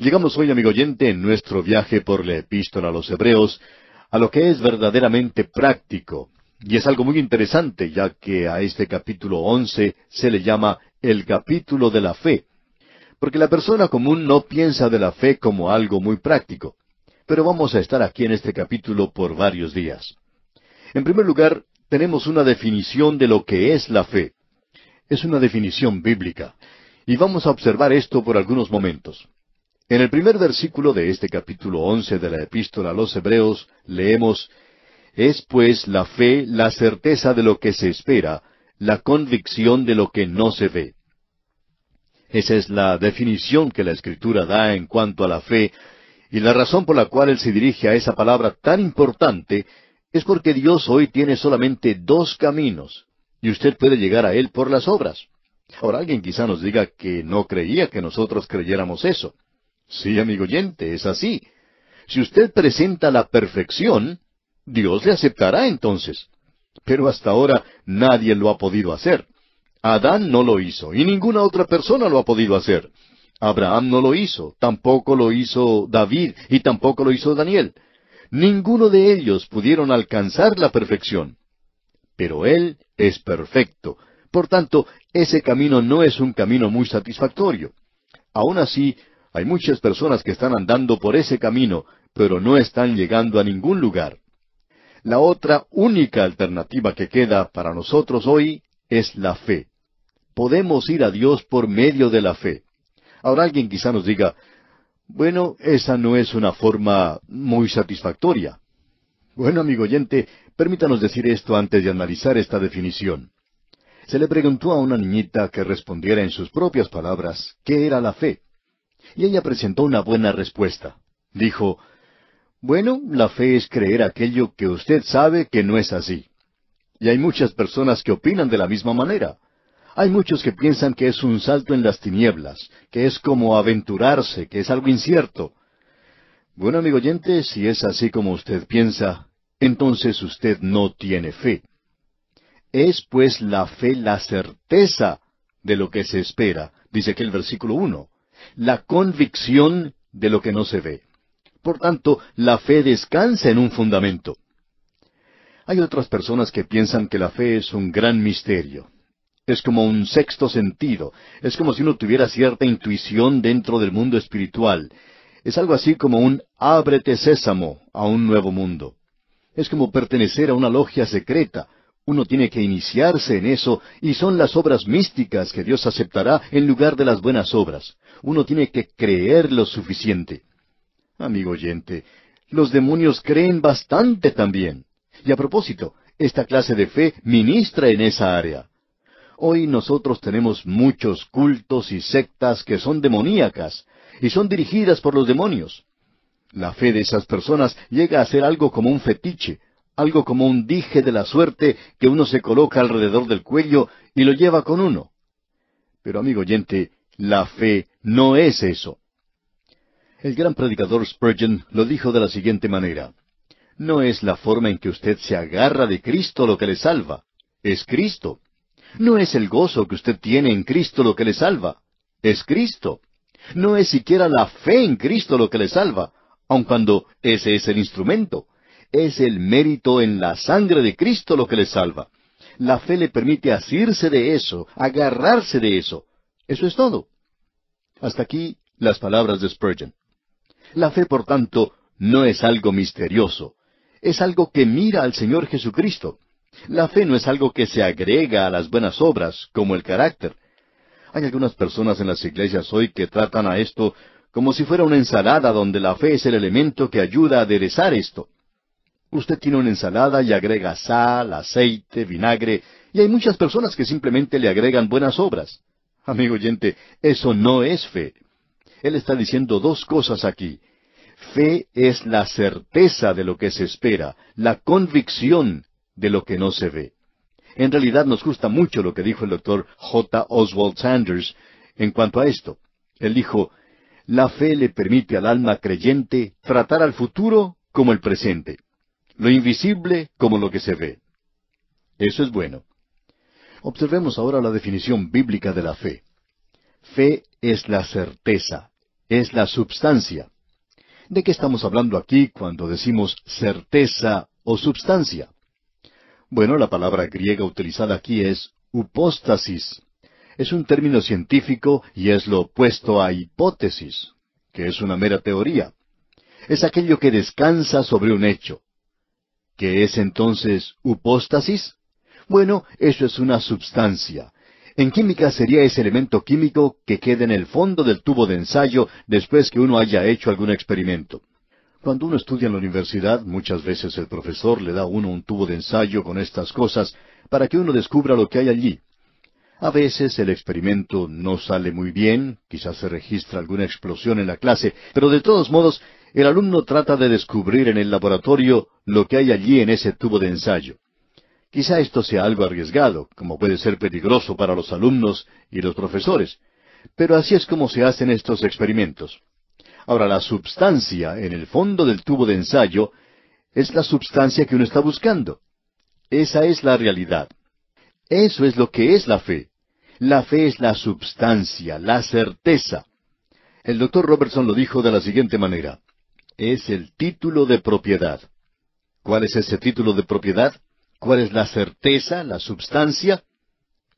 Llegamos hoy, amigo oyente, en nuestro viaje por la epístola a los Hebreos, a lo que es verdaderamente práctico, y es algo muy interesante, ya que a este capítulo once se le llama el capítulo de la fe, porque la persona común no piensa de la fe como algo muy práctico. Pero vamos a estar aquí en este capítulo por varios días. En primer lugar, tenemos una definición de lo que es la fe. Es una definición bíblica. Y vamos a observar esto por algunos momentos. En el primer versículo de este capítulo once de la epístola a los Hebreos leemos Es pues la fe la certeza de lo que se espera, la convicción de lo que no se ve. Esa es la definición que la Escritura da en cuanto a la fe, y la razón por la cual él se dirige a esa palabra tan importante es porque Dios hoy tiene solamente dos caminos, y usted puede llegar a Él por las obras. Ahora alguien quizá nos diga que no creía que nosotros creyéramos eso. Sí, amigo oyente, es así. Si usted presenta la perfección, Dios le aceptará entonces. Pero hasta ahora nadie lo ha podido hacer. Adán no lo hizo y ninguna otra persona lo ha podido hacer. Abraham no lo hizo, tampoco lo hizo David y tampoco lo hizo Daniel. Ninguno de ellos pudieron alcanzar la perfección. Pero Él es perfecto. Por tanto, ese camino no es un camino muy satisfactorio. Aun así, hay muchas personas que están andando por ese camino, pero no están llegando a ningún lugar. La otra única alternativa que queda para nosotros hoy es la fe. Podemos ir a Dios por medio de la fe. Ahora alguien quizá nos diga, bueno, esa no es una forma muy satisfactoria. Bueno, amigo oyente, permítanos decir esto antes de analizar esta definición. Se le preguntó a una niñita que respondiera en sus propias palabras qué era la fe. Y ella presentó una buena respuesta. Dijo, Bueno, la fe es creer aquello que usted sabe que no es así. Y hay muchas personas que opinan de la misma manera. Hay muchos que piensan que es un salto en las tinieblas, que es como aventurarse, que es algo incierto. Bueno, amigo oyente, si es así como usted piensa, entonces usted no tiene fe. Es pues la fe la certeza de lo que se espera, dice el versículo uno la convicción de lo que no se ve. Por tanto, la fe descansa en un fundamento. Hay otras personas que piensan que la fe es un gran misterio. Es como un sexto sentido, es como si uno tuviera cierta intuición dentro del mundo espiritual. Es algo así como un ábrete sésamo a un nuevo mundo. Es como pertenecer a una logia secreta, uno tiene que iniciarse en eso y son las obras místicas que Dios aceptará en lugar de las buenas obras. Uno tiene que creer lo suficiente. Amigo oyente, los demonios creen bastante también. Y a propósito, esta clase de fe ministra en esa área. Hoy nosotros tenemos muchos cultos y sectas que son demoníacas y son dirigidas por los demonios. La fe de esas personas llega a ser algo como un fetiche, algo como un dije de la suerte que uno se coloca alrededor del cuello y lo lleva con uno. Pero amigo oyente, la fe no es eso. El gran predicador Spurgeon lo dijo de la siguiente manera. No es la forma en que usted se agarra de Cristo lo que le salva, es Cristo. No es el gozo que usted tiene en Cristo lo que le salva, es Cristo. No es siquiera la fe en Cristo lo que le salva, aun cuando ese es el instrumento. Es el mérito en la sangre de Cristo lo que le salva. La fe le permite asirse de eso, agarrarse de eso. Eso es todo. Hasta aquí las palabras de Spurgeon. La fe, por tanto, no es algo misterioso. Es algo que mira al Señor Jesucristo. La fe no es algo que se agrega a las buenas obras, como el carácter. Hay algunas personas en las iglesias hoy que tratan a esto como si fuera una ensalada donde la fe es el elemento que ayuda a aderezar esto. Usted tiene una ensalada y agrega sal, aceite, vinagre, y hay muchas personas que simplemente le agregan buenas obras. Amigo oyente, eso no es fe. Él está diciendo dos cosas aquí. Fe es la certeza de lo que se espera, la convicción de lo que no se ve. En realidad nos gusta mucho lo que dijo el doctor J. Oswald Sanders en cuanto a esto. Él dijo, la fe le permite al alma creyente tratar al futuro como el presente lo invisible como lo que se ve. Eso es bueno. Observemos ahora la definición bíblica de la fe. Fe es la certeza, es la substancia. ¿De qué estamos hablando aquí cuando decimos certeza o substancia? Bueno, la palabra griega utilizada aquí es upóstasis. Es un término científico y es lo opuesto a hipótesis, que es una mera teoría. Es aquello que descansa sobre un hecho. ¿Qué es entonces upóstasis? Bueno, eso es una substancia. En química sería ese elemento químico que queda en el fondo del tubo de ensayo después que uno haya hecho algún experimento. Cuando uno estudia en la universidad, muchas veces el profesor le da a uno un tubo de ensayo con estas cosas para que uno descubra lo que hay allí. A veces el experimento no sale muy bien, quizás se registra alguna explosión en la clase, pero de todos modos el alumno trata de descubrir en el laboratorio lo que hay allí en ese tubo de ensayo. Quizá esto sea algo arriesgado, como puede ser peligroso para los alumnos y los profesores, pero así es como se hacen estos experimentos. Ahora, la substancia en el fondo del tubo de ensayo es la substancia que uno está buscando. Esa es la realidad. Eso es lo que es la fe. La fe es la substancia, la certeza. El doctor Robertson lo dijo de la siguiente manera es el título de propiedad. ¿Cuál es ese título de propiedad? ¿Cuál es la certeza, la substancia?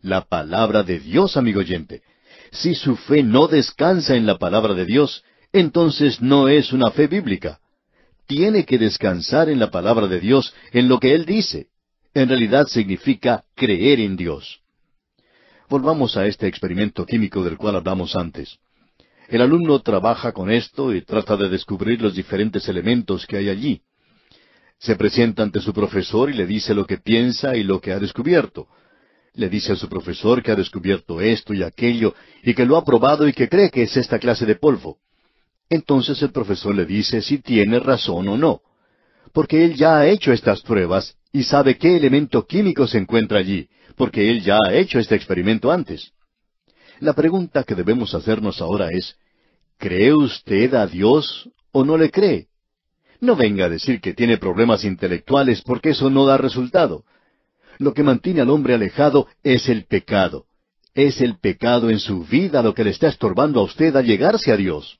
La palabra de Dios, amigo oyente. Si su fe no descansa en la palabra de Dios, entonces no es una fe bíblica. Tiene que descansar en la palabra de Dios, en lo que Él dice. En realidad significa creer en Dios. Volvamos a este experimento químico del cual hablamos antes. El alumno trabaja con esto y trata de descubrir los diferentes elementos que hay allí. Se presenta ante su profesor y le dice lo que piensa y lo que ha descubierto. Le dice a su profesor que ha descubierto esto y aquello y que lo ha probado y que cree que es esta clase de polvo. Entonces el profesor le dice si tiene razón o no, porque él ya ha hecho estas pruebas y sabe qué elemento químico se encuentra allí, porque él ya ha hecho este experimento antes. La pregunta que debemos hacernos ahora es, ¿cree usted a Dios o no le cree? No venga a decir que tiene problemas intelectuales porque eso no da resultado. Lo que mantiene al hombre alejado es el pecado. Es el pecado en su vida lo que le está estorbando a usted a llegarse a Dios.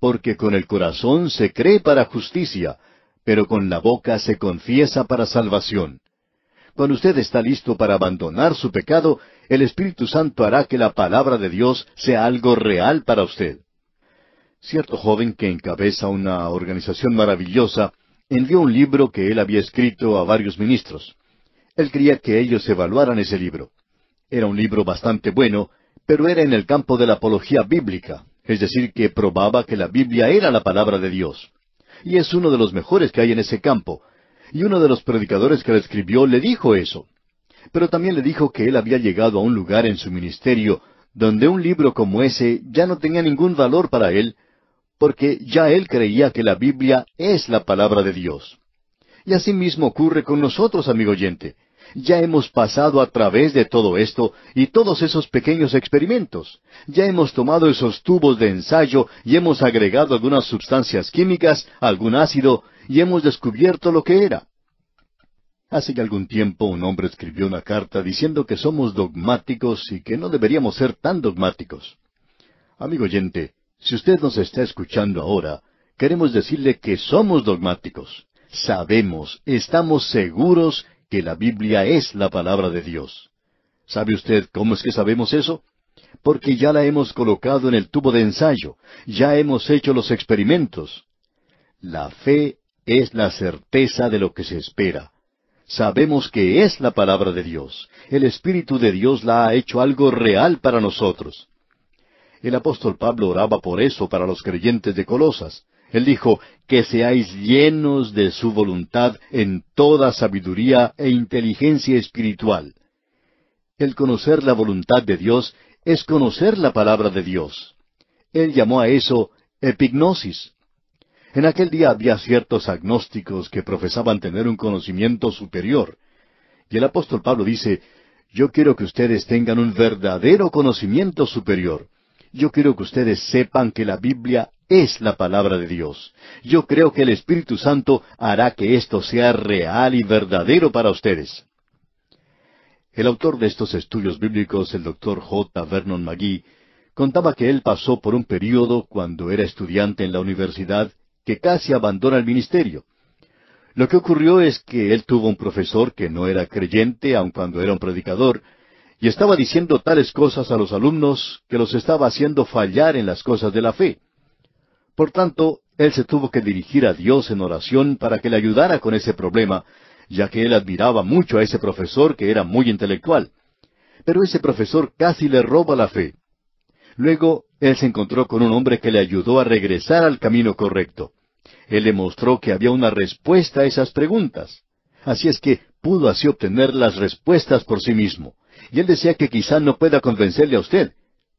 Porque con el corazón se cree para justicia, pero con la boca se confiesa para salvación. Cuando usted está listo para abandonar su pecado, el Espíritu Santo hará que la palabra de Dios sea algo real para usted. Cierto joven que encabeza una organización maravillosa envió un libro que él había escrito a varios ministros. Él quería que ellos evaluaran ese libro. Era un libro bastante bueno, pero era en el campo de la apología bíblica, es decir, que probaba que la Biblia era la palabra de Dios. Y es uno de los mejores que hay en ese campo, y uno de los predicadores que le escribió le dijo eso. Pero también le dijo que él había llegado a un lugar en su ministerio donde un libro como ese ya no tenía ningún valor para él, porque ya él creía que la Biblia es la palabra de Dios. Y así mismo ocurre con nosotros, amigo oyente. Ya hemos pasado a través de todo esto y todos esos pequeños experimentos. Ya hemos tomado esos tubos de ensayo y hemos agregado algunas sustancias químicas, algún ácido, y hemos descubierto lo que era. Hace algún tiempo un hombre escribió una carta diciendo que somos dogmáticos y que no deberíamos ser tan dogmáticos. Amigo oyente, si usted nos está escuchando ahora, queremos decirle que somos dogmáticos. Sabemos, estamos seguros que la Biblia es la palabra de Dios. ¿Sabe usted cómo es que sabemos eso? Porque ya la hemos colocado en el tubo de ensayo, ya hemos hecho los experimentos. La fe es la certeza de lo que se espera. Sabemos que es la palabra de Dios. El Espíritu de Dios la ha hecho algo real para nosotros. El apóstol Pablo oraba por eso para los creyentes de Colosas. Él dijo, que seáis llenos de su voluntad en toda sabiduría e inteligencia espiritual. El conocer la voluntad de Dios es conocer la palabra de Dios. Él llamó a eso epignosis. En aquel día había ciertos agnósticos que profesaban tener un conocimiento superior. Y el apóstol Pablo dice, yo quiero que ustedes tengan un verdadero conocimiento superior. Yo quiero que ustedes sepan que la Biblia es la palabra de Dios. Yo creo que el Espíritu Santo hará que esto sea real y verdadero para ustedes. El autor de estos estudios bíblicos, el doctor J. Vernon McGee, contaba que él pasó por un periodo cuando era estudiante en la universidad que casi abandona el ministerio. Lo que ocurrió es que él tuvo un profesor que no era creyente, aun cuando era un predicador, y estaba diciendo tales cosas a los alumnos que los estaba haciendo fallar en las cosas de la fe. Por tanto, él se tuvo que dirigir a Dios en oración para que le ayudara con ese problema, ya que él admiraba mucho a ese profesor que era muy intelectual. Pero ese profesor casi le roba la fe. Luego, él se encontró con un hombre que le ayudó a regresar al camino correcto. Él le mostró que había una respuesta a esas preguntas. Así es que pudo así obtener las respuestas por sí mismo. Y él decía que quizá no pueda convencerle a usted,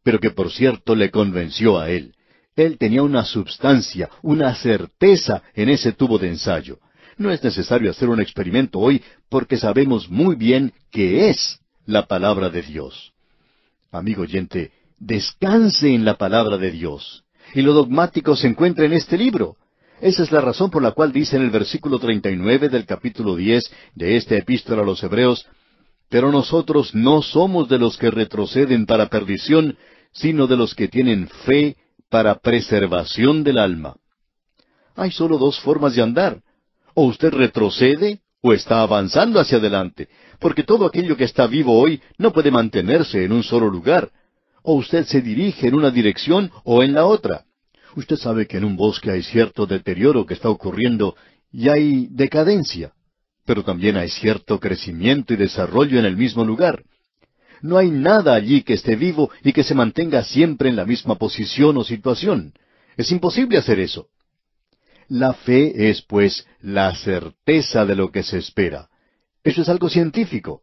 pero que por cierto le convenció a él. Él tenía una substancia, una certeza en ese tubo de ensayo. No es necesario hacer un experimento hoy porque sabemos muy bien que es la palabra de Dios. Amigo oyente, descanse en la palabra de Dios. Y lo dogmático se encuentra en este libro. Esa es la razón por la cual dice en el versículo 39 del capítulo 10 de esta epístola a los Hebreos, Pero nosotros no somos de los que retroceden para perdición, sino de los que tienen fe para preservación del alma. Hay solo dos formas de andar. O usted retrocede o está avanzando hacia adelante, porque todo aquello que está vivo hoy no puede mantenerse en un solo lugar o usted se dirige en una dirección o en la otra. Usted sabe que en un bosque hay cierto deterioro que está ocurriendo y hay decadencia, pero también hay cierto crecimiento y desarrollo en el mismo lugar. No hay nada allí que esté vivo y que se mantenga siempre en la misma posición o situación. Es imposible hacer eso. La fe es, pues, la certeza de lo que se espera. Eso es algo científico.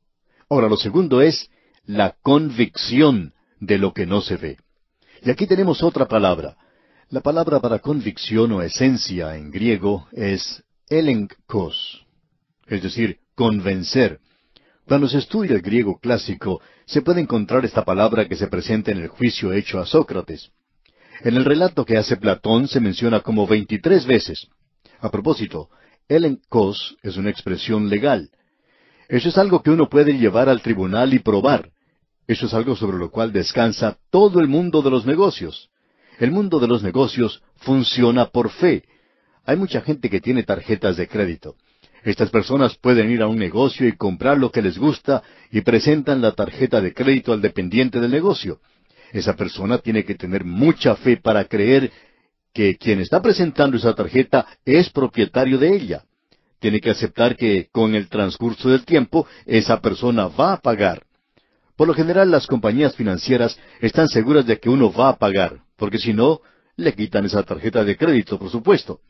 Ahora, lo segundo es la convicción de lo que no se ve. Y aquí tenemos otra palabra. La palabra para convicción o esencia en griego es elenkos, es decir, convencer. Cuando se estudia el griego clásico, se puede encontrar esta palabra que se presenta en el juicio hecho a Sócrates. En el relato que hace Platón se menciona como 23 veces. A propósito, elenkos es una expresión legal. Eso es algo que uno puede llevar al tribunal y probar. Eso es algo sobre lo cual descansa todo el mundo de los negocios. El mundo de los negocios funciona por fe. Hay mucha gente que tiene tarjetas de crédito. Estas personas pueden ir a un negocio y comprar lo que les gusta y presentan la tarjeta de crédito al dependiente del negocio. Esa persona tiene que tener mucha fe para creer que quien está presentando esa tarjeta es propietario de ella. Tiene que aceptar que con el transcurso del tiempo esa persona va a pagar. Por lo general las compañías financieras están seguras de que uno va a pagar, porque si no, le quitan esa tarjeta de crédito, por supuesto.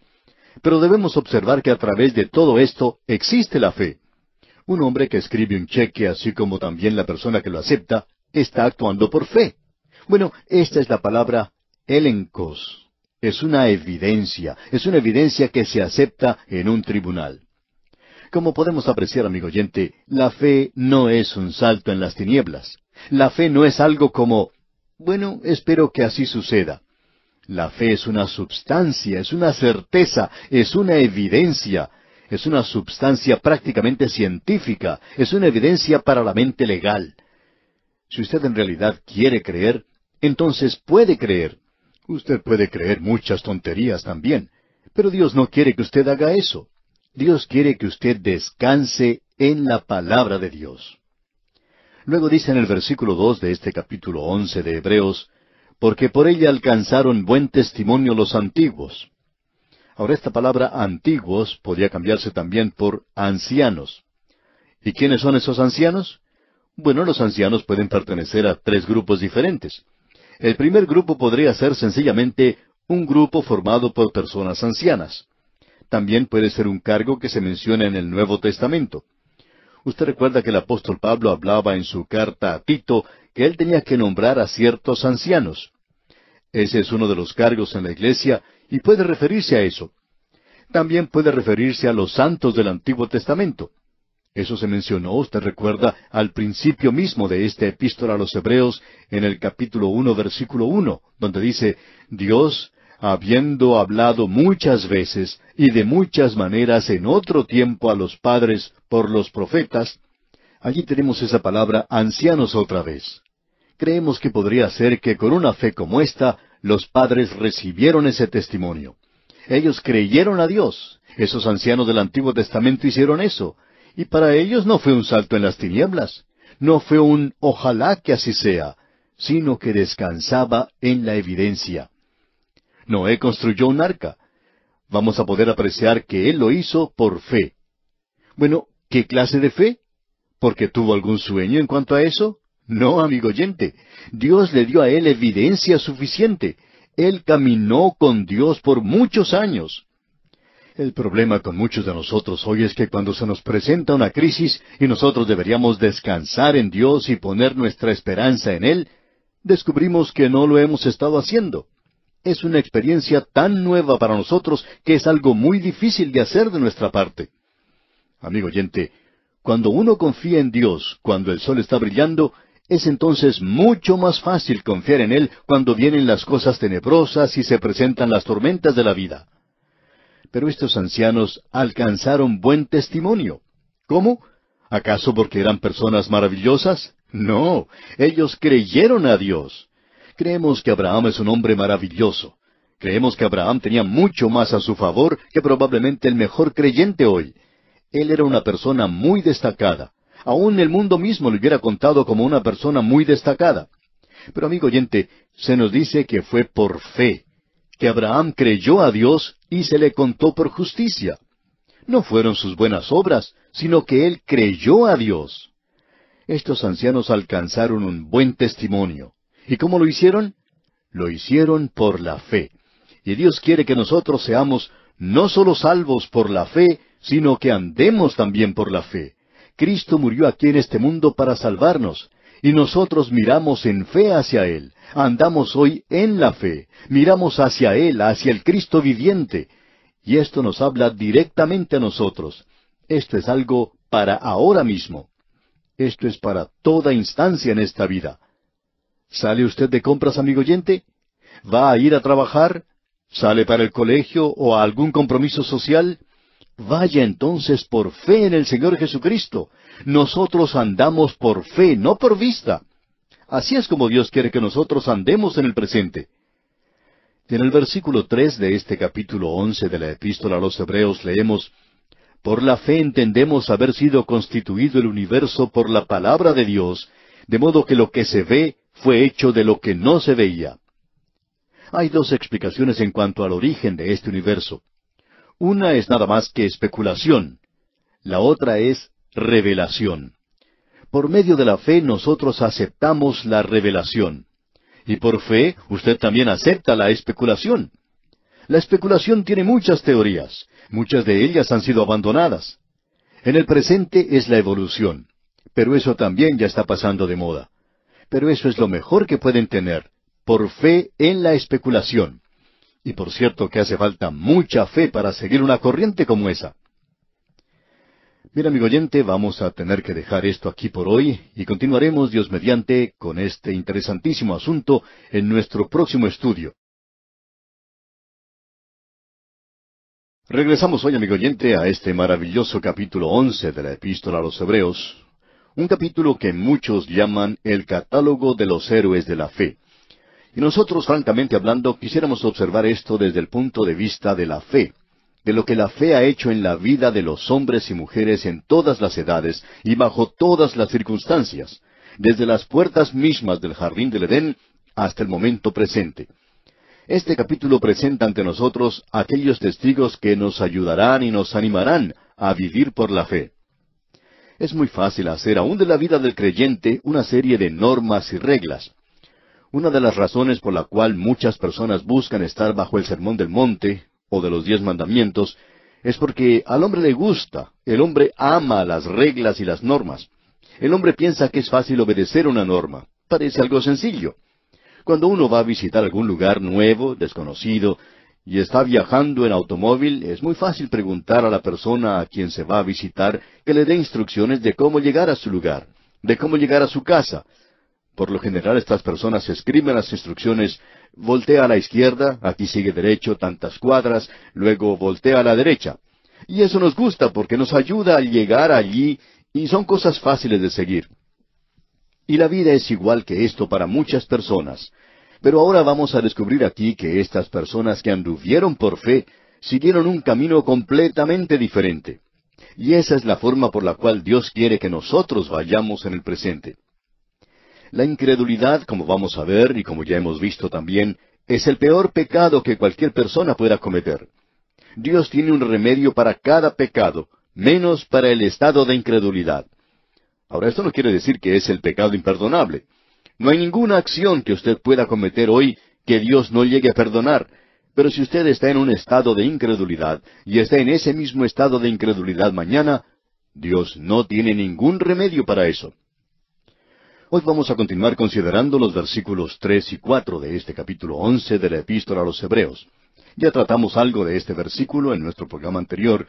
Pero debemos observar que a través de todo esto existe la fe. Un hombre que escribe un cheque, así como también la persona que lo acepta, está actuando por fe. Bueno, esta es la palabra elencos. Es una evidencia, es una evidencia que se acepta en un tribunal. Como podemos apreciar, amigo oyente, la fe no es un salto en las tinieblas. La fe no es algo como, bueno, espero que así suceda. La fe es una substancia, es una certeza, es una evidencia, es una substancia prácticamente científica, es una evidencia para la mente legal. Si usted en realidad quiere creer, entonces puede creer. Usted puede creer muchas tonterías también, pero Dios no quiere que usted haga eso. Dios quiere que usted descanse en la palabra de Dios. Luego dice en el versículo dos de este capítulo once de Hebreos, porque por ella alcanzaron buen testimonio los antiguos. Ahora esta palabra antiguos podría cambiarse también por ancianos. ¿Y quiénes son esos ancianos? Bueno, los ancianos pueden pertenecer a tres grupos diferentes. El primer grupo podría ser sencillamente un grupo formado por personas ancianas también puede ser un cargo que se menciona en el Nuevo Testamento. Usted recuerda que el apóstol Pablo hablaba en su carta a Tito que él tenía que nombrar a ciertos ancianos. Ese es uno de los cargos en la iglesia y puede referirse a eso. También puede referirse a los santos del Antiguo Testamento. Eso se mencionó, usted recuerda, al principio mismo de esta epístola a los Hebreos, en el capítulo uno, versículo uno, donde dice, Dios habiendo hablado muchas veces y de muchas maneras en otro tiempo a los padres por los profetas, allí tenemos esa palabra ancianos otra vez. Creemos que podría ser que con una fe como esta, los padres recibieron ese testimonio. Ellos creyeron a Dios. Esos ancianos del Antiguo Testamento hicieron eso. Y para ellos no fue un salto en las tinieblas. No fue un ojalá que así sea, sino que descansaba en la evidencia. Noé construyó un arca. Vamos a poder apreciar que él lo hizo por fe. Bueno, ¿qué clase de fe? ¿Porque tuvo algún sueño en cuanto a eso? No, amigo oyente. Dios le dio a él evidencia suficiente. Él caminó con Dios por muchos años. El problema con muchos de nosotros hoy es que cuando se nos presenta una crisis y nosotros deberíamos descansar en Dios y poner nuestra esperanza en Él, descubrimos que no lo hemos estado haciendo. Es una experiencia tan nueva para nosotros que es algo muy difícil de hacer de nuestra parte. Amigo oyente, cuando uno confía en Dios, cuando el sol está brillando, es entonces mucho más fácil confiar en Él cuando vienen las cosas tenebrosas y se presentan las tormentas de la vida. Pero estos ancianos alcanzaron buen testimonio. ¿Cómo? ¿Acaso porque eran personas maravillosas? No, ellos creyeron a Dios. Creemos que Abraham es un hombre maravilloso. Creemos que Abraham tenía mucho más a su favor que probablemente el mejor creyente hoy. Él era una persona muy destacada. Aún el mundo mismo le hubiera contado como una persona muy destacada. Pero amigo oyente, se nos dice que fue por fe, que Abraham creyó a Dios y se le contó por justicia. No fueron sus buenas obras, sino que él creyó a Dios. Estos ancianos alcanzaron un buen testimonio. ¿Y cómo lo hicieron? Lo hicieron por la fe. Y Dios quiere que nosotros seamos no solo salvos por la fe, sino que andemos también por la fe. Cristo murió aquí en este mundo para salvarnos, y nosotros miramos en fe hacia Él, andamos hoy en la fe, miramos hacia Él, hacia el Cristo viviente, y esto nos habla directamente a nosotros. Esto es algo para ahora mismo. Esto es para toda instancia en esta vida. ¿Sale usted de compras, amigo oyente? ¿Va a ir a trabajar? ¿Sale para el colegio o a algún compromiso social? Vaya entonces por fe en el Señor Jesucristo. Nosotros andamos por fe, no por vista. Así es como Dios quiere que nosotros andemos en el presente. En el versículo tres de este capítulo once de la Epístola a los Hebreos leemos Por la fe entendemos haber sido constituido el universo por la palabra de Dios, de modo que lo que se ve fue hecho de lo que no se veía. Hay dos explicaciones en cuanto al origen de este universo. Una es nada más que especulación, la otra es revelación. Por medio de la fe nosotros aceptamos la revelación. Y por fe usted también acepta la especulación. La especulación tiene muchas teorías, muchas de ellas han sido abandonadas. En el presente es la evolución, pero eso también ya está pasando de moda pero eso es lo mejor que pueden tener, por fe en la especulación. Y por cierto que hace falta mucha fe para seguir una corriente como esa. Mira, amigo oyente, vamos a tener que dejar esto aquí por hoy y continuaremos, Dios mediante, con este interesantísimo asunto en nuestro próximo estudio. Regresamos hoy, amigo oyente, a este maravilloso capítulo once de la Epístola a los Hebreos, un capítulo que muchos llaman el catálogo de los héroes de la fe. Y nosotros, francamente hablando, quisiéramos observar esto desde el punto de vista de la fe, de lo que la fe ha hecho en la vida de los hombres y mujeres en todas las edades y bajo todas las circunstancias, desde las puertas mismas del jardín del Edén hasta el momento presente. Este capítulo presenta ante nosotros aquellos testigos que nos ayudarán y nos animarán a vivir por la fe. Es muy fácil hacer aún de la vida del creyente una serie de normas y reglas. Una de las razones por la cual muchas personas buscan estar bajo el sermón del monte o de los diez mandamientos es porque al hombre le gusta, el hombre ama las reglas y las normas. El hombre piensa que es fácil obedecer una norma. Parece algo sencillo. Cuando uno va a visitar algún lugar nuevo, desconocido, y está viajando en automóvil, es muy fácil preguntar a la persona a quien se va a visitar que le dé instrucciones de cómo llegar a su lugar, de cómo llegar a su casa. Por lo general estas personas escriben las instrucciones, voltea a la izquierda, aquí sigue derecho tantas cuadras, luego voltea a la derecha. Y eso nos gusta porque nos ayuda a llegar allí y son cosas fáciles de seguir. Y la vida es igual que esto para muchas personas. Pero ahora vamos a descubrir aquí que estas personas que anduvieron por fe siguieron un camino completamente diferente. Y esa es la forma por la cual Dios quiere que nosotros vayamos en el presente. La incredulidad, como vamos a ver y como ya hemos visto también, es el peor pecado que cualquier persona pueda cometer. Dios tiene un remedio para cada pecado, menos para el estado de incredulidad. Ahora, esto no quiere decir que es el pecado imperdonable. No hay ninguna acción que usted pueda cometer hoy que Dios no llegue a perdonar. Pero si usted está en un estado de incredulidad y está en ese mismo estado de incredulidad mañana, Dios no tiene ningún remedio para eso. Hoy vamos a continuar considerando los versículos tres y cuatro de este capítulo once de la Epístola a los Hebreos. Ya tratamos algo de este versículo en nuestro programa anterior,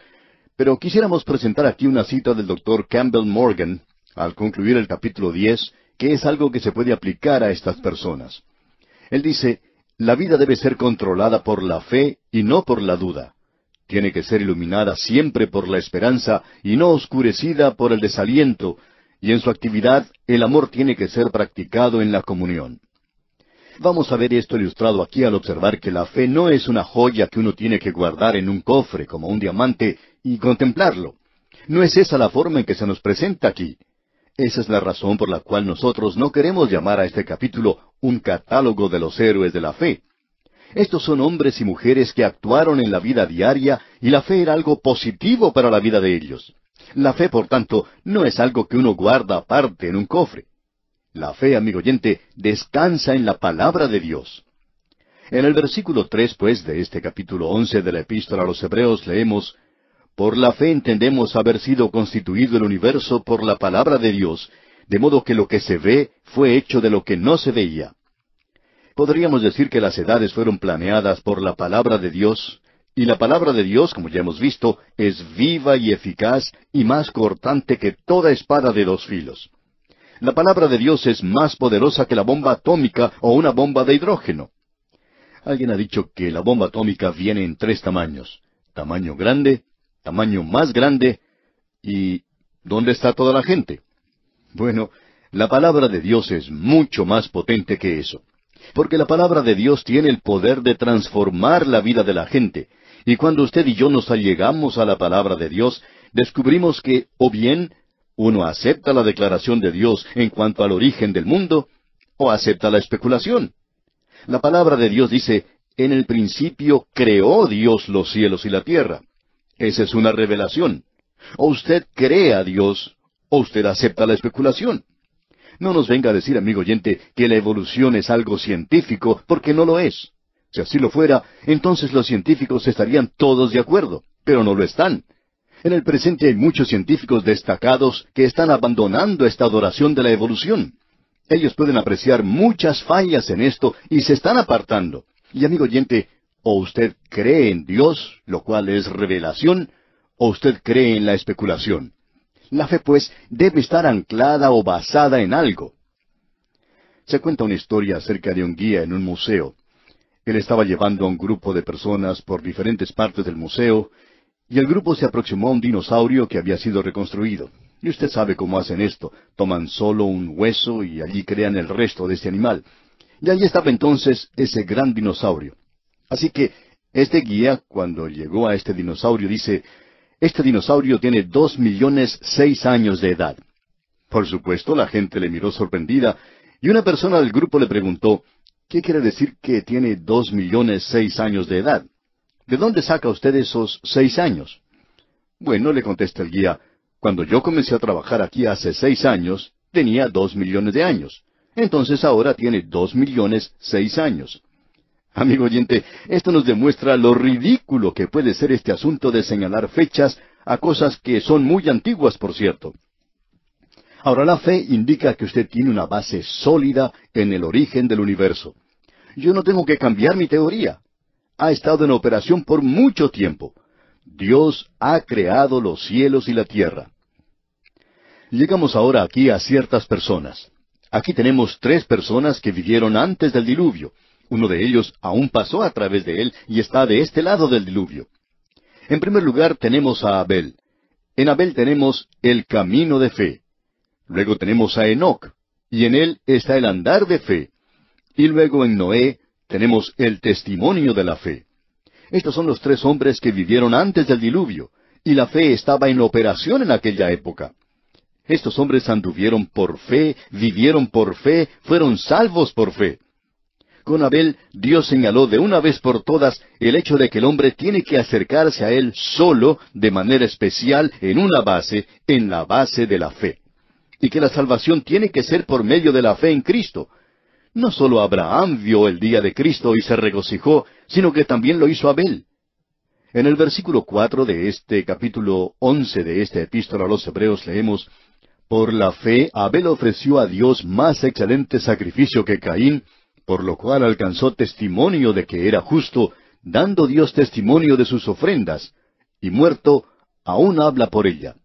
pero quisiéramos presentar aquí una cita del doctor Campbell Morgan al concluir el capítulo diez que es algo que se puede aplicar a estas personas. Él dice, la vida debe ser controlada por la fe y no por la duda. Tiene que ser iluminada siempre por la esperanza y no oscurecida por el desaliento, y en su actividad el amor tiene que ser practicado en la comunión. Vamos a ver esto ilustrado aquí al observar que la fe no es una joya que uno tiene que guardar en un cofre como un diamante y contemplarlo. No es esa la forma en que se nos presenta aquí. Esa es la razón por la cual nosotros no queremos llamar a este capítulo un catálogo de los héroes de la fe. Estos son hombres y mujeres que actuaron en la vida diaria y la fe era algo positivo para la vida de ellos. La fe, por tanto, no es algo que uno guarda aparte en un cofre. La fe, amigo oyente, descansa en la palabra de Dios. En el versículo tres, pues, de este capítulo once de la Epístola a los Hebreos leemos por la fe entendemos haber sido constituido el universo por la palabra de Dios, de modo que lo que se ve fue hecho de lo que no se veía. Podríamos decir que las edades fueron planeadas por la palabra de Dios, y la palabra de Dios, como ya hemos visto, es viva y eficaz y más cortante que toda espada de dos filos. La palabra de Dios es más poderosa que la bomba atómica o una bomba de hidrógeno. Alguien ha dicho que la bomba atómica viene en tres tamaños. Tamaño grande, tamaño más grande, ¿y dónde está toda la gente? Bueno, la palabra de Dios es mucho más potente que eso, porque la palabra de Dios tiene el poder de transformar la vida de la gente, y cuando usted y yo nos allegamos a la palabra de Dios, descubrimos que o bien uno acepta la declaración de Dios en cuanto al origen del mundo, o acepta la especulación. La palabra de Dios dice, en el principio creó Dios los cielos y la tierra. Esa es una revelación. O usted cree a Dios, o usted acepta la especulación. No nos venga a decir, amigo oyente, que la evolución es algo científico, porque no lo es. Si así lo fuera, entonces los científicos estarían todos de acuerdo, pero no lo están. En el presente hay muchos científicos destacados que están abandonando esta adoración de la evolución. Ellos pueden apreciar muchas fallas en esto y se están apartando. Y amigo oyente, o usted cree en Dios, lo cual es revelación, o usted cree en la especulación. La fe, pues, debe estar anclada o basada en algo. Se cuenta una historia acerca de un guía en un museo. Él estaba llevando a un grupo de personas por diferentes partes del museo, y el grupo se aproximó a un dinosaurio que había sido reconstruido. Y usted sabe cómo hacen esto. Toman solo un hueso y allí crean el resto de ese animal. Y allí estaba entonces ese gran dinosaurio. Así que este guía, cuando llegó a este dinosaurio, dice, este dinosaurio tiene dos millones seis años de edad. Por supuesto, la gente le miró sorprendida, y una persona del grupo le preguntó, ¿qué quiere decir que tiene dos millones seis años de edad? ¿De dónde saca usted esos seis años? Bueno, le contesta el guía, cuando yo comencé a trabajar aquí hace seis años, tenía dos millones de años. Entonces ahora tiene dos millones seis años. Amigo oyente, esto nos demuestra lo ridículo que puede ser este asunto de señalar fechas a cosas que son muy antiguas, por cierto. Ahora, la fe indica que usted tiene una base sólida en el origen del universo. Yo no tengo que cambiar mi teoría. Ha estado en operación por mucho tiempo. Dios ha creado los cielos y la tierra. Llegamos ahora aquí a ciertas personas. Aquí tenemos tres personas que vivieron antes del diluvio uno de ellos aún pasó a través de él y está de este lado del diluvio. En primer lugar tenemos a Abel. En Abel tenemos el camino de fe. Luego tenemos a Enoc, y en él está el andar de fe. Y luego en Noé tenemos el testimonio de la fe. Estos son los tres hombres que vivieron antes del diluvio, y la fe estaba en operación en aquella época. Estos hombres anduvieron por fe, vivieron por fe, fueron salvos por fe con Abel, Dios señaló de una vez por todas el hecho de que el hombre tiene que acercarse a Él solo, de manera especial, en una base, en la base de la fe. Y que la salvación tiene que ser por medio de la fe en Cristo. No solo Abraham vio el día de Cristo y se regocijó, sino que también lo hizo Abel. En el versículo cuatro de este capítulo once de este epístola a los Hebreos leemos Por la fe Abel ofreció a Dios más excelente sacrificio que Caín, por lo cual alcanzó testimonio de que era justo, dando Dios testimonio de sus ofrendas, y muerto, aún habla por ella.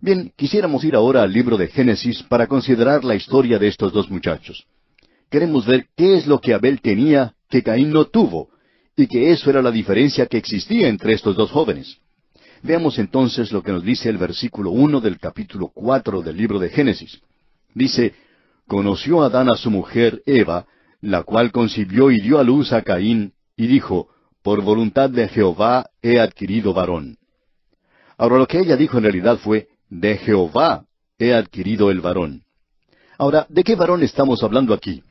Bien, quisiéramos ir ahora al libro de Génesis para considerar la historia de estos dos muchachos. Queremos ver qué es lo que Abel tenía que Caín no tuvo, y que eso era la diferencia que existía entre estos dos jóvenes. Veamos entonces lo que nos dice el versículo uno del capítulo cuatro del libro de Génesis. Dice conoció Adán a su mujer Eva, la cual concibió y dio a luz a Caín, y dijo, Por voluntad de Jehová he adquirido varón. Ahora lo que ella dijo en realidad fue, De Jehová he adquirido el varón. Ahora, ¿de qué varón estamos hablando aquí?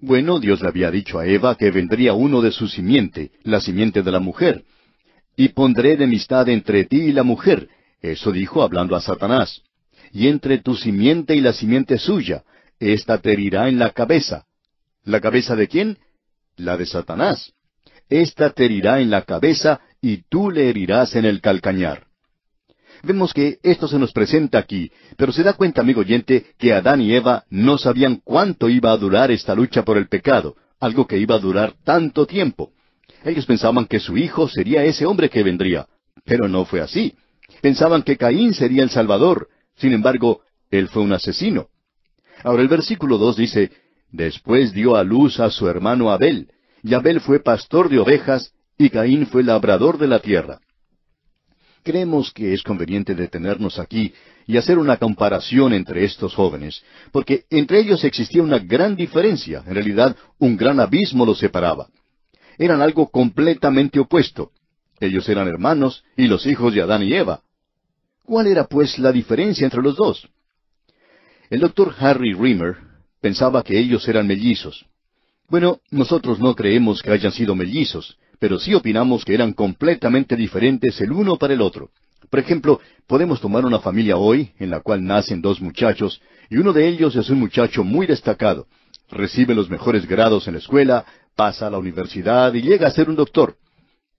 Bueno, Dios le había dicho a Eva que vendría uno de su simiente, la simiente de la mujer. Y pondré enemistad entre ti y la mujer, eso dijo hablando a Satanás. Y entre tu simiente y la simiente suya, esta te herirá en la cabeza. ¿La cabeza de quién? La de Satanás. «Esta te herirá en la cabeza y tú le herirás en el calcañar. Vemos que esto se nos presenta aquí, pero se da cuenta, amigo oyente, que Adán y Eva no sabían cuánto iba a durar esta lucha por el pecado, algo que iba a durar tanto tiempo. Ellos pensaban que su hijo sería ese hombre que vendría, pero no fue así. Pensaban que Caín sería el Salvador, sin embargo, él fue un asesino. Ahora el versículo 2 dice, Después dio a luz a su hermano Abel, y Abel fue pastor de ovejas, y Caín fue labrador de la tierra. Creemos que es conveniente detenernos aquí y hacer una comparación entre estos jóvenes, porque entre ellos existía una gran diferencia, en realidad un gran abismo los separaba. Eran algo completamente opuesto. Ellos eran hermanos y los hijos de Adán y Eva. ¿Cuál era pues la diferencia entre los dos? El doctor Harry Reamer pensaba que ellos eran mellizos. Bueno, nosotros no creemos que hayan sido mellizos, pero sí opinamos que eran completamente diferentes el uno para el otro. Por ejemplo, podemos tomar una familia hoy en la cual nacen dos muchachos y uno de ellos es un muchacho muy destacado. Recibe los mejores grados en la escuela, pasa a la universidad y llega a ser un doctor.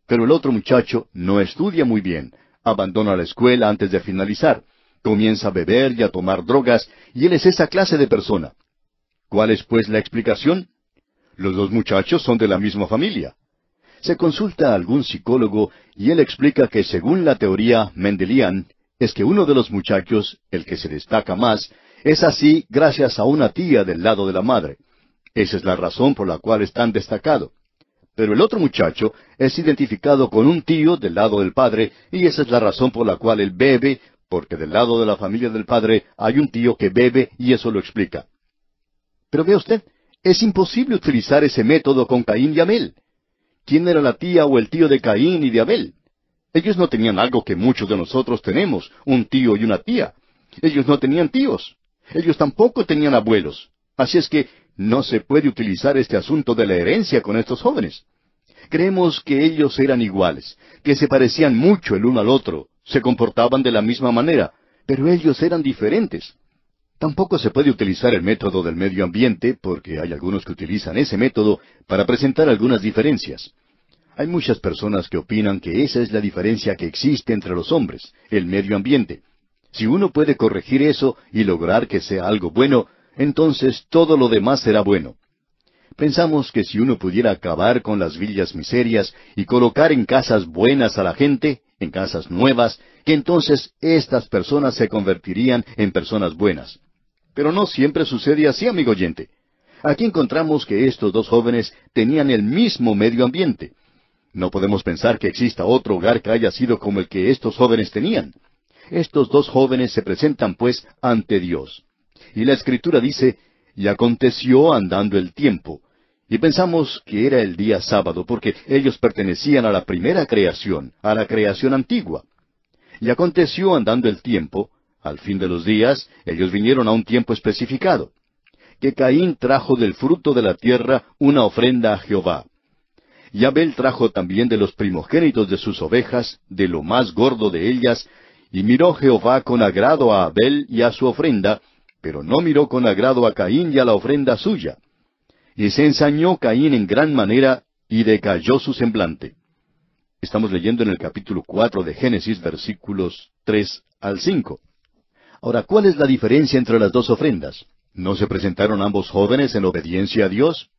Pero el otro muchacho no estudia muy bien, abandona la escuela antes de finalizar comienza a beber y a tomar drogas, y él es esa clase de persona. ¿Cuál es pues la explicación? Los dos muchachos son de la misma familia. Se consulta a algún psicólogo y él explica que según la teoría mendelian, es que uno de los muchachos, el que se destaca más, es así gracias a una tía del lado de la madre. Esa es la razón por la cual es tan destacado. Pero el otro muchacho es identificado con un tío del lado del padre y esa es la razón por la cual el bebe, porque del lado de la familia del padre hay un tío que bebe y eso lo explica. Pero vea usted, es imposible utilizar ese método con Caín y Abel. ¿Quién era la tía o el tío de Caín y de Abel? Ellos no tenían algo que muchos de nosotros tenemos, un tío y una tía. Ellos no tenían tíos. Ellos tampoco tenían abuelos. Así es que no se puede utilizar este asunto de la herencia con estos jóvenes. Creemos que ellos eran iguales, que se parecían mucho el uno al otro, se comportaban de la misma manera, pero ellos eran diferentes. Tampoco se puede utilizar el método del medio ambiente, porque hay algunos que utilizan ese método para presentar algunas diferencias. Hay muchas personas que opinan que esa es la diferencia que existe entre los hombres, el medio ambiente. Si uno puede corregir eso y lograr que sea algo bueno, entonces todo lo demás será bueno. Pensamos que si uno pudiera acabar con las villas miserias y colocar en casas buenas a la gente, en casas nuevas, que entonces estas personas se convertirían en personas buenas. Pero no siempre sucede así, amigo oyente. Aquí encontramos que estos dos jóvenes tenían el mismo medio ambiente. No podemos pensar que exista otro hogar que haya sido como el que estos jóvenes tenían. Estos dos jóvenes se presentan pues ante Dios. Y la escritura dice, y aconteció andando el tiempo, y pensamos que era el día sábado porque ellos pertenecían a la primera creación, a la creación antigua. Y aconteció andando el tiempo, al fin de los días, ellos vinieron a un tiempo especificado, que Caín trajo del fruto de la tierra una ofrenda a Jehová. Y Abel trajo también de los primogénitos de sus ovejas, de lo más gordo de ellas, y miró Jehová con agrado a Abel y a su ofrenda, pero no miró con agrado a Caín y a la ofrenda suya. Y se ensañó Caín en gran manera, y decayó su semblante. Estamos leyendo en el capítulo 4 de Génesis, versículos tres al cinco. Ahora, ¿cuál es la diferencia entre las dos ofrendas? ¿No se presentaron ambos jóvenes en obediencia a Dios?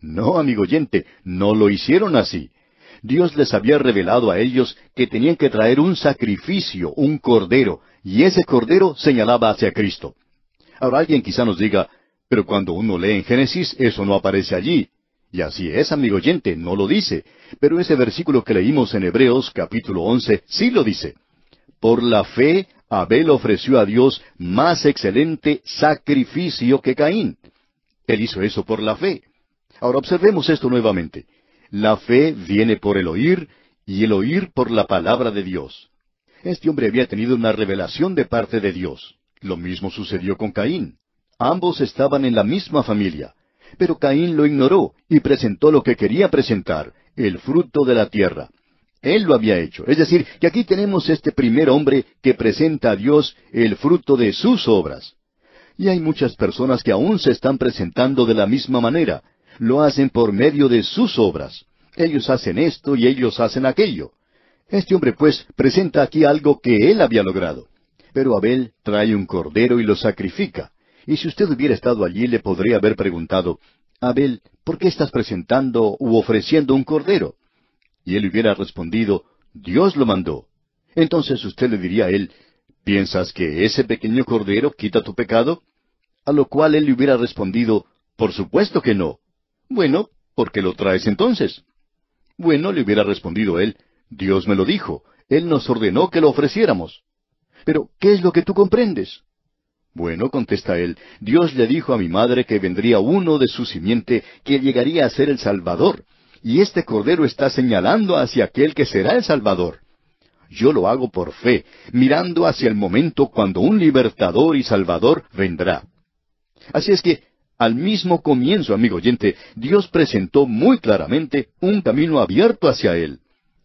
No, amigo oyente, no lo hicieron así. Dios les había revelado a ellos que tenían que traer un sacrificio, un cordero, y ese cordero señalaba hacia Cristo. Ahora alguien quizá nos diga, pero cuando uno lee en Génesis, eso no aparece allí. Y así es, amigo oyente, no lo dice. Pero ese versículo que leímos en Hebreos capítulo once sí lo dice. Por la fe, Abel ofreció a Dios más excelente sacrificio que Caín. Él hizo eso por la fe. Ahora observemos esto nuevamente. La fe viene por el oír y el oír por la palabra de Dios. Este hombre había tenido una revelación de parte de Dios. Lo mismo sucedió con Caín. Ambos estaban en la misma familia. Pero Caín lo ignoró y presentó lo que quería presentar, el fruto de la tierra. Él lo había hecho. Es decir, que aquí tenemos este primer hombre que presenta a Dios el fruto de sus obras. Y hay muchas personas que aún se están presentando de la misma manera. Lo hacen por medio de sus obras. Ellos hacen esto y ellos hacen aquello. Este hombre, pues, presenta aquí algo que él había logrado. Pero Abel trae un cordero y lo sacrifica. Y si usted hubiera estado allí, le podría haber preguntado, Abel, ¿por qué estás presentando u ofreciendo un cordero? Y él hubiera respondido, Dios lo mandó. Entonces usted le diría a él, ¿piensas que ese pequeño cordero quita tu pecado? A lo cual él le hubiera respondido, Por supuesto que no. Bueno, ¿por qué lo traes entonces? Bueno, le hubiera respondido él, Dios me lo dijo, Él nos ordenó que lo ofreciéramos. Pero, ¿qué es lo que tú comprendes? Bueno, contesta él, Dios le dijo a mi madre que vendría uno de su simiente que llegaría a ser el Salvador, y este Cordero está señalando hacia aquel que será el Salvador. Yo lo hago por fe, mirando hacia el momento cuando un libertador y Salvador vendrá. Así es que, al mismo comienzo, amigo oyente, Dios presentó muy claramente un camino abierto hacia Él.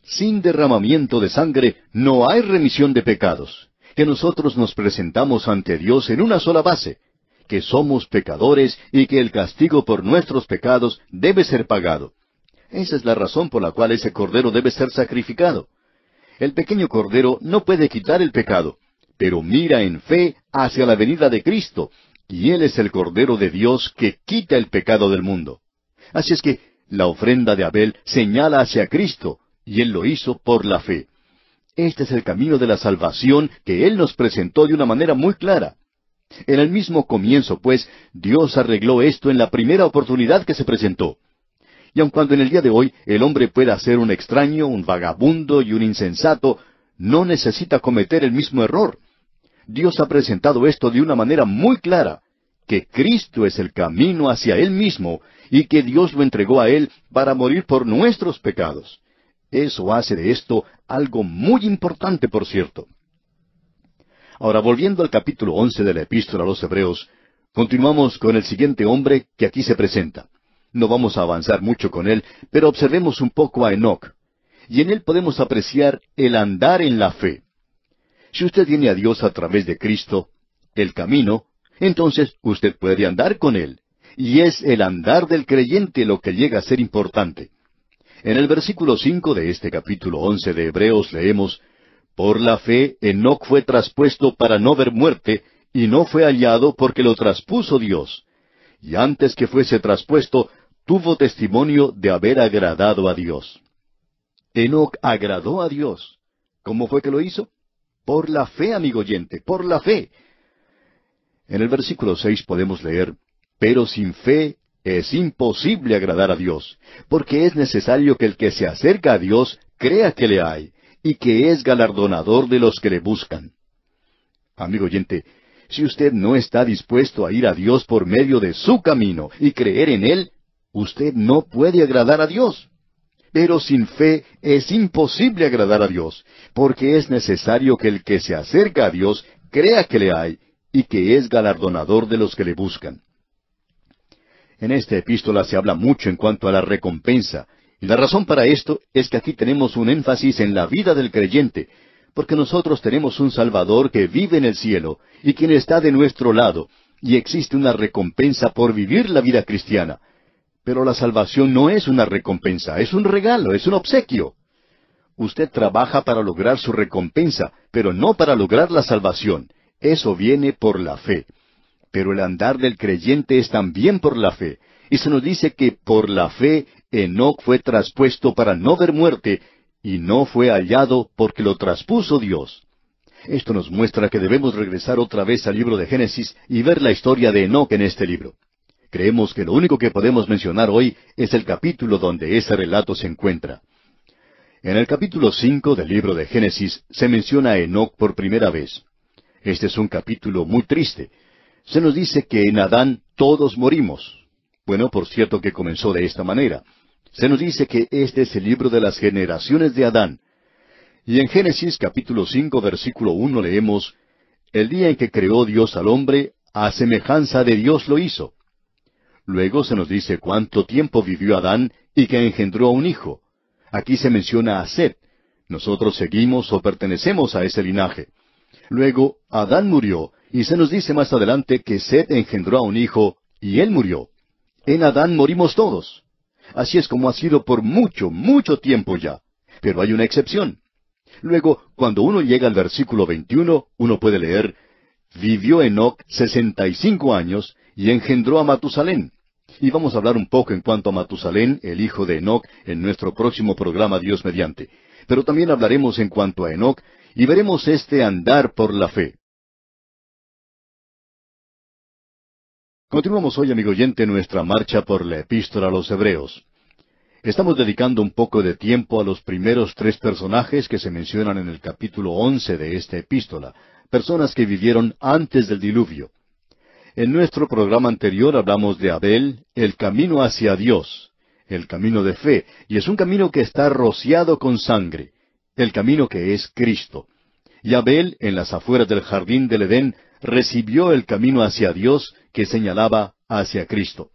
Sin derramamiento de sangre no hay remisión de pecados que nosotros nos presentamos ante Dios en una sola base, que somos pecadores y que el castigo por nuestros pecados debe ser pagado. Esa es la razón por la cual ese cordero debe ser sacrificado. El pequeño cordero no puede quitar el pecado, pero mira en fe hacia la venida de Cristo, y Él es el cordero de Dios que quita el pecado del mundo. Así es que la ofrenda de Abel señala hacia Cristo, y Él lo hizo por la fe. Este es el camino de la salvación que Él nos presentó de una manera muy clara. En el mismo comienzo, pues, Dios arregló esto en la primera oportunidad que se presentó. Y aun cuando en el día de hoy el hombre pueda ser un extraño, un vagabundo y un insensato, no necesita cometer el mismo error. Dios ha presentado esto de una manera muy clara, que Cristo es el camino hacia Él mismo y que Dios lo entregó a Él para morir por nuestros pecados. Eso hace de esto algo muy importante, por cierto. Ahora, volviendo al capítulo once de la epístola a los Hebreos, continuamos con el siguiente hombre que aquí se presenta. No vamos a avanzar mucho con él, pero observemos un poco a Enoch. Y en él podemos apreciar el andar en la fe. Si usted tiene a Dios a través de Cristo, el camino, entonces usted puede andar con él. Y es el andar del creyente lo que llega a ser importante. En el versículo cinco de este capítulo once de Hebreos leemos Por la fe Enoc fue traspuesto para no ver muerte, y no fue hallado porque lo traspuso Dios. Y antes que fuese traspuesto, tuvo testimonio de haber agradado a Dios. Enoc agradó a Dios. ¿Cómo fue que lo hizo? Por la fe, amigo oyente, por la fe. En el versículo seis podemos leer Pero sin fe es imposible agradar a Dios, porque es necesario que el que se acerca a Dios crea que le hay y que es galardonador de los que le buscan. Amigo oyente, si usted no está dispuesto a ir a Dios por medio de su camino y creer en Él, usted no puede agradar a Dios. Pero sin fe es imposible agradar a Dios, porque es necesario que el que se acerca a Dios crea que le hay y que es galardonador de los que le buscan. En esta epístola se habla mucho en cuanto a la recompensa, y la razón para esto es que aquí tenemos un énfasis en la vida del creyente, porque nosotros tenemos un Salvador que vive en el cielo y quien está de nuestro lado, y existe una recompensa por vivir la vida cristiana. Pero la salvación no es una recompensa, es un regalo, es un obsequio. Usted trabaja para lograr su recompensa, pero no para lograr la salvación. Eso viene por la fe. Pero el andar del creyente es también por la fe. Y se nos dice que por la fe Enoc fue traspuesto para no ver muerte, y no fue hallado porque lo traspuso Dios. Esto nos muestra que debemos regresar otra vez al libro de Génesis y ver la historia de Enoc en este libro. Creemos que lo único que podemos mencionar hoy es el capítulo donde ese relato se encuentra. En el capítulo 5 del libro de Génesis se menciona a Enoc por primera vez. Este es un capítulo muy triste, se nos dice que en Adán todos morimos. Bueno, por cierto que comenzó de esta manera. Se nos dice que este es el libro de las generaciones de Adán. Y en Génesis capítulo 5 versículo 1 leemos, El día en que creó Dios al hombre, a semejanza de Dios lo hizo. Luego se nos dice cuánto tiempo vivió Adán y que engendró a un hijo. Aquí se menciona a Set. Nosotros seguimos o pertenecemos a ese linaje. Luego, Adán murió y se nos dice más adelante que Seth engendró a un hijo y él murió. En Adán morimos todos. Así es como ha sido por mucho, mucho tiempo ya. Pero hay una excepción. Luego, cuando uno llega al versículo 21, uno puede leer, vivió Enoc sesenta y cinco años y engendró a Matusalén. Y vamos a hablar un poco en cuanto a Matusalén, el hijo de Enoc, en nuestro próximo programa Dios mediante. Pero también hablaremos en cuanto a Enoc y veremos este andar por la fe. Continuamos hoy, amigo oyente, nuestra marcha por la epístola a los hebreos. Estamos dedicando un poco de tiempo a los primeros tres personajes que se mencionan en el capítulo once de esta epístola, personas que vivieron antes del diluvio. En nuestro programa anterior hablamos de Abel, el camino hacia Dios, el camino de fe, y es un camino que está rociado con sangre, el camino que es Cristo. Y Abel, en las afueras del jardín del Edén, recibió el camino hacia Dios que señalaba hacia Cristo.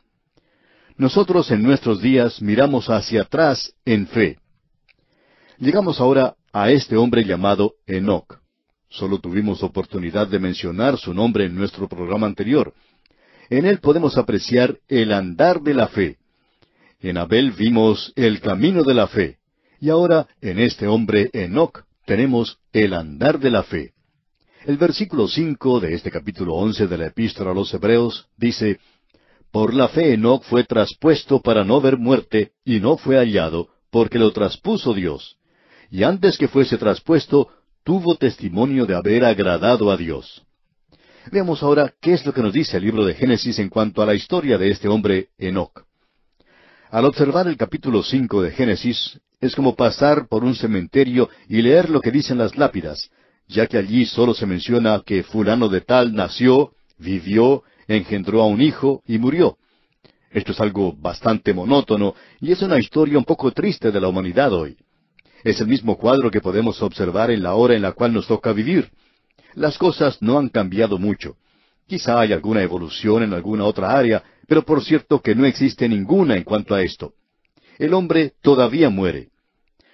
Nosotros en nuestros días miramos hacia atrás en fe. Llegamos ahora a este hombre llamado Enoch. Solo tuvimos oportunidad de mencionar su nombre en nuestro programa anterior. En él podemos apreciar el andar de la fe. En Abel vimos el camino de la fe. Y ahora, en este hombre Enoch tenemos el andar de la fe. El versículo cinco de este capítulo once de la Epístola a los Hebreos dice Por la fe Enoc fue traspuesto para no ver muerte, y no fue hallado, porque lo traspuso Dios. Y antes que fuese traspuesto, tuvo testimonio de haber agradado a Dios. Veamos ahora qué es lo que nos dice el libro de Génesis en cuanto a la historia de este hombre Enoc. Al observar el capítulo cinco de Génesis, es como pasar por un cementerio y leer lo que dicen las lápidas, ya que allí solo se menciona que fulano de tal nació, vivió, engendró a un hijo y murió. Esto es algo bastante monótono y es una historia un poco triste de la humanidad hoy. Es el mismo cuadro que podemos observar en la hora en la cual nos toca vivir. Las cosas no han cambiado mucho. Quizá hay alguna evolución en alguna otra área, pero por cierto que no existe ninguna en cuanto a esto. El hombre todavía muere.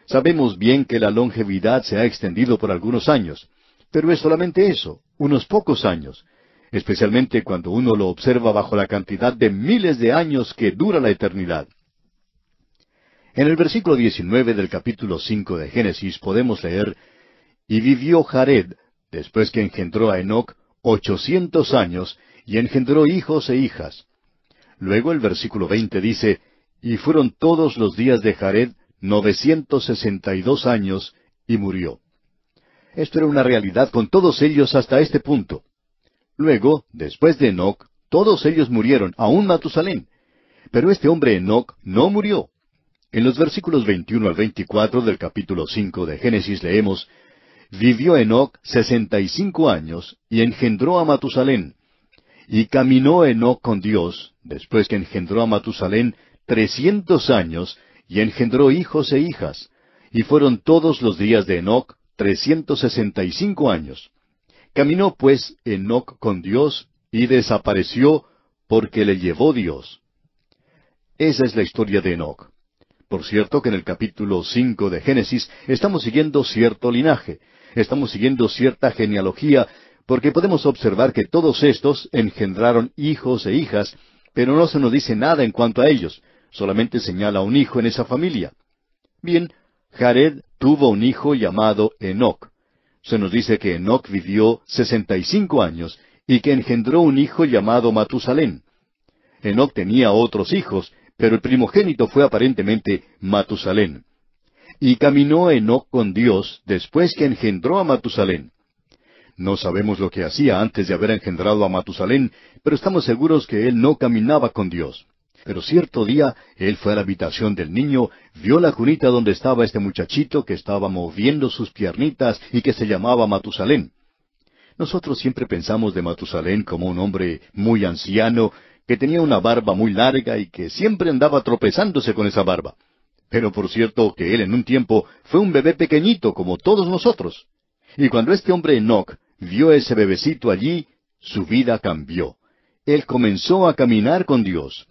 Sabemos bien que la longevidad se ha extendido por algunos años, pero es solamente eso, unos pocos años, especialmente cuando uno lo observa bajo la cantidad de miles de años que dura la eternidad. En el versículo 19 del capítulo 5 de Génesis podemos leer, Y vivió Jared, después que engendró a Enoch ochocientos años, y engendró hijos e hijas. Luego el versículo 20 dice, Y fueron todos los días de Jared 962 años y murió. Esto era una realidad con todos ellos hasta este punto. Luego, después de Enoch, todos ellos murieron, aún Matusalén. Pero este hombre Enoch no murió. En los versículos 21 al 24 del capítulo 5 de Génesis leemos, Vivió Enoch sesenta y cinco años y engendró a Matusalén. Y caminó Enoch con Dios, después que engendró a Matusalén trescientos años y engendró hijos e hijas, y fueron todos los días de Enoc trescientos sesenta y cinco años. Caminó pues Enoc con Dios, y desapareció porque le llevó Dios. Esa es la historia de Enoc. Por cierto que en el capítulo cinco de Génesis estamos siguiendo cierto linaje, estamos siguiendo cierta genealogía, porque podemos observar que todos estos engendraron hijos e hijas, pero no se nos dice nada en cuanto a ellos, Solamente señala un hijo en esa familia. Bien, Jared tuvo un hijo llamado Enoc. Se nos dice que Enoc vivió sesenta y cinco años y que engendró un hijo llamado Matusalén. Enoc tenía otros hijos, pero el primogénito fue aparentemente Matusalén. Y caminó Enoc con Dios después que engendró a Matusalén. No sabemos lo que hacía antes de haber engendrado a Matusalén, pero estamos seguros que él no caminaba con Dios. Pero cierto día él fue a la habitación del niño, vio la cunita donde estaba este muchachito que estaba moviendo sus piernitas y que se llamaba Matusalén. Nosotros siempre pensamos de Matusalén como un hombre muy anciano, que tenía una barba muy larga y que siempre andaba tropezándose con esa barba. Pero por cierto que él en un tiempo fue un bebé pequeñito como todos nosotros. Y cuando este hombre Enoch vio ese bebecito allí, su vida cambió. Él comenzó a caminar con Dios.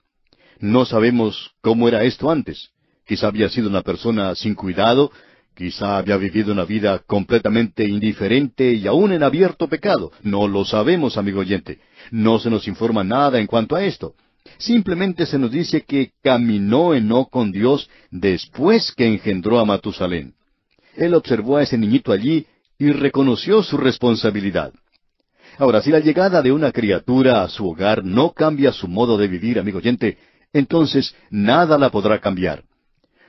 No sabemos cómo era esto antes. Quizá había sido una persona sin cuidado, quizá había vivido una vida completamente indiferente y aún en abierto pecado. No lo sabemos, amigo oyente. No se nos informa nada en cuanto a esto. Simplemente se nos dice que caminó no con Dios después que engendró a Matusalén. Él observó a ese niñito allí y reconoció su responsabilidad. Ahora, si la llegada de una criatura a su hogar no cambia su modo de vivir, amigo oyente, entonces nada la podrá cambiar.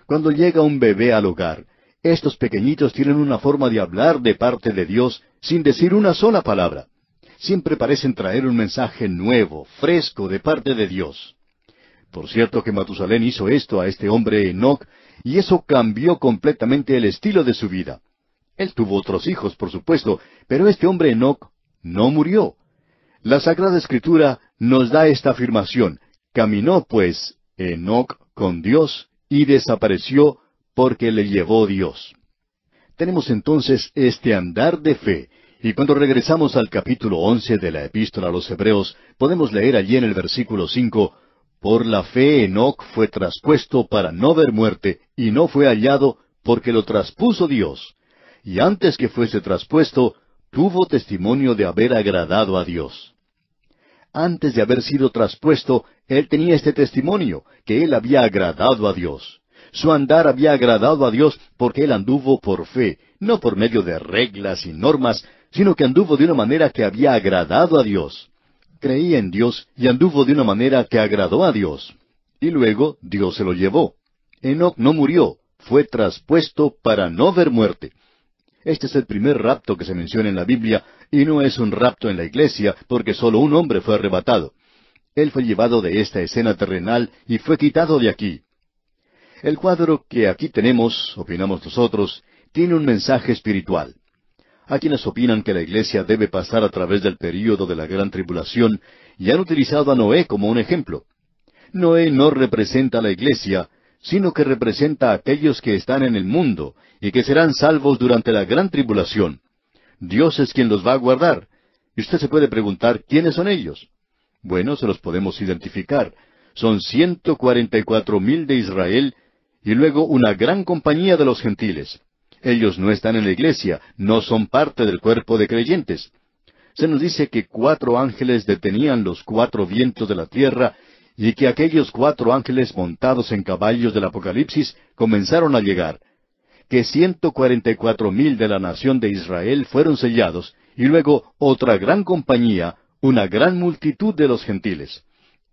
Cuando llega un bebé al hogar, estos pequeñitos tienen una forma de hablar de parte de Dios sin decir una sola palabra. Siempre parecen traer un mensaje nuevo, fresco, de parte de Dios. Por cierto que Matusalén hizo esto a este hombre Enoch, y eso cambió completamente el estilo de su vida. Él tuvo otros hijos, por supuesto, pero este hombre Enoch no murió. La Sagrada Escritura nos da esta afirmación, Caminó pues Enoc con Dios y desapareció porque le llevó Dios. Tenemos entonces este andar de fe, y cuando regresamos al capítulo once de la epístola a los Hebreos, podemos leer allí en el versículo cinco, Por la fe Enoc fue traspuesto para no ver muerte, y no fue hallado porque lo traspuso Dios. Y antes que fuese traspuesto, tuvo testimonio de haber agradado a Dios. Antes de haber sido traspuesto, él tenía este testimonio, que él había agradado a Dios. Su andar había agradado a Dios porque él anduvo por fe, no por medio de reglas y normas, sino que anduvo de una manera que había agradado a Dios. Creía en Dios y anduvo de una manera que agradó a Dios. Y luego Dios se lo llevó. Enoc no murió, fue traspuesto para no ver muerte. Este es el primer rapto que se menciona en la Biblia y no es un rapto en la iglesia porque solo un hombre fue arrebatado. Él fue llevado de esta escena terrenal y fue quitado de aquí. El cuadro que aquí tenemos, opinamos nosotros, tiene un mensaje espiritual. A quienes opinan que la iglesia debe pasar a través del período de la gran tribulación y han utilizado a Noé como un ejemplo. Noé no representa a la iglesia, sino que representa a aquellos que están en el mundo y que serán salvos durante la gran tribulación. Dios es quien los va a guardar. Y usted se puede preguntar quiénes son ellos. Bueno, se los podemos identificar. Son ciento cuarenta y cuatro mil de Israel y luego una gran compañía de los gentiles. Ellos no están en la iglesia, no son parte del cuerpo de creyentes. Se nos dice que cuatro ángeles detenían los cuatro vientos de la tierra y que aquellos cuatro ángeles montados en caballos del Apocalipsis comenzaron a llegar, que ciento cuarenta y cuatro mil de la nación de Israel fueron sellados, y luego otra gran compañía, una gran multitud de los gentiles.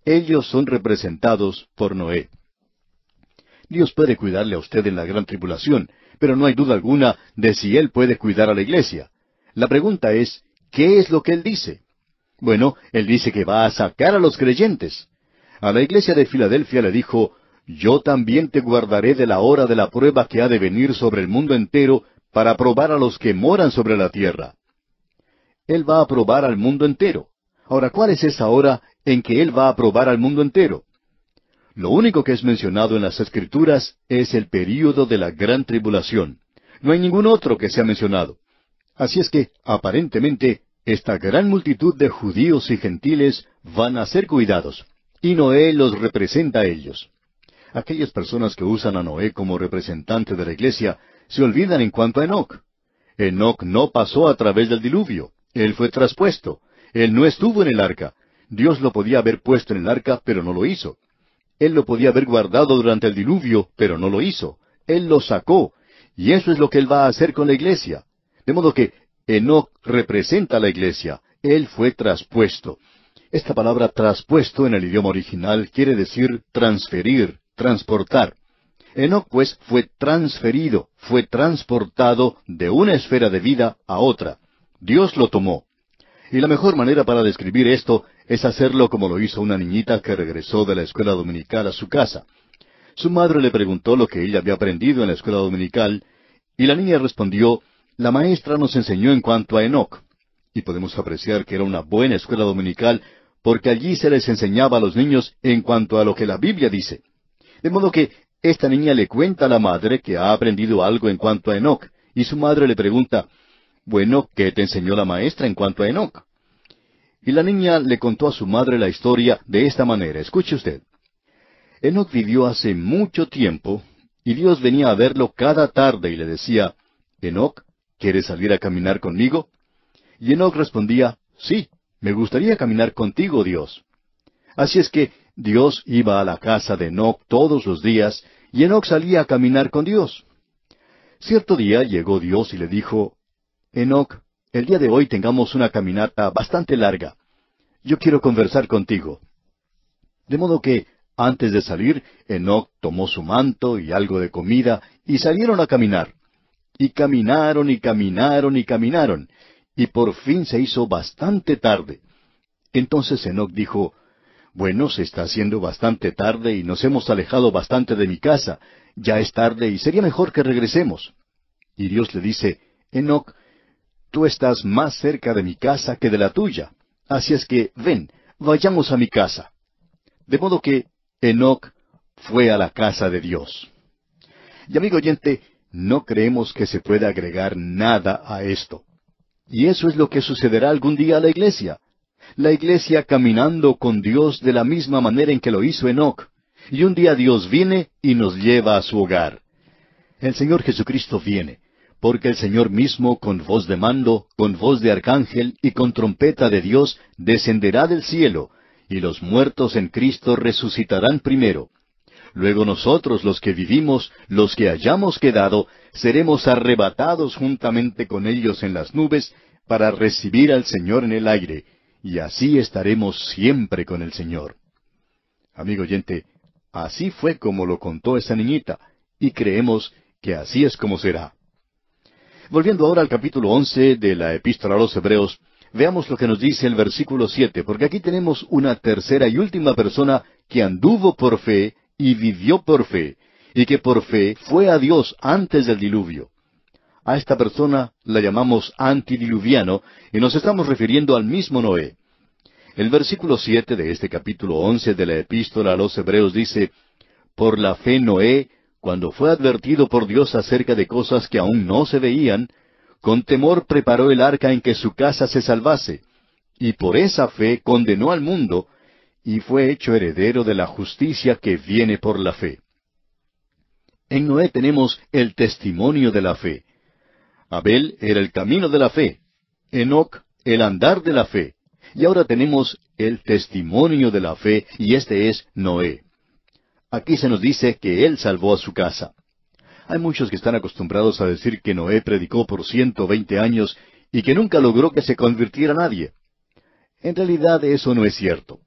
Ellos son representados por Noé. Dios puede cuidarle a usted en la gran tribulación, pero no hay duda alguna de si Él puede cuidar a la iglesia. La pregunta es, ¿qué es lo que Él dice? Bueno, Él dice que va a sacar a los creyentes. A la iglesia de Filadelfia le dijo, Yo también te guardaré de la hora de la prueba que ha de venir sobre el mundo entero para probar a los que moran sobre la tierra. Él va a probar al mundo entero. Ahora, ¿cuál es esa hora en que Él va a probar al mundo entero? Lo único que es mencionado en las Escrituras es el período de la gran tribulación. No hay ningún otro que sea mencionado. Así es que, aparentemente, esta gran multitud de judíos y gentiles van a ser cuidados, y Noé los representa a ellos. Aquellas personas que usan a Noé como representante de la iglesia se olvidan en cuanto a Enoch. Enoch no pasó a través del diluvio, él fue traspuesto, él no estuvo en el arca. Dios lo podía haber puesto en el arca, pero no lo hizo. Él lo podía haber guardado durante el diluvio, pero no lo hizo. Él lo sacó. Y eso es lo que Él va a hacer con la iglesia. De modo que Enoch representa a la iglesia. Él fue traspuesto. Esta palabra traspuesto en el idioma original quiere decir transferir, transportar. Enoch pues fue transferido, fue transportado de una esfera de vida a otra. Dios lo tomó. Y la mejor manera para describir esto es hacerlo como lo hizo una niñita que regresó de la escuela dominical a su casa. Su madre le preguntó lo que ella había aprendido en la escuela dominical, y la niña respondió, la maestra nos enseñó en cuanto a Enoch. Y podemos apreciar que era una buena escuela dominical porque allí se les enseñaba a los niños en cuanto a lo que la Biblia dice. De modo que esta niña le cuenta a la madre que ha aprendido algo en cuanto a Enoch, y su madre le pregunta, bueno, ¿qué te enseñó la maestra en cuanto a Enoc? Y la niña le contó a su madre la historia de esta manera. Escuche usted. Enoc vivió hace mucho tiempo, y Dios venía a verlo cada tarde y le decía, «Enoch, ¿quieres salir a caminar conmigo? Y Enoch respondía, Sí, me gustaría caminar contigo, Dios. Así es que Dios iba a la casa de Enoch todos los días, y Enoch salía a caminar con Dios. Cierto día llegó Dios y le dijo, Enoc, el día de hoy tengamos una caminata bastante larga. Yo quiero conversar contigo. De modo que, antes de salir, Enoc tomó su manto y algo de comida y salieron a caminar. Y caminaron y caminaron y caminaron, y por fin se hizo bastante tarde. Entonces Enoc dijo, Bueno, se está haciendo bastante tarde y nos hemos alejado bastante de mi casa, ya es tarde y sería mejor que regresemos. Y Dios le dice, Enoc tú estás más cerca de mi casa que de la tuya. Así es que, ven, vayamos a mi casa. De modo que Enoc fue a la casa de Dios. Y amigo oyente, no creemos que se pueda agregar nada a esto. Y eso es lo que sucederá algún día a la iglesia. La iglesia caminando con Dios de la misma manera en que lo hizo Enoc. Y un día Dios viene y nos lleva a su hogar. El Señor Jesucristo viene porque el Señor mismo con voz de mando, con voz de arcángel y con trompeta de Dios descenderá del cielo, y los muertos en Cristo resucitarán primero. Luego nosotros los que vivimos, los que hayamos quedado, seremos arrebatados juntamente con ellos en las nubes para recibir al Señor en el aire, y así estaremos siempre con el Señor. Amigo oyente, así fue como lo contó esa niñita, y creemos que así es como será. Volviendo ahora al capítulo once de la Epístola a los Hebreos, veamos lo que nos dice el versículo siete, porque aquí tenemos una tercera y última persona que anduvo por fe y vivió por fe, y que por fe fue a Dios antes del diluvio. A esta persona la llamamos antidiluviano y nos estamos refiriendo al mismo Noé. El versículo siete de este capítulo once de la Epístola a los Hebreos dice Por la fe Noé cuando fue advertido por Dios acerca de cosas que aún no se veían, con temor preparó el arca en que su casa se salvase, y por esa fe condenó al mundo, y fue hecho heredero de la justicia que viene por la fe. En Noé tenemos el testimonio de la fe. Abel era el camino de la fe, Enoc el andar de la fe, y ahora tenemos el testimonio de la fe, y este es Noé. Aquí se nos dice que Él salvó a su casa. Hay muchos que están acostumbrados a decir que Noé predicó por ciento veinte años y que nunca logró que se convirtiera nadie. En realidad eso no es cierto.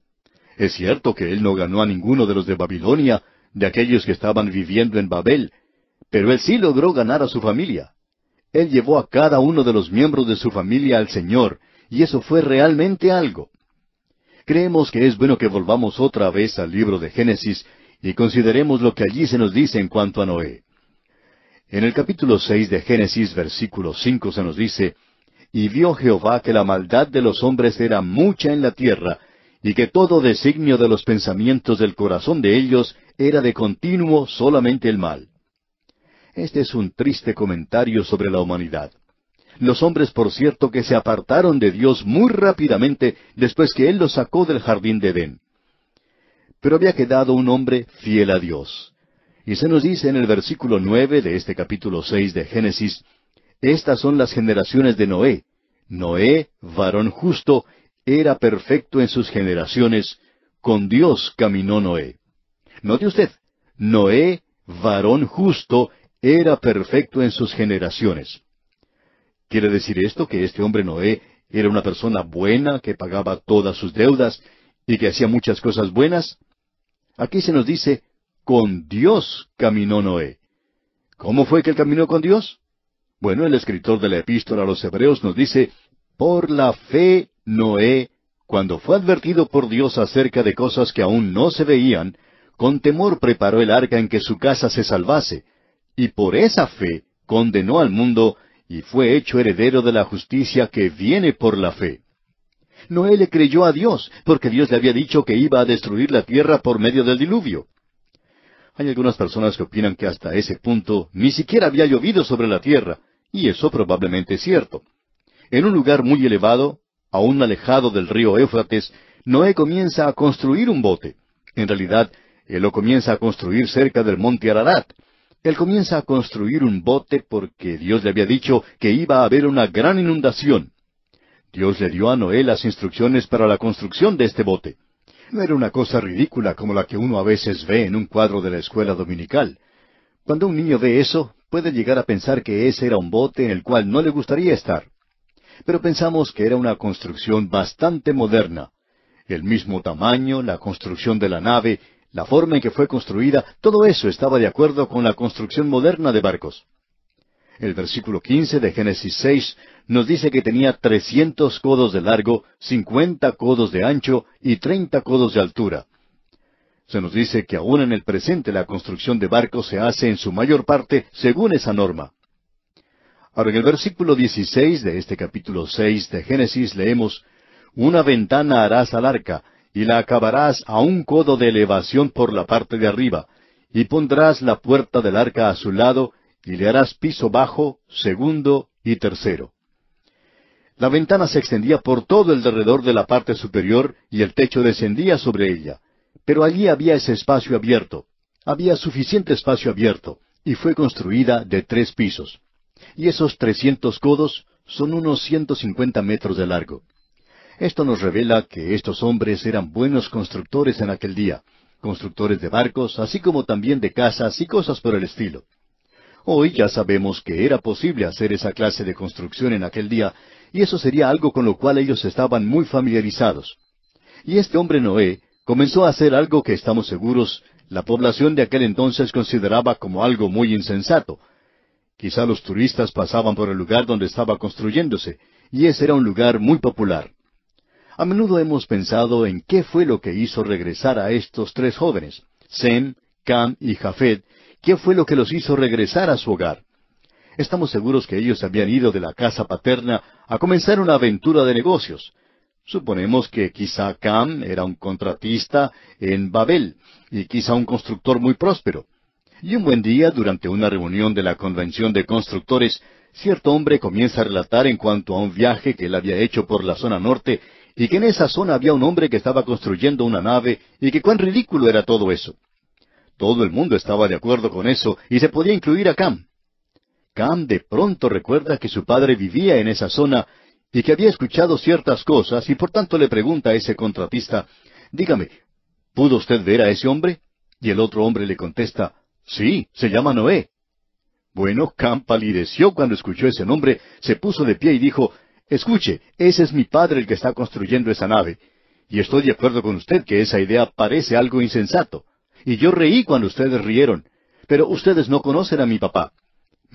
Es cierto que él no ganó a ninguno de los de Babilonia, de aquellos que estaban viviendo en Babel, pero él sí logró ganar a su familia. Él llevó a cada uno de los miembros de su familia al Señor, y eso fue realmente algo. Creemos que es bueno que volvamos otra vez al libro de Génesis y consideremos lo que allí se nos dice en cuanto a Noé. En el capítulo seis de Génesis, versículo cinco, se nos dice Y vio Jehová que la maldad de los hombres era mucha en la tierra, y que todo designio de los pensamientos del corazón de ellos era de continuo solamente el mal. Este es un triste comentario sobre la humanidad. Los hombres, por cierto, que se apartaron de Dios muy rápidamente después que Él los sacó del jardín de Edén pero había quedado un hombre fiel a Dios. Y se nos dice en el versículo nueve de este capítulo seis de Génesis, Estas son las generaciones de Noé. Noé, varón justo, era perfecto en sus generaciones, con Dios caminó Noé. Note usted, Noé, varón justo, era perfecto en sus generaciones. ¿Quiere decir esto que este hombre Noé era una persona buena que pagaba todas sus deudas y que hacía muchas cosas buenas? Aquí se nos dice, con Dios caminó Noé. ¿Cómo fue que él caminó con Dios? Bueno, el escritor de la epístola a los Hebreos nos dice, por la fe Noé, cuando fue advertido por Dios acerca de cosas que aún no se veían, con temor preparó el arca en que su casa se salvase, y por esa fe condenó al mundo y fue hecho heredero de la justicia que viene por la fe. Noé le creyó a Dios, porque Dios le había dicho que iba a destruir la tierra por medio del diluvio. Hay algunas personas que opinan que hasta ese punto ni siquiera había llovido sobre la tierra, y eso probablemente es cierto. En un lugar muy elevado, aún alejado del río Éufrates, Noé comienza a construir un bote. En realidad, él lo comienza a construir cerca del monte Ararat. Él comienza a construir un bote porque Dios le había dicho que iba a haber una gran inundación. Dios le dio a Noé las instrucciones para la construcción de este bote. No era una cosa ridícula como la que uno a veces ve en un cuadro de la escuela dominical. Cuando un niño ve eso, puede llegar a pensar que ese era un bote en el cual no le gustaría estar. Pero pensamos que era una construcción bastante moderna. El mismo tamaño, la construcción de la nave, la forma en que fue construida, todo eso estaba de acuerdo con la construcción moderna de barcos. El versículo 15 de Génesis 6 nos dice que tenía trescientos codos de largo, cincuenta codos de ancho y treinta codos de altura. Se nos dice que aún en el presente la construcción de barcos se hace en su mayor parte según esa norma. Ahora, en el versículo 16 de este capítulo seis de Génesis leemos, Una ventana harás al arca, y la acabarás a un codo de elevación por la parte de arriba, y pondrás la puerta del arca a su lado, y le harás piso bajo, segundo y tercero. La ventana se extendía por todo el derredor de la parte superior y el techo descendía sobre ella. Pero allí había ese espacio abierto. Había suficiente espacio abierto y fue construida de tres pisos. Y esos trescientos codos son unos ciento cincuenta metros de largo. Esto nos revela que estos hombres eran buenos constructores en aquel día, constructores de barcos, así como también de casas y cosas por el estilo. Hoy ya sabemos que era posible hacer esa clase de construcción en aquel día y eso sería algo con lo cual ellos estaban muy familiarizados. Y este hombre Noé comenzó a hacer algo que estamos seguros la población de aquel entonces consideraba como algo muy insensato. Quizá los turistas pasaban por el lugar donde estaba construyéndose, y ese era un lugar muy popular. A menudo hemos pensado en qué fue lo que hizo regresar a estos tres jóvenes, Sem, Cam y Jafet, qué fue lo que los hizo regresar a su hogar. Estamos seguros que ellos habían ido de la casa paterna a comenzar una aventura de negocios. Suponemos que quizá Cam era un contratista en Babel y quizá un constructor muy próspero. Y un buen día, durante una reunión de la Convención de Constructores, cierto hombre comienza a relatar en cuanto a un viaje que él había hecho por la zona norte y que en esa zona había un hombre que estaba construyendo una nave y que cuán ridículo era todo eso. Todo el mundo estaba de acuerdo con eso y se podía incluir a Cam. Cam de pronto recuerda que su padre vivía en esa zona y que había escuchado ciertas cosas y por tanto le pregunta a ese contratista, dígame, ¿pudo usted ver a ese hombre? Y el otro hombre le contesta, sí, se llama Noé. Bueno, Cam palideció cuando escuchó ese nombre, se puso de pie y dijo, escuche, ese es mi padre el que está construyendo esa nave. Y estoy de acuerdo con usted que esa idea parece algo insensato. Y yo reí cuando ustedes rieron. Pero ustedes no conocen a mi papá.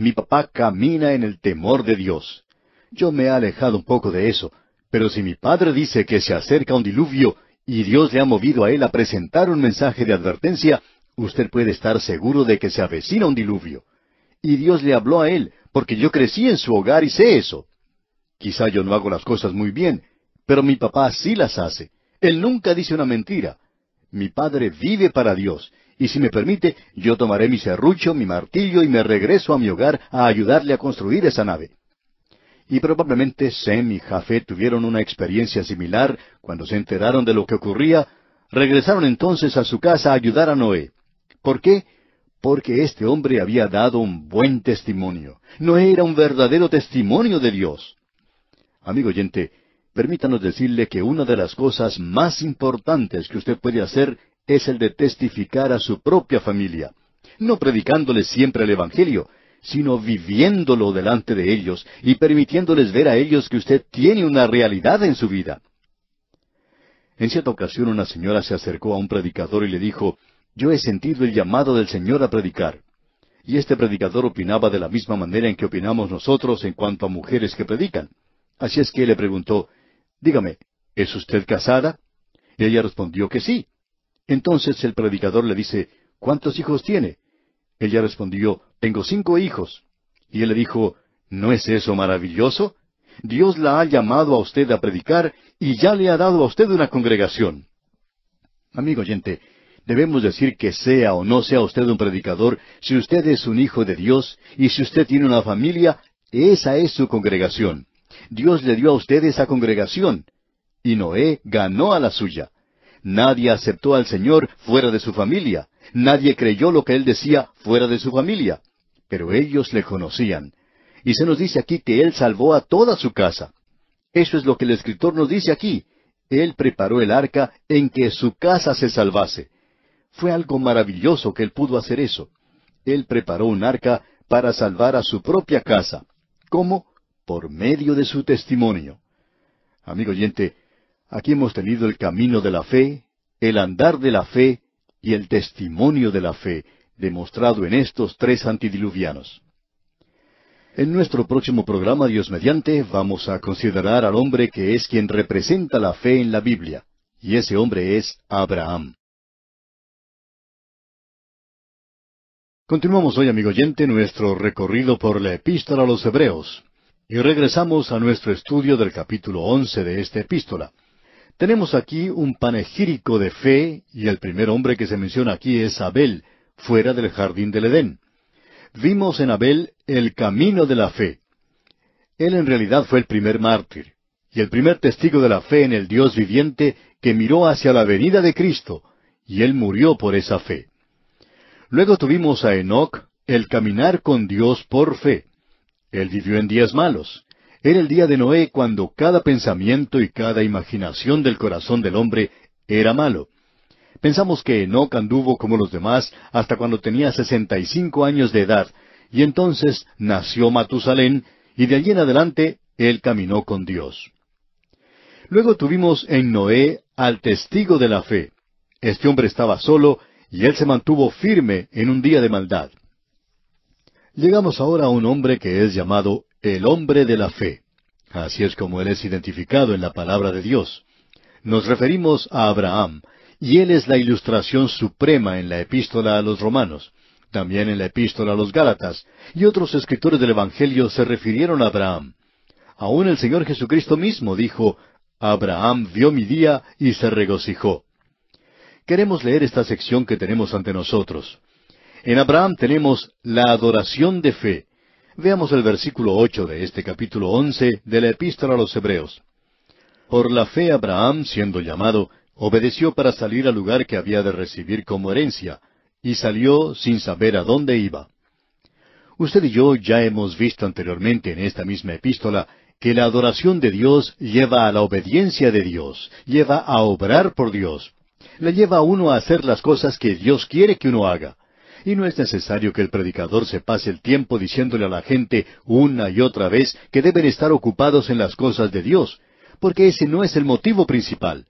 Mi papá camina en el temor de Dios. Yo me he alejado un poco de eso, pero si mi padre dice que se acerca un diluvio y Dios le ha movido a él a presentar un mensaje de advertencia, usted puede estar seguro de que se avecina un diluvio. Y Dios le habló a él, porque yo crecí en su hogar y sé eso. Quizá yo no hago las cosas muy bien, pero mi papá sí las hace. Él nunca dice una mentira. Mi padre vive para Dios, y si me permite, yo tomaré mi serrucho, mi martillo y me regreso a mi hogar a ayudarle a construir esa nave. Y probablemente Sem y Jafé tuvieron una experiencia similar cuando se enteraron de lo que ocurría, regresaron entonces a su casa a ayudar a Noé. ¿Por qué? Porque este hombre había dado un buen testimonio. Noé era un verdadero testimonio de Dios. Amigo oyente, permítanos decirle que una de las cosas más importantes que usted puede hacer es el de testificar a su propia familia, no predicándoles siempre el Evangelio, sino viviéndolo delante de ellos y permitiéndoles ver a ellos que usted tiene una realidad en su vida. En cierta ocasión una señora se acercó a un predicador y le dijo, Yo he sentido el llamado del Señor a predicar. Y este predicador opinaba de la misma manera en que opinamos nosotros en cuanto a mujeres que predican. Así es que le preguntó, Dígame, ¿es usted casada? Y ella respondió que sí. Entonces el predicador le dice, ¿cuántos hijos tiene? Ella respondió, tengo cinco hijos. Y él le dijo, ¿no es eso maravilloso? Dios la ha llamado a usted a predicar y ya le ha dado a usted una congregación. Amigo oyente, debemos decir que sea o no sea usted un predicador, si usted es un hijo de Dios y si usted tiene una familia, esa es su congregación. Dios le dio a usted esa congregación. Y Noé ganó a la suya. Nadie aceptó al Señor fuera de su familia. Nadie creyó lo que él decía fuera de su familia. Pero ellos le conocían. Y se nos dice aquí que él salvó a toda su casa. Eso es lo que el escritor nos dice aquí. Él preparó el arca en que su casa se salvase. Fue algo maravilloso que él pudo hacer eso. Él preparó un arca para salvar a su propia casa. ¿Cómo? Por medio de su testimonio. Amigo oyente, Aquí hemos tenido el camino de la fe, el andar de la fe y el testimonio de la fe, demostrado en estos tres antidiluvianos. En nuestro próximo programa, Dios mediante, vamos a considerar al hombre que es quien representa la fe en la Biblia, y ese hombre es Abraham. Continuamos hoy, amigo oyente, nuestro recorrido por la epístola a los Hebreos, y regresamos a nuestro estudio del capítulo once de esta epístola. Tenemos aquí un panegírico de fe, y el primer hombre que se menciona aquí es Abel, fuera del jardín del Edén. Vimos en Abel el camino de la fe. Él en realidad fue el primer mártir, y el primer testigo de la fe en el Dios viviente que miró hacia la venida de Cristo, y él murió por esa fe. Luego tuvimos a Enoch, el caminar con Dios por fe. Él vivió en días malos, era el día de Noé cuando cada pensamiento y cada imaginación del corazón del hombre era malo. Pensamos que Enoch anduvo como los demás hasta cuando tenía sesenta y cinco años de edad, y entonces nació Matusalén, y de allí en adelante él caminó con Dios. Luego tuvimos en Noé al testigo de la fe. Este hombre estaba solo, y él se mantuvo firme en un día de maldad. Llegamos ahora a un hombre que es llamado el hombre de la fe. Así es como él es identificado en la palabra de Dios. Nos referimos a Abraham, y él es la ilustración suprema en la epístola a los romanos, también en la epístola a los Gálatas, y otros escritores del Evangelio se refirieron a Abraham. Aún el Señor Jesucristo mismo dijo, Abraham vio mi día y se regocijó. Queremos leer esta sección que tenemos ante nosotros. En Abraham tenemos la adoración de fe, Veamos el versículo ocho de este capítulo once de la Epístola a los Hebreos. Por la fe Abraham, siendo llamado, obedeció para salir al lugar que había de recibir como herencia, y salió sin saber a dónde iba. Usted y yo ya hemos visto anteriormente en esta misma epístola que la adoración de Dios lleva a la obediencia de Dios, lleva a obrar por Dios, le lleva a uno a hacer las cosas que Dios quiere que uno haga. Y no es necesario que el predicador se pase el tiempo diciéndole a la gente una y otra vez que deben estar ocupados en las cosas de Dios, porque ese no es el motivo principal.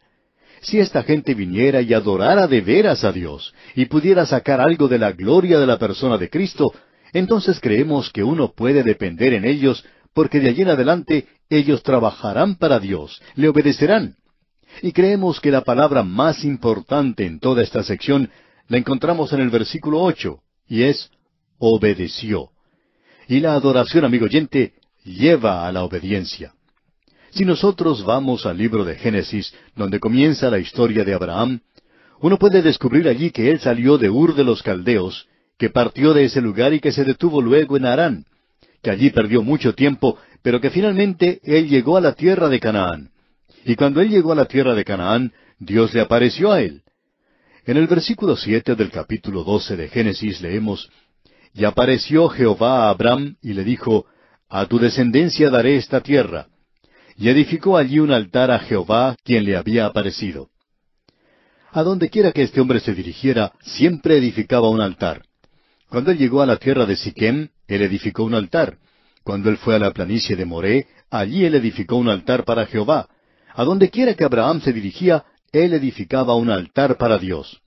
Si esta gente viniera y adorara de veras a Dios y pudiera sacar algo de la gloria de la persona de Cristo, entonces creemos que uno puede depender en ellos porque de allí en adelante ellos trabajarán para Dios, le obedecerán. Y creemos que la palabra más importante en toda esta sección la encontramos en el versículo ocho, y es obedeció. Y la adoración, amigo oyente, lleva a la obediencia. Si nosotros vamos al libro de Génesis, donde comienza la historia de Abraham, uno puede descubrir allí que él salió de Ur de los Caldeos, que partió de ese lugar y que se detuvo luego en Harán, que allí perdió mucho tiempo, pero que finalmente él llegó a la tierra de Canaán. Y cuando él llegó a la tierra de Canaán, Dios le apareció a él. En el versículo siete del capítulo doce de Génesis leemos Y apareció Jehová a Abraham y le dijo A tu descendencia daré esta tierra. Y edificó allí un altar a Jehová, quien le había aparecido. A donde quiera que este hombre se dirigiera, siempre edificaba un altar. Cuando él llegó a la tierra de Siquem, él edificó un altar. Cuando él fue a la planicie de Moré, allí él edificó un altar para Jehová. A donde quiera que Abraham se dirigía, él edificaba un altar para Dios.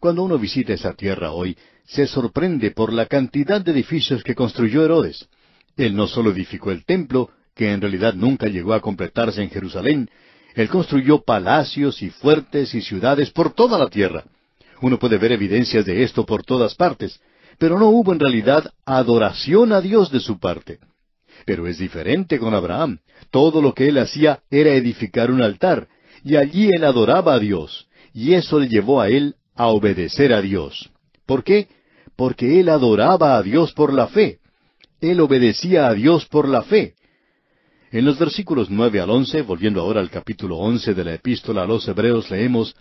Cuando uno visita esa tierra hoy, se sorprende por la cantidad de edificios que construyó Herodes. Él no solo edificó el templo, que en realidad nunca llegó a completarse en Jerusalén, él construyó palacios y fuertes y ciudades por toda la tierra. Uno puede ver evidencias de esto por todas partes, pero no hubo en realidad adoración a Dios de su parte. Pero es diferente con Abraham. Todo lo que él hacía era edificar un altar, y allí él adoraba a Dios, y eso le llevó a él a obedecer a Dios. ¿Por qué? Porque él adoraba a Dios por la fe. Él obedecía a Dios por la fe. En los versículos nueve al once, volviendo ahora al capítulo once de la Epístola a los Hebreos, leemos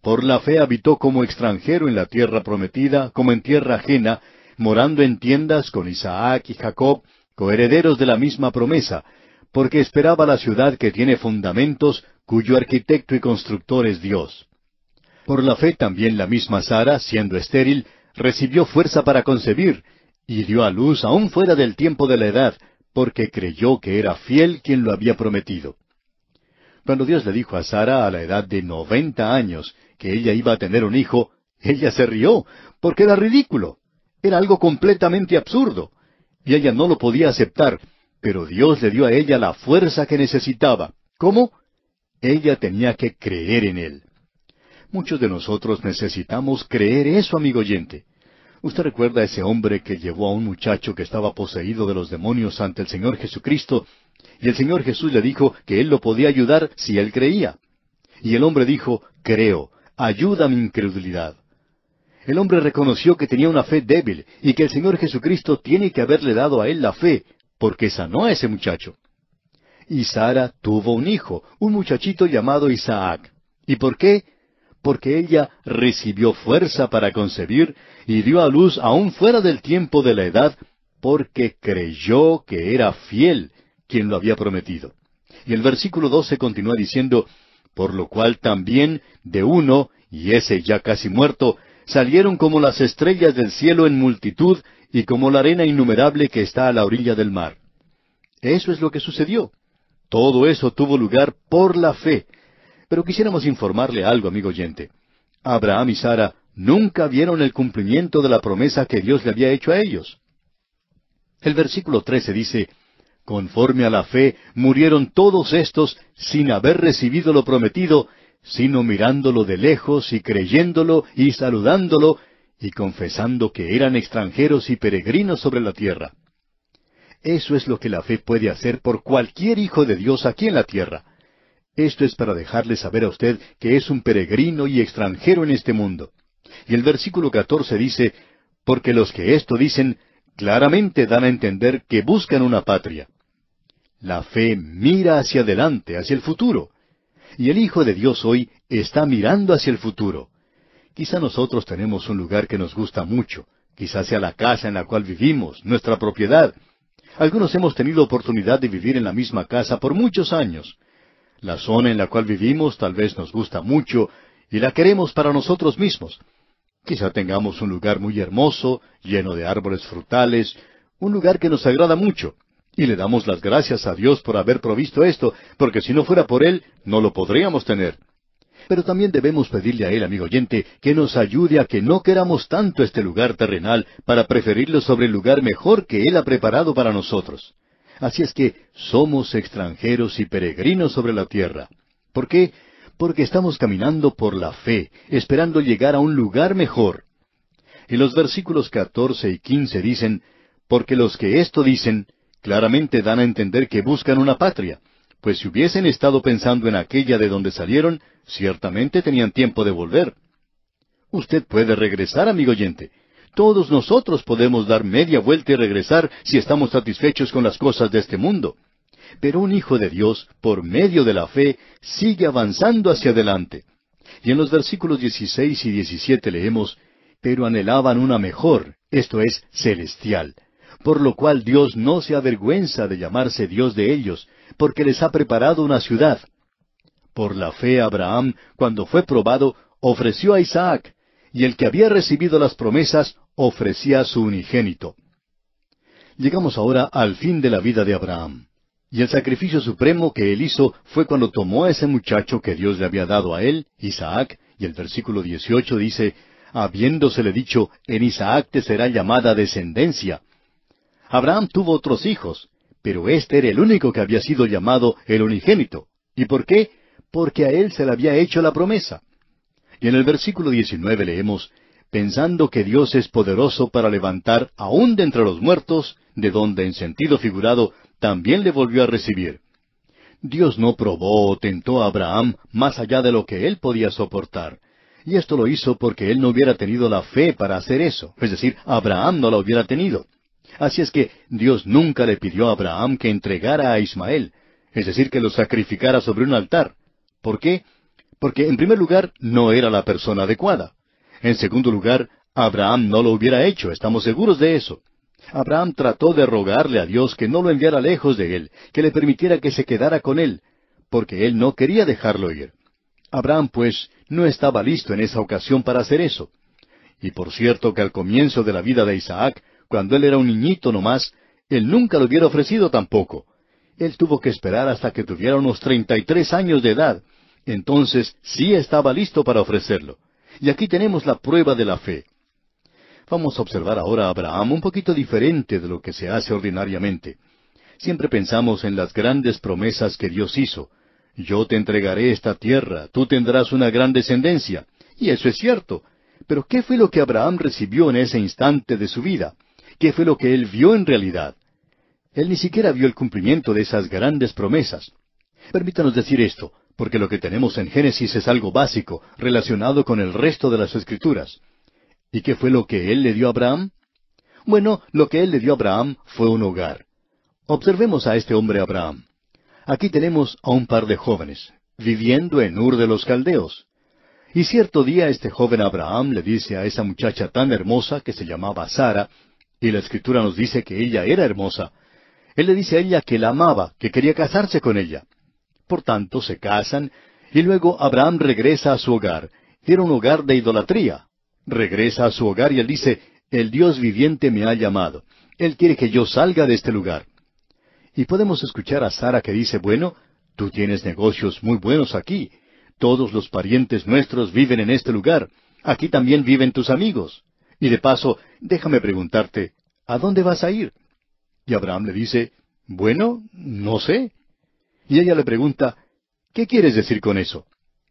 Por la fe habitó como extranjero en la tierra prometida, como en tierra ajena, morando en tiendas con Isaac y Jacob, coherederos de la misma promesa, porque esperaba la ciudad que tiene fundamentos, cuyo arquitecto y constructor es Dios. Por la fe también la misma Sara, siendo estéril, recibió fuerza para concebir, y dio a luz aún fuera del tiempo de la edad, porque creyó que era fiel quien lo había prometido. Cuando Dios le dijo a Sara a la edad de noventa años que ella iba a tener un hijo, ella se rió, porque era ridículo. Era algo completamente absurdo. Y ella no lo podía aceptar, pero Dios le dio a ella la fuerza que necesitaba. ¿Cómo? Ella tenía que creer en Él. Muchos de nosotros necesitamos creer eso, amigo oyente. Usted recuerda a ese hombre que llevó a un muchacho que estaba poseído de los demonios ante el Señor Jesucristo, y el Señor Jesús le dijo que él lo podía ayudar si él creía. Y el hombre dijo, creo, ayuda mi incredulidad. El hombre reconoció que tenía una fe débil y que el Señor Jesucristo tiene que haberle dado a él la fe, porque sanó a ese muchacho y Sara tuvo un hijo, un muchachito llamado Isaac. ¿Y por qué? Porque ella recibió fuerza para concebir y dio a luz aún fuera del tiempo de la edad, porque creyó que era fiel quien lo había prometido. Y el versículo 12 continúa diciendo, por lo cual también de uno, y ese ya casi muerto, salieron como las estrellas del cielo en multitud y como la arena innumerable que está a la orilla del mar. Eso es lo que sucedió. Todo eso tuvo lugar por la fe. Pero quisiéramos informarle algo, amigo oyente. Abraham y Sara nunca vieron el cumplimiento de la promesa que Dios le había hecho a ellos. El versículo 13 dice, Conforme a la fe murieron todos estos sin haber recibido lo prometido, sino mirándolo de lejos y creyéndolo y saludándolo y confesando que eran extranjeros y peregrinos sobre la tierra. Eso es lo que la fe puede hacer por cualquier hijo de Dios aquí en la tierra. Esto es para dejarle saber a usted que es un peregrino y extranjero en este mundo. Y el versículo 14 dice, porque los que esto dicen claramente dan a entender que buscan una patria. La fe mira hacia adelante, hacia el futuro. Y el Hijo de Dios hoy está mirando hacia el futuro. Quizá nosotros tenemos un lugar que nos gusta mucho, quizá sea la casa en la cual vivimos, nuestra propiedad, algunos hemos tenido oportunidad de vivir en la misma casa por muchos años. La zona en la cual vivimos tal vez nos gusta mucho y la queremos para nosotros mismos. Quizá tengamos un lugar muy hermoso, lleno de árboles frutales, un lugar que nos agrada mucho. Y le damos las gracias a Dios por haber provisto esto, porque si no fuera por Él, no lo podríamos tener. Pero también debemos pedirle a Él, amigo oyente, que nos ayude a que no queramos tanto este lugar terrenal para preferirlo sobre el lugar mejor que Él ha preparado para nosotros. Así es que somos extranjeros y peregrinos sobre la tierra. ¿Por qué? Porque estamos caminando por la fe, esperando llegar a un lugar mejor. Y los versículos 14 y 15 dicen, porque los que esto dicen claramente dan a entender que buscan una patria, pues si hubiesen estado pensando en aquella de donde salieron, ciertamente tenían tiempo de volver. Usted puede regresar, amigo oyente. Todos nosotros podemos dar media vuelta y regresar si estamos satisfechos con las cosas de este mundo. Pero un hijo de Dios, por medio de la fe, sigue avanzando hacia adelante. Y en los versículos 16 y 17 leemos, pero anhelaban una mejor, esto es, celestial por lo cual Dios no se avergüenza de llamarse Dios de ellos, porque les ha preparado una ciudad. Por la fe Abraham, cuando fue probado, ofreció a Isaac, y el que había recibido las promesas ofrecía a su unigénito. Llegamos ahora al fin de la vida de Abraham. Y el sacrificio supremo que él hizo fue cuando tomó a ese muchacho que Dios le había dado a él, Isaac, y el versículo 18 dice, habiéndosele dicho, en Isaac te será llamada descendencia, Abraham tuvo otros hijos, pero este era el único que había sido llamado el unigénito. ¿Y por qué? Porque a él se le había hecho la promesa. Y en el versículo 19 leemos, pensando que Dios es poderoso para levantar aún de entre los muertos, de donde en sentido figurado también le volvió a recibir. Dios no probó o tentó a Abraham más allá de lo que él podía soportar. Y esto lo hizo porque él no hubiera tenido la fe para hacer eso, es decir, Abraham no la hubiera tenido. Así es que Dios nunca le pidió a Abraham que entregara a Ismael, es decir, que lo sacrificara sobre un altar. ¿Por qué? Porque en primer lugar no era la persona adecuada. En segundo lugar, Abraham no lo hubiera hecho, estamos seguros de eso. Abraham trató de rogarle a Dios que no lo enviara lejos de él, que le permitiera que se quedara con él, porque él no quería dejarlo ir. Abraham, pues, no estaba listo en esa ocasión para hacer eso. Y por cierto que al comienzo de la vida de Isaac, cuando él era un niñito nomás, él nunca lo hubiera ofrecido tampoco. Él tuvo que esperar hasta que tuviera unos treinta y tres años de edad. Entonces sí estaba listo para ofrecerlo. Y aquí tenemos la prueba de la fe. Vamos a observar ahora a Abraham un poquito diferente de lo que se hace ordinariamente. Siempre pensamos en las grandes promesas que Dios hizo. Yo te entregaré esta tierra, tú tendrás una gran descendencia. Y eso es cierto. Pero ¿qué fue lo que Abraham recibió en ese instante de su vida? qué fue lo que él vio en realidad. Él ni siquiera vio el cumplimiento de esas grandes promesas. Permítanos decir esto, porque lo que tenemos en Génesis es algo básico, relacionado con el resto de las Escrituras. ¿Y qué fue lo que él le dio a Abraham? Bueno, lo que él le dio a Abraham fue un hogar. Observemos a este hombre Abraham. Aquí tenemos a un par de jóvenes, viviendo en Ur de los Caldeos. Y cierto día este joven Abraham le dice a esa muchacha tan hermosa que se llamaba Sara, y la escritura nos dice que ella era hermosa. Él le dice a ella que la amaba, que quería casarse con ella. Por tanto, se casan y luego Abraham regresa a su hogar. Era un hogar de idolatría. Regresa a su hogar y él dice, el Dios viviente me ha llamado. Él quiere que yo salga de este lugar. Y podemos escuchar a Sara que dice, bueno, tú tienes negocios muy buenos aquí. Todos los parientes nuestros viven en este lugar. Aquí también viven tus amigos. Y de paso, déjame preguntarte, ¿a dónde vas a ir? Y Abraham le dice, bueno, no sé. Y ella le pregunta, ¿qué quieres decir con eso?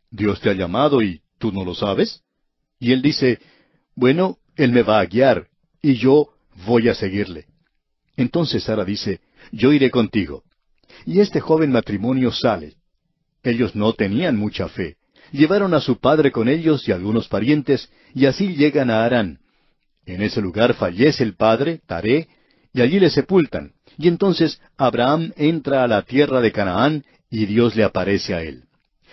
Dios te ha llamado y tú no lo sabes. Y él dice, bueno, él me va a guiar y yo voy a seguirle. Entonces Sara dice, yo iré contigo. Y este joven matrimonio sale. Ellos no tenían mucha fe. Llevaron a su padre con ellos y algunos parientes, y así llegan a Arán. En ese lugar fallece el padre, Taré, y allí le sepultan. Y entonces Abraham entra a la tierra de Canaán y Dios le aparece a él.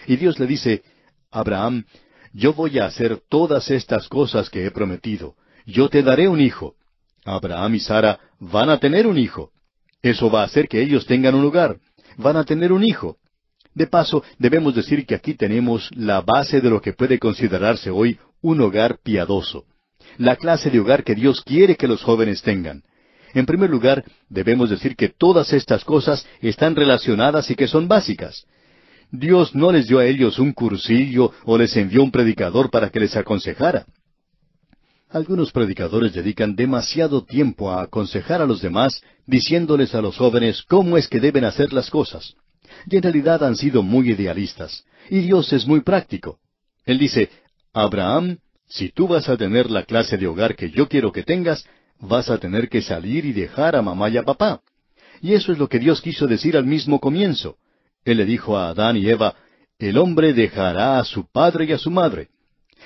Y Dios le dice, Abraham, yo voy a hacer todas estas cosas que he prometido. Yo te daré un hijo. Abraham y Sara van a tener un hijo. Eso va a hacer que ellos tengan un lugar. Van a tener un hijo. De paso, debemos decir que aquí tenemos la base de lo que puede considerarse hoy un hogar piadoso la clase de hogar que Dios quiere que los jóvenes tengan. En primer lugar, debemos decir que todas estas cosas están relacionadas y que son básicas. Dios no les dio a ellos un cursillo o les envió un predicador para que les aconsejara. Algunos predicadores dedican demasiado tiempo a aconsejar a los demás, diciéndoles a los jóvenes cómo es que deben hacer las cosas. Y en realidad han sido muy idealistas. Y Dios es muy práctico. Él dice, Abraham si tú vas a tener la clase de hogar que yo quiero que tengas, vas a tener que salir y dejar a mamá y a papá. Y eso es lo que Dios quiso decir al mismo comienzo. Él le dijo a Adán y Eva, el hombre dejará a su padre y a su madre.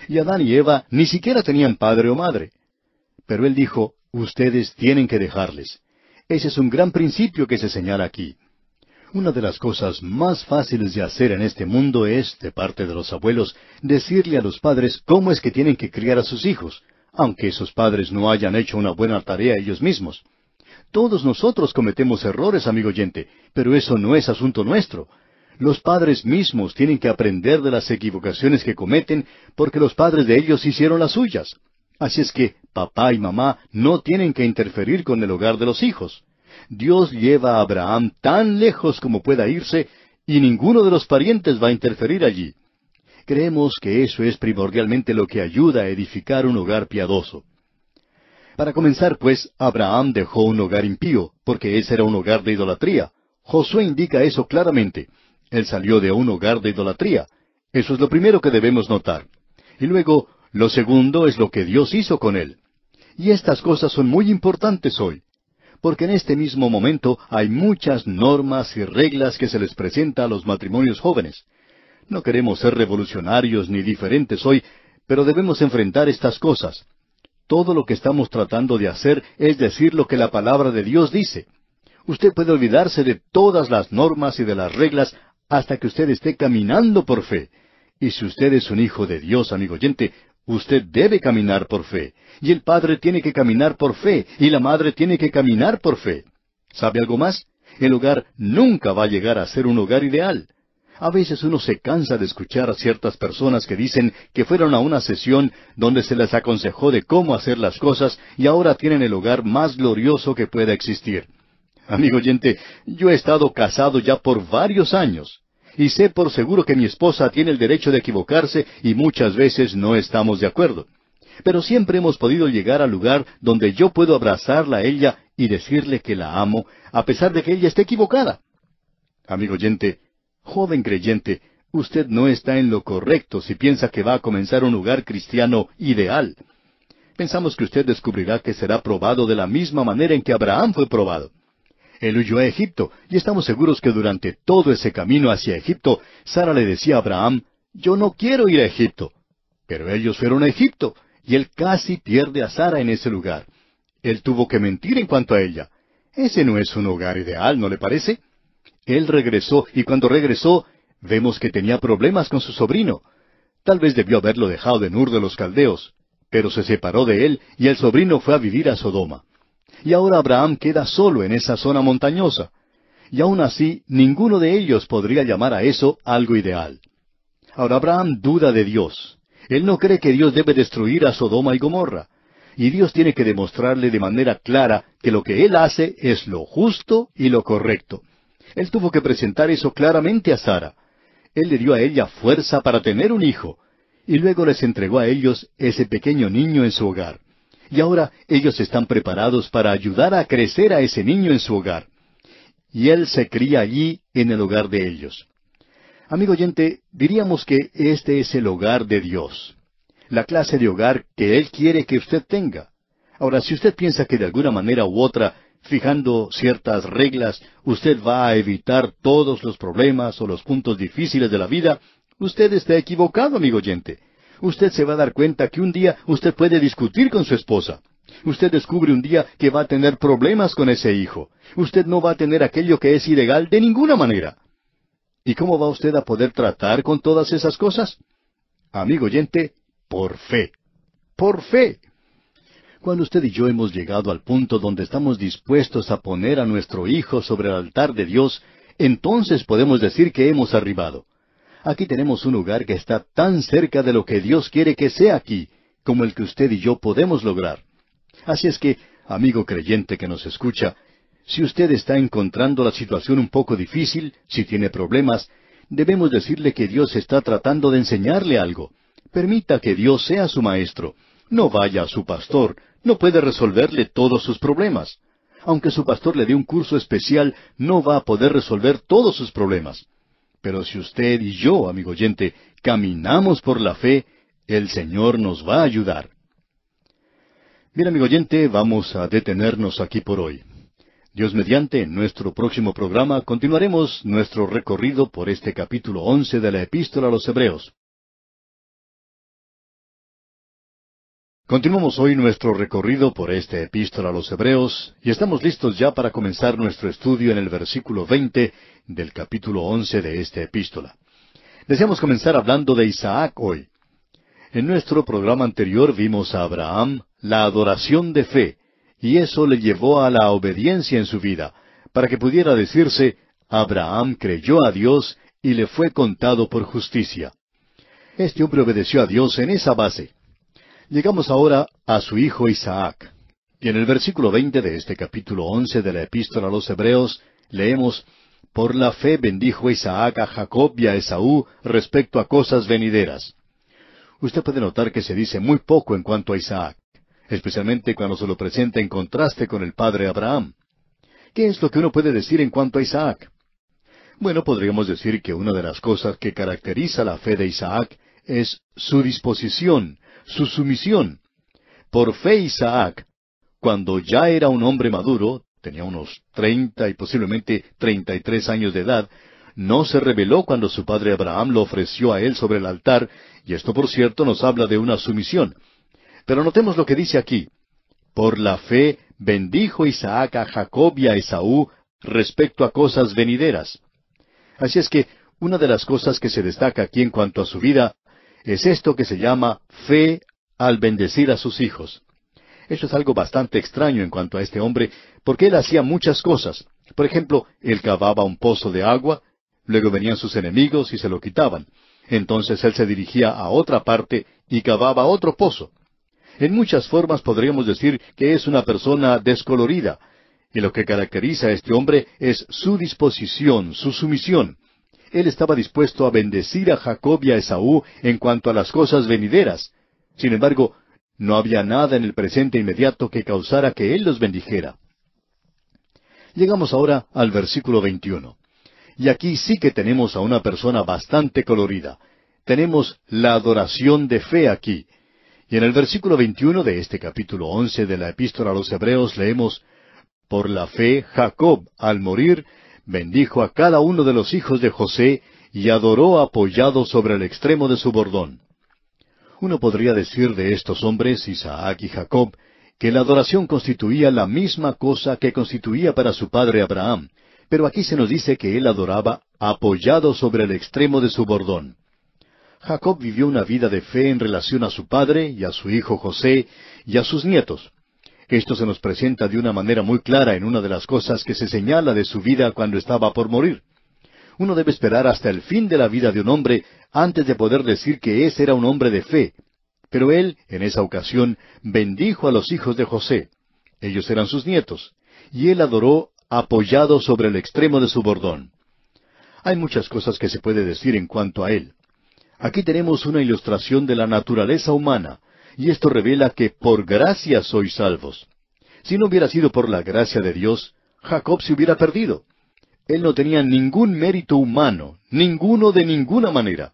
Y Adán y Eva ni siquiera tenían padre o madre. Pero él dijo, ustedes tienen que dejarles. Ese es un gran principio que se señala aquí. Una de las cosas más fáciles de hacer en este mundo es, de parte de los abuelos, decirle a los padres cómo es que tienen que criar a sus hijos, aunque esos padres no hayan hecho una buena tarea ellos mismos. Todos nosotros cometemos errores, amigo oyente, pero eso no es asunto nuestro. Los padres mismos tienen que aprender de las equivocaciones que cometen porque los padres de ellos hicieron las suyas. Así es que papá y mamá no tienen que interferir con el hogar de los hijos. Dios lleva a Abraham tan lejos como pueda irse y ninguno de los parientes va a interferir allí. Creemos que eso es primordialmente lo que ayuda a edificar un hogar piadoso. Para comenzar, pues, Abraham dejó un hogar impío, porque ese era un hogar de idolatría. Josué indica eso claramente. Él salió de un hogar de idolatría. Eso es lo primero que debemos notar. Y luego, lo segundo es lo que Dios hizo con él. Y estas cosas son muy importantes hoy porque en este mismo momento hay muchas normas y reglas que se les presenta a los matrimonios jóvenes. No queremos ser revolucionarios ni diferentes hoy, pero debemos enfrentar estas cosas. Todo lo que estamos tratando de hacer es decir lo que la palabra de Dios dice. Usted puede olvidarse de todas las normas y de las reglas hasta que usted esté caminando por fe. Y si usted es un hijo de Dios, amigo oyente, Usted debe caminar por fe, y el padre tiene que caminar por fe, y la madre tiene que caminar por fe. ¿Sabe algo más? El hogar nunca va a llegar a ser un hogar ideal. A veces uno se cansa de escuchar a ciertas personas que dicen que fueron a una sesión donde se les aconsejó de cómo hacer las cosas y ahora tienen el hogar más glorioso que pueda existir. Amigo oyente, yo he estado casado ya por varios años y sé por seguro que mi esposa tiene el derecho de equivocarse y muchas veces no estamos de acuerdo. Pero siempre hemos podido llegar al lugar donde yo puedo abrazarla a ella y decirle que la amo, a pesar de que ella esté equivocada. Amigo oyente, joven creyente, usted no está en lo correcto si piensa que va a comenzar un lugar cristiano ideal. Pensamos que usted descubrirá que será probado de la misma manera en que Abraham fue probado. Él huyó a Egipto, y estamos seguros que durante todo ese camino hacia Egipto, Sara le decía a Abraham, yo no quiero ir a Egipto. Pero ellos fueron a Egipto, y él casi pierde a Sara en ese lugar. Él tuvo que mentir en cuanto a ella. Ese no es un hogar ideal, ¿no le parece? Él regresó, y cuando regresó, vemos que tenía problemas con su sobrino. Tal vez debió haberlo dejado en Ur de los Caldeos, pero se separó de él y el sobrino fue a vivir a Sodoma y ahora Abraham queda solo en esa zona montañosa. Y aun así, ninguno de ellos podría llamar a eso algo ideal. Ahora Abraham duda de Dios. Él no cree que Dios debe destruir a Sodoma y Gomorra. Y Dios tiene que demostrarle de manera clara que lo que Él hace es lo justo y lo correcto. Él tuvo que presentar eso claramente a Sara. Él le dio a ella fuerza para tener un hijo. Y luego les entregó a ellos ese pequeño niño en su hogar y ahora ellos están preparados para ayudar a crecer a ese niño en su hogar. Y él se cría allí en el hogar de ellos. Amigo oyente, diríamos que este es el hogar de Dios, la clase de hogar que Él quiere que usted tenga. Ahora, si usted piensa que de alguna manera u otra, fijando ciertas reglas, usted va a evitar todos los problemas o los puntos difíciles de la vida, usted está equivocado, amigo oyente usted se va a dar cuenta que un día usted puede discutir con su esposa. Usted descubre un día que va a tener problemas con ese hijo. Usted no va a tener aquello que es ilegal de ninguna manera. ¿Y cómo va usted a poder tratar con todas esas cosas? Amigo oyente, por fe. Por fe. Cuando usted y yo hemos llegado al punto donde estamos dispuestos a poner a nuestro hijo sobre el altar de Dios, entonces podemos decir que hemos arribado. Aquí tenemos un lugar que está tan cerca de lo que Dios quiere que sea aquí, como el que usted y yo podemos lograr. Así es que, amigo creyente que nos escucha, si usted está encontrando la situación un poco difícil, si tiene problemas, debemos decirle que Dios está tratando de enseñarle algo. Permita que Dios sea su maestro. No vaya a su pastor, no puede resolverle todos sus problemas. Aunque su pastor le dé un curso especial, no va a poder resolver todos sus problemas. Pero si usted y yo, amigo oyente, caminamos por la fe, el Señor nos va a ayudar. Bien, amigo oyente, vamos a detenernos aquí por hoy. Dios mediante, en nuestro próximo programa continuaremos nuestro recorrido por este capítulo once de la Epístola a los Hebreos. Continuamos hoy nuestro recorrido por esta epístola a los Hebreos y estamos listos ya para comenzar nuestro estudio en el versículo 20 del capítulo 11 de esta epístola. Deseamos comenzar hablando de Isaac hoy. En nuestro programa anterior vimos a Abraham la adoración de fe y eso le llevó a la obediencia en su vida, para que pudiera decirse, Abraham creyó a Dios y le fue contado por justicia. Este hombre obedeció a Dios en esa base Llegamos ahora a su hijo Isaac. Y en el versículo 20 de este capítulo 11 de la epístola a los Hebreos leemos, Por la fe bendijo Isaac a Jacob y a Esaú respecto a cosas venideras. Usted puede notar que se dice muy poco en cuanto a Isaac, especialmente cuando se lo presenta en contraste con el padre Abraham. ¿Qué es lo que uno puede decir en cuanto a Isaac? Bueno, podríamos decir que una de las cosas que caracteriza la fe de Isaac es su disposición su sumisión. Por fe Isaac, cuando ya era un hombre maduro, tenía unos treinta y posiblemente treinta y tres años de edad, no se rebeló cuando su padre Abraham lo ofreció a él sobre el altar, y esto por cierto nos habla de una sumisión. Pero notemos lo que dice aquí. Por la fe bendijo Isaac a Jacob y a Esaú respecto a cosas venideras. Así es que una de las cosas que se destaca aquí en cuanto a su vida es esto que se llama fe al bendecir a sus hijos. Eso es algo bastante extraño en cuanto a este hombre, porque él hacía muchas cosas. Por ejemplo, él cavaba un pozo de agua, luego venían sus enemigos y se lo quitaban. Entonces él se dirigía a otra parte y cavaba otro pozo. En muchas formas podríamos decir que es una persona descolorida, y lo que caracteriza a este hombre es su disposición, su sumisión él estaba dispuesto a bendecir a Jacob y a Esaú en cuanto a las cosas venideras. Sin embargo, no había nada en el presente inmediato que causara que él los bendijera. Llegamos ahora al versículo 21. Y aquí sí que tenemos a una persona bastante colorida. Tenemos la adoración de fe aquí. Y en el versículo 21 de este capítulo 11 de la epístola a los Hebreos leemos, Por la fe Jacob, al morir, bendijo a cada uno de los hijos de José y adoró apoyado sobre el extremo de su bordón. Uno podría decir de estos hombres, Isaac y Jacob, que la adoración constituía la misma cosa que constituía para su padre Abraham, pero aquí se nos dice que él adoraba apoyado sobre el extremo de su bordón. Jacob vivió una vida de fe en relación a su padre y a su hijo José y a sus nietos. Esto se nos presenta de una manera muy clara en una de las cosas que se señala de su vida cuando estaba por morir. Uno debe esperar hasta el fin de la vida de un hombre antes de poder decir que ese era un hombre de fe. Pero él, en esa ocasión, bendijo a los hijos de José. Ellos eran sus nietos. Y él adoró apoyado sobre el extremo de su bordón. Hay muchas cosas que se puede decir en cuanto a él. Aquí tenemos una ilustración de la naturaleza humana, y esto revela que por gracia sois salvos. Si no hubiera sido por la gracia de Dios, Jacob se hubiera perdido. Él no tenía ningún mérito humano, ninguno de ninguna manera.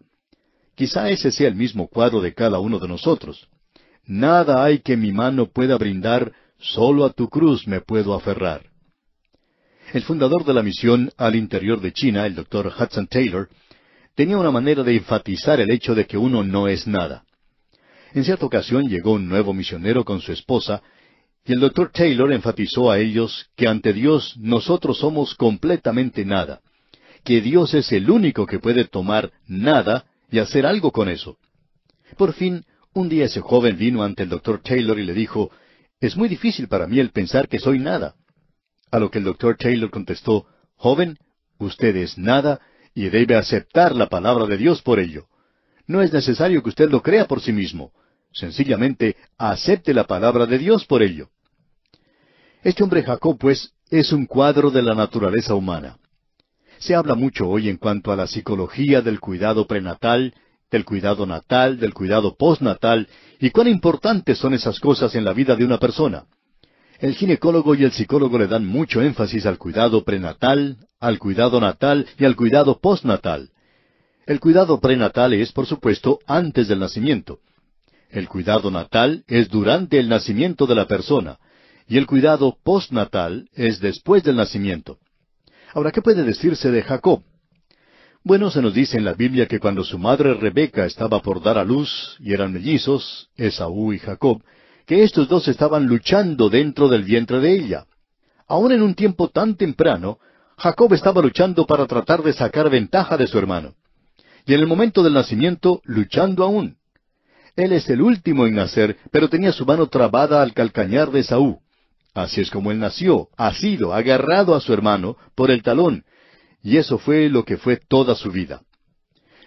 Quizá ese sea el mismo cuadro de cada uno de nosotros. Nada hay que mi mano pueda brindar, solo a tu cruz me puedo aferrar. El fundador de la misión al interior de China, el doctor Hudson Taylor, tenía una manera de enfatizar el hecho de que uno no es nada. En cierta ocasión llegó un nuevo misionero con su esposa, y el doctor Taylor enfatizó a ellos que ante Dios nosotros somos completamente nada, que Dios es el único que puede tomar nada y hacer algo con eso. Por fin, un día ese joven vino ante el doctor Taylor y le dijo, Es muy difícil para mí el pensar que soy nada. A lo que el doctor Taylor contestó, Joven, usted es nada y debe aceptar la palabra de Dios por ello. No es necesario que usted lo crea por sí mismo. Sencillamente acepte la palabra de Dios por ello. Este hombre Jacob, pues, es un cuadro de la naturaleza humana. Se habla mucho hoy en cuanto a la psicología del cuidado prenatal, del cuidado natal, del cuidado postnatal, y cuán importantes son esas cosas en la vida de una persona. El ginecólogo y el psicólogo le dan mucho énfasis al cuidado prenatal, al cuidado natal y al cuidado postnatal. El cuidado prenatal es, por supuesto, antes del nacimiento. El cuidado natal es durante el nacimiento de la persona. Y el cuidado postnatal es después del nacimiento. Ahora, ¿qué puede decirse de Jacob? Bueno, se nos dice en la Biblia que cuando su madre Rebeca estaba por dar a luz, y eran mellizos, Esaú y Jacob, que estos dos estaban luchando dentro del vientre de ella. Aún en un tiempo tan temprano, Jacob estaba luchando para tratar de sacar ventaja de su hermano y en el momento del nacimiento luchando aún. Él es el último en nacer, pero tenía su mano trabada al calcañar de Saúl. Así es como él nació, asido, agarrado a su hermano por el talón, y eso fue lo que fue toda su vida.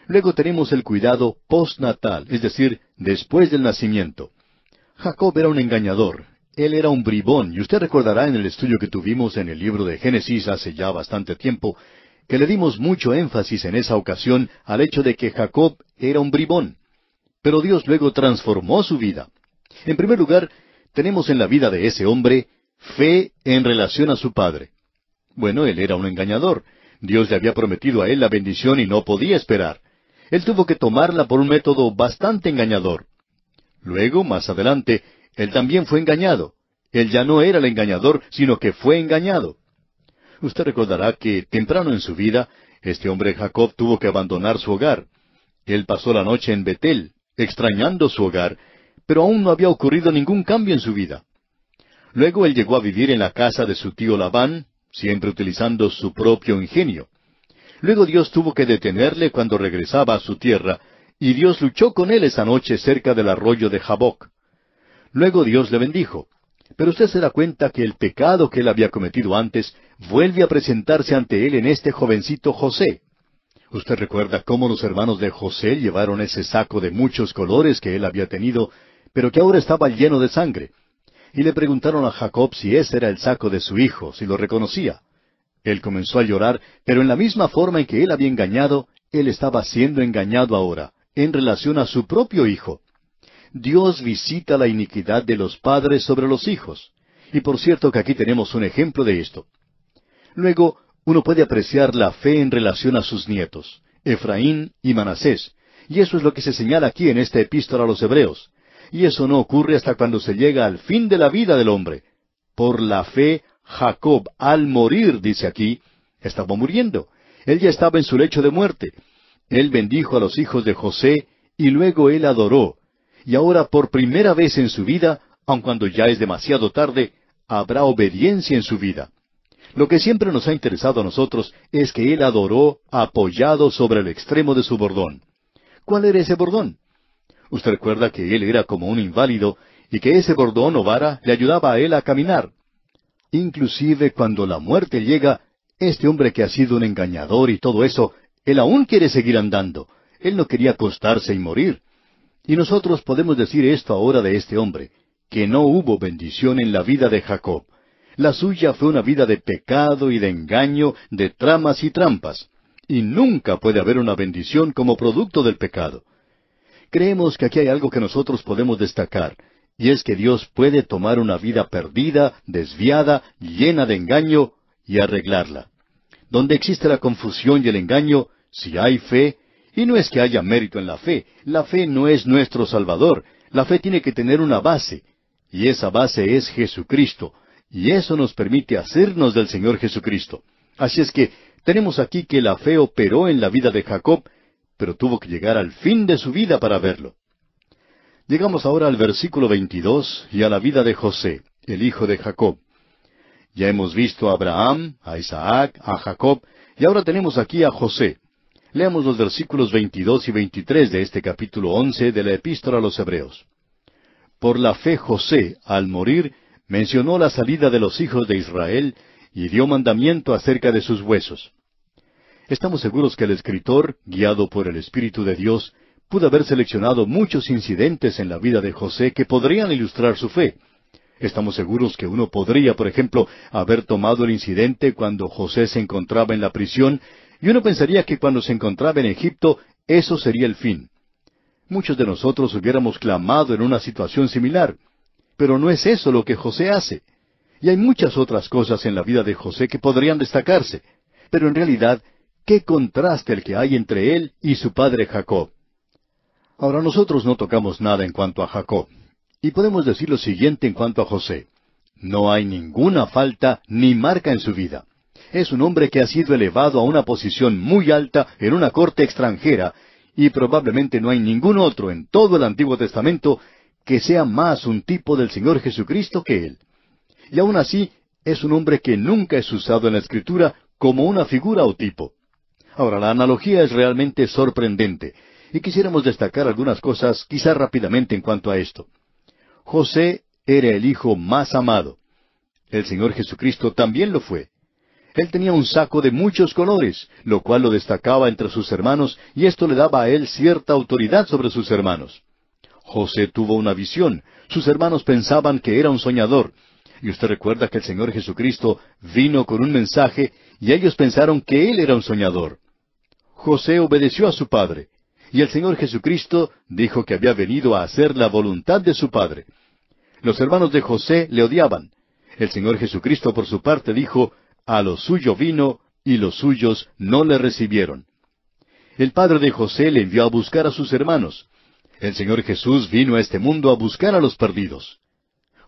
Luego tenemos el cuidado postnatal, es decir, después del nacimiento. Jacob era un engañador, él era un bribón, y usted recordará en el estudio que tuvimos en el libro de Génesis hace ya bastante tiempo que le dimos mucho énfasis en esa ocasión al hecho de que Jacob era un bribón. Pero Dios luego transformó su vida. En primer lugar, tenemos en la vida de ese hombre fe en relación a su padre. Bueno, él era un engañador. Dios le había prometido a él la bendición y no podía esperar. Él tuvo que tomarla por un método bastante engañador. Luego, más adelante, él también fue engañado. Él ya no era el engañador, sino que fue engañado. Usted recordará que temprano en su vida, este hombre Jacob tuvo que abandonar su hogar. Él pasó la noche en Betel, extrañando su hogar, pero aún no había ocurrido ningún cambio en su vida. Luego él llegó a vivir en la casa de su tío Labán, siempre utilizando su propio ingenio. Luego Dios tuvo que detenerle cuando regresaba a su tierra, y Dios luchó con él esa noche cerca del arroyo de Jaboc. Luego Dios le bendijo. Pero usted se da cuenta que el pecado que él había cometido antes vuelve a presentarse ante él en este jovencito José. Usted recuerda cómo los hermanos de José llevaron ese saco de muchos colores que él había tenido, pero que ahora estaba lleno de sangre. Y le preguntaron a Jacob si ese era el saco de su hijo, si lo reconocía. Él comenzó a llorar, pero en la misma forma en que él había engañado, él estaba siendo engañado ahora, en relación a su propio hijo. Dios visita la iniquidad de los padres sobre los hijos. Y por cierto que aquí tenemos un ejemplo de esto. Luego, uno puede apreciar la fe en relación a sus nietos, Efraín y Manasés, y eso es lo que se señala aquí en esta epístola a los hebreos. Y eso no ocurre hasta cuando se llega al fin de la vida del hombre. Por la fe, Jacob, al morir, dice aquí, estaba muriendo. Él ya estaba en su lecho de muerte. Él bendijo a los hijos de José, y luego él adoró, y ahora por primera vez en su vida, aun cuando ya es demasiado tarde, habrá obediencia en su vida. Lo que siempre nos ha interesado a nosotros es que él adoró apoyado sobre el extremo de su bordón. ¿Cuál era ese bordón? Usted recuerda que él era como un inválido y que ese bordón o vara le ayudaba a él a caminar. Inclusive cuando la muerte llega, este hombre que ha sido un engañador y todo eso, él aún quiere seguir andando. Él no quería acostarse y morir. Y nosotros podemos decir esto ahora de este hombre, que no hubo bendición en la vida de Jacob. La suya fue una vida de pecado y de engaño, de tramas y trampas. Y nunca puede haber una bendición como producto del pecado. Creemos que aquí hay algo que nosotros podemos destacar, y es que Dios puede tomar una vida perdida, desviada, llena de engaño, y arreglarla. Donde existe la confusión y el engaño, si hay fe, y no es que haya mérito en la fe. La fe no es nuestro Salvador. La fe tiene que tener una base. Y esa base es Jesucristo. Y eso nos permite hacernos del Señor Jesucristo. Así es que tenemos aquí que la fe operó en la vida de Jacob, pero tuvo que llegar al fin de su vida para verlo. Llegamos ahora al versículo 22 y a la vida de José, el hijo de Jacob. Ya hemos visto a Abraham, a Isaac, a Jacob, y ahora tenemos aquí a José. Leamos los versículos 22 y 23 de este capítulo 11 de la epístola a los Hebreos. Por la fe José, al morir, mencionó la salida de los hijos de Israel y dio mandamiento acerca de sus huesos. Estamos seguros que el escritor, guiado por el Espíritu de Dios, pudo haber seleccionado muchos incidentes en la vida de José que podrían ilustrar su fe. Estamos seguros que uno podría, por ejemplo, haber tomado el incidente cuando José se encontraba en la prisión y uno pensaría que cuando se encontraba en Egipto, eso sería el fin. Muchos de nosotros hubiéramos clamado en una situación similar, pero no es eso lo que José hace. Y hay muchas otras cosas en la vida de José que podrían destacarse, pero en realidad, qué contraste el que hay entre él y su padre Jacob. Ahora nosotros no tocamos nada en cuanto a Jacob, y podemos decir lo siguiente en cuanto a José. No hay ninguna falta ni marca en su vida es un hombre que ha sido elevado a una posición muy alta en una corte extranjera, y probablemente no hay ningún otro en todo el Antiguo Testamento que sea más un tipo del Señor Jesucristo que él. Y aún así, es un hombre que nunca es usado en la Escritura como una figura o tipo. Ahora, la analogía es realmente sorprendente, y quisiéramos destacar algunas cosas quizá rápidamente en cuanto a esto. José era el hijo más amado. El Señor Jesucristo también lo fue. Él tenía un saco de muchos colores, lo cual lo destacaba entre sus hermanos y esto le daba a él cierta autoridad sobre sus hermanos. José tuvo una visión. Sus hermanos pensaban que era un soñador. Y usted recuerda que el Señor Jesucristo vino con un mensaje y ellos pensaron que él era un soñador. José obedeció a su padre. Y el Señor Jesucristo dijo que había venido a hacer la voluntad de su padre. Los hermanos de José le odiaban. El Señor Jesucristo por su parte dijo, a lo suyo vino, y los suyos no le recibieron. El padre de José le envió a buscar a sus hermanos. El Señor Jesús vino a este mundo a buscar a los perdidos.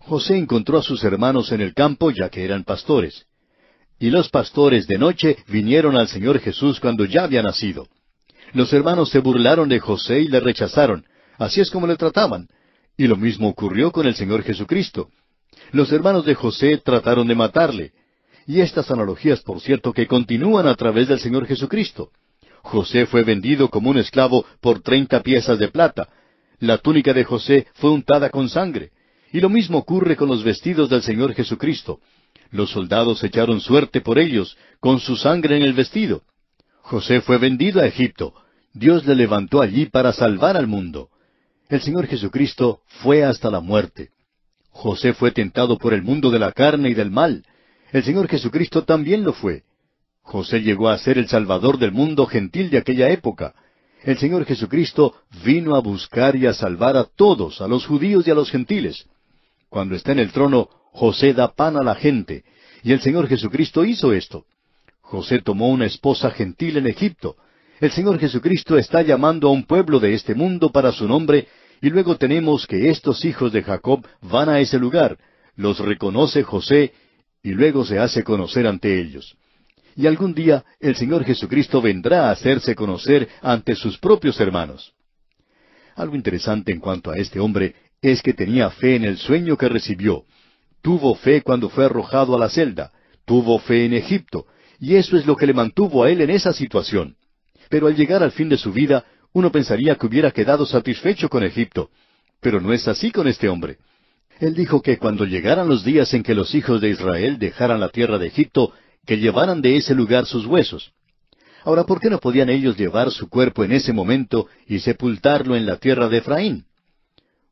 José encontró a sus hermanos en el campo, ya que eran pastores. Y los pastores de noche vinieron al Señor Jesús cuando ya había nacido. Los hermanos se burlaron de José y le rechazaron. Así es como le trataban. Y lo mismo ocurrió con el Señor Jesucristo. Los hermanos de José trataron de matarle. Y estas analogías, por cierto, que continúan a través del Señor Jesucristo. José fue vendido como un esclavo por treinta piezas de plata. La túnica de José fue untada con sangre. Y lo mismo ocurre con los vestidos del Señor Jesucristo. Los soldados echaron suerte por ellos, con su sangre en el vestido. José fue vendido a Egipto. Dios le levantó allí para salvar al mundo. El Señor Jesucristo fue hasta la muerte. José fue tentado por el mundo de la carne y del mal. El Señor Jesucristo también lo fue. José llegó a ser el Salvador del mundo gentil de aquella época. El Señor Jesucristo vino a buscar y a salvar a todos, a los judíos y a los gentiles. Cuando está en el trono, José da pan a la gente, y el Señor Jesucristo hizo esto. José tomó una esposa gentil en Egipto. El Señor Jesucristo está llamando a un pueblo de este mundo para su nombre, y luego tenemos que estos hijos de Jacob van a ese lugar, los reconoce José y luego se hace conocer ante ellos. Y algún día el Señor Jesucristo vendrá a hacerse conocer ante sus propios hermanos. Algo interesante en cuanto a este hombre es que tenía fe en el sueño que recibió, tuvo fe cuando fue arrojado a la celda, tuvo fe en Egipto, y eso es lo que le mantuvo a él en esa situación. Pero al llegar al fin de su vida, uno pensaría que hubiera quedado satisfecho con Egipto, pero no es así con este hombre. Él dijo que cuando llegaran los días en que los hijos de Israel dejaran la tierra de Egipto, que llevaran de ese lugar sus huesos. Ahora, ¿por qué no podían ellos llevar su cuerpo en ese momento y sepultarlo en la tierra de Efraín?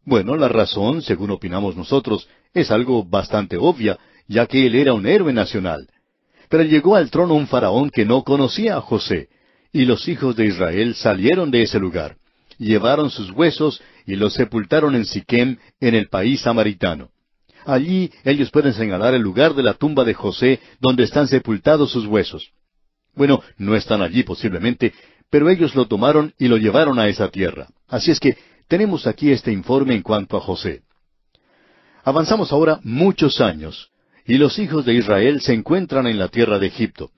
Bueno, la razón, según opinamos nosotros, es algo bastante obvia, ya que él era un héroe nacional. Pero llegó al trono un faraón que no conocía a José, y los hijos de Israel salieron de ese lugar, llevaron sus huesos y los sepultaron en Siquem, en el país samaritano. Allí ellos pueden señalar el lugar de la tumba de José, donde están sepultados sus huesos. Bueno, no están allí posiblemente, pero ellos lo tomaron y lo llevaron a esa tierra. Así es que tenemos aquí este informe en cuanto a José. Avanzamos ahora muchos años, y los hijos de Israel se encuentran en la tierra de Egipto.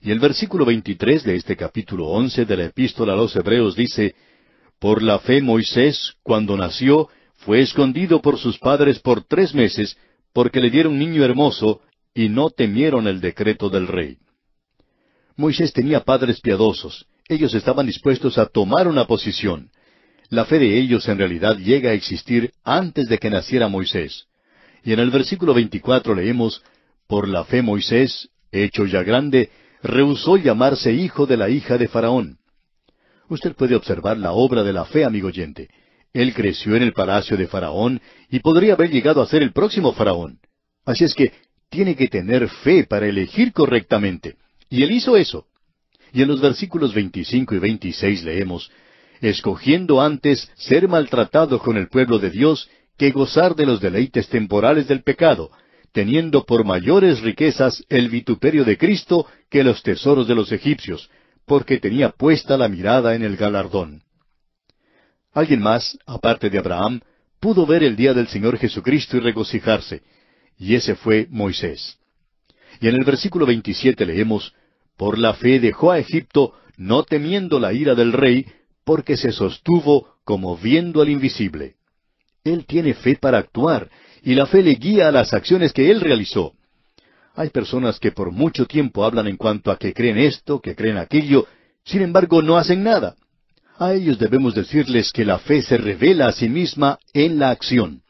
Y el versículo 23 de este capítulo 11 de la epístola a los Hebreos dice, por la fe Moisés, cuando nació, fue escondido por sus padres por tres meses, porque le dieron niño hermoso, y no temieron el decreto del rey. Moisés tenía padres piadosos, ellos estaban dispuestos a tomar una posición. La fe de ellos en realidad llega a existir antes de que naciera Moisés. Y en el versículo 24 leemos, Por la fe Moisés, hecho ya grande, rehusó llamarse hijo de la hija de Faraón, Usted puede observar la obra de la fe, amigo oyente. Él creció en el palacio de Faraón y podría haber llegado a ser el próximo Faraón. Así es que tiene que tener fe para elegir correctamente. Y él hizo eso. Y en los versículos 25 y 26 leemos, escogiendo antes ser maltratado con el pueblo de Dios que gozar de los deleites temporales del pecado, teniendo por mayores riquezas el vituperio de Cristo que los tesoros de los egipcios, porque tenía puesta la mirada en el galardón. Alguien más, aparte de Abraham, pudo ver el día del Señor Jesucristo y regocijarse, y ese fue Moisés. Y en el versículo 27 leemos, Por la fe dejó a Egipto, no temiendo la ira del rey, porque se sostuvo como viendo al invisible. Él tiene fe para actuar, y la fe le guía a las acciones que él realizó. Hay personas que por mucho tiempo hablan en cuanto a que creen esto, que creen aquello, sin embargo no hacen nada. A ellos debemos decirles que la fe se revela a sí misma en la acción.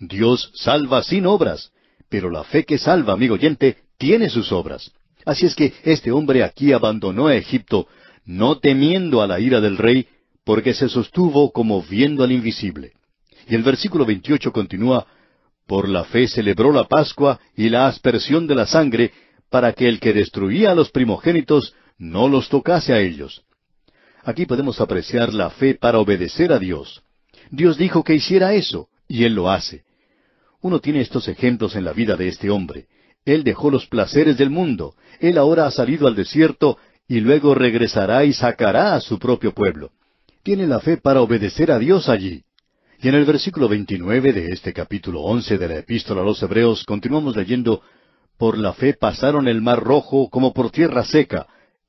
Dios salva sin obras, pero la fe que salva, amigo oyente, tiene sus obras. Así es que este hombre aquí abandonó a Egipto, no temiendo a la ira del rey, porque se sostuvo como viendo al invisible. Y el versículo 28 continúa, por la fe celebró la Pascua y la aspersión de la sangre, para que el que destruía a los primogénitos no los tocase a ellos. Aquí podemos apreciar la fe para obedecer a Dios. Dios dijo que hiciera eso, y Él lo hace. Uno tiene estos ejemplos en la vida de este hombre. Él dejó los placeres del mundo, Él ahora ha salido al desierto y luego regresará y sacará a su propio pueblo. Tiene la fe para obedecer a Dios allí. Y en el versículo 29 de este capítulo 11 de la epístola a los Hebreos continuamos leyendo, Por la fe pasaron el mar rojo como por tierra seca,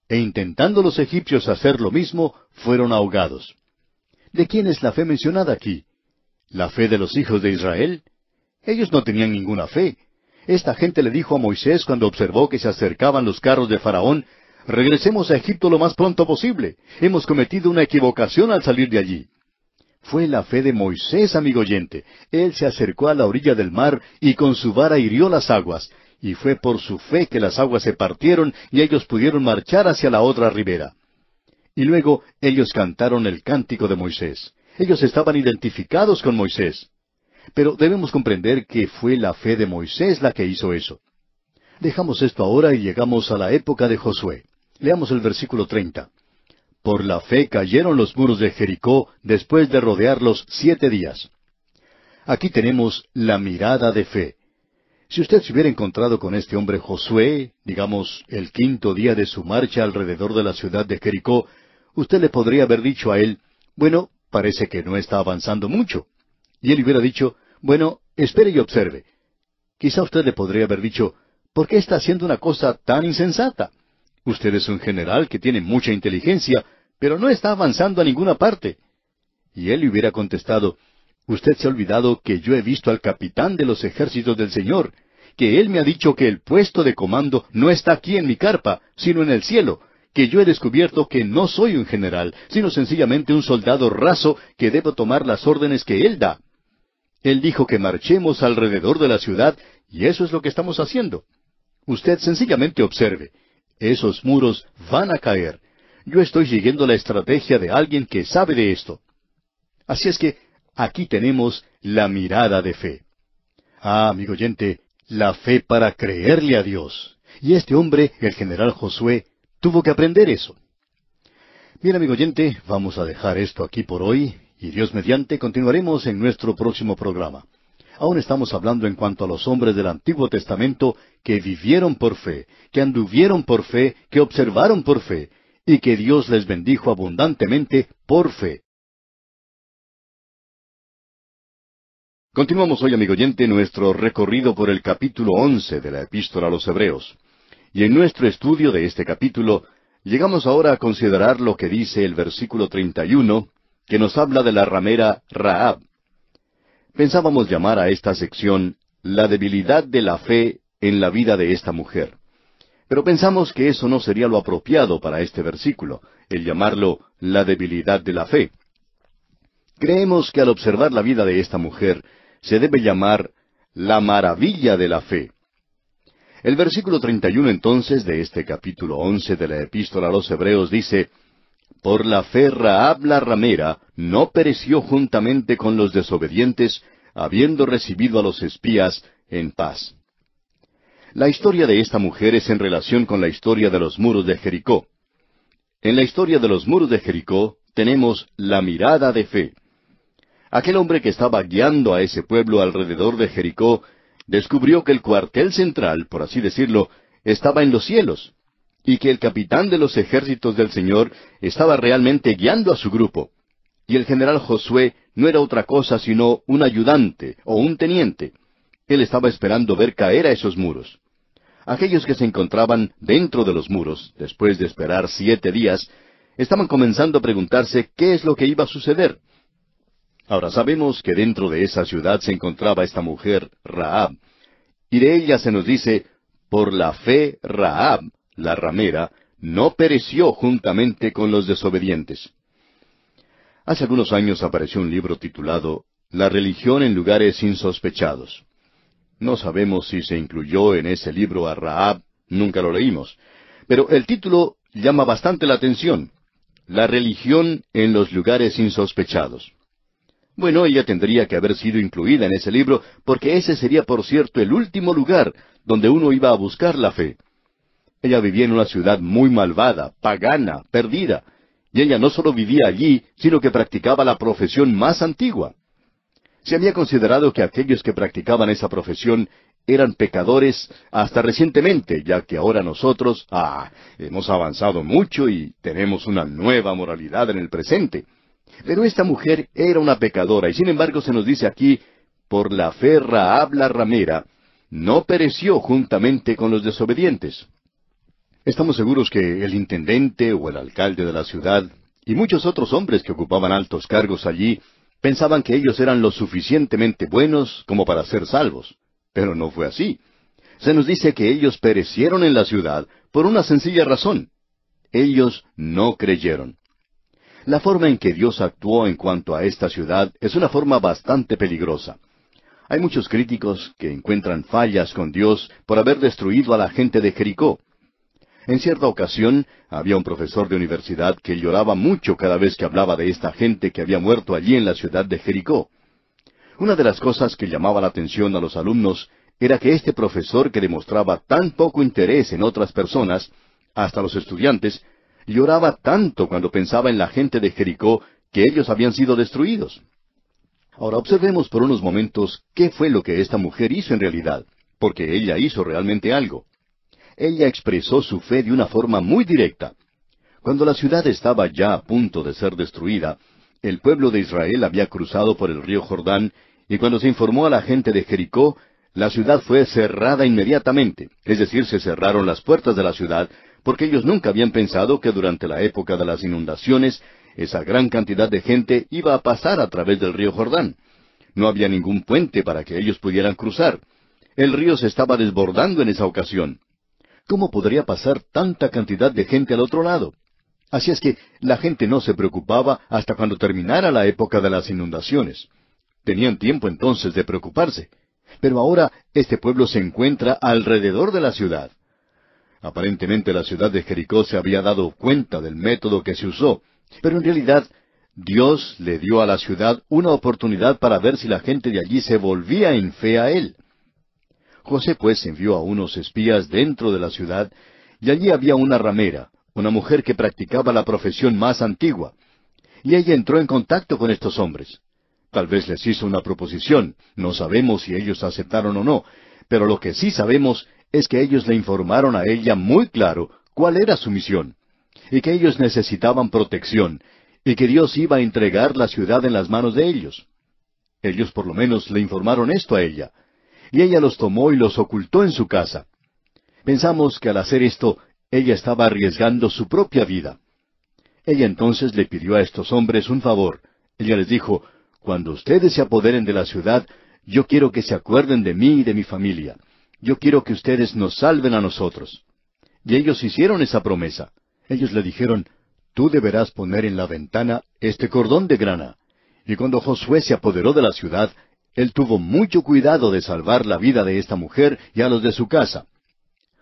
e intentando los egipcios hacer lo mismo, fueron ahogados. ¿De quién es la fe mencionada aquí? ¿La fe de los hijos de Israel? Ellos no tenían ninguna fe. Esta gente le dijo a Moisés cuando observó que se acercaban los carros de Faraón, Regresemos a Egipto lo más pronto posible. Hemos cometido una equivocación al salir de allí. Fue la fe de Moisés, amigo oyente. Él se acercó a la orilla del mar y con su vara hirió las aguas, y fue por su fe que las aguas se partieron y ellos pudieron marchar hacia la otra ribera. Y luego ellos cantaron el cántico de Moisés. Ellos estaban identificados con Moisés. Pero debemos comprender que fue la fe de Moisés la que hizo eso. Dejamos esto ahora y llegamos a la época de Josué. Leamos el versículo treinta. Por la fe cayeron los muros de Jericó después de rodearlos siete días. Aquí tenemos la mirada de fe. Si usted se hubiera encontrado con este hombre Josué, digamos, el quinto día de su marcha alrededor de la ciudad de Jericó, usted le podría haber dicho a él, bueno, parece que no está avanzando mucho. Y él hubiera dicho, bueno, espere y observe. Quizá usted le podría haber dicho, ¿por qué está haciendo una cosa tan insensata? Usted es un general que tiene mucha inteligencia pero no está avanzando a ninguna parte. Y él le hubiera contestado, Usted se ha olvidado que yo he visto al capitán de los ejércitos del Señor, que él me ha dicho que el puesto de comando no está aquí en mi carpa, sino en el cielo, que yo he descubierto que no soy un general, sino sencillamente un soldado raso que debo tomar las órdenes que él da. Él dijo que marchemos alrededor de la ciudad, y eso es lo que estamos haciendo. Usted sencillamente observe. Esos muros van a caer, yo estoy siguiendo la estrategia de alguien que sabe de esto. Así es que aquí tenemos la mirada de fe. Ah, amigo oyente, la fe para creerle a Dios. Y este hombre, el general Josué, tuvo que aprender eso. Bien, amigo oyente, vamos a dejar esto aquí por hoy y Dios mediante continuaremos en nuestro próximo programa. Aún estamos hablando en cuanto a los hombres del Antiguo Testamento que vivieron por fe, que anduvieron por fe, que observaron por fe, y que Dios les bendijo abundantemente por fe. Continuamos hoy, amigo oyente, nuestro recorrido por el capítulo once de la Epístola a los Hebreos. Y en nuestro estudio de este capítulo, llegamos ahora a considerar lo que dice el versículo 31, que nos habla de la ramera Raab. Pensábamos llamar a esta sección la debilidad de la fe en la vida de esta mujer. Pero pensamos que eso no sería lo apropiado para este versículo, el llamarlo la debilidad de la fe. Creemos que al observar la vida de esta mujer, se debe llamar la maravilla de la fe. El versículo 31 entonces de este capítulo 11 de la epístola a los Hebreos dice, Por la fe habla ramera no pereció juntamente con los desobedientes, habiendo recibido a los espías en paz. La historia de esta mujer es en relación con la historia de los muros de Jericó. En la historia de los muros de Jericó tenemos la mirada de fe. Aquel hombre que estaba guiando a ese pueblo alrededor de Jericó descubrió que el cuartel central, por así decirlo, estaba en los cielos, y que el capitán de los ejércitos del Señor estaba realmente guiando a su grupo. Y el general Josué no era otra cosa sino un ayudante o un teniente. Él estaba esperando ver caer a esos muros. Aquellos que se encontraban dentro de los muros, después de esperar siete días, estaban comenzando a preguntarse qué es lo que iba a suceder. Ahora sabemos que dentro de esa ciudad se encontraba esta mujer, Raab, y de ella se nos dice, por la fe Raab, la ramera, no pereció juntamente con los desobedientes. Hace algunos años apareció un libro titulado La religión en lugares insospechados. No sabemos si se incluyó en ese libro a Raab, nunca lo leímos, pero el título llama bastante la atención. La religión en los lugares insospechados. Bueno, ella tendría que haber sido incluida en ese libro porque ese sería, por cierto, el último lugar donde uno iba a buscar la fe. Ella vivía en una ciudad muy malvada, pagana, perdida, y ella no solo vivía allí, sino que practicaba la profesión más antigua. Se había considerado que aquellos que practicaban esa profesión eran pecadores hasta recientemente, ya que ahora nosotros, ah, hemos avanzado mucho y tenemos una nueva moralidad en el presente. Pero esta mujer era una pecadora y sin embargo se nos dice aquí, por la ferra habla ramera, no pereció juntamente con los desobedientes. Estamos seguros que el intendente o el alcalde de la ciudad y muchos otros hombres que ocupaban altos cargos allí pensaban que ellos eran lo suficientemente buenos como para ser salvos. Pero no fue así. Se nos dice que ellos perecieron en la ciudad por una sencilla razón. Ellos no creyeron. La forma en que Dios actuó en cuanto a esta ciudad es una forma bastante peligrosa. Hay muchos críticos que encuentran fallas con Dios por haber destruido a la gente de Jericó. En cierta ocasión había un profesor de universidad que lloraba mucho cada vez que hablaba de esta gente que había muerto allí en la ciudad de Jericó. Una de las cosas que llamaba la atención a los alumnos era que este profesor que demostraba tan poco interés en otras personas, hasta los estudiantes, lloraba tanto cuando pensaba en la gente de Jericó que ellos habían sido destruidos. Ahora observemos por unos momentos qué fue lo que esta mujer hizo en realidad, porque ella hizo realmente algo ella expresó su fe de una forma muy directa. Cuando la ciudad estaba ya a punto de ser destruida, el pueblo de Israel había cruzado por el río Jordán, y cuando se informó a la gente de Jericó, la ciudad fue cerrada inmediatamente, es decir, se cerraron las puertas de la ciudad, porque ellos nunca habían pensado que durante la época de las inundaciones esa gran cantidad de gente iba a pasar a través del río Jordán. No había ningún puente para que ellos pudieran cruzar. El río se estaba desbordando en esa ocasión. ¿Cómo podría pasar tanta cantidad de gente al otro lado? Así es que la gente no se preocupaba hasta cuando terminara la época de las inundaciones. Tenían tiempo entonces de preocuparse. Pero ahora este pueblo se encuentra alrededor de la ciudad. Aparentemente la ciudad de Jericó se había dado cuenta del método que se usó, pero en realidad Dios le dio a la ciudad una oportunidad para ver si la gente de allí se volvía en fe a Él. José pues envió a unos espías dentro de la ciudad, y allí había una ramera, una mujer que practicaba la profesión más antigua. Y ella entró en contacto con estos hombres. Tal vez les hizo una proposición, no sabemos si ellos aceptaron o no, pero lo que sí sabemos es que ellos le informaron a ella muy claro cuál era su misión, y que ellos necesitaban protección, y que Dios iba a entregar la ciudad en las manos de ellos. Ellos por lo menos le informaron esto a ella, y ella los tomó y los ocultó en su casa. Pensamos que al hacer esto, ella estaba arriesgando su propia vida. Ella entonces le pidió a estos hombres un favor. Ella les dijo, Cuando ustedes se apoderen de la ciudad, yo quiero que se acuerden de mí y de mi familia. Yo quiero que ustedes nos salven a nosotros. Y ellos hicieron esa promesa. Ellos le dijeron, Tú deberás poner en la ventana este cordón de grana. Y cuando Josué se apoderó de la ciudad, él tuvo mucho cuidado de salvar la vida de esta mujer y a los de su casa.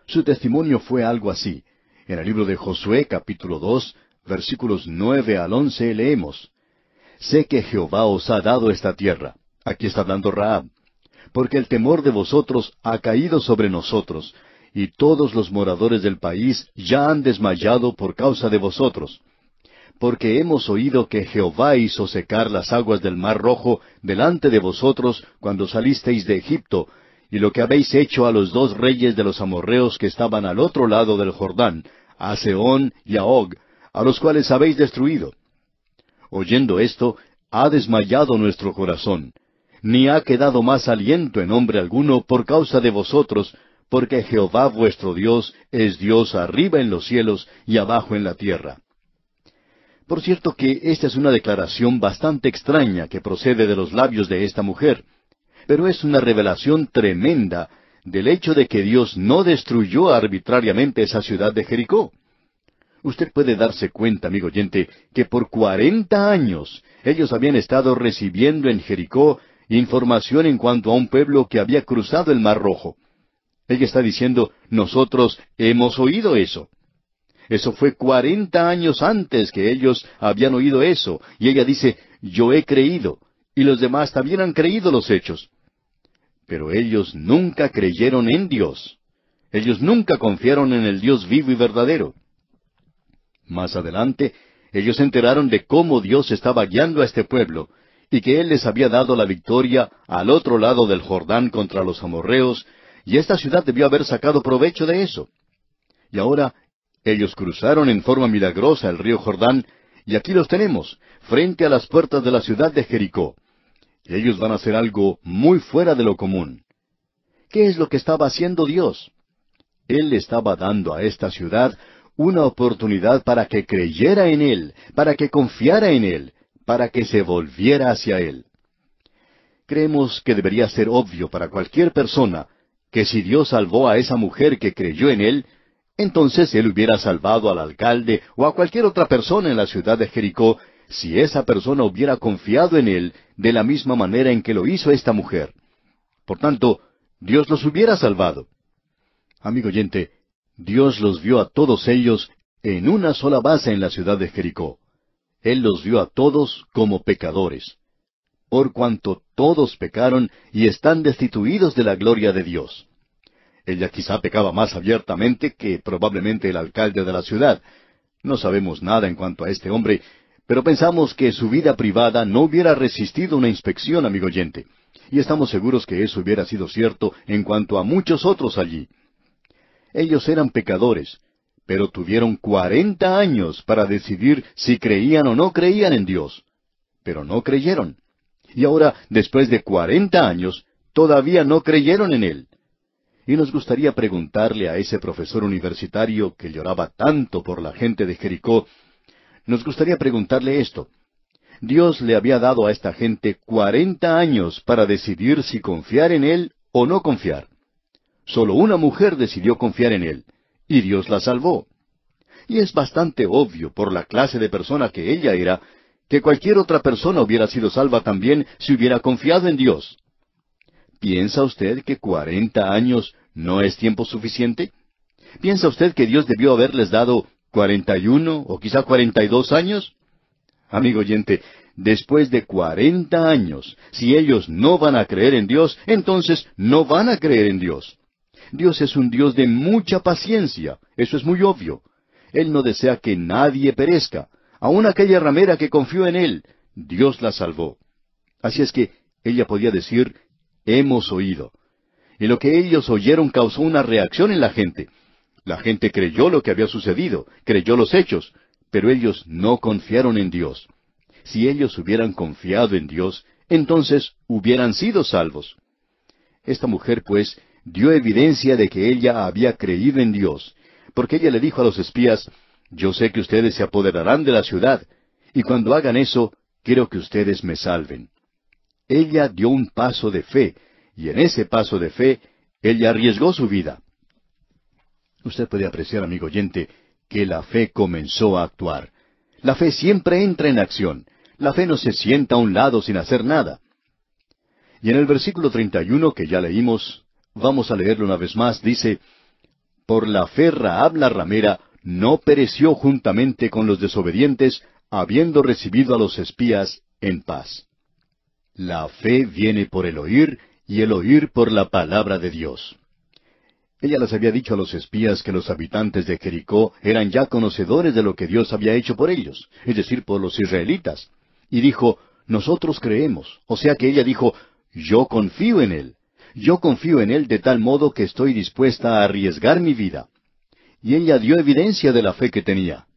Su testimonio fue algo así. En el libro de Josué capítulo 2, versículos 9 al 11 leemos, Sé que Jehová os ha dado esta tierra. Aquí está hablando Raab. Porque el temor de vosotros ha caído sobre nosotros, y todos los moradores del país ya han desmayado por causa de vosotros porque hemos oído que Jehová hizo secar las aguas del mar rojo delante de vosotros cuando salisteis de Egipto, y lo que habéis hecho a los dos reyes de los amorreos que estaban al otro lado del Jordán, a Seón y a Og, a los cuales habéis destruido. Oyendo esto, ha desmayado nuestro corazón, ni ha quedado más aliento en hombre alguno por causa de vosotros, porque Jehová vuestro Dios es Dios arriba en los cielos y abajo en la tierra. Por cierto que esta es una declaración bastante extraña que procede de los labios de esta mujer, pero es una revelación tremenda del hecho de que Dios no destruyó arbitrariamente esa ciudad de Jericó. Usted puede darse cuenta, amigo oyente, que por cuarenta años ellos habían estado recibiendo en Jericó información en cuanto a un pueblo que había cruzado el Mar Rojo. Ella está diciendo, nosotros hemos oído eso. Eso fue cuarenta años antes que ellos habían oído eso, y ella dice, yo he creído, y los demás también han creído los hechos. Pero ellos nunca creyeron en Dios. Ellos nunca confiaron en el Dios vivo y verdadero. Más adelante, ellos se enteraron de cómo Dios estaba guiando a este pueblo, y que Él les había dado la victoria al otro lado del Jordán contra los amorreos, y esta ciudad debió haber sacado provecho de eso. Y ahora ellos cruzaron en forma milagrosa el río Jordán, y aquí los tenemos, frente a las puertas de la ciudad de Jericó. Y ellos van a hacer algo muy fuera de lo común. ¿Qué es lo que estaba haciendo Dios? Él estaba dando a esta ciudad una oportunidad para que creyera en Él, para que confiara en Él, para que se volviera hacia Él. Creemos que debería ser obvio para cualquier persona que si Dios salvó a esa mujer que creyó en Él, entonces él hubiera salvado al alcalde o a cualquier otra persona en la ciudad de Jericó si esa persona hubiera confiado en él de la misma manera en que lo hizo esta mujer. Por tanto, Dios los hubiera salvado. Amigo oyente, Dios los vio a todos ellos en una sola base en la ciudad de Jericó. Él los vio a todos como pecadores. Por cuanto todos pecaron y están destituidos de la gloria de Dios. Ella quizá pecaba más abiertamente que probablemente el alcalde de la ciudad. No sabemos nada en cuanto a este hombre, pero pensamos que su vida privada no hubiera resistido una inspección, amigo oyente. Y estamos seguros que eso hubiera sido cierto en cuanto a muchos otros allí. Ellos eran pecadores, pero tuvieron cuarenta años para decidir si creían o no creían en Dios. Pero no creyeron. Y ahora, después de cuarenta años, todavía no creyeron en Él y nos gustaría preguntarle a ese profesor universitario que lloraba tanto por la gente de Jericó, nos gustaría preguntarle esto. Dios le había dado a esta gente cuarenta años para decidir si confiar en Él o no confiar. Solo una mujer decidió confiar en Él, y Dios la salvó. Y es bastante obvio, por la clase de persona que ella era, que cualquier otra persona hubiera sido salva también si hubiera confiado en Dios. ¿Piensa usted que cuarenta años no es tiempo suficiente? ¿Piensa usted que Dios debió haberles dado cuarenta y uno o quizá cuarenta y dos años? Amigo oyente, después de cuarenta años, si ellos no van a creer en Dios, entonces no van a creer en Dios. Dios es un Dios de mucha paciencia, eso es muy obvio. Él no desea que nadie perezca, aun aquella ramera que confió en Él, Dios la salvó. Así es que ella podía decir, hemos oído. Y lo que ellos oyeron causó una reacción en la gente. La gente creyó lo que había sucedido, creyó los hechos, pero ellos no confiaron en Dios. Si ellos hubieran confiado en Dios, entonces hubieran sido salvos. Esta mujer, pues, dio evidencia de que ella había creído en Dios, porque ella le dijo a los espías, Yo sé que ustedes se apoderarán de la ciudad, y cuando hagan eso, quiero que ustedes me salven ella dio un paso de fe, y en ese paso de fe, ella arriesgó su vida. Usted puede apreciar, amigo oyente, que la fe comenzó a actuar. La fe siempre entra en acción. La fe no se sienta a un lado sin hacer nada. Y en el versículo 31 que ya leímos, vamos a leerlo una vez más, dice, Por la fe habla ramera no pereció juntamente con los desobedientes, habiendo recibido a los espías en paz. La fe viene por el oír y el oír por la palabra de Dios. Ella les había dicho a los espías que los habitantes de Jericó eran ya conocedores de lo que Dios había hecho por ellos, es decir, por los israelitas. Y dijo, nosotros creemos. O sea que ella dijo, yo confío en Él. Yo confío en Él de tal modo que estoy dispuesta a arriesgar mi vida. Y ella dio evidencia de la fe que tenía.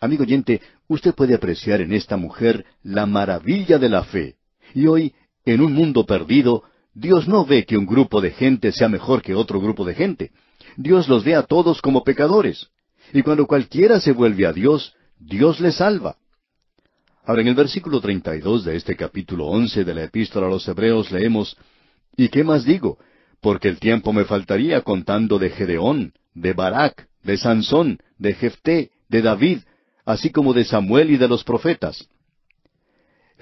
Amigo oyente, usted puede apreciar en esta mujer la maravilla de la fe, y hoy, en un mundo perdido, Dios no ve que un grupo de gente sea mejor que otro grupo de gente. Dios los ve a todos como pecadores. Y cuando cualquiera se vuelve a Dios, Dios le salva. Ahora, en el versículo 32 de este capítulo 11 de la epístola a los Hebreos leemos, ¿Y qué más digo? Porque el tiempo me faltaría contando de Gedeón, de Barak, de Sansón, de Jefté, de David, así como de Samuel y de los profetas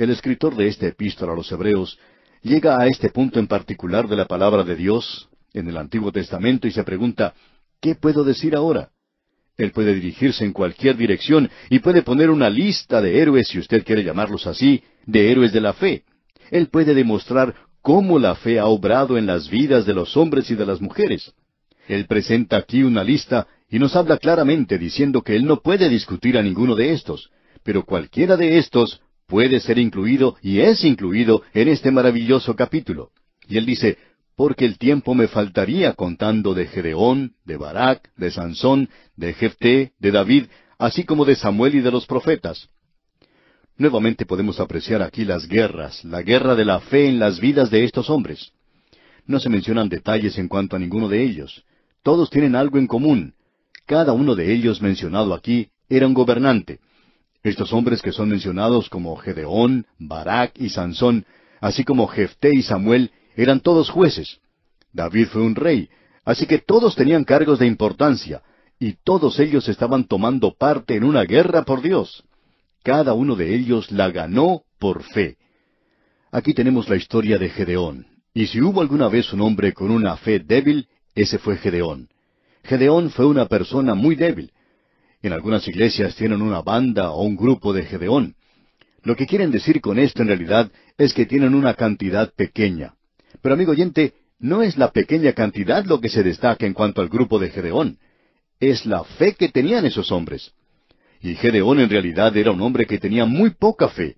el escritor de esta epístola a los Hebreos llega a este punto en particular de la palabra de Dios en el Antiguo Testamento y se pregunta, ¿qué puedo decir ahora? Él puede dirigirse en cualquier dirección y puede poner una lista de héroes, si usted quiere llamarlos así, de héroes de la fe. Él puede demostrar cómo la fe ha obrado en las vidas de los hombres y de las mujeres. Él presenta aquí una lista y nos habla claramente diciendo que él no puede discutir a ninguno de estos, pero cualquiera de estos puede ser incluido y es incluido en este maravilloso capítulo. Y él dice, porque el tiempo me faltaría contando de Gedeón, de Barak, de Sansón, de Jefté, de David, así como de Samuel y de los profetas. Nuevamente podemos apreciar aquí las guerras, la guerra de la fe en las vidas de estos hombres. No se mencionan detalles en cuanto a ninguno de ellos. Todos tienen algo en común. Cada uno de ellos mencionado aquí era un gobernante. Estos hombres que son mencionados como Gedeón, Barak y Sansón, así como Jefté y Samuel, eran todos jueces. David fue un rey, así que todos tenían cargos de importancia, y todos ellos estaban tomando parte en una guerra por Dios. Cada uno de ellos la ganó por fe. Aquí tenemos la historia de Gedeón, y si hubo alguna vez un hombre con una fe débil, ese fue Gedeón. Gedeón fue una persona muy débil, en algunas iglesias tienen una banda o un grupo de Gedeón. Lo que quieren decir con esto en realidad es que tienen una cantidad pequeña. Pero amigo oyente, no es la pequeña cantidad lo que se destaca en cuanto al grupo de Gedeón. Es la fe que tenían esos hombres. Y Gedeón en realidad era un hombre que tenía muy poca fe.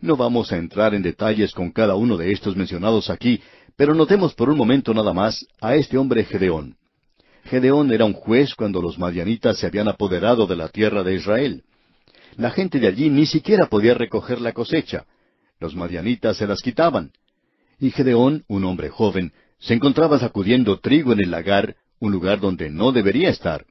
No vamos a entrar en detalles con cada uno de estos mencionados aquí, pero notemos por un momento nada más a este hombre Gedeón. Gedeón era un juez cuando los madianitas se habían apoderado de la tierra de Israel. La gente de allí ni siquiera podía recoger la cosecha. Los madianitas se las quitaban. Y Gedeón, un hombre joven, se encontraba sacudiendo trigo en el lagar, un lugar donde no debería estar.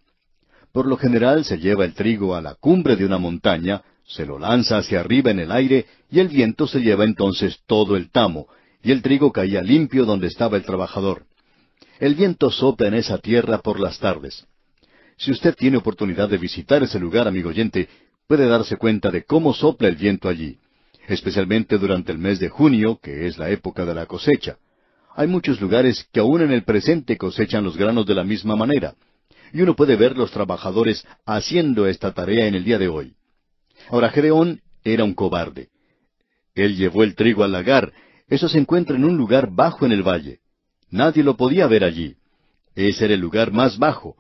Por lo general se lleva el trigo a la cumbre de una montaña, se lo lanza hacia arriba en el aire y el viento se lleva entonces todo el tamo, y el trigo caía limpio donde estaba el trabajador. El viento sopla en esa tierra por las tardes. Si usted tiene oportunidad de visitar ese lugar, amigo oyente, puede darse cuenta de cómo sopla el viento allí, especialmente durante el mes de junio, que es la época de la cosecha. Hay muchos lugares que aún en el presente cosechan los granos de la misma manera, y uno puede ver los trabajadores haciendo esta tarea en el día de hoy. Ahora, Gedeón era un cobarde. Él llevó el trigo al lagar, eso se encuentra en un lugar bajo en el valle. Nadie lo podía ver allí. Ese era el lugar más bajo.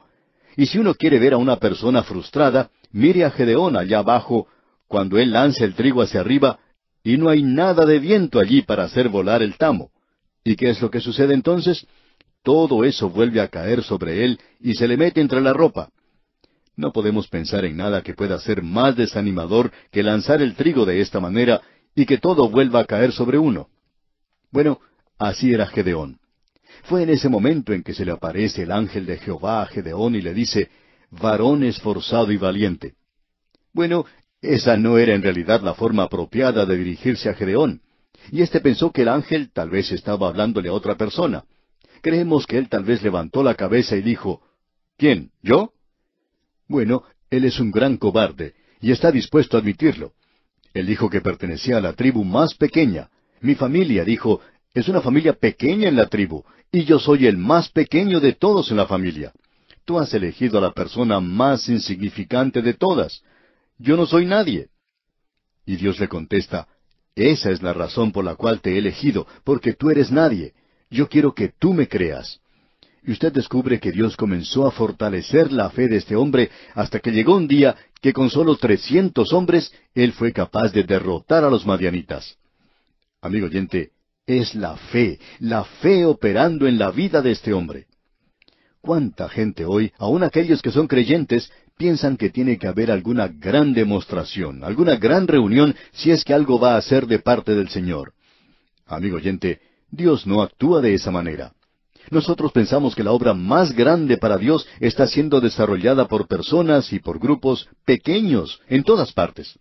Y si uno quiere ver a una persona frustrada, mire a Gedeón allá abajo, cuando él lanza el trigo hacia arriba, y no hay nada de viento allí para hacer volar el tamo. ¿Y qué es lo que sucede entonces? Todo eso vuelve a caer sobre él y se le mete entre la ropa. No podemos pensar en nada que pueda ser más desanimador que lanzar el trigo de esta manera y que todo vuelva a caer sobre uno. Bueno, así era Gedeón. Fue en ese momento en que se le aparece el ángel de Jehová a Gedeón y le dice, varón esforzado y valiente. Bueno, esa no era en realidad la forma apropiada de dirigirse a Gedeón. Y éste pensó que el ángel tal vez estaba hablándole a otra persona. Creemos que él tal vez levantó la cabeza y dijo, ¿Quién? ¿Yo? Bueno, él es un gran cobarde, y está dispuesto a admitirlo. Él dijo que pertenecía a la tribu más pequeña. Mi familia, dijo, es una familia pequeña en la tribu, y yo soy el más pequeño de todos en la familia. Tú has elegido a la persona más insignificante de todas. Yo no soy nadie. Y Dios le contesta, Esa es la razón por la cual te he elegido, porque tú eres nadie. Yo quiero que tú me creas. Y usted descubre que Dios comenzó a fortalecer la fe de este hombre hasta que llegó un día que con solo trescientos hombres él fue capaz de derrotar a los madianitas. Amigo oyente, es la fe, la fe operando en la vida de este hombre. ¿Cuánta gente hoy, aun aquellos que son creyentes, piensan que tiene que haber alguna gran demostración, alguna gran reunión si es que algo va a ser de parte del Señor? Amigo oyente, Dios no actúa de esa manera. Nosotros pensamos que la obra más grande para Dios está siendo desarrollada por personas y por grupos pequeños en todas partes.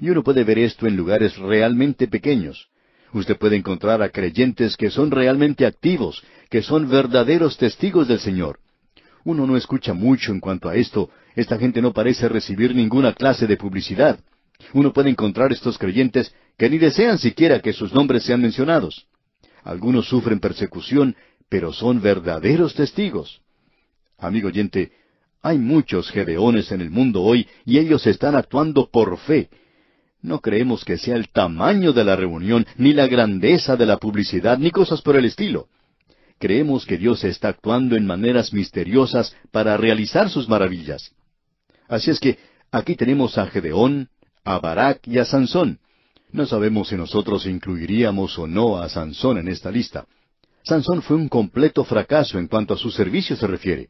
Y uno puede ver esto en lugares realmente pequeños usted puede encontrar a creyentes que son realmente activos, que son verdaderos testigos del Señor. Uno no escucha mucho en cuanto a esto. Esta gente no parece recibir ninguna clase de publicidad. Uno puede encontrar estos creyentes que ni desean siquiera que sus nombres sean mencionados. Algunos sufren persecución, pero son verdaderos testigos. Amigo oyente, hay muchos gedeones en el mundo hoy y ellos están actuando por fe, no creemos que sea el tamaño de la reunión, ni la grandeza de la publicidad, ni cosas por el estilo. Creemos que Dios está actuando en maneras misteriosas para realizar sus maravillas. Así es que aquí tenemos a Gedeón, a Barak y a Sansón. No sabemos si nosotros incluiríamos o no a Sansón en esta lista. Sansón fue un completo fracaso en cuanto a su servicio se refiere.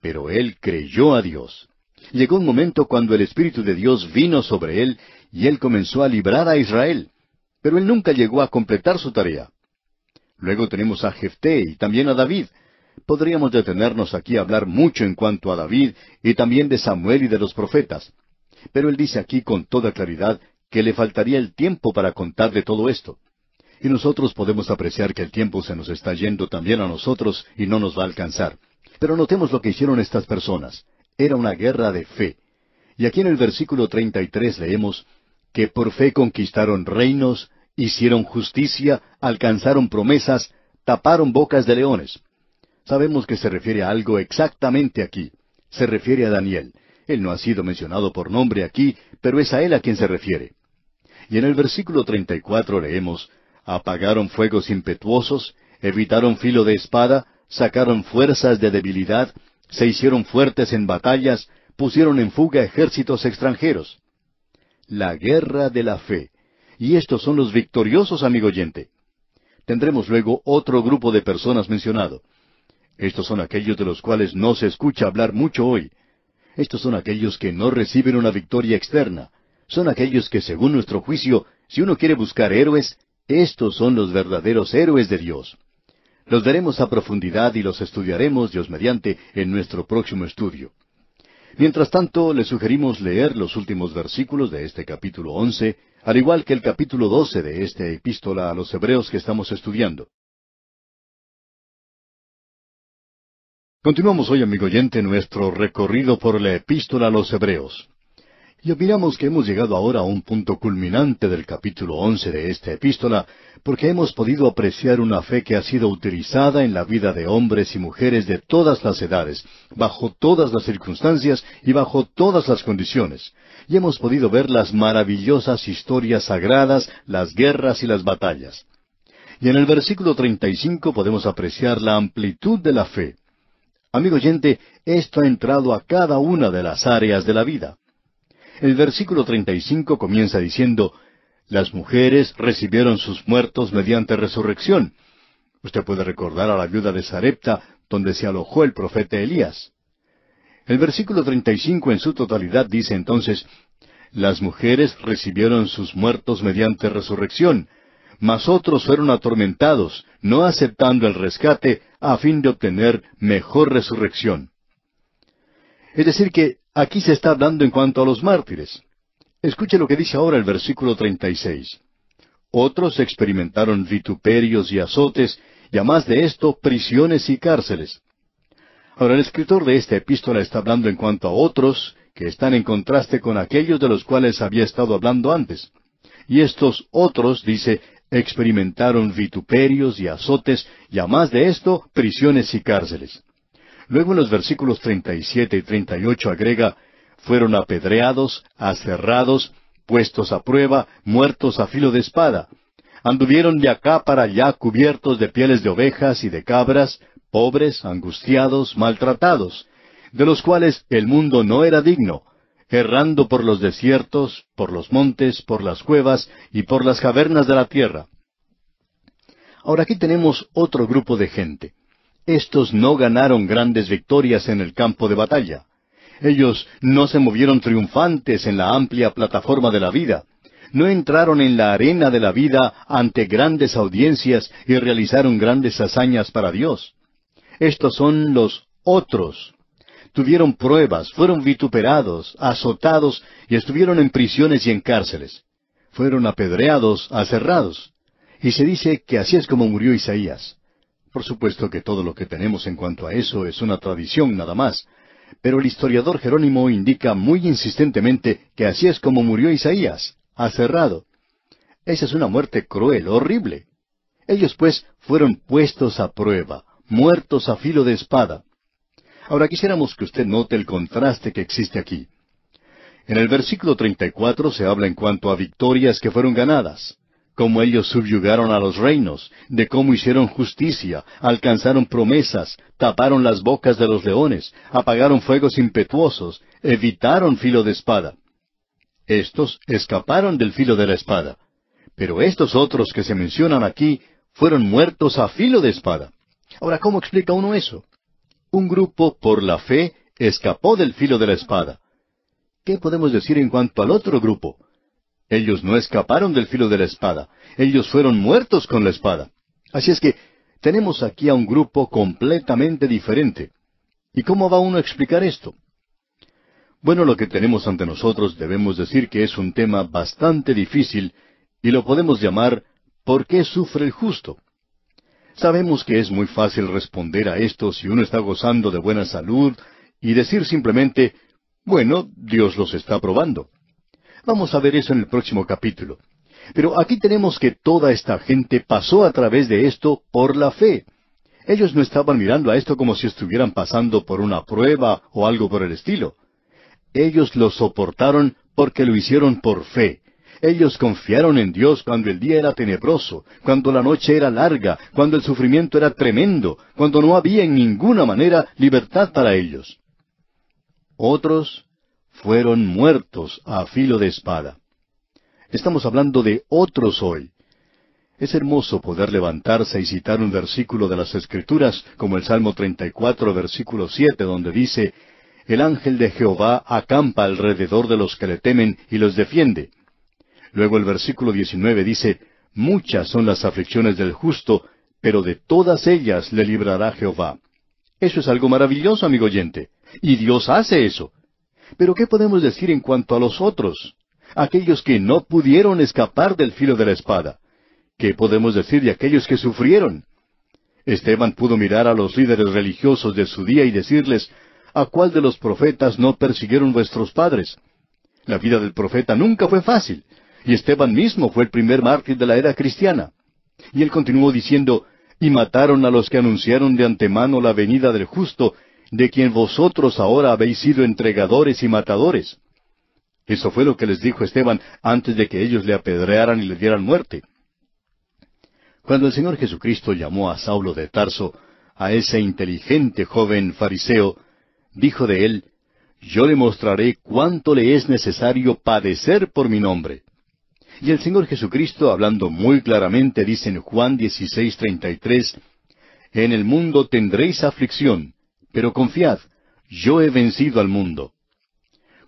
Pero él creyó a Dios. Llegó un momento cuando el Espíritu de Dios vino sobre él y él comenzó a librar a Israel. Pero él nunca llegó a completar su tarea. Luego tenemos a Jefté y también a David. Podríamos detenernos aquí a hablar mucho en cuanto a David y también de Samuel y de los profetas. Pero él dice aquí con toda claridad que le faltaría el tiempo para contarle todo esto. Y nosotros podemos apreciar que el tiempo se nos está yendo también a nosotros y no nos va a alcanzar. Pero notemos lo que hicieron estas personas. Era una guerra de fe. Y aquí en el versículo 33 leemos, que por fe conquistaron reinos, hicieron justicia, alcanzaron promesas, taparon bocas de leones. Sabemos que se refiere a algo exactamente aquí. Se refiere a Daniel. Él no ha sido mencionado por nombre aquí, pero es a él a quien se refiere. Y en el versículo 34 leemos, apagaron fuegos impetuosos, evitaron filo de espada, sacaron fuerzas de debilidad, se hicieron fuertes en batallas, pusieron en fuga ejércitos extranjeros la guerra de la fe. Y estos son los victoriosos, amigo oyente. Tendremos luego otro grupo de personas mencionado. Estos son aquellos de los cuales no se escucha hablar mucho hoy. Estos son aquellos que no reciben una victoria externa. Son aquellos que, según nuestro juicio, si uno quiere buscar héroes, estos son los verdaderos héroes de Dios. Los veremos a profundidad y los estudiaremos, Dios mediante, en nuestro próximo estudio. Mientras tanto, le sugerimos leer los últimos versículos de este capítulo once, al igual que el capítulo doce de esta epístola a los hebreos que estamos estudiando. Continuamos hoy, amigo oyente, nuestro recorrido por la epístola a los hebreos. Y opinamos que hemos llegado ahora a un punto culminante del capítulo once de esta epístola, porque hemos podido apreciar una fe que ha sido utilizada en la vida de hombres y mujeres de todas las edades, bajo todas las circunstancias y bajo todas las condiciones. Y hemos podido ver las maravillosas historias sagradas, las guerras y las batallas. Y en el versículo treinta y cinco podemos apreciar la amplitud de la fe. Amigo oyente, esto ha entrado a cada una de las áreas de la vida. El versículo 35 comienza diciendo, las mujeres recibieron sus muertos mediante resurrección. Usted puede recordar a la viuda de Sarepta, donde se alojó el profeta Elías. El versículo 35 en su totalidad dice entonces, las mujeres recibieron sus muertos mediante resurrección, mas otros fueron atormentados, no aceptando el rescate a fin de obtener mejor resurrección. Es decir, que Aquí se está hablando en cuanto a los mártires. Escuche lo que dice ahora el versículo 36. Otros experimentaron vituperios y azotes, y a más de esto, prisiones y cárceles. Ahora, el escritor de esta epístola está hablando en cuanto a otros que están en contraste con aquellos de los cuales había estado hablando antes. Y estos otros, dice, experimentaron vituperios y azotes, y a más de esto, prisiones y cárceles. Luego en los versículos 37 y 38 agrega, fueron apedreados, aserrados, puestos a prueba, muertos a filo de espada. Anduvieron de acá para allá cubiertos de pieles de ovejas y de cabras, pobres, angustiados, maltratados, de los cuales el mundo no era digno, errando por los desiertos, por los montes, por las cuevas y por las cavernas de la tierra. Ahora aquí tenemos otro grupo de gente. Estos no ganaron grandes victorias en el campo de batalla. Ellos no se movieron triunfantes en la amplia plataforma de la vida. No entraron en la arena de la vida ante grandes audiencias y realizaron grandes hazañas para Dios. Estos son los otros. Tuvieron pruebas, fueron vituperados, azotados y estuvieron en prisiones y en cárceles. Fueron apedreados, aserrados. Y se dice que así es como murió Isaías. Por supuesto que todo lo que tenemos en cuanto a eso es una tradición nada más, pero el historiador Jerónimo indica muy insistentemente que así es como murió Isaías, aserrado. Esa es una muerte cruel, horrible. Ellos pues fueron puestos a prueba, muertos a filo de espada. Ahora quisiéramos que usted note el contraste que existe aquí. En el versículo 34 se habla en cuanto a victorias que fueron ganadas cómo ellos subyugaron a los reinos, de cómo hicieron justicia, alcanzaron promesas, taparon las bocas de los leones, apagaron fuegos impetuosos, evitaron filo de espada. Estos escaparon del filo de la espada, pero estos otros que se mencionan aquí fueron muertos a filo de espada. Ahora, ¿cómo explica uno eso? Un grupo por la fe escapó del filo de la espada. ¿Qué podemos decir en cuanto al otro grupo? Ellos no escaparon del filo de la espada. Ellos fueron muertos con la espada. Así es que tenemos aquí a un grupo completamente diferente. ¿Y cómo va uno a explicar esto? Bueno, lo que tenemos ante nosotros debemos decir que es un tema bastante difícil y lo podemos llamar ¿Por qué sufre el justo? Sabemos que es muy fácil responder a esto si uno está gozando de buena salud y decir simplemente, bueno, Dios los está probando. Vamos a ver eso en el próximo capítulo. Pero aquí tenemos que toda esta gente pasó a través de esto por la fe. Ellos no estaban mirando a esto como si estuvieran pasando por una prueba o algo por el estilo. Ellos lo soportaron porque lo hicieron por fe. Ellos confiaron en Dios cuando el día era tenebroso, cuando la noche era larga, cuando el sufrimiento era tremendo, cuando no había en ninguna manera libertad para ellos. Otros fueron muertos a filo de espada. Estamos hablando de otros hoy. Es hermoso poder levantarse y citar un versículo de las Escrituras, como el Salmo 34, versículo 7, donde dice, El ángel de Jehová acampa alrededor de los que le temen y los defiende. Luego el versículo 19 dice, Muchas son las aflicciones del justo, pero de todas ellas le librará Jehová. Eso es algo maravilloso, amigo oyente. Y Dios hace eso. Pero ¿qué podemos decir en cuanto a los otros? Aquellos que no pudieron escapar del filo de la espada. ¿Qué podemos decir de aquellos que sufrieron? Esteban pudo mirar a los líderes religiosos de su día y decirles, ¿a cuál de los profetas no persiguieron vuestros padres? La vida del profeta nunca fue fácil, y Esteban mismo fue el primer mártir de la era cristiana. Y él continuó diciendo, y mataron a los que anunciaron de antemano la venida del justo de quien vosotros ahora habéis sido entregadores y matadores. Eso fue lo que les dijo Esteban antes de que ellos le apedrearan y le dieran muerte. Cuando el Señor Jesucristo llamó a Saulo de Tarso, a ese inteligente joven fariseo, dijo de él, Yo le mostraré cuánto le es necesario padecer por mi nombre. Y el Señor Jesucristo, hablando muy claramente, dice en Juan 16:33, En el mundo tendréis aflicción, pero confiad, yo he vencido al mundo.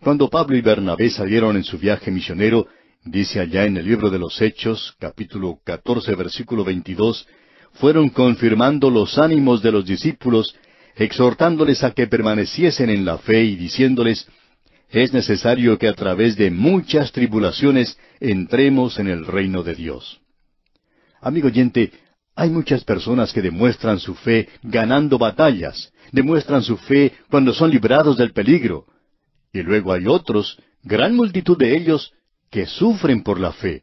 Cuando Pablo y Bernabé salieron en su viaje misionero, dice allá en el libro de los Hechos, capítulo 14, versículo 22, fueron confirmando los ánimos de los discípulos, exhortándoles a que permaneciesen en la fe y diciéndoles, es necesario que a través de muchas tribulaciones entremos en el reino de Dios. Amigo oyente, hay muchas personas que demuestran su fe ganando batallas, demuestran su fe cuando son librados del peligro. Y luego hay otros, gran multitud de ellos, que sufren por la fe.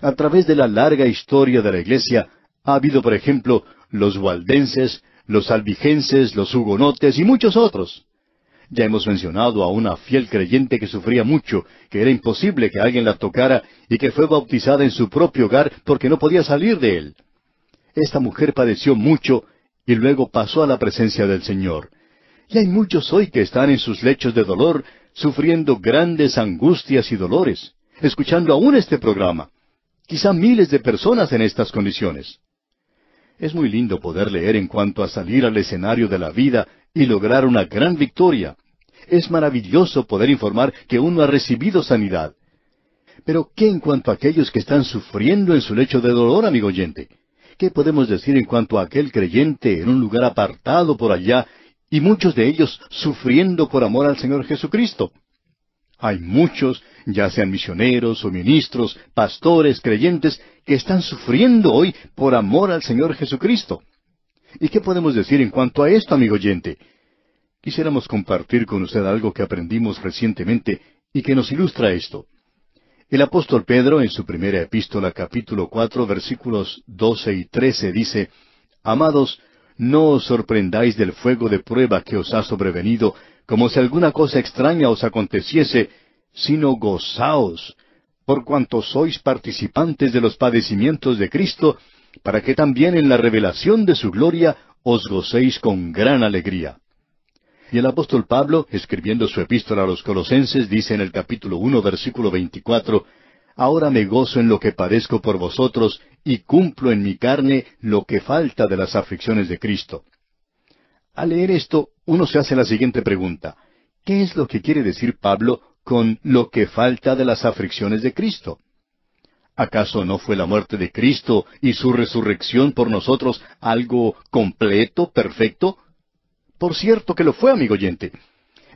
A través de la larga historia de la Iglesia ha habido, por ejemplo, los waldenses, los albigenses, los hugonotes y muchos otros. Ya hemos mencionado a una fiel creyente que sufría mucho, que era imposible que alguien la tocara y que fue bautizada en su propio hogar porque no podía salir de él. Esta mujer padeció mucho y luego pasó a la presencia del Señor. Y hay muchos hoy que están en sus lechos de dolor, sufriendo grandes angustias y dolores, escuchando aún este programa. Quizá miles de personas en estas condiciones. Es muy lindo poder leer en cuanto a salir al escenario de la vida y lograr una gran victoria. Es maravilloso poder informar que uno ha recibido sanidad. Pero ¿qué en cuanto a aquellos que están sufriendo en su lecho de dolor, amigo oyente? ¿Qué podemos decir en cuanto a aquel creyente en un lugar apartado por allá y muchos de ellos sufriendo por amor al Señor Jesucristo? Hay muchos, ya sean misioneros o ministros, pastores, creyentes, que están sufriendo hoy por amor al Señor Jesucristo. ¿Y qué podemos decir en cuanto a esto, amigo oyente? Quisiéramos compartir con usted algo que aprendimos recientemente y que nos ilustra esto. El apóstol Pedro en su primera epístola capítulo cuatro versículos doce y trece dice, Amados, no os sorprendáis del fuego de prueba que os ha sobrevenido, como si alguna cosa extraña os aconteciese, sino gozaos, por cuanto sois participantes de los padecimientos de Cristo, para que también en la revelación de su gloria os gocéis con gran alegría. Y el apóstol Pablo, escribiendo su epístola a los colosenses, dice en el capítulo uno, versículo veinticuatro, Ahora me gozo en lo que padezco por vosotros y cumplo en mi carne lo que falta de las aflicciones de Cristo. Al leer esto, uno se hace la siguiente pregunta. ¿Qué es lo que quiere decir Pablo con lo que falta de las aflicciones de Cristo? ¿Acaso no fue la muerte de Cristo y su resurrección por nosotros algo completo, perfecto, por cierto que lo fue, amigo oyente.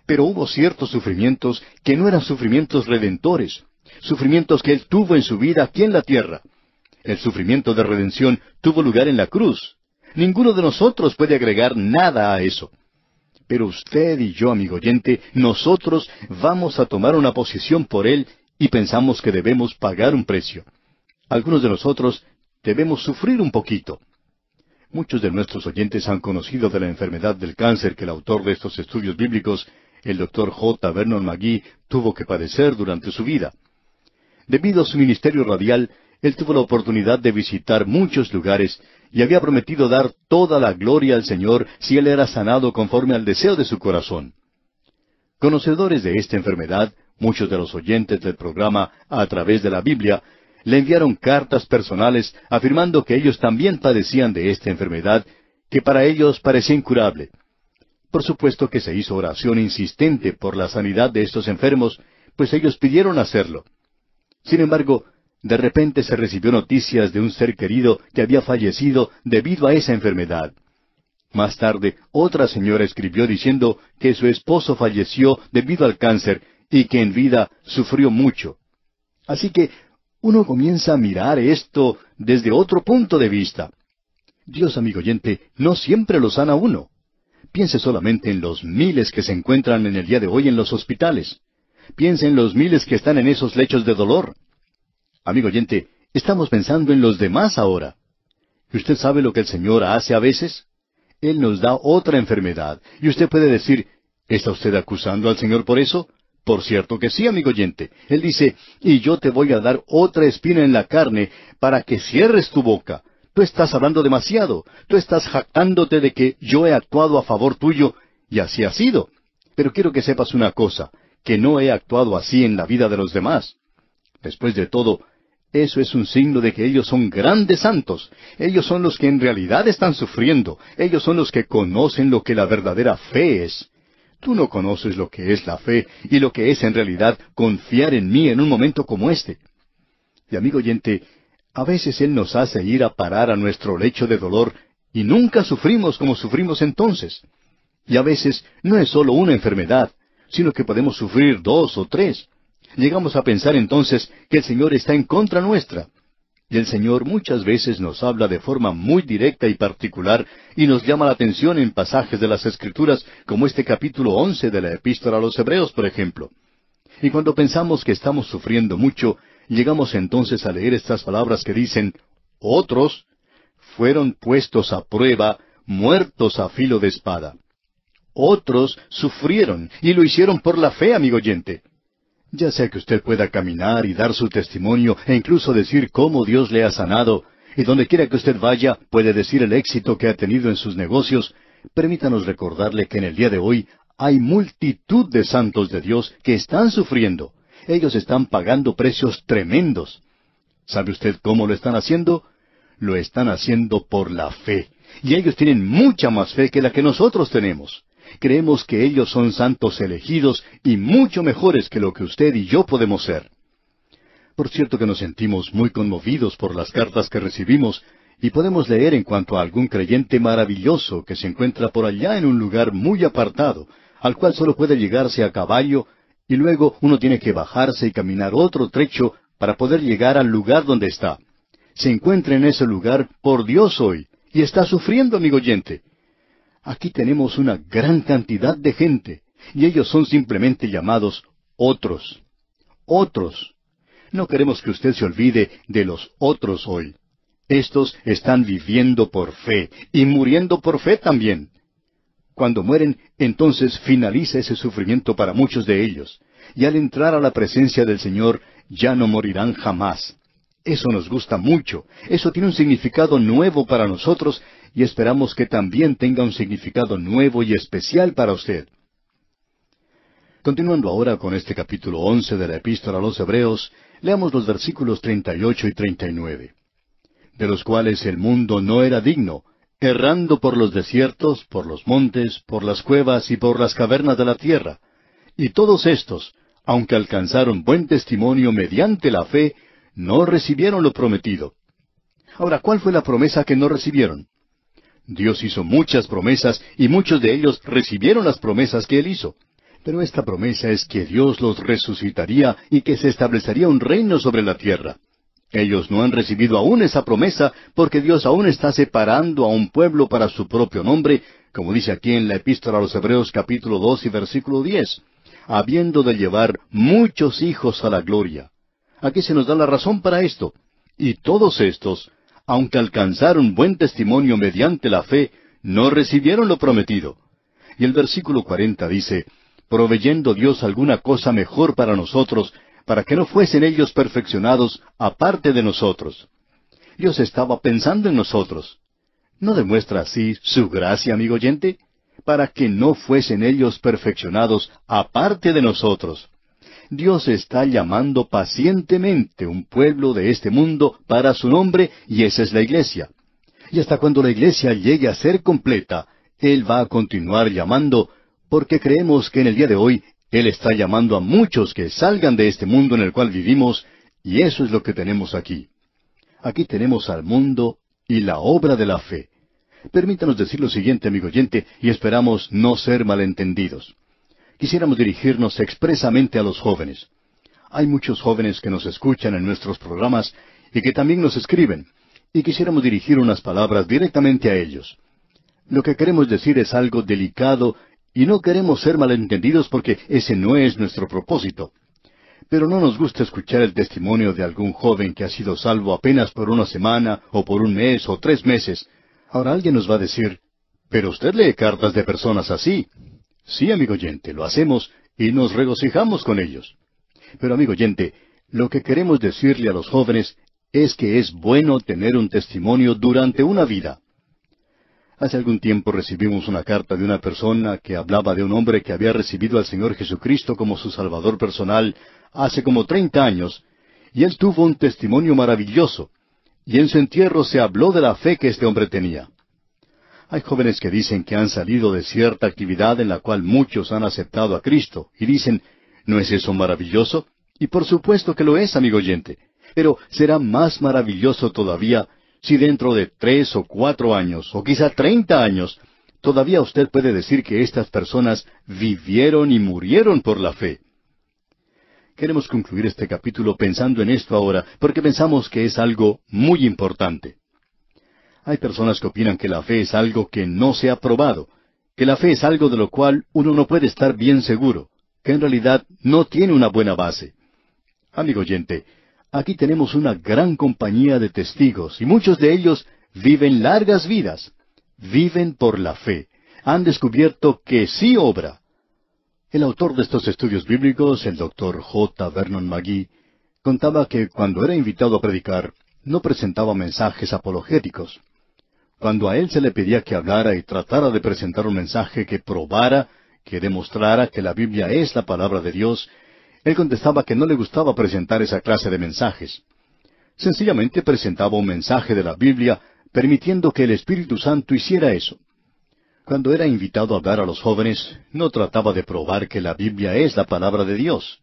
Pero hubo ciertos sufrimientos que no eran sufrimientos redentores, sufrimientos que él tuvo en su vida aquí en la tierra. El sufrimiento de redención tuvo lugar en la cruz. Ninguno de nosotros puede agregar nada a eso. Pero usted y yo, amigo oyente, nosotros vamos a tomar una posición por él y pensamos que debemos pagar un precio. Algunos de nosotros debemos sufrir un poquito. Muchos de nuestros oyentes han conocido de la enfermedad del cáncer que el autor de estos estudios bíblicos, el doctor J. Vernon McGee, tuvo que padecer durante su vida. Debido a su ministerio radial, él tuvo la oportunidad de visitar muchos lugares y había prometido dar toda la gloria al Señor si él era sanado conforme al deseo de su corazón. Conocedores de esta enfermedad, muchos de los oyentes del programa a través de la Biblia le enviaron cartas personales afirmando que ellos también padecían de esta enfermedad que para ellos parecía incurable. Por supuesto que se hizo oración insistente por la sanidad de estos enfermos, pues ellos pidieron hacerlo. Sin embargo, de repente se recibió noticias de un ser querido que había fallecido debido a esa enfermedad. Más tarde, otra señora escribió diciendo que su esposo falleció debido al cáncer y que en vida sufrió mucho. Así que uno comienza a mirar esto desde otro punto de vista. Dios, amigo oyente, no siempre lo sana uno. Piense solamente en los miles que se encuentran en el día de hoy en los hospitales. Piense en los miles que están en esos lechos de dolor. Amigo oyente, estamos pensando en los demás ahora. ¿Y usted sabe lo que el Señor hace a veces? Él nos da otra enfermedad, y usted puede decir, ¿está usted acusando al Señor por eso? Por cierto que sí, amigo oyente. Él dice, y yo te voy a dar otra espina en la carne para que cierres tu boca. Tú estás hablando demasiado. Tú estás jactándote de que yo he actuado a favor tuyo, y así ha sido. Pero quiero que sepas una cosa, que no he actuado así en la vida de los demás. Después de todo, eso es un signo de que ellos son grandes santos. Ellos son los que en realidad están sufriendo. Ellos son los que conocen lo que la verdadera fe es. Tú no conoces lo que es la fe y lo que es en realidad confiar en mí en un momento como este. Y amigo oyente, a veces Él nos hace ir a parar a nuestro lecho de dolor y nunca sufrimos como sufrimos entonces. Y a veces no es solo una enfermedad, sino que podemos sufrir dos o tres. Llegamos a pensar entonces que el Señor está en contra nuestra. Y el Señor muchas veces nos habla de forma muy directa y particular y nos llama la atención en pasajes de las Escrituras, como este capítulo once de la Epístola a los Hebreos, por ejemplo. Y cuando pensamos que estamos sufriendo mucho, llegamos entonces a leer estas palabras que dicen, otros fueron puestos a prueba, muertos a filo de espada. Otros sufrieron y lo hicieron por la fe, amigo oyente. Ya sea que usted pueda caminar y dar su testimonio e incluso decir cómo Dios le ha sanado, y donde quiera que usted vaya puede decir el éxito que ha tenido en sus negocios, permítanos recordarle que en el día de hoy hay multitud de santos de Dios que están sufriendo. Ellos están pagando precios tremendos. ¿Sabe usted cómo lo están haciendo? Lo están haciendo por la fe. Y ellos tienen mucha más fe que la que nosotros tenemos creemos que ellos son santos elegidos y mucho mejores que lo que usted y yo podemos ser. Por cierto que nos sentimos muy conmovidos por las cartas que recibimos y podemos leer en cuanto a algún creyente maravilloso que se encuentra por allá en un lugar muy apartado, al cual solo puede llegarse a caballo y luego uno tiene que bajarse y caminar otro trecho para poder llegar al lugar donde está. Se encuentra en ese lugar por Dios hoy y está sufriendo, amigo oyente. Aquí tenemos una gran cantidad de gente, y ellos son simplemente llamados otros. Otros. No queremos que usted se olvide de los otros hoy. Estos están viviendo por fe y muriendo por fe también. Cuando mueren, entonces finaliza ese sufrimiento para muchos de ellos. Y al entrar a la presencia del Señor, ya no morirán jamás. Eso nos gusta mucho. Eso tiene un significado nuevo para nosotros y esperamos que también tenga un significado nuevo y especial para usted. Continuando ahora con este capítulo once de la Epístola a los Hebreos, leamos los versículos treinta y ocho y treinta y nueve, de los cuales el mundo no era digno, errando por los desiertos, por los montes, por las cuevas y por las cavernas de la tierra. Y todos estos, aunque alcanzaron buen testimonio mediante la fe, no recibieron lo prometido. Ahora, ¿cuál fue la promesa que no recibieron? Dios hizo muchas promesas y muchos de ellos recibieron las promesas que Él hizo. Pero esta promesa es que Dios los resucitaría y que se establecería un reino sobre la tierra. Ellos no han recibido aún esa promesa porque Dios aún está separando a un pueblo para su propio nombre, como dice aquí en la epístola a los Hebreos capítulo dos y versículo diez, habiendo de llevar muchos hijos a la gloria. Aquí se nos da la razón para esto. Y todos estos aunque alcanzaron buen testimonio mediante la fe, no recibieron lo prometido. Y el versículo 40 dice, proveyendo Dios alguna cosa mejor para nosotros, para que no fuesen ellos perfeccionados aparte de nosotros. Dios estaba pensando en nosotros. ¿No demuestra así su gracia, amigo oyente? Para que no fuesen ellos perfeccionados aparte de nosotros. Dios está llamando pacientemente un pueblo de este mundo para su nombre y esa es la iglesia. Y hasta cuando la iglesia llegue a ser completa, Él va a continuar llamando porque creemos que en el día de hoy Él está llamando a muchos que salgan de este mundo en el cual vivimos y eso es lo que tenemos aquí. Aquí tenemos al mundo y la obra de la fe. Permítanos decir lo siguiente, amigo oyente, y esperamos no ser malentendidos quisiéramos dirigirnos expresamente a los jóvenes. Hay muchos jóvenes que nos escuchan en nuestros programas y que también nos escriben, y quisiéramos dirigir unas palabras directamente a ellos. Lo que queremos decir es algo delicado y no queremos ser malentendidos porque ese no es nuestro propósito. Pero no nos gusta escuchar el testimonio de algún joven que ha sido salvo apenas por una semana o por un mes o tres meses. Ahora alguien nos va a decir, pero usted lee cartas de personas así, Sí, amigo oyente, lo hacemos y nos regocijamos con ellos. Pero, amigo oyente, lo que queremos decirle a los jóvenes es que es bueno tener un testimonio durante una vida. Hace algún tiempo recibimos una carta de una persona que hablaba de un hombre que había recibido al Señor Jesucristo como su Salvador personal hace como treinta años, y él tuvo un testimonio maravilloso, y en su entierro se habló de la fe que este hombre tenía. Hay jóvenes que dicen que han salido de cierta actividad en la cual muchos han aceptado a Cristo y dicen, ¿no es eso maravilloso? Y por supuesto que lo es, amigo oyente. Pero será más maravilloso todavía si dentro de tres o cuatro años, o quizá treinta años, todavía usted puede decir que estas personas vivieron y murieron por la fe. Queremos concluir este capítulo pensando en esto ahora, porque pensamos que es algo muy importante. Hay personas que opinan que la fe es algo que no se ha probado, que la fe es algo de lo cual uno no puede estar bien seguro, que en realidad no tiene una buena base. Amigo oyente, aquí tenemos una gran compañía de testigos y muchos de ellos viven largas vidas, viven por la fe, han descubierto que sí obra. El autor de estos estudios bíblicos, el doctor J. Vernon McGee, contaba que cuando era invitado a predicar, no presentaba mensajes apologéticos cuando a él se le pedía que hablara y tratara de presentar un mensaje que probara, que demostrara que la Biblia es la palabra de Dios, él contestaba que no le gustaba presentar esa clase de mensajes. Sencillamente presentaba un mensaje de la Biblia permitiendo que el Espíritu Santo hiciera eso. Cuando era invitado a hablar a los jóvenes, no trataba de probar que la Biblia es la palabra de Dios.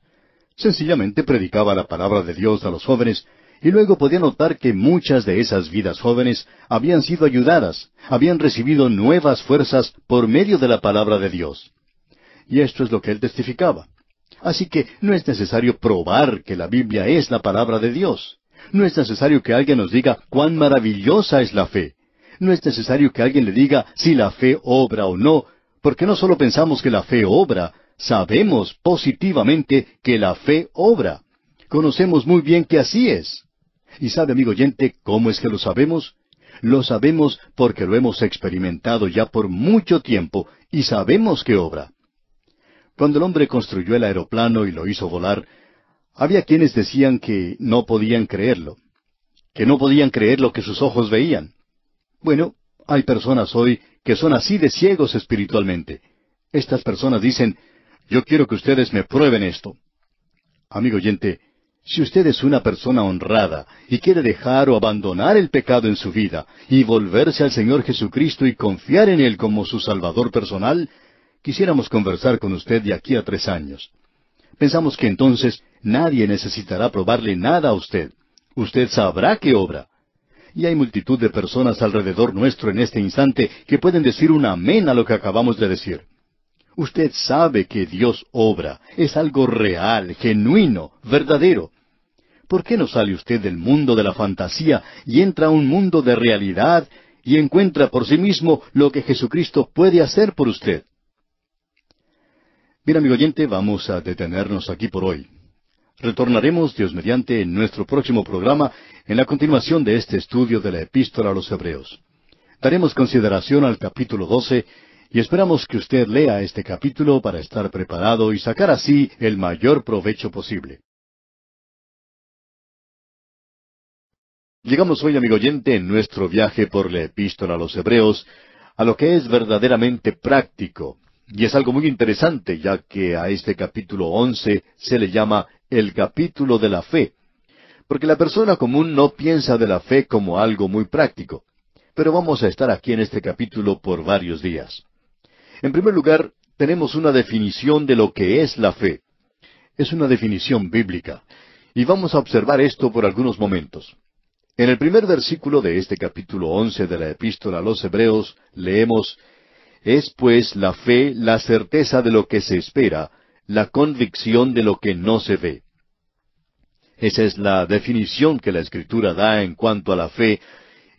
Sencillamente predicaba la palabra de Dios a los jóvenes y luego podía notar que muchas de esas vidas jóvenes habían sido ayudadas, habían recibido nuevas fuerzas por medio de la palabra de Dios. Y esto es lo que él testificaba. Así que no es necesario probar que la Biblia es la palabra de Dios. No es necesario que alguien nos diga cuán maravillosa es la fe. No es necesario que alguien le diga si la fe obra o no, porque no solo pensamos que la fe obra, sabemos positivamente que la fe obra. Conocemos muy bien que así es. Y sabe, amigo oyente, ¿cómo es que lo sabemos? Lo sabemos porque lo hemos experimentado ya por mucho tiempo y sabemos que obra. Cuando el hombre construyó el aeroplano y lo hizo volar, había quienes decían que no podían creerlo, que no podían creer lo que sus ojos veían. Bueno, hay personas hoy que son así de ciegos espiritualmente. Estas personas dicen, yo quiero que ustedes me prueben esto. Amigo oyente, si usted es una persona honrada y quiere dejar o abandonar el pecado en su vida y volverse al Señor Jesucristo y confiar en Él como su Salvador personal, quisiéramos conversar con usted de aquí a tres años. Pensamos que entonces nadie necesitará probarle nada a usted. Usted sabrá qué obra. Y hay multitud de personas alrededor nuestro en este instante que pueden decir un amén a lo que acabamos de decir. Usted sabe que Dios obra, es algo real, genuino, verdadero. ¿Por qué no sale usted del mundo de la fantasía y entra a un mundo de realidad y encuentra por sí mismo lo que Jesucristo puede hacer por usted? Bien, amigo oyente, vamos a detenernos aquí por hoy. Retornaremos, Dios mediante, en nuestro próximo programa en la continuación de este estudio de la epístola a los Hebreos. Daremos consideración al capítulo 12 y esperamos que usted lea este capítulo para estar preparado y sacar así el mayor provecho posible. Llegamos hoy, amigo oyente, en nuestro viaje por la epístola a los Hebreos, a lo que es verdaderamente práctico, y es algo muy interesante, ya que a este capítulo once se le llama el capítulo de la fe, porque la persona común no piensa de la fe como algo muy práctico. Pero vamos a estar aquí en este capítulo por varios días. En primer lugar, tenemos una definición de lo que es la fe. Es una definición bíblica. Y vamos a observar esto por algunos momentos. En el primer versículo de este capítulo once de la epístola a los Hebreos leemos, Es pues la fe la certeza de lo que se espera, la convicción de lo que no se ve. Esa es la definición que la Escritura da en cuanto a la fe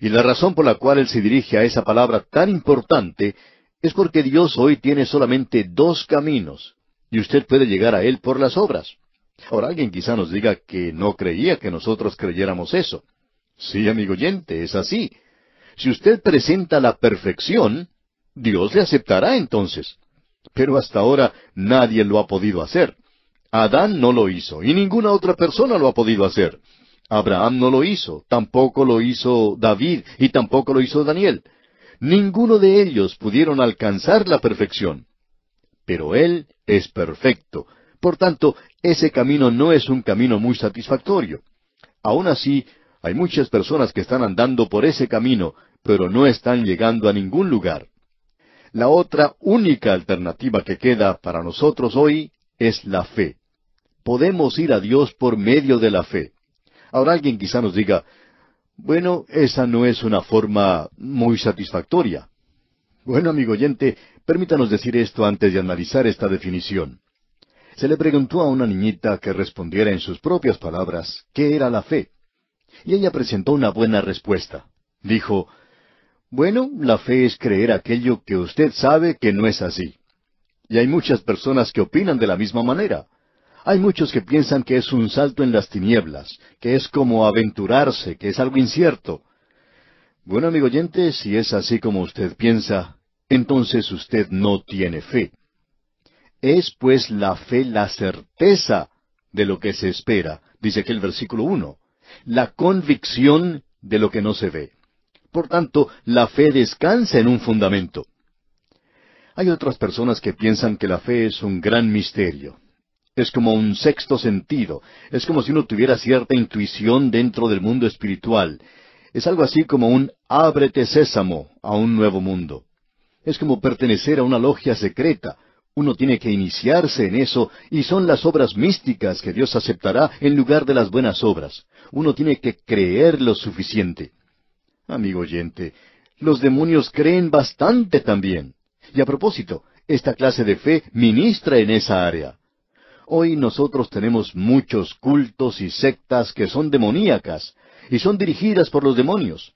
y la razón por la cual él se dirige a esa palabra tan importante es porque Dios hoy tiene solamente dos caminos, y usted puede llegar a Él por las obras. Ahora alguien quizá nos diga que no creía que nosotros creyéramos eso. Sí, amigo oyente, es así. Si usted presenta la perfección, Dios le aceptará entonces. Pero hasta ahora nadie lo ha podido hacer. Adán no lo hizo, y ninguna otra persona lo ha podido hacer. Abraham no lo hizo, tampoco lo hizo David, y tampoco lo hizo Daniel. Ninguno de ellos pudieron alcanzar la perfección. Pero Él es perfecto. Por tanto, ese camino no es un camino muy satisfactorio. Aún así, hay muchas personas que están andando por ese camino, pero no están llegando a ningún lugar. La otra única alternativa que queda para nosotros hoy es la fe. Podemos ir a Dios por medio de la fe. Ahora alguien quizá nos diga, bueno, esa no es una forma muy satisfactoria. Bueno, amigo oyente, permítanos decir esto antes de analizar esta definición. Se le preguntó a una niñita que respondiera en sus propias palabras qué era la fe. Y ella presentó una buena respuesta. Dijo, bueno, la fe es creer aquello que usted sabe que no es así. Y hay muchas personas que opinan de la misma manera. Hay muchos que piensan que es un salto en las tinieblas, que es como aventurarse, que es algo incierto. Bueno, amigo oyente, si es así como usted piensa, entonces usted no tiene fe. Es pues la fe la certeza de lo que se espera, dice el versículo uno, la convicción de lo que no se ve. Por tanto, la fe descansa en un fundamento. Hay otras personas que piensan que la fe es un gran misterio, es como un sexto sentido, es como si uno tuviera cierta intuición dentro del mundo espiritual. Es algo así como un ábrete sésamo a un nuevo mundo. Es como pertenecer a una logia secreta. Uno tiene que iniciarse en eso y son las obras místicas que Dios aceptará en lugar de las buenas obras. Uno tiene que creer lo suficiente. Amigo oyente, los demonios creen bastante también. Y a propósito, esta clase de fe ministra en esa área. Hoy nosotros tenemos muchos cultos y sectas que son demoníacas y son dirigidas por los demonios.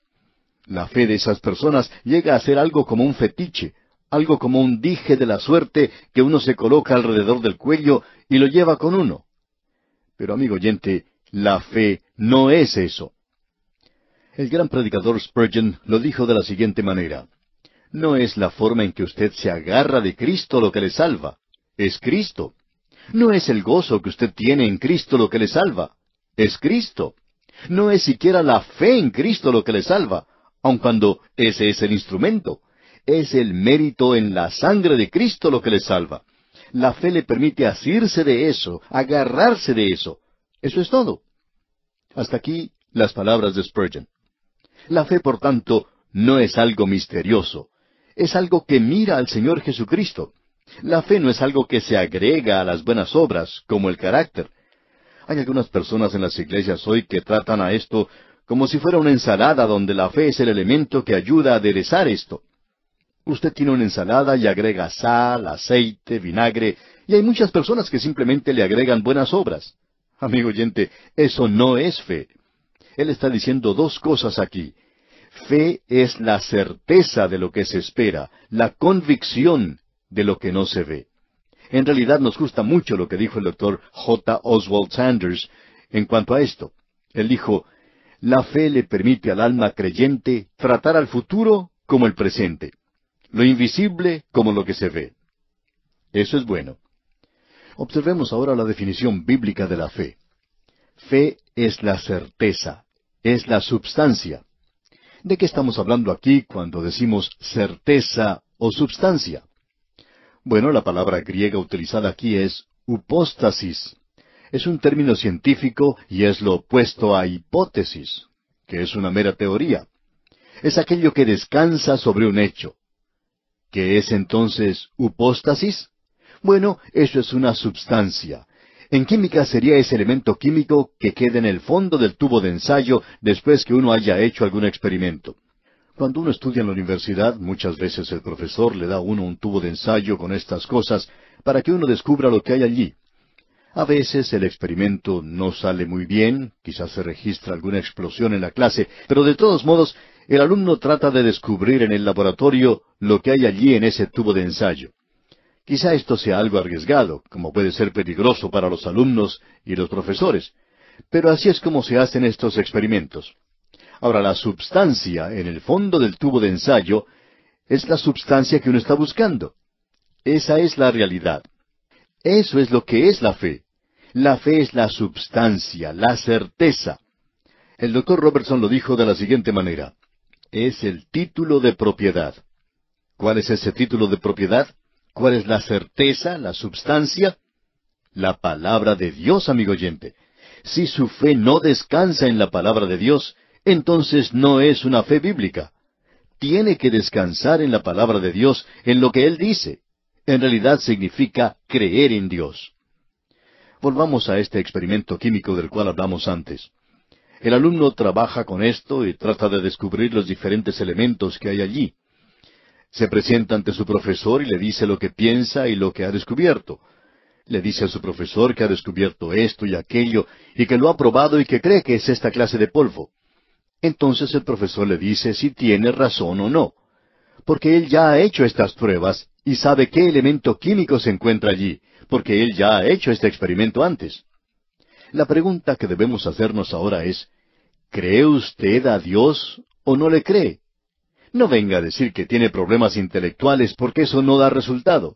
La fe de esas personas llega a ser algo como un fetiche, algo como un dije de la suerte que uno se coloca alrededor del cuello y lo lleva con uno. Pero amigo oyente, la fe no es eso. El gran predicador Spurgeon lo dijo de la siguiente manera. No es la forma en que usted se agarra de Cristo lo que le salva, es Cristo. No es el gozo que usted tiene en Cristo lo que le salva. Es Cristo. No es siquiera la fe en Cristo lo que le salva, aun cuando ese es el instrumento. Es el mérito en la sangre de Cristo lo que le salva. La fe le permite asirse de eso, agarrarse de eso. Eso es todo. Hasta aquí las palabras de Spurgeon. La fe, por tanto, no es algo misterioso. Es algo que mira al Señor Jesucristo. La fe no es algo que se agrega a las buenas obras, como el carácter. Hay algunas personas en las iglesias hoy que tratan a esto como si fuera una ensalada donde la fe es el elemento que ayuda a aderezar esto. Usted tiene una ensalada y agrega sal, aceite, vinagre, y hay muchas personas que simplemente le agregan buenas obras. Amigo oyente, eso no es fe. Él está diciendo dos cosas aquí. Fe es la certeza de lo que se espera, la convicción, de lo que no se ve. En realidad nos gusta mucho lo que dijo el doctor J. Oswald Sanders en cuanto a esto. Él dijo, la fe le permite al alma creyente tratar al futuro como el presente, lo invisible como lo que se ve. Eso es bueno. Observemos ahora la definición bíblica de la fe. Fe es la certeza, es la substancia. ¿De qué estamos hablando aquí cuando decimos certeza o substancia? Bueno, la palabra griega utilizada aquí es upóstasis. Es un término científico y es lo opuesto a hipótesis, que es una mera teoría. Es aquello que descansa sobre un hecho. ¿Qué es entonces upóstasis? Bueno, eso es una sustancia. En química sería ese elemento químico que queda en el fondo del tubo de ensayo después que uno haya hecho algún experimento. Cuando uno estudia en la universidad, muchas veces el profesor le da a uno un tubo de ensayo con estas cosas para que uno descubra lo que hay allí. A veces el experimento no sale muy bien, quizás se registra alguna explosión en la clase, pero de todos modos el alumno trata de descubrir en el laboratorio lo que hay allí en ese tubo de ensayo. Quizá esto sea algo arriesgado, como puede ser peligroso para los alumnos y los profesores, pero así es como se hacen estos experimentos. Ahora, la substancia en el fondo del tubo de ensayo es la substancia que uno está buscando. Esa es la realidad. Eso es lo que es la fe. La fe es la substancia, la certeza. El doctor Robertson lo dijo de la siguiente manera. Es el título de propiedad. ¿Cuál es ese título de propiedad? ¿Cuál es la certeza, la substancia? La palabra de Dios, amigo oyente. Si su fe no descansa en la palabra de Dios, entonces no es una fe bíblica. Tiene que descansar en la palabra de Dios, en lo que Él dice. En realidad significa creer en Dios. Volvamos a este experimento químico del cual hablamos antes. El alumno trabaja con esto y trata de descubrir los diferentes elementos que hay allí. Se presenta ante su profesor y le dice lo que piensa y lo que ha descubierto. Le dice a su profesor que ha descubierto esto y aquello y que lo ha probado y que cree que es esta clase de polvo. Entonces el profesor le dice si tiene razón o no, porque él ya ha hecho estas pruebas y sabe qué elemento químico se encuentra allí, porque él ya ha hecho este experimento antes. La pregunta que debemos hacernos ahora es, ¿cree usted a Dios o no le cree? No venga a decir que tiene problemas intelectuales porque eso no da resultado.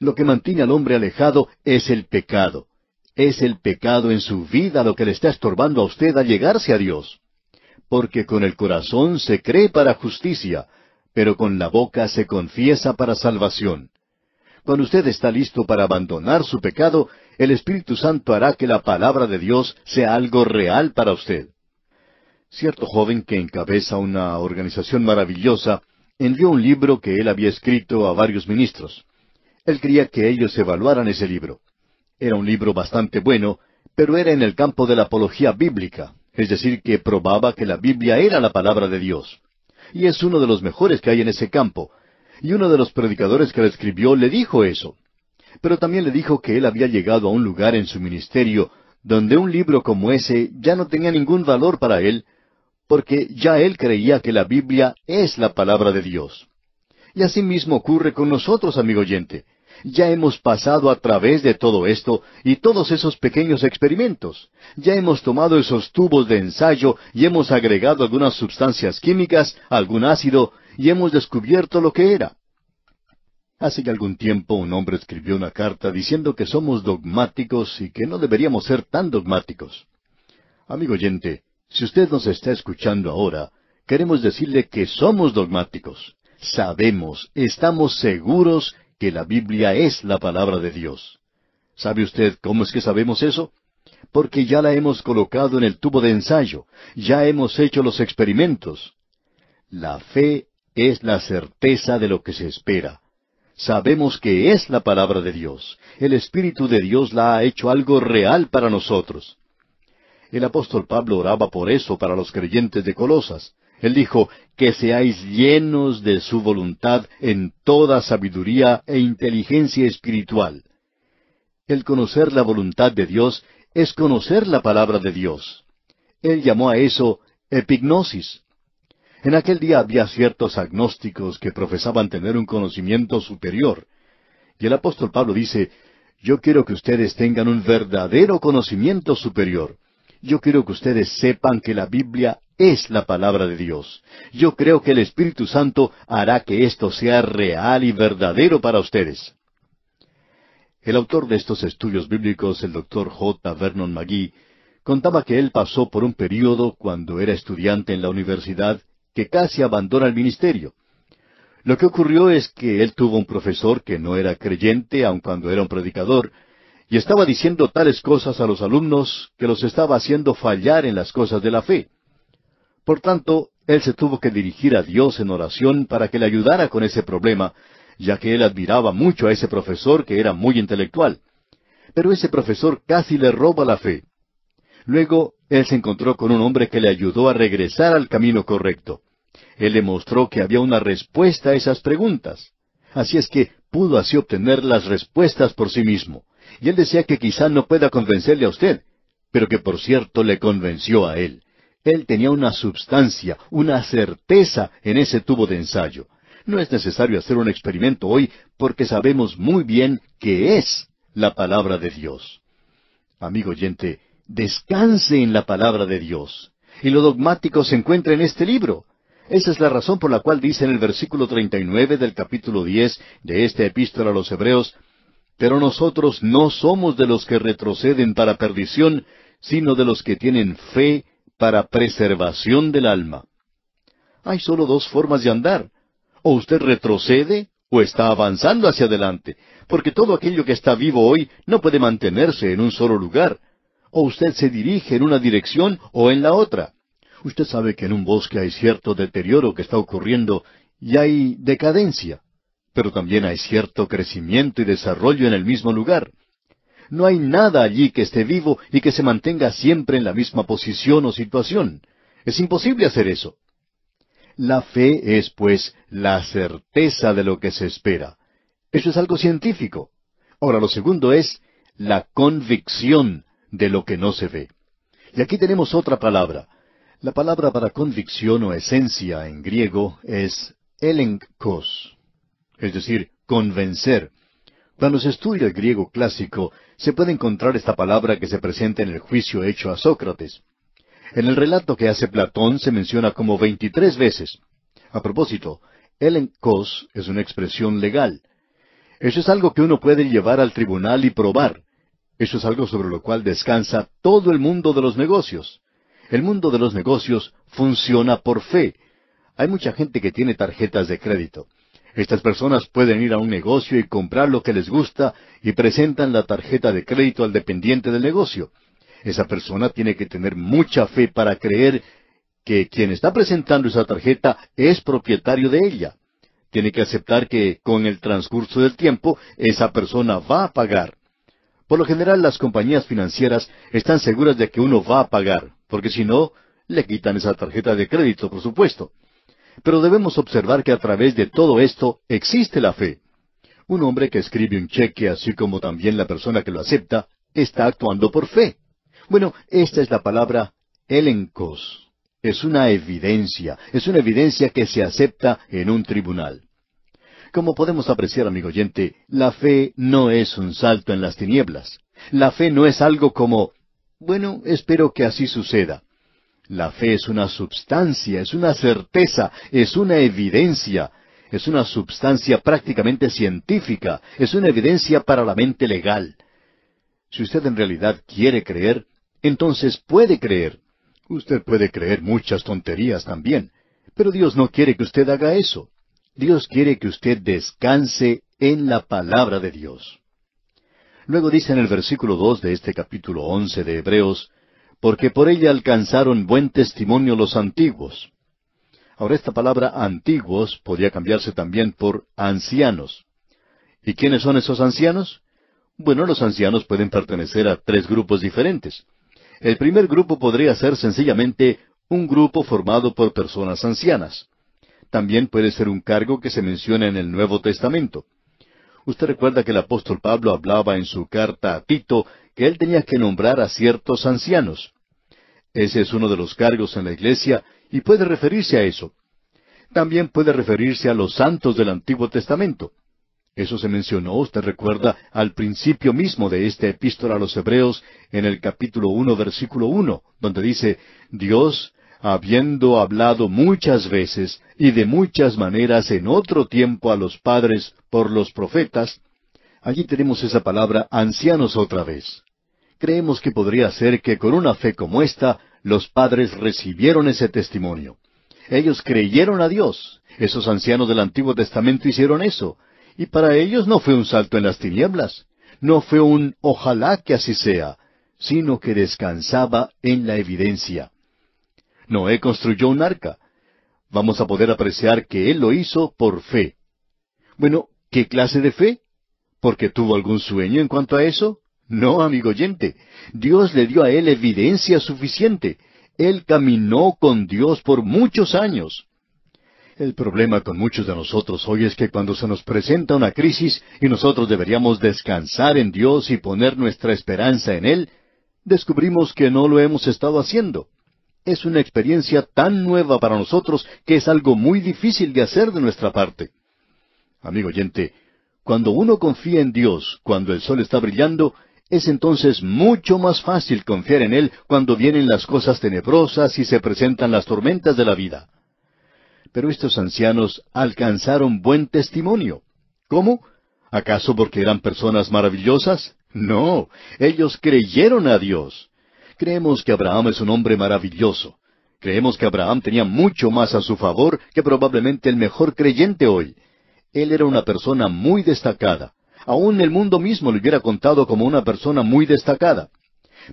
Lo que mantiene al hombre alejado es el pecado. Es el pecado en su vida lo que le está estorbando a usted a llegarse a Dios porque con el corazón se cree para justicia, pero con la boca se confiesa para salvación. Cuando usted está listo para abandonar su pecado, el Espíritu Santo hará que la palabra de Dios sea algo real para usted. Cierto joven que encabeza una organización maravillosa envió un libro que él había escrito a varios ministros. Él quería que ellos evaluaran ese libro. Era un libro bastante bueno, pero era en el campo de la apología bíblica, es decir, que probaba que la Biblia era la palabra de Dios. Y es uno de los mejores que hay en ese campo. Y uno de los predicadores que la escribió le dijo eso. Pero también le dijo que él había llegado a un lugar en su ministerio donde un libro como ese ya no tenía ningún valor para él, porque ya él creía que la Biblia es la palabra de Dios. Y así mismo ocurre con nosotros, amigo oyente. Ya hemos pasado a través de todo esto y todos esos pequeños experimentos. Ya hemos tomado esos tubos de ensayo y hemos agregado algunas sustancias químicas, algún ácido, y hemos descubierto lo que era. Hace algún tiempo un hombre escribió una carta diciendo que somos dogmáticos y que no deberíamos ser tan dogmáticos. Amigo oyente, si usted nos está escuchando ahora, queremos decirle que somos dogmáticos. Sabemos, estamos seguros que la Biblia es la palabra de Dios. ¿Sabe usted cómo es que sabemos eso? Porque ya la hemos colocado en el tubo de ensayo, ya hemos hecho los experimentos. La fe es la certeza de lo que se espera. Sabemos que es la palabra de Dios. El Espíritu de Dios la ha hecho algo real para nosotros. El apóstol Pablo oraba por eso para los creyentes de Colosas. Él dijo, que seáis llenos de su voluntad en toda sabiduría e inteligencia espiritual. El conocer la voluntad de Dios es conocer la palabra de Dios. Él llamó a eso epignosis. En aquel día había ciertos agnósticos que profesaban tener un conocimiento superior. Y el apóstol Pablo dice, yo quiero que ustedes tengan un verdadero conocimiento superior. Yo quiero que ustedes sepan que la Biblia es la palabra de Dios. Yo creo que el Espíritu Santo hará que esto sea real y verdadero para ustedes. El autor de estos estudios bíblicos, el doctor J. Vernon McGee, contaba que él pasó por un periodo cuando era estudiante en la universidad que casi abandona el ministerio. Lo que ocurrió es que él tuvo un profesor que no era creyente, aun cuando era un predicador, y estaba diciendo tales cosas a los alumnos que los estaba haciendo fallar en las cosas de la fe. Por tanto, él se tuvo que dirigir a Dios en oración para que le ayudara con ese problema, ya que él admiraba mucho a ese profesor que era muy intelectual. Pero ese profesor casi le roba la fe. Luego, él se encontró con un hombre que le ayudó a regresar al camino correcto. Él le mostró que había una respuesta a esas preguntas. Así es que pudo así obtener las respuestas por sí mismo. Y él decía que quizá no pueda convencerle a usted, pero que por cierto le convenció a él. Él tenía una substancia, una certeza en ese tubo de ensayo. No es necesario hacer un experimento hoy porque sabemos muy bien que es la palabra de Dios. Amigo oyente, descanse en la palabra de Dios. Y lo dogmático se encuentra en este libro. Esa es la razón por la cual dice en el versículo 39 del capítulo 10 de esta epístola a los Hebreos, Pero nosotros no somos de los que retroceden para perdición, sino de los que tienen fe para preservación del alma. Hay solo dos formas de andar. O usted retrocede o está avanzando hacia adelante, porque todo aquello que está vivo hoy no puede mantenerse en un solo lugar. O usted se dirige en una dirección o en la otra. Usted sabe que en un bosque hay cierto deterioro que está ocurriendo y hay decadencia, pero también hay cierto crecimiento y desarrollo en el mismo lugar. No hay nada allí que esté vivo y que se mantenga siempre en la misma posición o situación. Es imposible hacer eso. La fe es, pues, la certeza de lo que se espera. Eso es algo científico. Ahora, lo segundo es la convicción de lo que no se ve. Y aquí tenemos otra palabra. La palabra para convicción o esencia en griego es elenkos, es decir, convencer. Cuando se estudia el griego clásico, se puede encontrar esta palabra que se presenta en el juicio hecho a Sócrates. En el relato que hace Platón se menciona como veintitrés veces. A propósito, elencos es una expresión legal. Eso es algo que uno puede llevar al tribunal y probar. Eso es algo sobre lo cual descansa todo el mundo de los negocios. El mundo de los negocios funciona por fe. Hay mucha gente que tiene tarjetas de crédito. Estas personas pueden ir a un negocio y comprar lo que les gusta y presentan la tarjeta de crédito al dependiente del negocio. Esa persona tiene que tener mucha fe para creer que quien está presentando esa tarjeta es propietario de ella. Tiene que aceptar que con el transcurso del tiempo esa persona va a pagar. Por lo general las compañías financieras están seguras de que uno va a pagar, porque si no, le quitan esa tarjeta de crédito, por supuesto. Pero debemos observar que a través de todo esto existe la fe. Un hombre que escribe un cheque, así como también la persona que lo acepta, está actuando por fe. Bueno, esta es la palabra elencos. Es una evidencia, es una evidencia que se acepta en un tribunal. Como podemos apreciar, amigo oyente, la fe no es un salto en las tinieblas. La fe no es algo como, bueno, espero que así suceda. La fe es una substancia, es una certeza, es una evidencia, es una substancia prácticamente científica, es una evidencia para la mente legal. Si usted en realidad quiere creer, entonces puede creer. Usted puede creer muchas tonterías también, pero Dios no quiere que usted haga eso. Dios quiere que usted descanse en la palabra de Dios. Luego dice en el versículo dos de este capítulo once de Hebreos, porque por ella alcanzaron buen testimonio los antiguos. Ahora esta palabra antiguos podría cambiarse también por ancianos. ¿Y quiénes son esos ancianos? Bueno, los ancianos pueden pertenecer a tres grupos diferentes. El primer grupo podría ser sencillamente un grupo formado por personas ancianas. También puede ser un cargo que se menciona en el Nuevo Testamento. Usted recuerda que el apóstol Pablo hablaba en su carta a Tito que él tenía que nombrar a ciertos ancianos. Ese es uno de los cargos en la iglesia y puede referirse a eso. También puede referirse a los santos del Antiguo Testamento. Eso se mencionó, usted recuerda, al principio mismo de esta epístola a los Hebreos, en el capítulo uno, versículo uno, donde dice, Dios, habiendo hablado muchas veces y de muchas maneras en otro tiempo a los padres por los profetas, allí tenemos esa palabra ancianos otra vez creemos que podría ser que con una fe como esta, los padres recibieron ese testimonio. Ellos creyeron a Dios. Esos ancianos del Antiguo Testamento hicieron eso. Y para ellos no fue un salto en las tinieblas. No fue un ojalá que así sea, sino que descansaba en la evidencia. Noé construyó un arca. Vamos a poder apreciar que él lo hizo por fe. Bueno, ¿qué clase de fe? ¿Porque tuvo algún sueño en cuanto a eso? No, amigo oyente, Dios le dio a él evidencia suficiente. Él caminó con Dios por muchos años. El problema con muchos de nosotros hoy es que cuando se nos presenta una crisis y nosotros deberíamos descansar en Dios y poner nuestra esperanza en Él, descubrimos que no lo hemos estado haciendo. Es una experiencia tan nueva para nosotros que es algo muy difícil de hacer de nuestra parte. Amigo oyente, cuando uno confía en Dios, cuando el sol está brillando, es entonces mucho más fácil confiar en Él cuando vienen las cosas tenebrosas y se presentan las tormentas de la vida. Pero estos ancianos alcanzaron buen testimonio. ¿Cómo? ¿Acaso porque eran personas maravillosas? No, ellos creyeron a Dios. Creemos que Abraham es un hombre maravilloso. Creemos que Abraham tenía mucho más a su favor que probablemente el mejor creyente hoy. Él era una persona muy destacada. Aún el mundo mismo le hubiera contado como una persona muy destacada.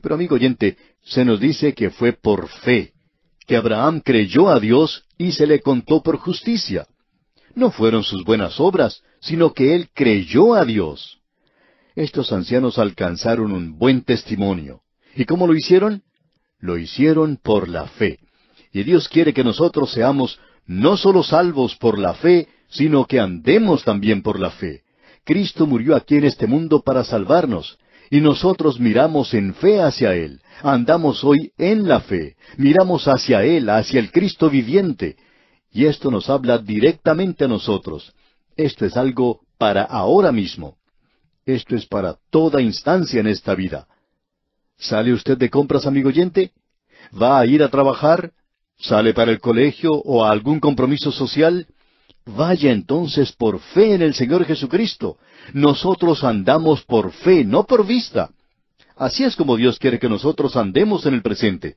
Pero amigo oyente, se nos dice que fue por fe, que Abraham creyó a Dios y se le contó por justicia. No fueron sus buenas obras, sino que él creyó a Dios. Estos ancianos alcanzaron un buen testimonio. ¿Y cómo lo hicieron? Lo hicieron por la fe. Y Dios quiere que nosotros seamos no solo salvos por la fe, sino que andemos también por la fe. Cristo murió aquí en este mundo para salvarnos, y nosotros miramos en fe hacia Él, andamos hoy en la fe, miramos hacia Él, hacia el Cristo viviente, y esto nos habla directamente a nosotros. Esto es algo para ahora mismo. Esto es para toda instancia en esta vida. ¿Sale usted de compras, amigo oyente? ¿Va a ir a trabajar? ¿Sale para el colegio o a algún compromiso social? Vaya entonces por fe en el Señor Jesucristo. Nosotros andamos por fe, no por vista. Así es como Dios quiere que nosotros andemos en el presente.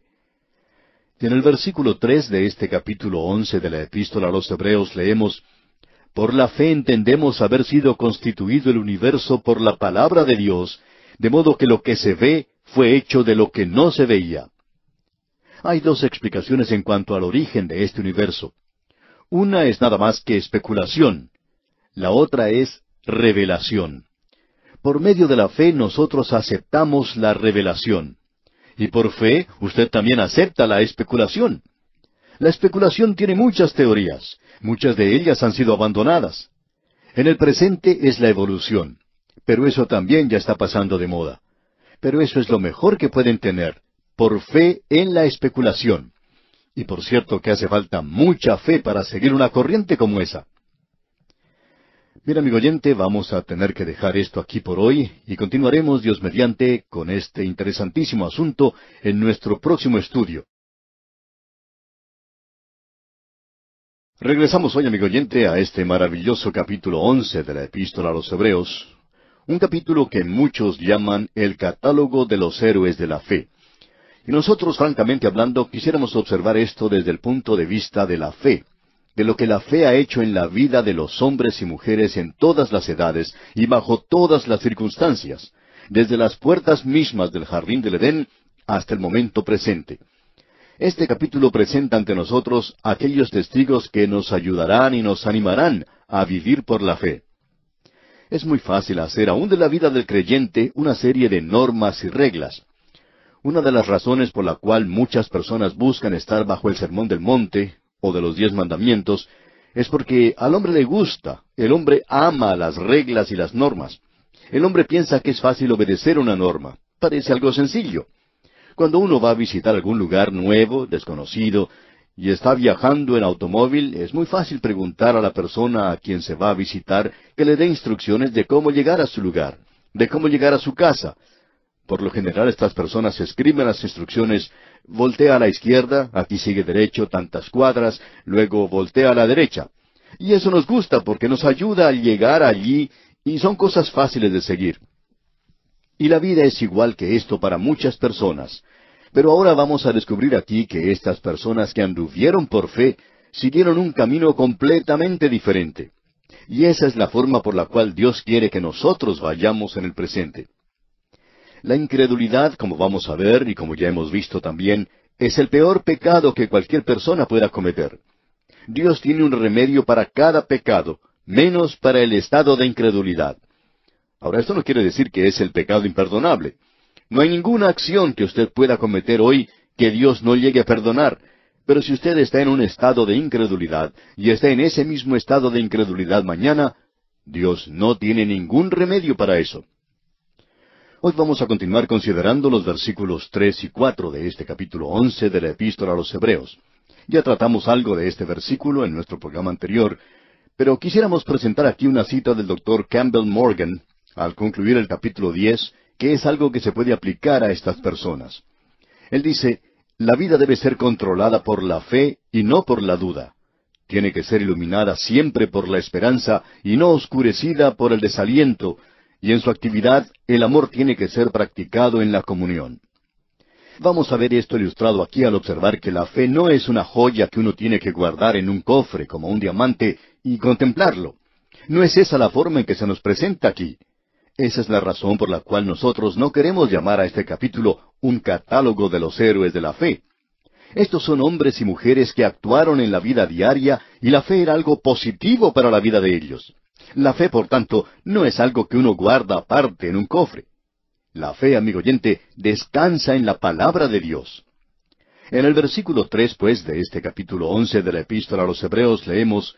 En el versículo tres de este capítulo once de la Epístola a los Hebreos leemos Por la fe entendemos haber sido constituido el universo por la palabra de Dios, de modo que lo que se ve fue hecho de lo que no se veía. Hay dos explicaciones en cuanto al origen de este universo. Una es nada más que especulación. La otra es revelación. Por medio de la fe nosotros aceptamos la revelación. Y por fe usted también acepta la especulación. La especulación tiene muchas teorías. Muchas de ellas han sido abandonadas. En el presente es la evolución. Pero eso también ya está pasando de moda. Pero eso es lo mejor que pueden tener. Por fe en la especulación. Y por cierto que hace falta mucha fe para seguir una corriente como esa. Mira, amigo oyente, vamos a tener que dejar esto aquí por hoy y continuaremos, Dios mediante, con este interesantísimo asunto en nuestro próximo estudio. Regresamos hoy, amigo oyente, a este maravilloso capítulo once de la Epístola a los Hebreos, un capítulo que muchos llaman el catálogo de los héroes de la fe. Y nosotros, francamente hablando, quisiéramos observar esto desde el punto de vista de la fe, de lo que la fe ha hecho en la vida de los hombres y mujeres en todas las edades y bajo todas las circunstancias, desde las puertas mismas del jardín del Edén hasta el momento presente. Este capítulo presenta ante nosotros aquellos testigos que nos ayudarán y nos animarán a vivir por la fe. Es muy fácil hacer aún de la vida del creyente una serie de normas y reglas, una de las razones por la cual muchas personas buscan estar bajo el sermón del monte o de los diez mandamientos es porque al hombre le gusta, el hombre ama las reglas y las normas. El hombre piensa que es fácil obedecer una norma. Parece algo sencillo. Cuando uno va a visitar algún lugar nuevo, desconocido, y está viajando en automóvil, es muy fácil preguntar a la persona a quien se va a visitar que le dé instrucciones de cómo llegar a su lugar, de cómo llegar a su casa, por lo general estas personas escriben las instrucciones, voltea a la izquierda, aquí sigue derecho tantas cuadras, luego voltea a la derecha. Y eso nos gusta porque nos ayuda a llegar allí y son cosas fáciles de seguir. Y la vida es igual que esto para muchas personas. Pero ahora vamos a descubrir aquí que estas personas que anduvieron por fe siguieron un camino completamente diferente. Y esa es la forma por la cual Dios quiere que nosotros vayamos en el presente. La incredulidad, como vamos a ver y como ya hemos visto también, es el peor pecado que cualquier persona pueda cometer. Dios tiene un remedio para cada pecado, menos para el estado de incredulidad. Ahora, esto no quiere decir que es el pecado imperdonable. No hay ninguna acción que usted pueda cometer hoy que Dios no llegue a perdonar. Pero si usted está en un estado de incredulidad y está en ese mismo estado de incredulidad mañana, Dios no tiene ningún remedio para eso. Hoy vamos a continuar considerando los versículos tres y cuatro de este capítulo once de la Epístola a los Hebreos. Ya tratamos algo de este versículo en nuestro programa anterior, pero quisiéramos presentar aquí una cita del doctor Campbell Morgan al concluir el capítulo diez, que es algo que se puede aplicar a estas personas. Él dice, la vida debe ser controlada por la fe y no por la duda. Tiene que ser iluminada siempre por la esperanza y no oscurecida por el desaliento, y en su actividad el amor tiene que ser practicado en la comunión. Vamos a ver esto ilustrado aquí al observar que la fe no es una joya que uno tiene que guardar en un cofre como un diamante y contemplarlo. No es esa la forma en que se nos presenta aquí. Esa es la razón por la cual nosotros no queremos llamar a este capítulo un catálogo de los héroes de la fe. Estos son hombres y mujeres que actuaron en la vida diaria y la fe era algo positivo para la vida de ellos. La fe, por tanto, no es algo que uno guarda aparte en un cofre. La fe, amigo oyente, descansa en la palabra de Dios. En el versículo tres, pues, de este capítulo once de la Epístola a los Hebreos leemos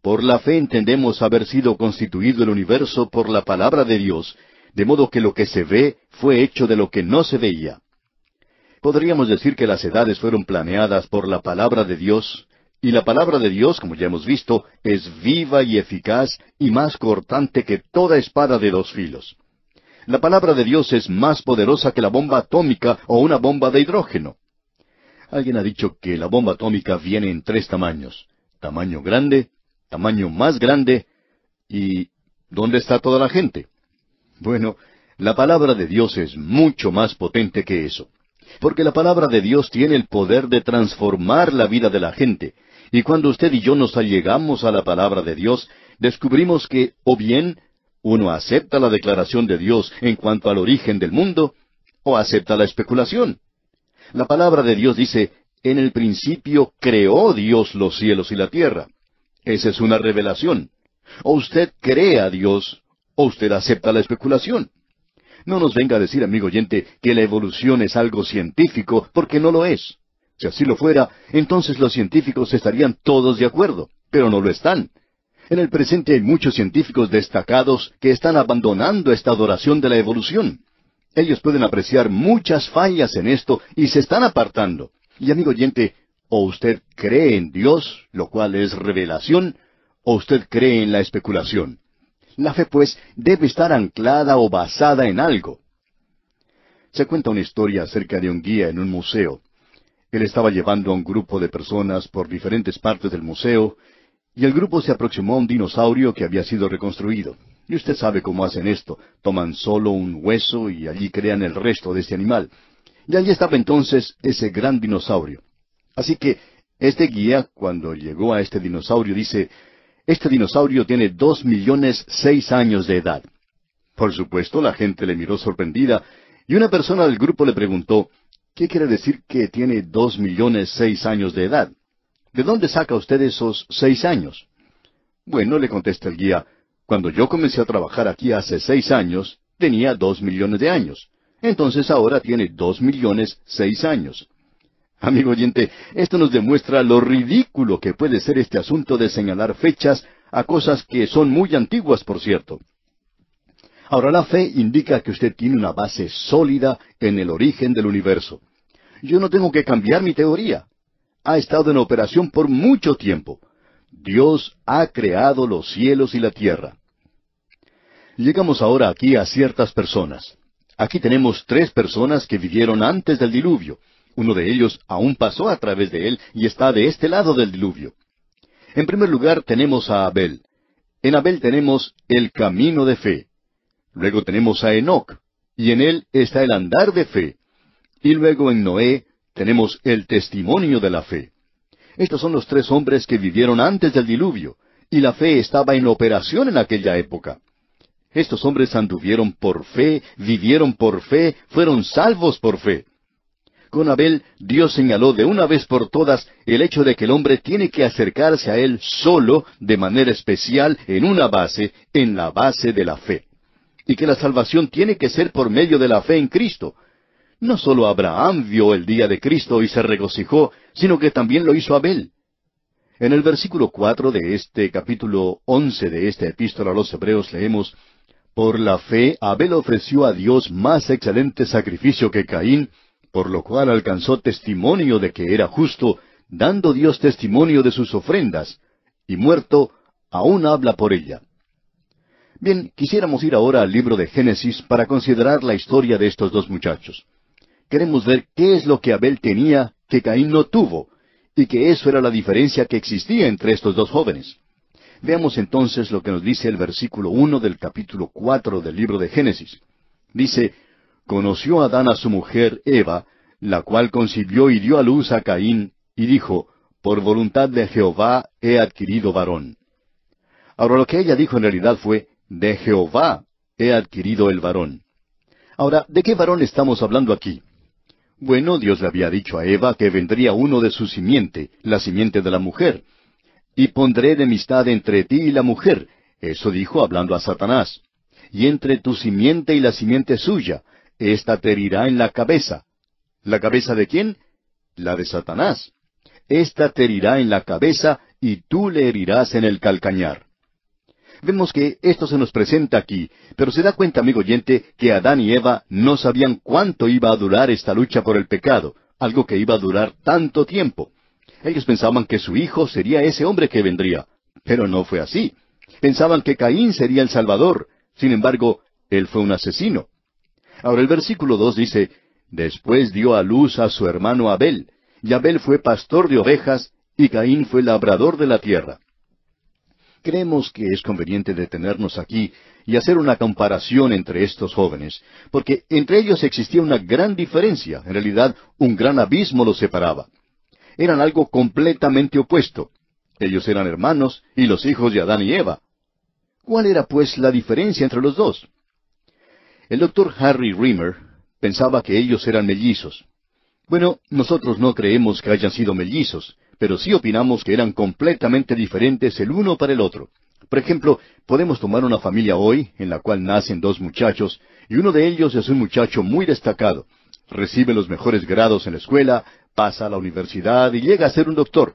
Por la fe entendemos haber sido constituido el universo por la palabra de Dios, de modo que lo que se ve fue hecho de lo que no se veía. Podríamos decir que las edades fueron planeadas por la palabra de Dios y la palabra de Dios, como ya hemos visto, es viva y eficaz y más cortante que toda espada de dos filos. La palabra de Dios es más poderosa que la bomba atómica o una bomba de hidrógeno. Alguien ha dicho que la bomba atómica viene en tres tamaños. Tamaño grande, tamaño más grande y... ¿Dónde está toda la gente? Bueno, la palabra de Dios es mucho más potente que eso. Porque la palabra de Dios tiene el poder de transformar la vida de la gente, y cuando usted y yo nos allegamos a la palabra de Dios, descubrimos que o bien uno acepta la declaración de Dios en cuanto al origen del mundo, o acepta la especulación. La palabra de Dios dice, en el principio creó Dios los cielos y la tierra. Esa es una revelación. O usted crea a Dios, o usted acepta la especulación. No nos venga a decir, amigo oyente, que la evolución es algo científico, porque no lo es. Si así lo fuera, entonces los científicos estarían todos de acuerdo, pero no lo están. En el presente hay muchos científicos destacados que están abandonando esta adoración de la evolución. Ellos pueden apreciar muchas fallas en esto y se están apartando. Y amigo oyente, o usted cree en Dios, lo cual es revelación, o usted cree en la especulación. La fe, pues, debe estar anclada o basada en algo. Se cuenta una historia acerca de un guía en un museo, él estaba llevando a un grupo de personas por diferentes partes del museo, y el grupo se aproximó a un dinosaurio que había sido reconstruido. Y usted sabe cómo hacen esto, toman solo un hueso y allí crean el resto de ese animal. Y allí estaba entonces ese gran dinosaurio. Así que este guía, cuando llegó a este dinosaurio, dice, este dinosaurio tiene dos millones seis años de edad. Por supuesto, la gente le miró sorprendida, y una persona del grupo le preguntó, ¿Qué quiere decir que tiene dos millones seis años de edad? ¿De dónde saca usted esos seis años? Bueno, le contesta el guía, cuando yo comencé a trabajar aquí hace seis años, tenía dos millones de años. Entonces ahora tiene dos millones seis años. Amigo oyente, esto nos demuestra lo ridículo que puede ser este asunto de señalar fechas a cosas que son muy antiguas, por cierto. Ahora la fe indica que usted tiene una base sólida en el origen del universo. Yo no tengo que cambiar mi teoría. Ha estado en operación por mucho tiempo. Dios ha creado los cielos y la tierra. Llegamos ahora aquí a ciertas personas. Aquí tenemos tres personas que vivieron antes del diluvio. Uno de ellos aún pasó a través de él y está de este lado del diluvio. En primer lugar tenemos a Abel. En Abel tenemos el camino de fe. Luego tenemos a Enoc, y en él está el andar de fe. Y luego en Noé tenemos el testimonio de la fe. Estos son los tres hombres que vivieron antes del diluvio, y la fe estaba en operación en aquella época. Estos hombres anduvieron por fe, vivieron por fe, fueron salvos por fe. Con Abel, Dios señaló de una vez por todas el hecho de que el hombre tiene que acercarse a Él solo, de manera especial, en una base, en la base de la fe y que la salvación tiene que ser por medio de la fe en Cristo. No sólo Abraham vio el día de Cristo y se regocijó, sino que también lo hizo Abel. En el versículo cuatro de este capítulo once de esta epístola a los Hebreos leemos Por la fe Abel ofreció a Dios más excelente sacrificio que Caín, por lo cual alcanzó testimonio de que era justo, dando Dios testimonio de sus ofrendas, y muerto aún habla por ella. Bien, quisiéramos ir ahora al libro de Génesis para considerar la historia de estos dos muchachos. Queremos ver qué es lo que Abel tenía que Caín no tuvo, y que eso era la diferencia que existía entre estos dos jóvenes. Veamos entonces lo que nos dice el versículo uno del capítulo cuatro del libro de Génesis. Dice, Conoció Adán a su mujer Eva, la cual concibió y dio a luz a Caín, y dijo, Por voluntad de Jehová he adquirido varón. Ahora lo que ella dijo en realidad fue, de Jehová he adquirido el varón. Ahora, ¿de qué varón estamos hablando aquí? Bueno, Dios le había dicho a Eva que vendría uno de su simiente, la simiente de la mujer. Y pondré enemistad entre ti y la mujer. Eso dijo hablando a Satanás. Y entre tu simiente y la simiente suya. Esta te herirá en la cabeza. ¿La cabeza de quién? La de Satanás. Esta te herirá en la cabeza y tú le herirás en el calcañar. Vemos que esto se nos presenta aquí, pero se da cuenta, amigo oyente, que Adán y Eva no sabían cuánto iba a durar esta lucha por el pecado, algo que iba a durar tanto tiempo. Ellos pensaban que su hijo sería ese hombre que vendría, pero no fue así. Pensaban que Caín sería el Salvador, sin embargo, él fue un asesino. Ahora el versículo dos dice, Después dio a luz a su hermano Abel, y Abel fue pastor de ovejas, y Caín fue labrador de la tierra. Creemos que es conveniente detenernos aquí y hacer una comparación entre estos jóvenes, porque entre ellos existía una gran diferencia, en realidad un gran abismo los separaba. Eran algo completamente opuesto. Ellos eran hermanos y los hijos de Adán y Eva. ¿Cuál era pues la diferencia entre los dos? El doctor Harry Reamer pensaba que ellos eran mellizos. Bueno, nosotros no creemos que hayan sido mellizos, pero sí opinamos que eran completamente diferentes el uno para el otro. Por ejemplo, podemos tomar una familia hoy en la cual nacen dos muchachos y uno de ellos es un muchacho muy destacado. Recibe los mejores grados en la escuela, pasa a la universidad y llega a ser un doctor.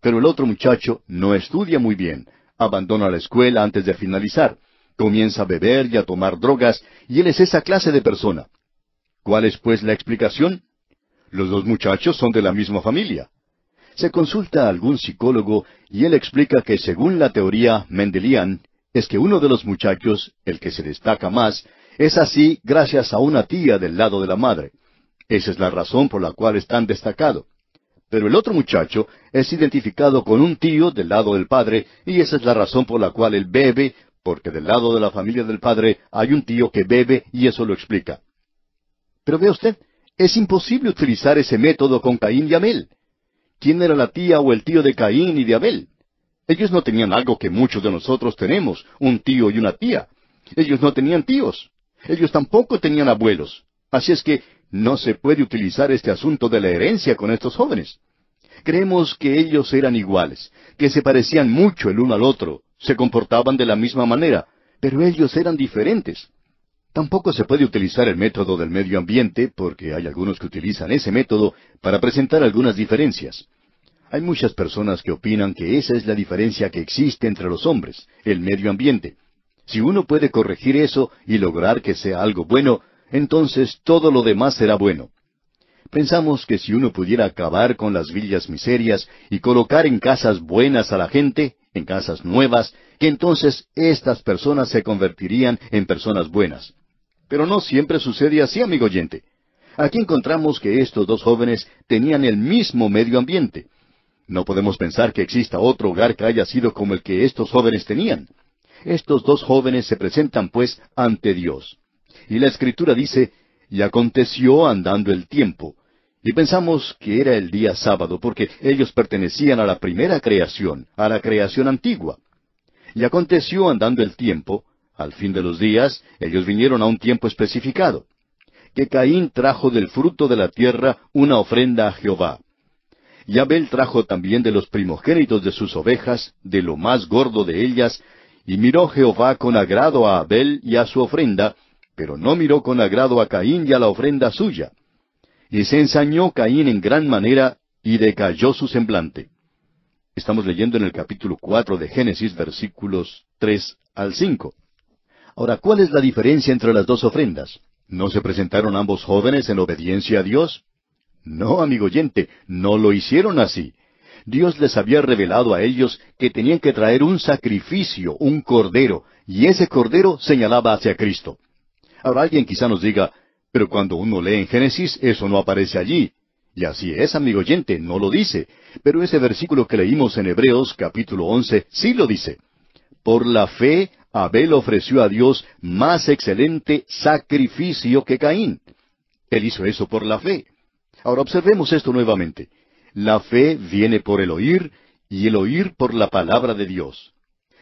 Pero el otro muchacho no estudia muy bien, abandona la escuela antes de finalizar, comienza a beber y a tomar drogas y él es esa clase de persona. ¿Cuál es pues la explicación? Los dos muchachos son de la misma familia se consulta a algún psicólogo y él explica que según la teoría mendelian, es que uno de los muchachos, el que se destaca más, es así gracias a una tía del lado de la madre. Esa es la razón por la cual es tan destacado. Pero el otro muchacho es identificado con un tío del lado del padre y esa es la razón por la cual él bebe, porque del lado de la familia del padre hay un tío que bebe y eso lo explica. Pero vea usted, es imposible utilizar ese método con Caín y Amel. ¿Quién era la tía o el tío de Caín y de Abel? Ellos no tenían algo que muchos de nosotros tenemos, un tío y una tía. Ellos no tenían tíos. Ellos tampoco tenían abuelos. Así es que no se puede utilizar este asunto de la herencia con estos jóvenes. Creemos que ellos eran iguales, que se parecían mucho el uno al otro, se comportaban de la misma manera, pero ellos eran diferentes. Tampoco se puede utilizar el método del medio ambiente, porque hay algunos que utilizan ese método para presentar algunas diferencias. Hay muchas personas que opinan que esa es la diferencia que existe entre los hombres, el medio ambiente. Si uno puede corregir eso y lograr que sea algo bueno, entonces todo lo demás será bueno. Pensamos que si uno pudiera acabar con las villas miserias y colocar en casas buenas a la gente, en casas nuevas, que entonces estas personas se convertirían en personas buenas. Pero no siempre sucede así, amigo oyente. Aquí encontramos que estos dos jóvenes tenían el mismo medio ambiente. No podemos pensar que exista otro hogar que haya sido como el que estos jóvenes tenían. Estos dos jóvenes se presentan pues ante Dios. Y la escritura dice, y aconteció andando el tiempo. Y pensamos que era el día sábado porque ellos pertenecían a la primera creación, a la creación antigua. Y aconteció andando el tiempo al fin de los días, ellos vinieron a un tiempo especificado. Que Caín trajo del fruto de la tierra una ofrenda a Jehová. Y Abel trajo también de los primogénitos de sus ovejas, de lo más gordo de ellas, y miró Jehová con agrado a Abel y a su ofrenda, pero no miró con agrado a Caín y a la ofrenda suya. Y se ensañó Caín en gran manera, y decayó su semblante. Estamos leyendo en el capítulo cuatro de Génesis, versículos tres al cinco. Ahora, ¿cuál es la diferencia entre las dos ofrendas? ¿No se presentaron ambos jóvenes en obediencia a Dios? No, amigo oyente, no lo hicieron así. Dios les había revelado a ellos que tenían que traer un sacrificio, un cordero, y ese cordero señalaba hacia Cristo. Ahora alguien quizá nos diga, pero cuando uno lee en Génesis, eso no aparece allí. Y así es, amigo oyente, no lo dice. Pero ese versículo que leímos en Hebreos capítulo once sí lo dice. Por la fe Abel ofreció a Dios más excelente sacrificio que Caín. Él hizo eso por la fe. Ahora observemos esto nuevamente. La fe viene por el oír y el oír por la palabra de Dios.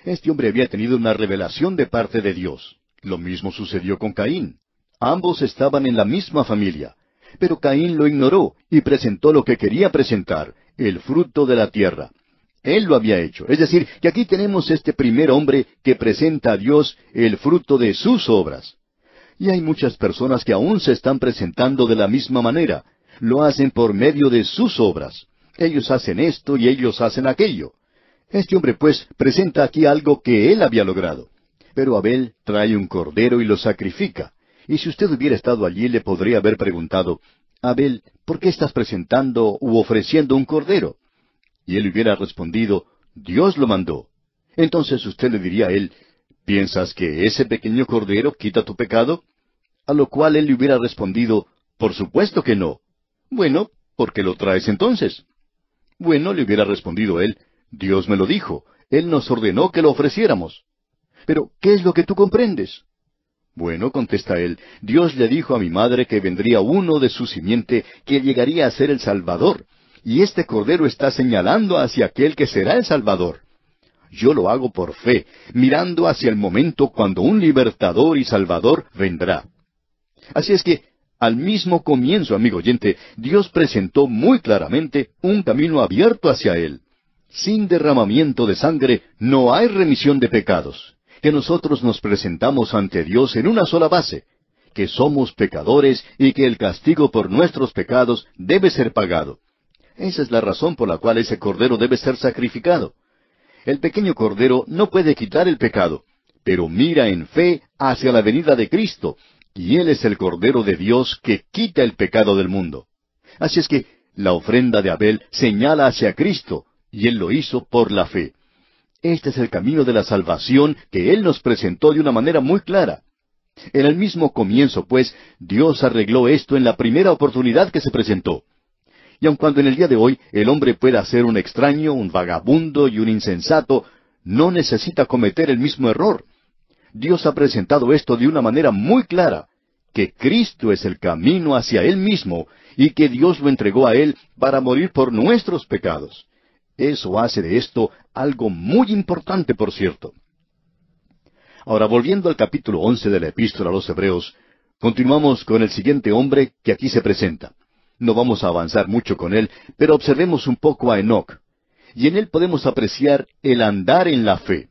Este hombre había tenido una revelación de parte de Dios. Lo mismo sucedió con Caín. Ambos estaban en la misma familia. Pero Caín lo ignoró y presentó lo que quería presentar, el fruto de la tierra. Él lo había hecho. Es decir, que aquí tenemos este primer hombre que presenta a Dios el fruto de sus obras. Y hay muchas personas que aún se están presentando de la misma manera. Lo hacen por medio de sus obras. Ellos hacen esto y ellos hacen aquello. Este hombre, pues, presenta aquí algo que él había logrado. Pero Abel trae un cordero y lo sacrifica. Y si usted hubiera estado allí, le podría haber preguntado, Abel, ¿por qué estás presentando u ofreciendo un cordero? y él hubiera respondido, Dios lo mandó. Entonces usted le diría a él, ¿piensas que ese pequeño cordero quita tu pecado? A lo cual él le hubiera respondido, por supuesto que no. Bueno, ¿por qué lo traes entonces? Bueno, le hubiera respondido él, Dios me lo dijo, Él nos ordenó que lo ofreciéramos. Pero, ¿qué es lo que tú comprendes? Bueno, contesta él, Dios le dijo a mi madre que vendría uno de su simiente que llegaría a ser el Salvador, y este Cordero está señalando hacia aquel que será el Salvador. Yo lo hago por fe, mirando hacia el momento cuando un libertador y salvador vendrá. Así es que, al mismo comienzo, amigo oyente, Dios presentó muy claramente un camino abierto hacia Él. Sin derramamiento de sangre no hay remisión de pecados. Que nosotros nos presentamos ante Dios en una sola base, que somos pecadores y que el castigo por nuestros pecados debe ser pagado. Esa es la razón por la cual ese cordero debe ser sacrificado. El pequeño cordero no puede quitar el pecado, pero mira en fe hacia la venida de Cristo, y Él es el cordero de Dios que quita el pecado del mundo. Así es que la ofrenda de Abel señala hacia Cristo, y Él lo hizo por la fe. Este es el camino de la salvación que Él nos presentó de una manera muy clara. En el mismo comienzo, pues, Dios arregló esto en la primera oportunidad que se presentó. Y aun cuando en el día de hoy el hombre pueda ser un extraño, un vagabundo y un insensato, no necesita cometer el mismo error. Dios ha presentado esto de una manera muy clara, que Cristo es el camino hacia Él mismo y que Dios lo entregó a Él para morir por nuestros pecados. Eso hace de esto algo muy importante, por cierto. Ahora, volviendo al capítulo once de la epístola a los Hebreos, continuamos con el siguiente hombre que aquí se presenta. No vamos a avanzar mucho con él, pero observemos un poco a Enoch. Y en él podemos apreciar el andar en la fe.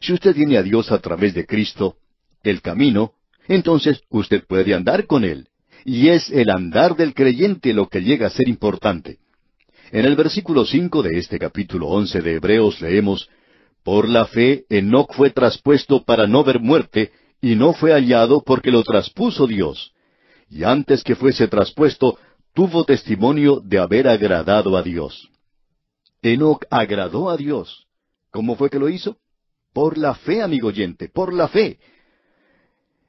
Si usted tiene a Dios a través de Cristo, el camino, entonces usted puede andar con él. Y es el andar del creyente lo que llega a ser importante. En el versículo cinco de este capítulo once de Hebreos leemos Por la fe Enoc fue traspuesto para no ver muerte, y no fue hallado porque lo traspuso Dios. Y antes que fuese traspuesto, tuvo testimonio de haber agradado a Dios. Enoc agradó a Dios. ¿Cómo fue que lo hizo? Por la fe, amigo oyente, por la fe.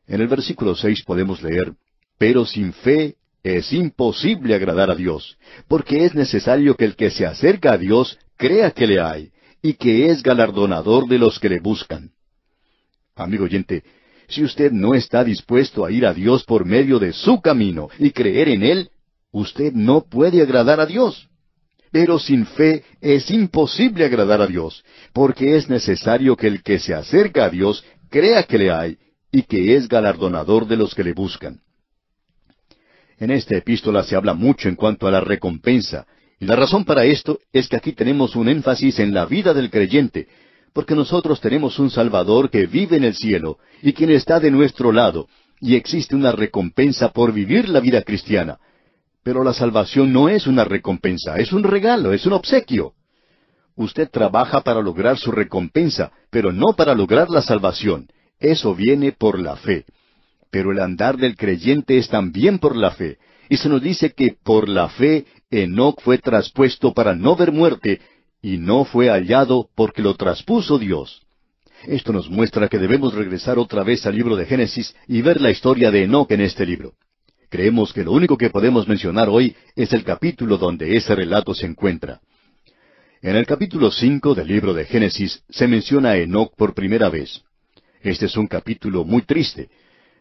En el versículo 6 podemos leer, pero sin fe es imposible agradar a Dios, porque es necesario que el que se acerca a Dios crea que le hay, y que es galardonador de los que le buscan. Amigo oyente, si usted no está dispuesto a ir a Dios por medio de su camino y creer en Él, usted no puede agradar a Dios. Pero sin fe es imposible agradar a Dios, porque es necesario que el que se acerca a Dios crea que le hay y que es galardonador de los que le buscan. En esta epístola se habla mucho en cuanto a la recompensa, y la razón para esto es que aquí tenemos un énfasis en la vida del creyente, porque nosotros tenemos un Salvador que vive en el cielo y quien está de nuestro lado, y existe una recompensa por vivir la vida cristiana. Pero la salvación no es una recompensa, es un regalo, es un obsequio. Usted trabaja para lograr su recompensa, pero no para lograr la salvación. Eso viene por la fe. Pero el andar del creyente es también por la fe. Y se nos dice que por la fe Enoc fue traspuesto para no ver muerte, y no fue hallado porque lo traspuso Dios. Esto nos muestra que debemos regresar otra vez al libro de Génesis y ver la historia de Enoc en este libro creemos que lo único que podemos mencionar hoy es el capítulo donde ese relato se encuentra. En el capítulo 5 del libro de Génesis se menciona a Enoc por primera vez. Este es un capítulo muy triste.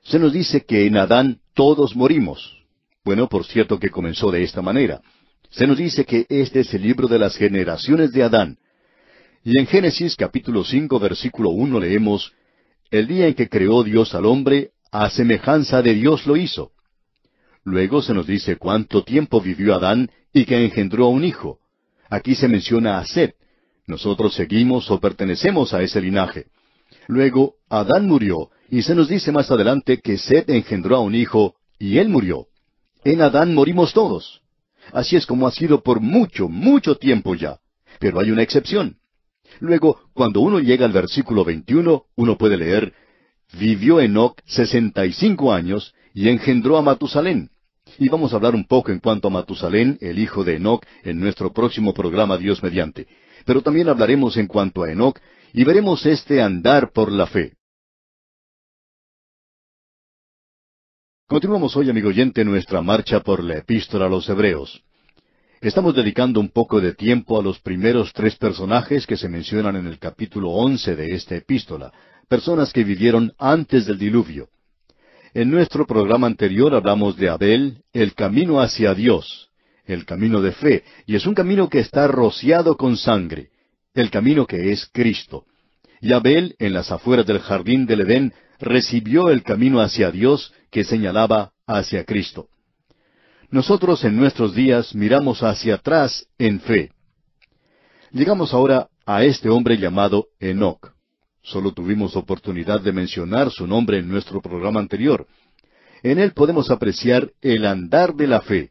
Se nos dice que en Adán todos morimos. Bueno, por cierto que comenzó de esta manera. Se nos dice que este es el libro de las generaciones de Adán. Y en Génesis capítulo 5 versículo 1 leemos, El día en que creó Dios al hombre, a semejanza de Dios lo hizo. Luego se nos dice cuánto tiempo vivió Adán y que engendró a un hijo. Aquí se menciona a Set. Nosotros seguimos o pertenecemos a ese linaje. Luego, Adán murió, y se nos dice más adelante que Set engendró a un hijo, y él murió. En Adán morimos todos. Así es como ha sido por mucho, mucho tiempo ya. Pero hay una excepción. Luego, cuando uno llega al versículo 21, uno puede leer, vivió Enoc sesenta y cinco años y engendró a Matusalén y vamos a hablar un poco en cuanto a Matusalén, el hijo de Enoc, en nuestro próximo programa Dios mediante. Pero también hablaremos en cuanto a Enoc y veremos este andar por la fe. Continuamos hoy, amigo oyente, nuestra marcha por la epístola a los hebreos. Estamos dedicando un poco de tiempo a los primeros tres personajes que se mencionan en el capítulo once de esta epístola, personas que vivieron antes del diluvio. En nuestro programa anterior hablamos de Abel, el camino hacia Dios, el camino de fe, y es un camino que está rociado con sangre, el camino que es Cristo. Y Abel, en las afueras del jardín del Edén, recibió el camino hacia Dios que señalaba hacia Cristo. Nosotros en nuestros días miramos hacia atrás en fe. Llegamos ahora a este hombre llamado Enoc. Solo tuvimos oportunidad de mencionar su nombre en nuestro programa anterior. En él podemos apreciar el andar de la fe.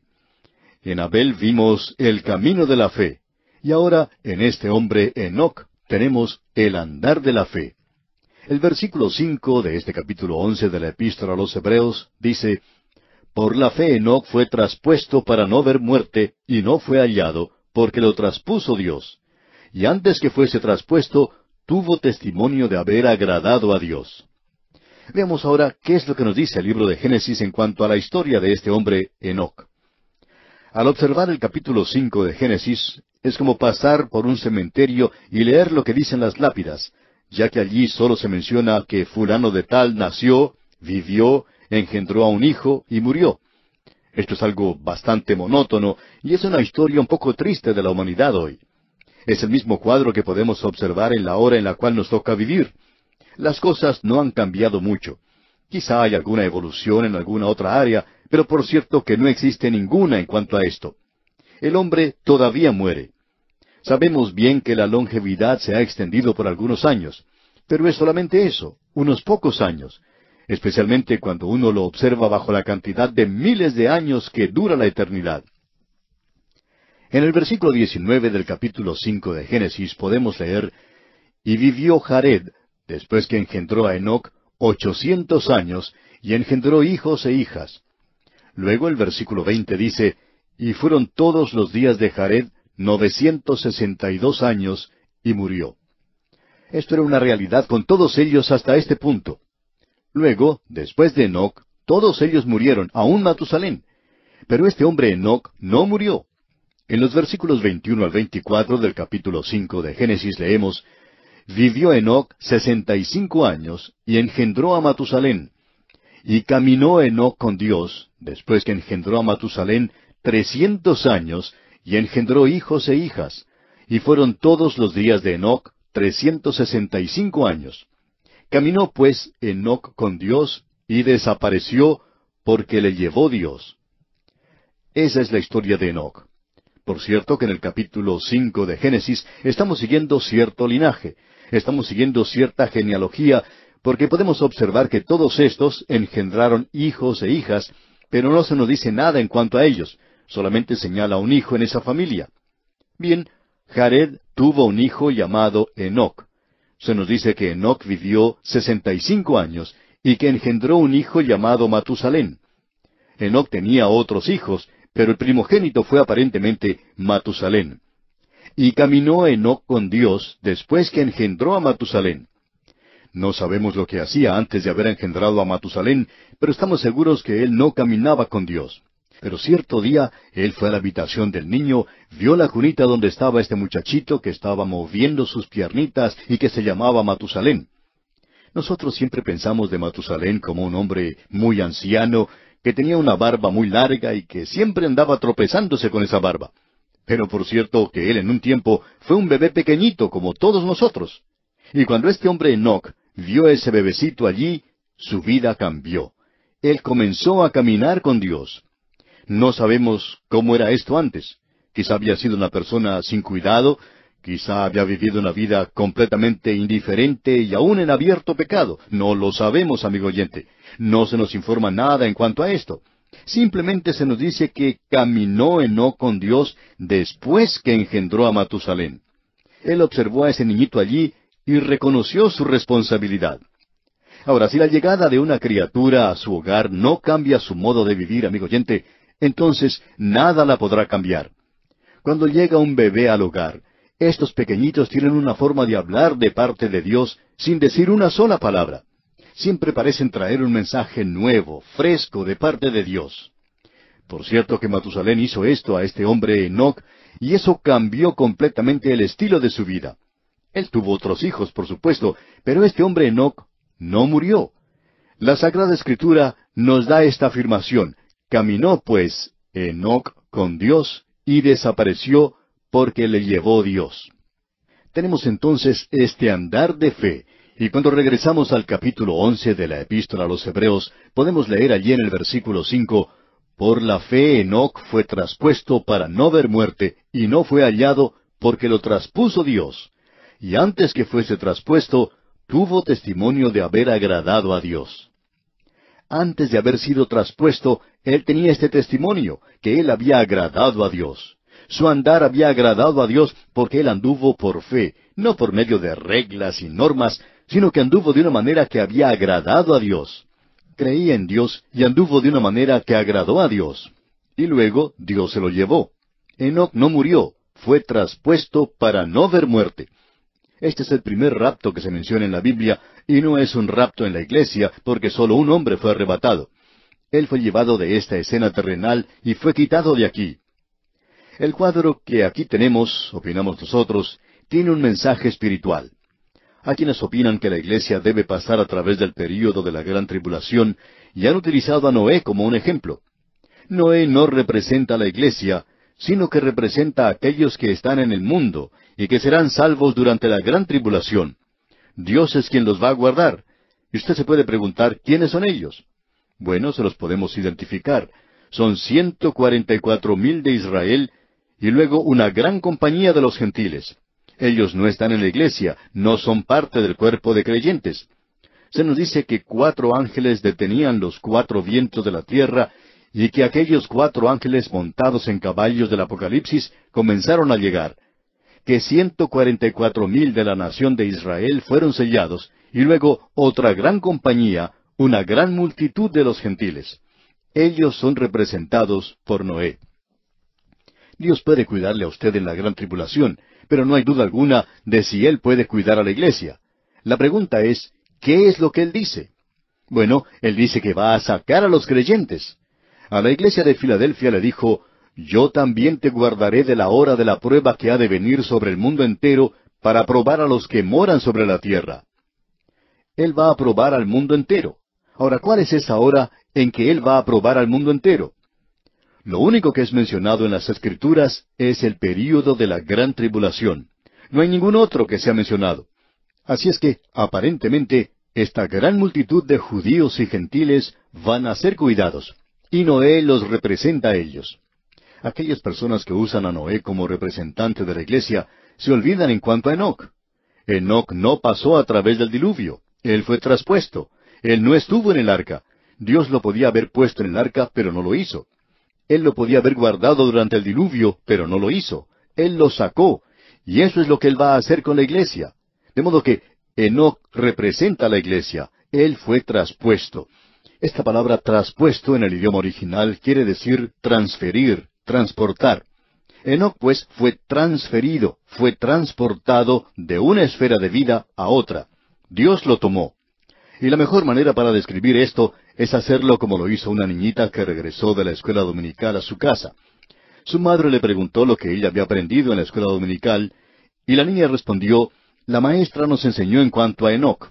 En Abel vimos el camino de la fe. Y ahora, en este hombre Enoch, tenemos el andar de la fe. El versículo cinco de este capítulo once de la Epístola a los Hebreos dice Por la fe Enoc fue traspuesto para no ver muerte, y no fue hallado, porque lo traspuso Dios. Y antes que fuese traspuesto, tuvo testimonio de haber agradado a Dios. Veamos ahora qué es lo que nos dice el libro de Génesis en cuanto a la historia de este hombre Enoc. Al observar el capítulo 5 de Génesis, es como pasar por un cementerio y leer lo que dicen las lápidas, ya que allí solo se menciona que fulano de tal nació, vivió, engendró a un hijo y murió. Esto es algo bastante monótono y es una historia un poco triste de la humanidad hoy. Es el mismo cuadro que podemos observar en la hora en la cual nos toca vivir. Las cosas no han cambiado mucho. Quizá hay alguna evolución en alguna otra área, pero por cierto que no existe ninguna en cuanto a esto. El hombre todavía muere. Sabemos bien que la longevidad se ha extendido por algunos años, pero es solamente eso, unos pocos años, especialmente cuando uno lo observa bajo la cantidad de miles de años que dura la eternidad. En el versículo 19 del capítulo 5 de Génesis podemos leer, Y vivió Jared, después que engendró a Enoc, ochocientos años, y engendró hijos e hijas. Luego el versículo 20 dice, Y fueron todos los días de Jared novecientos sesenta y dos años, y murió. Esto era una realidad con todos ellos hasta este punto. Luego, después de Enoc, todos ellos murieron, aún Matusalén. Pero este hombre Enoc no murió. En los versículos 21 al 24 del capítulo 5 de Génesis leemos, Vivió Enoc sesenta y cinco años y engendró a Matusalén. Y caminó Enoc con Dios, después que engendró a Matusalén trescientos años, y engendró hijos e hijas. Y fueron todos los días de Enoc trescientos sesenta y cinco años. Caminó pues Enoc con Dios, y desapareció, porque le llevó Dios. Esa es la historia de Enoc. Por cierto que en el capítulo cinco de Génesis estamos siguiendo cierto linaje, estamos siguiendo cierta genealogía, porque podemos observar que todos estos engendraron hijos e hijas, pero no se nos dice nada en cuanto a ellos, solamente señala un hijo en esa familia. Bien, Jared tuvo un hijo llamado Enoc. Se nos dice que Enoc vivió sesenta y cinco años y que engendró un hijo llamado Matusalén. Enoc tenía otros hijos, pero el primogénito fue aparentemente Matusalén. Y caminó Enoc con Dios después que engendró a Matusalén. No sabemos lo que hacía antes de haber engendrado a Matusalén, pero estamos seguros que él no caminaba con Dios. Pero cierto día él fue a la habitación del niño, vio la cunita donde estaba este muchachito que estaba moviendo sus piernitas y que se llamaba Matusalén. Nosotros siempre pensamos de Matusalén como un hombre muy anciano, que tenía una barba muy larga y que siempre andaba tropezándose con esa barba. Pero por cierto que él en un tiempo fue un bebé pequeñito como todos nosotros. Y cuando este hombre Enoch vio ese bebecito allí, su vida cambió. Él comenzó a caminar con Dios. No sabemos cómo era esto antes. Quizá había sido una persona sin cuidado, Quizá había vivido una vida completamente indiferente y aún en abierto pecado. No lo sabemos, amigo oyente. No se nos informa nada en cuanto a esto. Simplemente se nos dice que caminó no con Dios después que engendró a Matusalén. Él observó a ese niñito allí y reconoció su responsabilidad. Ahora, si la llegada de una criatura a su hogar no cambia su modo de vivir, amigo oyente, entonces nada la podrá cambiar. Cuando llega un bebé al hogar, estos pequeñitos tienen una forma de hablar de parte de Dios sin decir una sola palabra. Siempre parecen traer un mensaje nuevo, fresco, de parte de Dios. Por cierto que Matusalén hizo esto a este hombre Enoch, y eso cambió completamente el estilo de su vida. Él tuvo otros hijos, por supuesto, pero este hombre Enoch no murió. La Sagrada Escritura nos da esta afirmación. Caminó, pues, Enoch con Dios y desapareció porque le llevó Dios. Tenemos entonces este andar de fe, y cuando regresamos al capítulo once de la epístola a los Hebreos, podemos leer allí en el versículo cinco, Por la fe Enoc fue traspuesto para no ver muerte, y no fue hallado porque lo traspuso Dios. Y antes que fuese traspuesto, tuvo testimonio de haber agradado a Dios. Antes de haber sido traspuesto, él tenía este testimonio, que él había agradado a Dios. Su andar había agradado a Dios porque él anduvo por fe, no por medio de reglas y normas, sino que anduvo de una manera que había agradado a Dios. Creía en Dios y anduvo de una manera que agradó a Dios. Y luego Dios se lo llevó. Enoc no murió, fue traspuesto para no ver muerte. Este es el primer rapto que se menciona en la Biblia, y no es un rapto en la iglesia, porque solo un hombre fue arrebatado. Él fue llevado de esta escena terrenal y fue quitado de aquí. El cuadro que aquí tenemos, opinamos nosotros, tiene un mensaje espiritual. A quienes opinan que la iglesia debe pasar a través del período de la gran tribulación y han utilizado a Noé como un ejemplo. Noé no representa a la iglesia, sino que representa a aquellos que están en el mundo y que serán salvos durante la gran tribulación. Dios es quien los va a guardar. Y usted se puede preguntar, ¿quiénes son ellos? Bueno, se los podemos identificar. Son ciento mil de Israel y luego una gran compañía de los gentiles. Ellos no están en la iglesia, no son parte del cuerpo de creyentes. Se nos dice que cuatro ángeles detenían los cuatro vientos de la tierra y que aquellos cuatro ángeles montados en caballos del Apocalipsis comenzaron a llegar, que ciento cuarenta y cuatro mil de la nación de Israel fueron sellados, y luego otra gran compañía, una gran multitud de los gentiles. Ellos son representados por Noé. Dios puede cuidarle a usted en la gran tribulación, pero no hay duda alguna de si Él puede cuidar a la iglesia. La pregunta es, ¿qué es lo que Él dice? Bueno, Él dice que va a sacar a los creyentes. A la iglesia de Filadelfia le dijo, Yo también te guardaré de la hora de la prueba que ha de venir sobre el mundo entero para probar a los que moran sobre la tierra. Él va a probar al mundo entero. Ahora, ¿cuál es esa hora en que Él va a probar al mundo entero? Lo único que es mencionado en las Escrituras es el período de la gran tribulación. No hay ningún otro que sea mencionado. Así es que, aparentemente, esta gran multitud de judíos y gentiles van a ser cuidados, y Noé los representa a ellos. Aquellas personas que usan a Noé como representante de la iglesia se olvidan en cuanto a Enoc. Enoc no pasó a través del diluvio, él fue traspuesto, él no estuvo en el arca. Dios lo podía haber puesto en el arca, pero no lo hizo. Él lo podía haber guardado durante el diluvio, pero no lo hizo. Él lo sacó. Y eso es lo que Él va a hacer con la iglesia. De modo que Enoch representa a la iglesia. Él fue traspuesto. Esta palabra traspuesto en el idioma original quiere decir transferir, transportar. Enoch pues fue transferido, fue transportado de una esfera de vida a otra. Dios lo tomó. Y la mejor manera para describir esto es hacerlo como lo hizo una niñita que regresó de la escuela dominical a su casa. Su madre le preguntó lo que ella había aprendido en la escuela dominical, y la niña respondió, la maestra nos enseñó en cuanto a Enoch.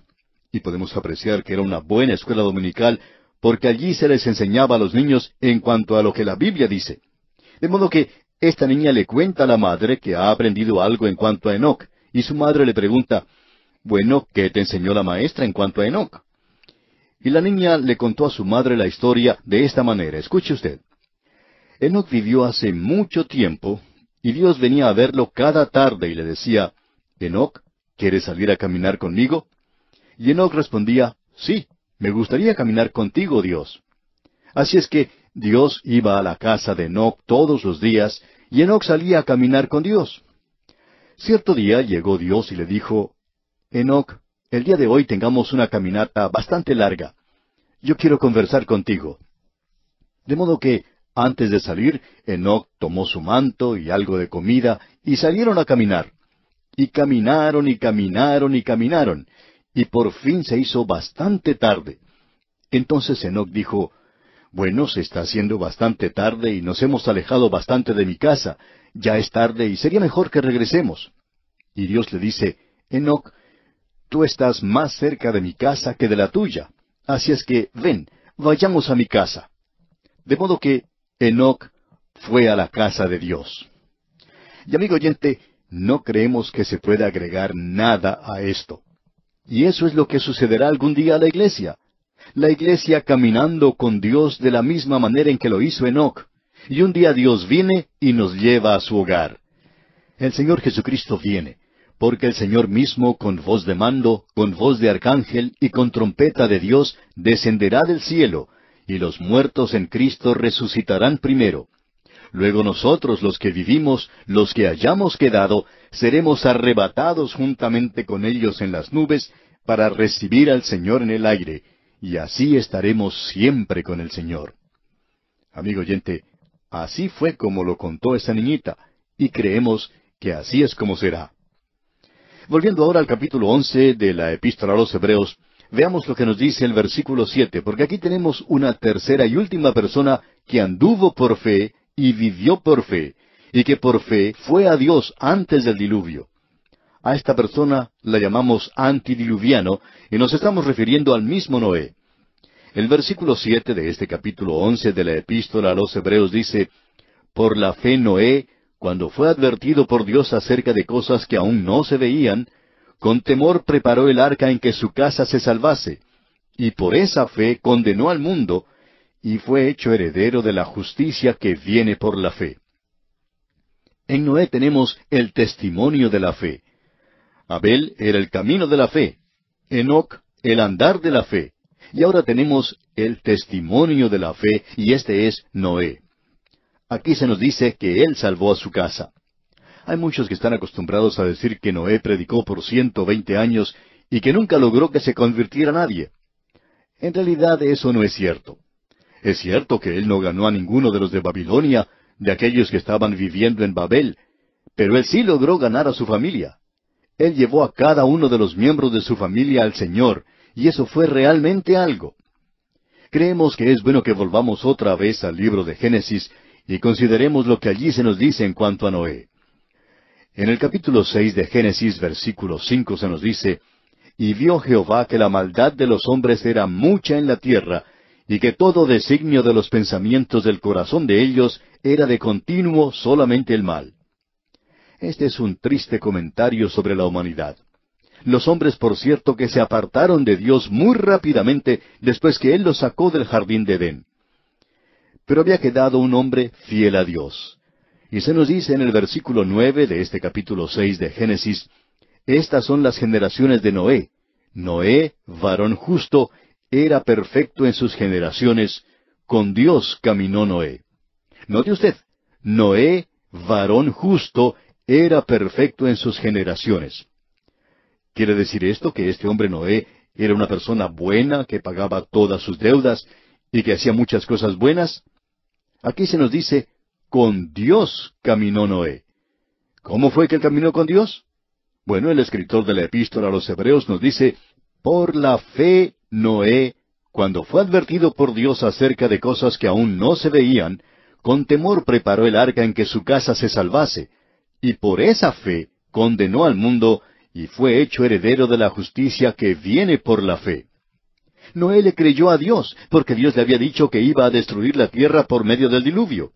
Y podemos apreciar que era una buena escuela dominical, porque allí se les enseñaba a los niños en cuanto a lo que la Biblia dice. De modo que esta niña le cuenta a la madre que ha aprendido algo en cuanto a Enoch, y su madre le pregunta, bueno, ¿qué te enseñó la maestra en cuanto a Enoch? Y la niña le contó a su madre la historia de esta manera. Escuche usted. Enoch vivió hace mucho tiempo, y Dios venía a verlo cada tarde y le decía, Enoch, ¿quieres salir a caminar conmigo? Y Enoch respondía, Sí, me gustaría caminar contigo, Dios. Así es que Dios iba a la casa de Enoch todos los días, y Enoch salía a caminar con Dios. Cierto día llegó Dios y le dijo, Enoch, el día de hoy tengamos una caminata bastante larga. Yo quiero conversar contigo. De modo que, antes de salir, Enoc tomó su manto y algo de comida y salieron a caminar. Y caminaron y caminaron y caminaron, y por fin se hizo bastante tarde. Entonces Enoc dijo, Bueno, se está haciendo bastante tarde y nos hemos alejado bastante de mi casa, ya es tarde y sería mejor que regresemos. Y Dios le dice, Enoc, tú estás más cerca de mi casa que de la tuya. Así es que, ven, vayamos a mi casa. De modo que Enoc fue a la casa de Dios. Y amigo oyente, no creemos que se pueda agregar nada a esto. Y eso es lo que sucederá algún día a la iglesia. La iglesia caminando con Dios de la misma manera en que lo hizo Enoc. Y un día Dios viene y nos lleva a su hogar. El Señor Jesucristo viene porque el Señor mismo con voz de mando, con voz de arcángel y con trompeta de Dios descenderá del cielo, y los muertos en Cristo resucitarán primero. Luego nosotros los que vivimos, los que hayamos quedado, seremos arrebatados juntamente con ellos en las nubes para recibir al Señor en el aire, y así estaremos siempre con el Señor. Amigo oyente, así fue como lo contó esa niñita, y creemos que así es como será. Volviendo ahora al capítulo 11 de la epístola a los Hebreos, veamos lo que nos dice el versículo 7, porque aquí tenemos una tercera y última persona que anduvo por fe y vivió por fe, y que por fe fue a Dios antes del diluvio. A esta persona la llamamos antidiluviano y nos estamos refiriendo al mismo Noé. El versículo siete de este capítulo once de la epístola a los Hebreos dice, Por la fe Noé, cuando fue advertido por Dios acerca de cosas que aún no se veían, con temor preparó el arca en que su casa se salvase, y por esa fe condenó al mundo, y fue hecho heredero de la justicia que viene por la fe. En Noé tenemos el testimonio de la fe. Abel era el camino de la fe, Enoc el andar de la fe, y ahora tenemos el testimonio de la fe, y este es Noé. Aquí se nos dice que él salvó a su casa. Hay muchos que están acostumbrados a decir que Noé predicó por ciento veinte años y que nunca logró que se convirtiera nadie. En realidad eso no es cierto. Es cierto que él no ganó a ninguno de los de Babilonia, de aquellos que estaban viviendo en Babel, pero él sí logró ganar a su familia. Él llevó a cada uno de los miembros de su familia al Señor, y eso fue realmente algo. Creemos que es bueno que volvamos otra vez al libro de Génesis y consideremos lo que allí se nos dice en cuanto a Noé. En el capítulo seis de Génesis, versículo cinco, se nos dice Y vio Jehová que la maldad de los hombres era mucha en la tierra, y que todo designio de los pensamientos del corazón de ellos era de continuo solamente el mal. Este es un triste comentario sobre la humanidad. Los hombres, por cierto, que se apartaron de Dios muy rápidamente después que Él los sacó del jardín de Edén. Pero había quedado un hombre fiel a Dios. Y se nos dice en el versículo nueve de este capítulo seis de Génesis, Estas son las generaciones de Noé. Noé, varón justo, era perfecto en sus generaciones, con Dios caminó Noé. Note usted, Noé, varón justo, era perfecto en sus generaciones. ¿Quiere decir esto que este hombre Noé era una persona buena que pagaba todas sus deudas y que hacía muchas cosas buenas? Aquí se nos dice, con Dios caminó Noé. ¿Cómo fue que él caminó con Dios? Bueno, el escritor de la epístola a los Hebreos nos dice, por la fe Noé, cuando fue advertido por Dios acerca de cosas que aún no se veían, con temor preparó el arca en que su casa se salvase, y por esa fe condenó al mundo y fue hecho heredero de la justicia que viene por la fe. Noé le creyó a Dios, porque Dios le había dicho que iba a destruir la tierra por medio del diluvio.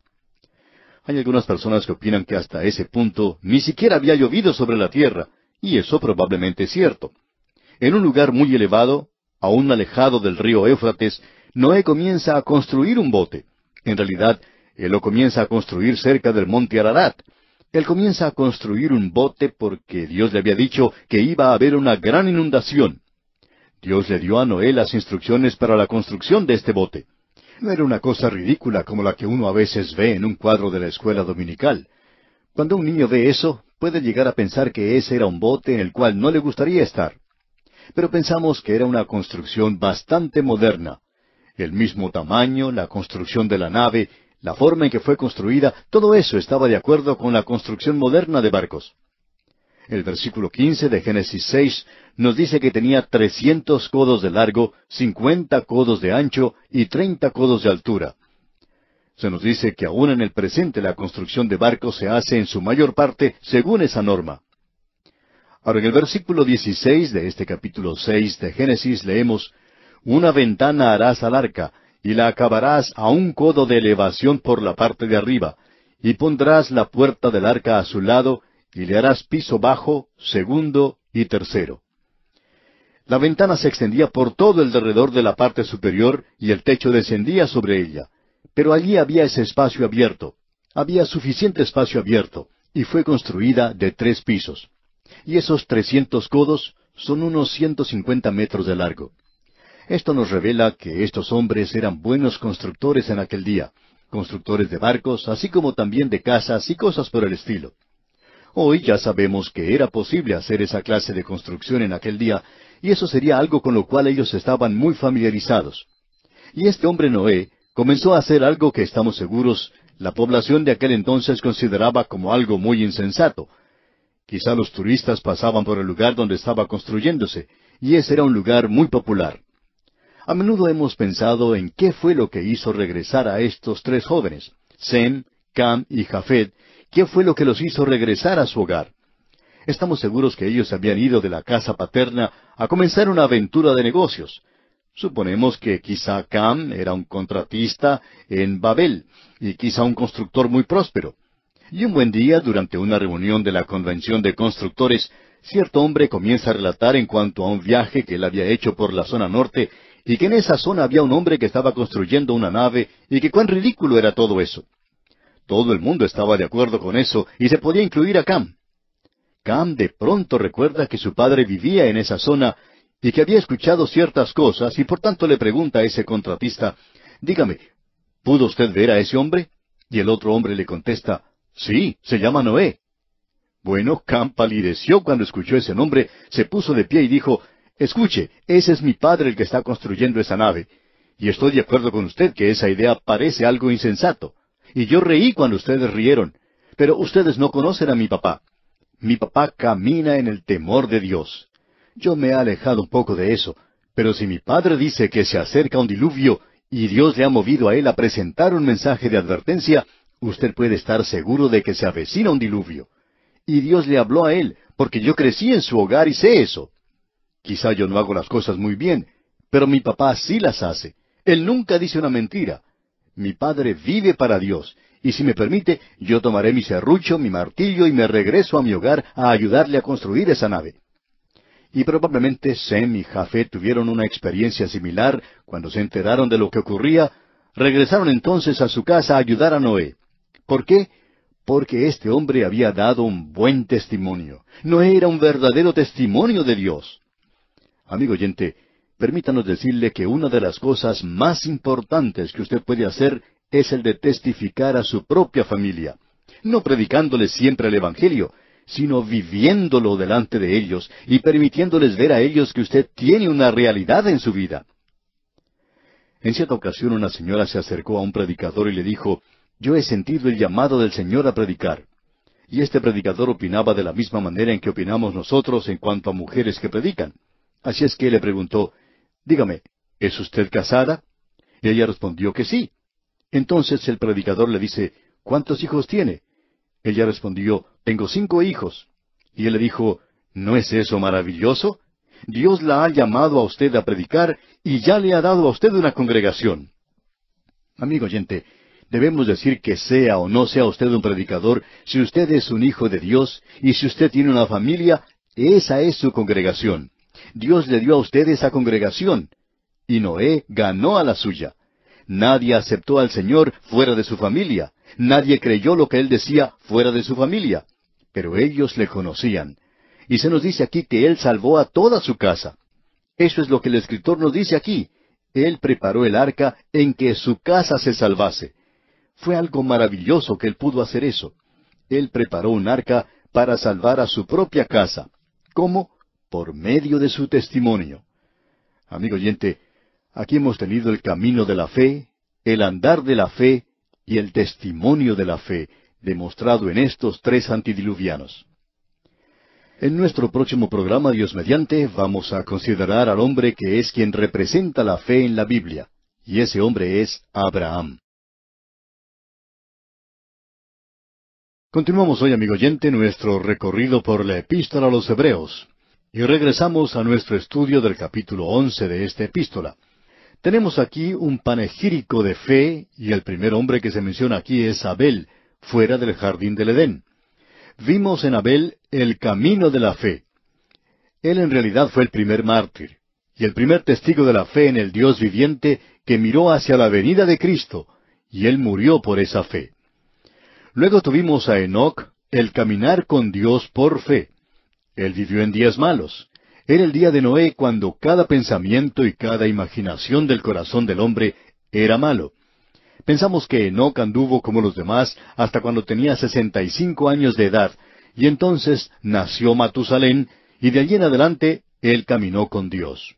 Hay algunas personas que opinan que hasta ese punto ni siquiera había llovido sobre la tierra, y eso probablemente es cierto. En un lugar muy elevado, aún alejado del río Éufrates, Noé comienza a construir un bote. En realidad, él lo comienza a construir cerca del monte Ararat. Él comienza a construir un bote porque Dios le había dicho que iba a haber una gran inundación. Dios le dio a Noé las instrucciones para la construcción de este bote. No era una cosa ridícula como la que uno a veces ve en un cuadro de la escuela dominical. Cuando un niño ve eso, puede llegar a pensar que ese era un bote en el cual no le gustaría estar. Pero pensamos que era una construcción bastante moderna. El mismo tamaño, la construcción de la nave, la forma en que fue construida, todo eso estaba de acuerdo con la construcción moderna de barcos. El versículo 15 de Génesis 6 nos dice que tenía trescientos codos de largo, cincuenta codos de ancho y treinta codos de altura. Se nos dice que aún en el presente la construcción de barcos se hace en su mayor parte según esa norma. Ahora en el versículo 16 de este capítulo 6 de Génesis leemos, Una ventana harás al arca, y la acabarás a un codo de elevación por la parte de arriba, y pondrás la puerta del arca a su lado, y le harás piso bajo, segundo y tercero. La ventana se extendía por todo el derredor de la parte superior y el techo descendía sobre ella. Pero allí había ese espacio abierto. Había suficiente espacio abierto y fue construida de tres pisos. Y esos trescientos codos son unos ciento cincuenta metros de largo. Esto nos revela que estos hombres eran buenos constructores en aquel día, constructores de barcos, así como también de casas y cosas por el estilo. Hoy ya sabemos que era posible hacer esa clase de construcción en aquel día, y eso sería algo con lo cual ellos estaban muy familiarizados. Y este hombre Noé comenzó a hacer algo que estamos seguros la población de aquel entonces consideraba como algo muy insensato. Quizá los turistas pasaban por el lugar donde estaba construyéndose, y ese era un lugar muy popular. A menudo hemos pensado en qué fue lo que hizo regresar a estos tres jóvenes, Sem, Cam y Jafet, ¿Qué fue lo que los hizo regresar a su hogar? Estamos seguros que ellos habían ido de la casa paterna a comenzar una aventura de negocios. Suponemos que quizá Cam era un contratista en Babel y quizá un constructor muy próspero. Y un buen día, durante una reunión de la Convención de Constructores, cierto hombre comienza a relatar en cuanto a un viaje que él había hecho por la zona norte y que en esa zona había un hombre que estaba construyendo una nave y que cuán ridículo era todo eso. Todo el mundo estaba de acuerdo con eso y se podía incluir a Cam. Cam de pronto recuerda que su padre vivía en esa zona y que había escuchado ciertas cosas y por tanto le pregunta a ese contratista, dígame, ¿pudo usted ver a ese hombre? Y el otro hombre le contesta, sí, se llama Noé. Bueno, Cam palideció cuando escuchó ese nombre, se puso de pie y dijo, escuche, ese es mi padre el que está construyendo esa nave, y estoy de acuerdo con usted que esa idea parece algo insensato y yo reí cuando ustedes rieron, pero ustedes no conocen a mi papá. Mi papá camina en el temor de Dios. Yo me he alejado un poco de eso, pero si mi padre dice que se acerca un diluvio y Dios le ha movido a él a presentar un mensaje de advertencia, usted puede estar seguro de que se avecina un diluvio. Y Dios le habló a él, porque yo crecí en su hogar y sé eso. Quizá yo no hago las cosas muy bien, pero mi papá sí las hace. Él nunca dice una mentira. Mi padre vive para Dios, y si me permite, yo tomaré mi serrucho, mi martillo y me regreso a mi hogar a ayudarle a construir esa nave. Y probablemente Sem y Jafé tuvieron una experiencia similar cuando se enteraron de lo que ocurría, regresaron entonces a su casa a ayudar a Noé. ¿Por qué? Porque este hombre había dado un buen testimonio. No era un verdadero testimonio de Dios. Amigo oyente, permítanos decirle que una de las cosas más importantes que usted puede hacer es el de testificar a su propia familia, no predicándoles siempre el Evangelio, sino viviéndolo delante de ellos y permitiéndoles ver a ellos que usted tiene una realidad en su vida. En cierta ocasión una señora se acercó a un predicador y le dijo, Yo he sentido el llamado del Señor a predicar. Y este predicador opinaba de la misma manera en que opinamos nosotros en cuanto a mujeres que predican. Así es que le preguntó, Dígame, ¿es usted casada? Y ella respondió que sí. Entonces el predicador le dice, ¿cuántos hijos tiene? Ella respondió, tengo cinco hijos. Y él le dijo, ¿no es eso maravilloso? Dios la ha llamado a usted a predicar y ya le ha dado a usted una congregación. Amigo oyente, debemos decir que sea o no sea usted un predicador, si usted es un hijo de Dios y si usted tiene una familia, esa es su congregación. Dios le dio a usted esa congregación. Y Noé ganó a la suya. Nadie aceptó al Señor fuera de su familia. Nadie creyó lo que él decía fuera de su familia. Pero ellos le conocían. Y se nos dice aquí que él salvó a toda su casa. Eso es lo que el escritor nos dice aquí. Él preparó el arca en que su casa se salvase. Fue algo maravilloso que él pudo hacer eso. Él preparó un arca para salvar a su propia casa. ¿Cómo? por medio de su testimonio. Amigo oyente, aquí hemos tenido el camino de la fe, el andar de la fe y el testimonio de la fe, demostrado en estos tres antidiluvianos. En nuestro próximo programa, Dios mediante, vamos a considerar al hombre que es quien representa la fe en la Biblia, y ese hombre es Abraham. Continuamos hoy, amigo oyente, nuestro recorrido por la epístola a los Hebreos, y regresamos a nuestro estudio del capítulo once de esta epístola. Tenemos aquí un panegírico de fe, y el primer hombre que se menciona aquí es Abel, fuera del jardín del Edén. Vimos en Abel el camino de la fe. Él en realidad fue el primer mártir, y el primer testigo de la fe en el Dios viviente que miró hacia la venida de Cristo, y él murió por esa fe. Luego tuvimos a Enoch el caminar con Dios por fe. Él vivió en días malos. Era el día de Noé cuando cada pensamiento y cada imaginación del corazón del hombre era malo. Pensamos que Enoch anduvo como los demás hasta cuando tenía sesenta y cinco años de edad, y entonces nació Matusalén, y de allí en adelante él caminó con Dios.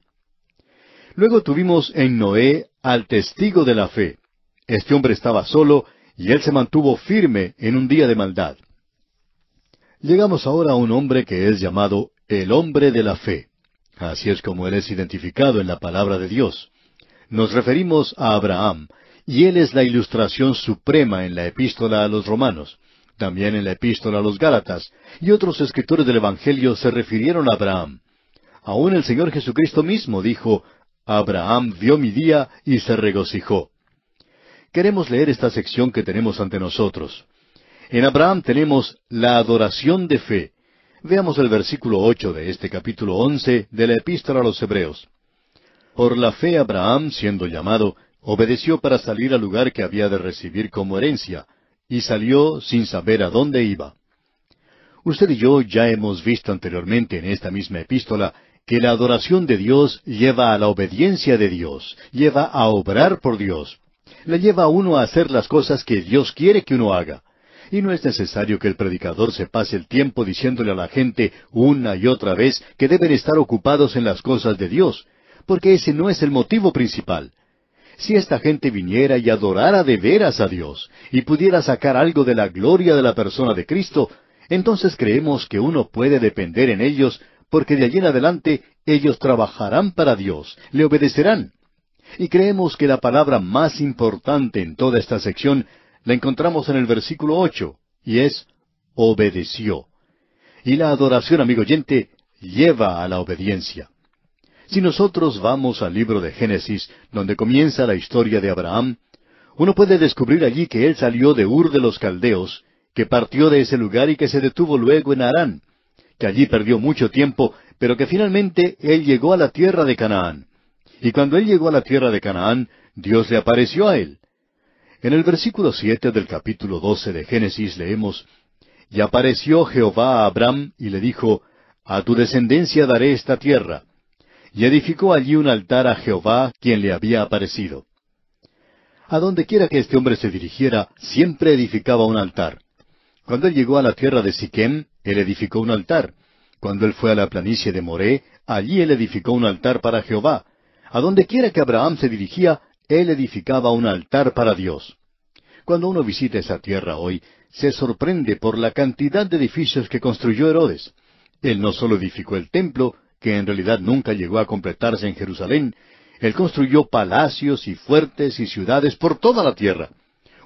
Luego tuvimos en Noé al testigo de la fe. Este hombre estaba solo, y él se mantuvo firme en un día de maldad. Llegamos ahora a un hombre que es llamado el hombre de la fe. Así es como él es identificado en la palabra de Dios. Nos referimos a Abraham, y él es la ilustración suprema en la epístola a los romanos, también en la epístola a los Gálatas, y otros escritores del Evangelio se refirieron a Abraham. Aún el Señor Jesucristo mismo dijo, Abraham vio mi día y se regocijó. Queremos leer esta sección que tenemos ante nosotros. En Abraham tenemos la adoración de fe. Veamos el versículo ocho de este capítulo once de la Epístola a los Hebreos. Por la fe Abraham, siendo llamado, obedeció para salir al lugar que había de recibir como herencia, y salió sin saber a dónde iba. Usted y yo ya hemos visto anteriormente en esta misma epístola que la adoración de Dios lleva a la obediencia de Dios, lleva a obrar por Dios, le lleva a uno a hacer las cosas que Dios quiere que uno haga. Y no es necesario que el predicador se pase el tiempo diciéndole a la gente una y otra vez que deben estar ocupados en las cosas de Dios, porque ese no es el motivo principal. Si esta gente viniera y adorara de veras a Dios y pudiera sacar algo de la gloria de la persona de Cristo, entonces creemos que uno puede depender en ellos porque de allí en adelante ellos trabajarán para Dios, le obedecerán. Y creemos que la palabra más importante en toda esta sección la encontramos en el versículo ocho, y es obedeció. Y la adoración, amigo oyente, lleva a la obediencia. Si nosotros vamos al libro de Génesis, donde comienza la historia de Abraham, uno puede descubrir allí que él salió de Ur de los Caldeos, que partió de ese lugar y que se detuvo luego en Harán, que allí perdió mucho tiempo, pero que finalmente él llegó a la tierra de Canaán. Y cuando él llegó a la tierra de Canaán, Dios le apareció a él. En el versículo siete del capítulo doce de Génesis leemos Y apareció Jehová a Abraham y le dijo A tu descendencia daré esta tierra. Y edificó allí un altar a Jehová, quien le había aparecido. A donde quiera que este hombre se dirigiera, siempre edificaba un altar. Cuando él llegó a la tierra de Siquem, él edificó un altar. Cuando él fue a la planicie de Moré, allí él edificó un altar para Jehová. A donde quiera que Abraham se dirigía, él edificaba un altar para Dios. Cuando uno visita esa tierra hoy, se sorprende por la cantidad de edificios que construyó Herodes. Él no solo edificó el templo, que en realidad nunca llegó a completarse en Jerusalén, él construyó palacios y fuertes y ciudades por toda la tierra.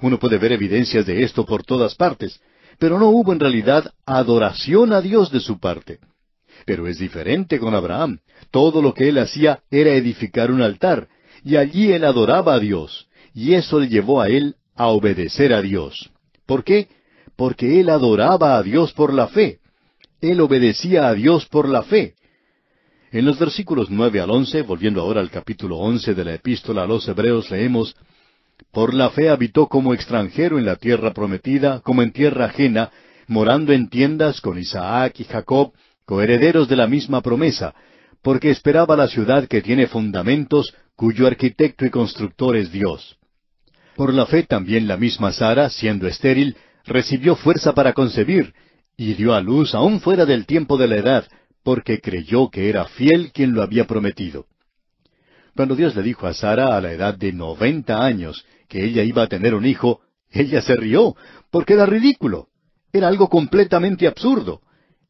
Uno puede ver evidencias de esto por todas partes, pero no hubo en realidad adoración a Dios de su parte. Pero es diferente con Abraham. Todo lo que él hacía era edificar un altar, y allí él adoraba a Dios, y eso le llevó a él a obedecer a Dios. ¿Por qué? Porque él adoraba a Dios por la fe. Él obedecía a Dios por la fe. En los versículos nueve al once, volviendo ahora al capítulo once de la Epístola a los Hebreos, leemos Por la fe habitó como extranjero en la tierra prometida, como en tierra ajena, morando en tiendas con Isaac y Jacob, coherederos de la misma promesa, porque esperaba la ciudad que tiene fundamentos, cuyo arquitecto y constructor es Dios. Por la fe también la misma Sara, siendo estéril, recibió fuerza para concebir, y dio a luz aún fuera del tiempo de la edad, porque creyó que era fiel quien lo había prometido. Cuando Dios le dijo a Sara a la edad de noventa años que ella iba a tener un hijo, ella se rió, porque era ridículo. Era algo completamente absurdo.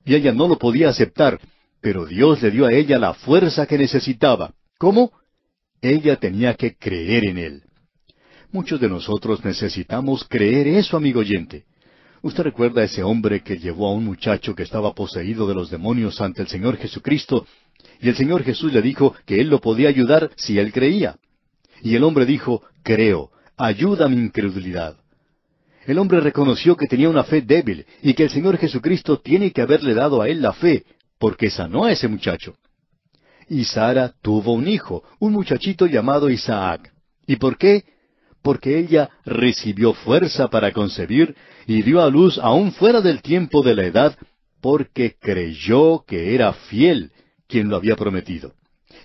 Y ella no lo podía aceptar, pero Dios le dio a ella la fuerza que necesitaba. ¿Cómo? Ella tenía que creer en Él. Muchos de nosotros necesitamos creer eso, amigo oyente. Usted recuerda a ese hombre que llevó a un muchacho que estaba poseído de los demonios ante el Señor Jesucristo, y el Señor Jesús le dijo que él lo podía ayudar si él creía. Y el hombre dijo, creo, ayuda mi incredulidad. El hombre reconoció que tenía una fe débil y que el Señor Jesucristo tiene que haberle dado a él la fe, porque sanó a ese muchacho y Sara tuvo un hijo, un muchachito llamado Isaac. ¿Y por qué? Porque ella recibió fuerza para concebir y dio a luz aún fuera del tiempo de la edad, porque creyó que era fiel quien lo había prometido.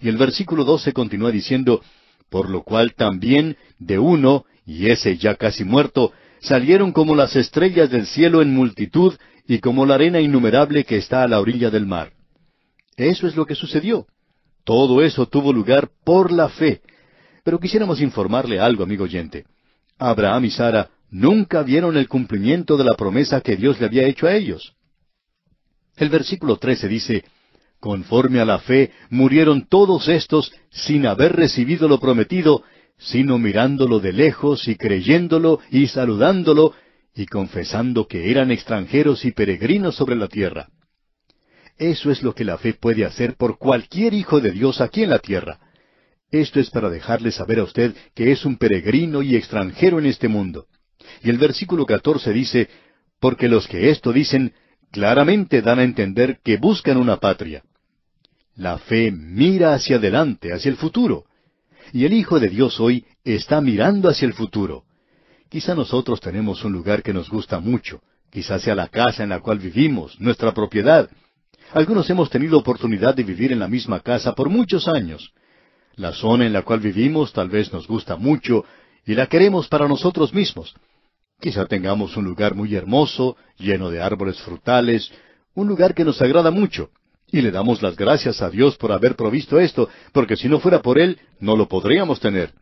Y el versículo 12 continúa diciendo, por lo cual también de uno, y ese ya casi muerto, salieron como las estrellas del cielo en multitud y como la arena innumerable que está a la orilla del mar. Eso es lo que sucedió. Todo eso tuvo lugar por la fe. Pero quisiéramos informarle algo, amigo oyente. Abraham y Sara nunca vieron el cumplimiento de la promesa que Dios le había hecho a ellos. El versículo 13 dice, Conforme a la fe murieron todos estos sin haber recibido lo prometido, sino mirándolo de lejos y creyéndolo y saludándolo y confesando que eran extranjeros y peregrinos sobre la tierra. Eso es lo que la fe puede hacer por cualquier hijo de Dios aquí en la tierra. Esto es para dejarle saber a usted que es un peregrino y extranjero en este mundo. Y el versículo 14 dice, porque los que esto dicen claramente dan a entender que buscan una patria. La fe mira hacia adelante, hacia el futuro. Y el Hijo de Dios hoy está mirando hacia el futuro. Quizá nosotros tenemos un lugar que nos gusta mucho, quizá sea la casa en la cual vivimos, nuestra propiedad, algunos hemos tenido oportunidad de vivir en la misma casa por muchos años. La zona en la cual vivimos tal vez nos gusta mucho y la queremos para nosotros mismos. Quizá tengamos un lugar muy hermoso, lleno de árboles frutales, un lugar que nos agrada mucho. Y le damos las gracias a Dios por haber provisto esto, porque si no fuera por Él, no lo podríamos tener.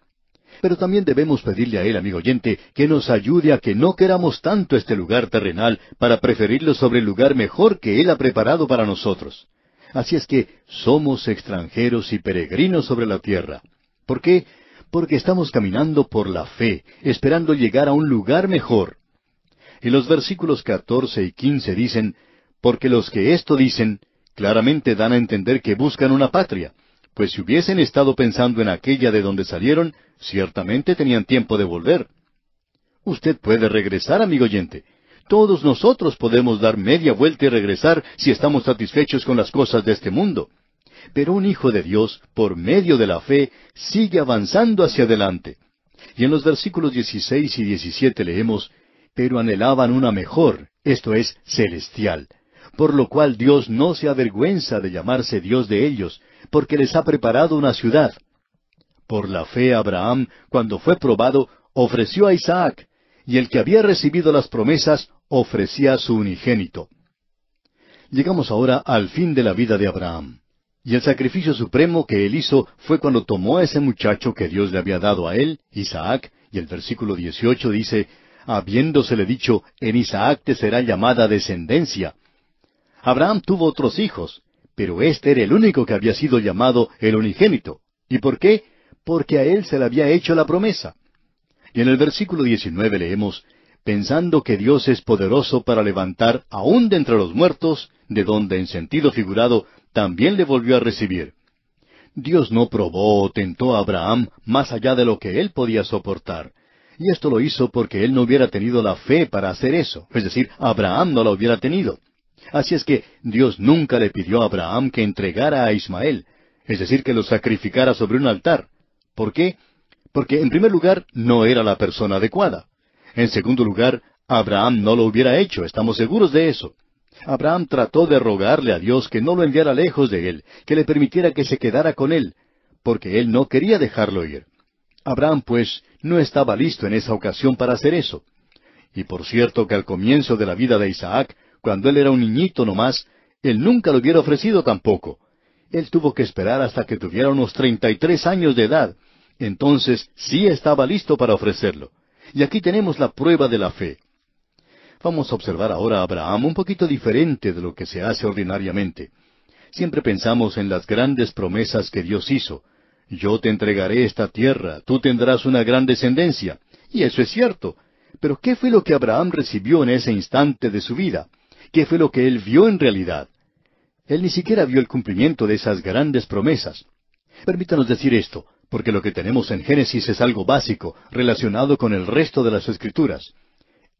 Pero también debemos pedirle a Él, amigo oyente, que nos ayude a que no queramos tanto este lugar terrenal para preferirlo sobre el lugar mejor que Él ha preparado para nosotros. Así es que somos extranjeros y peregrinos sobre la tierra. ¿Por qué? Porque estamos caminando por la fe, esperando llegar a un lugar mejor. Y los versículos catorce y quince dicen, porque los que esto dicen, claramente dan a entender que buscan una patria pues si hubiesen estado pensando en aquella de donde salieron, ciertamente tenían tiempo de volver. Usted puede regresar, amigo oyente. Todos nosotros podemos dar media vuelta y regresar si estamos satisfechos con las cosas de este mundo. Pero un hijo de Dios, por medio de la fe, sigue avanzando hacia adelante. Y en los versículos 16 y 17 leemos, pero anhelaban una mejor, esto es, celestial, por lo cual Dios no se avergüenza de llamarse Dios de ellos, porque les ha preparado una ciudad. Por la fe Abraham, cuando fue probado, ofreció a Isaac, y el que había recibido las promesas ofrecía a su unigénito. Llegamos ahora al fin de la vida de Abraham. Y el sacrificio supremo que él hizo fue cuando tomó a ese muchacho que Dios le había dado a él, Isaac, y el versículo 18 dice, habiéndosele dicho, en Isaac te será llamada descendencia. Abraham tuvo otros hijos, pero este era el único que había sido llamado el unigénito. ¿Y por qué? Porque a él se le había hecho la promesa. Y en el versículo 19 leemos, pensando que Dios es poderoso para levantar aún de entre los muertos, de donde en sentido figurado también le volvió a recibir. Dios no probó o tentó a Abraham más allá de lo que él podía soportar. Y esto lo hizo porque él no hubiera tenido la fe para hacer eso, es decir, Abraham no la hubiera tenido. Así es que Dios nunca le pidió a Abraham que entregara a Ismael, es decir, que lo sacrificara sobre un altar. ¿Por qué? Porque en primer lugar no era la persona adecuada. En segundo lugar, Abraham no lo hubiera hecho, estamos seguros de eso. Abraham trató de rogarle a Dios que no lo enviara lejos de él, que le permitiera que se quedara con él, porque él no quería dejarlo ir. Abraham, pues, no estaba listo en esa ocasión para hacer eso. Y por cierto que al comienzo de la vida de Isaac, cuando él era un niñito nomás, él nunca lo hubiera ofrecido tampoco. Él tuvo que esperar hasta que tuviera unos treinta y tres años de edad. Entonces sí estaba listo para ofrecerlo. Y aquí tenemos la prueba de la fe. Vamos a observar ahora a Abraham un poquito diferente de lo que se hace ordinariamente. Siempre pensamos en las grandes promesas que Dios hizo. Yo te entregaré esta tierra, tú tendrás una gran descendencia. Y eso es cierto. Pero ¿qué fue lo que Abraham recibió en ese instante de su vida? qué fue lo que él vio en realidad. Él ni siquiera vio el cumplimiento de esas grandes promesas. Permítanos decir esto, porque lo que tenemos en Génesis es algo básico, relacionado con el resto de las escrituras.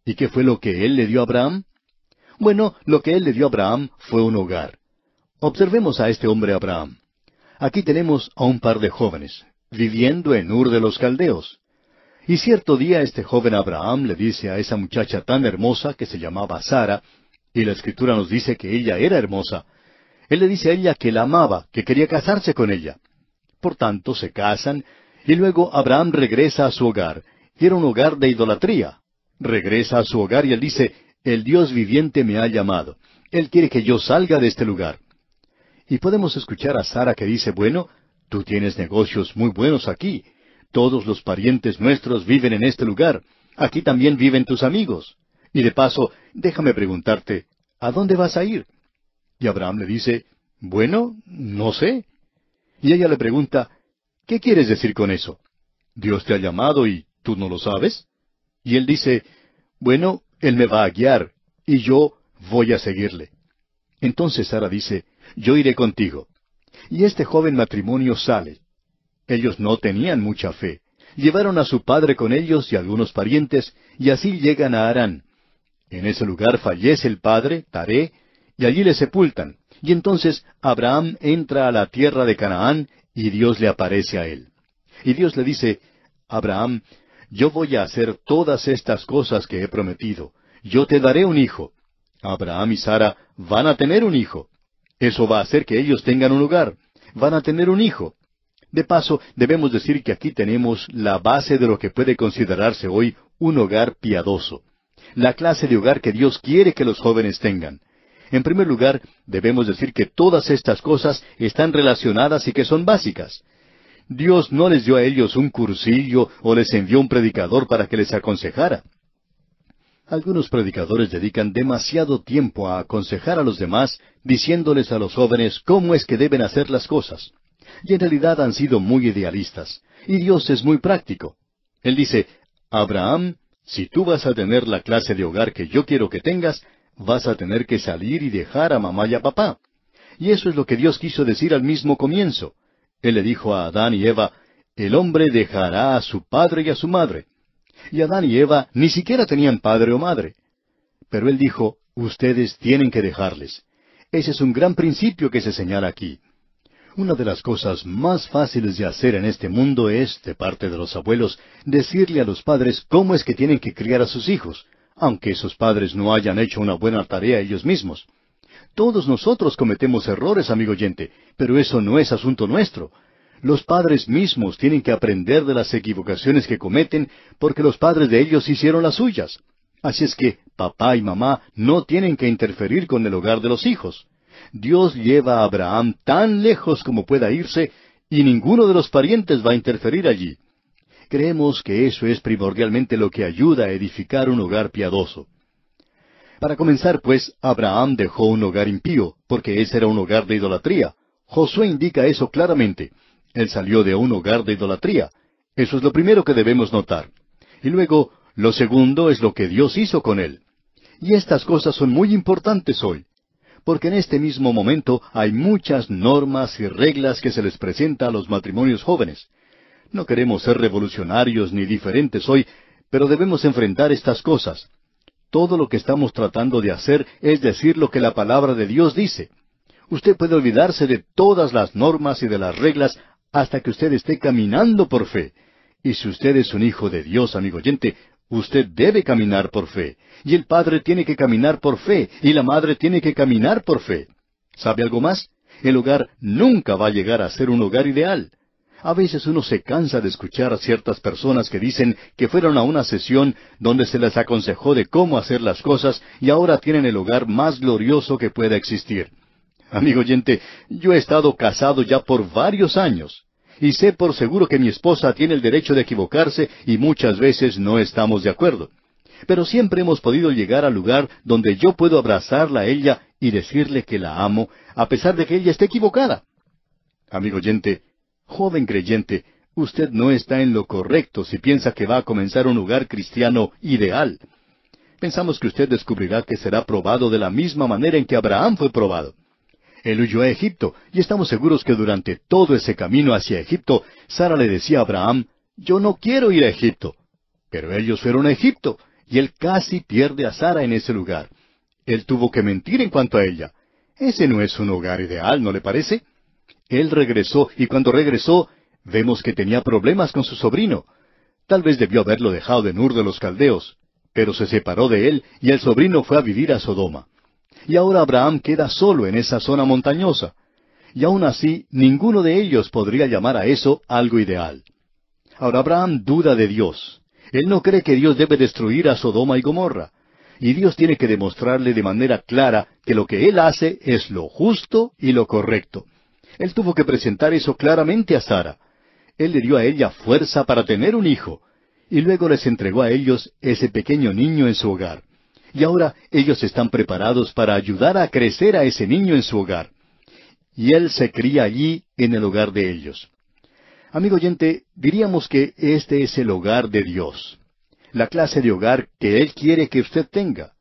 ¿Y qué fue lo que él le dio a Abraham? Bueno, lo que él le dio a Abraham fue un hogar. Observemos a este hombre Abraham. Aquí tenemos a un par de jóvenes, viviendo en Ur de los Caldeos. Y cierto día este joven Abraham le dice a esa muchacha tan hermosa que se llamaba Sara, y la escritura nos dice que ella era hermosa. Él le dice a ella que la amaba, que quería casarse con ella. Por tanto, se casan, y luego Abraham regresa a su hogar, y era un hogar de idolatría. Regresa a su hogar y él dice, el Dios viviente me ha llamado. Él quiere que yo salga de este lugar. Y podemos escuchar a Sara que dice, bueno, tú tienes negocios muy buenos aquí. Todos los parientes nuestros viven en este lugar. Aquí también viven tus amigos. Y de paso, déjame preguntarte, ¿a dónde vas a ir? Y Abraham le dice, bueno, no sé. Y ella le pregunta, ¿qué quieres decir con eso? Dios te ha llamado y tú no lo sabes. Y él dice, bueno, él me va a guiar y yo voy a seguirle. Entonces Sara dice, yo iré contigo. Y este joven matrimonio sale. Ellos no tenían mucha fe. Llevaron a su padre con ellos y algunos parientes, y así llegan a Arán. En ese lugar fallece el padre, Taré, y allí le sepultan. Y entonces Abraham entra a la tierra de Canaán y Dios le aparece a él. Y Dios le dice, Abraham, yo voy a hacer todas estas cosas que he prometido. Yo te daré un hijo. Abraham y Sara van a tener un hijo. Eso va a hacer que ellos tengan un hogar. Van a tener un hijo. De paso, debemos decir que aquí tenemos la base de lo que puede considerarse hoy un hogar piadoso la clase de hogar que Dios quiere que los jóvenes tengan. En primer lugar, debemos decir que todas estas cosas están relacionadas y que son básicas. Dios no les dio a ellos un cursillo o les envió un predicador para que les aconsejara. Algunos predicadores dedican demasiado tiempo a aconsejar a los demás, diciéndoles a los jóvenes cómo es que deben hacer las cosas. Y en realidad han sido muy idealistas. Y Dios es muy práctico. Él dice, Abraham si tú vas a tener la clase de hogar que yo quiero que tengas, vas a tener que salir y dejar a mamá y a papá. Y eso es lo que Dios quiso decir al mismo comienzo. Él le dijo a Adán y Eva, el hombre dejará a su padre y a su madre. Y Adán y Eva ni siquiera tenían padre o madre. Pero él dijo, ustedes tienen que dejarles. Ese es un gran principio que se señala aquí. Una de las cosas más fáciles de hacer en este mundo es, de parte de los abuelos, decirle a los padres cómo es que tienen que criar a sus hijos, aunque esos padres no hayan hecho una buena tarea ellos mismos. Todos nosotros cometemos errores, amigo oyente, pero eso no es asunto nuestro. Los padres mismos tienen que aprender de las equivocaciones que cometen porque los padres de ellos hicieron las suyas. Así es que papá y mamá no tienen que interferir con el hogar de los hijos. Dios lleva a Abraham tan lejos como pueda irse y ninguno de los parientes va a interferir allí. Creemos que eso es primordialmente lo que ayuda a edificar un hogar piadoso. Para comenzar, pues, Abraham dejó un hogar impío, porque ese era un hogar de idolatría. Josué indica eso claramente. Él salió de un hogar de idolatría. Eso es lo primero que debemos notar. Y luego, lo segundo es lo que Dios hizo con él. Y estas cosas son muy importantes hoy porque en este mismo momento hay muchas normas y reglas que se les presenta a los matrimonios jóvenes. No queremos ser revolucionarios ni diferentes hoy, pero debemos enfrentar estas cosas. Todo lo que estamos tratando de hacer es decir lo que la palabra de Dios dice. Usted puede olvidarse de todas las normas y de las reglas hasta que usted esté caminando por fe. Y si usted es un hijo de Dios, amigo oyente, Usted debe caminar por fe, y el padre tiene que caminar por fe, y la madre tiene que caminar por fe. ¿Sabe algo más? El hogar nunca va a llegar a ser un hogar ideal. A veces uno se cansa de escuchar a ciertas personas que dicen que fueron a una sesión donde se les aconsejó de cómo hacer las cosas y ahora tienen el hogar más glorioso que pueda existir. Amigo oyente, yo he estado casado ya por varios años y sé por seguro que mi esposa tiene el derecho de equivocarse y muchas veces no estamos de acuerdo. Pero siempre hemos podido llegar al lugar donde yo puedo abrazarla a ella y decirle que la amo, a pesar de que ella esté equivocada. Amigo oyente, joven creyente, usted no está en lo correcto si piensa que va a comenzar un lugar cristiano ideal. Pensamos que usted descubrirá que será probado de la misma manera en que Abraham fue probado. Él huyó a Egipto, y estamos seguros que durante todo ese camino hacia Egipto, Sara le decía a Abraham, yo no quiero ir a Egipto. Pero ellos fueron a Egipto, y él casi pierde a Sara en ese lugar. Él tuvo que mentir en cuanto a ella. Ese no es un hogar ideal, ¿no le parece? Él regresó, y cuando regresó, vemos que tenía problemas con su sobrino. Tal vez debió haberlo dejado en Ur de los Caldeos, pero se separó de él, y el sobrino fue a vivir a Sodoma. Y ahora Abraham queda solo en esa zona montañosa. Y aun así, ninguno de ellos podría llamar a eso algo ideal. Ahora Abraham duda de Dios. Él no cree que Dios debe destruir a Sodoma y Gomorra. Y Dios tiene que demostrarle de manera clara que lo que Él hace es lo justo y lo correcto. Él tuvo que presentar eso claramente a Sara. Él le dio a ella fuerza para tener un hijo, y luego les entregó a ellos ese pequeño niño en su hogar. Y ahora ellos están preparados para ayudar a crecer a ese niño en su hogar. Y él se cría allí en el hogar de ellos. Amigo oyente, diríamos que este es el hogar de Dios, la clase de hogar que Él quiere que usted tenga.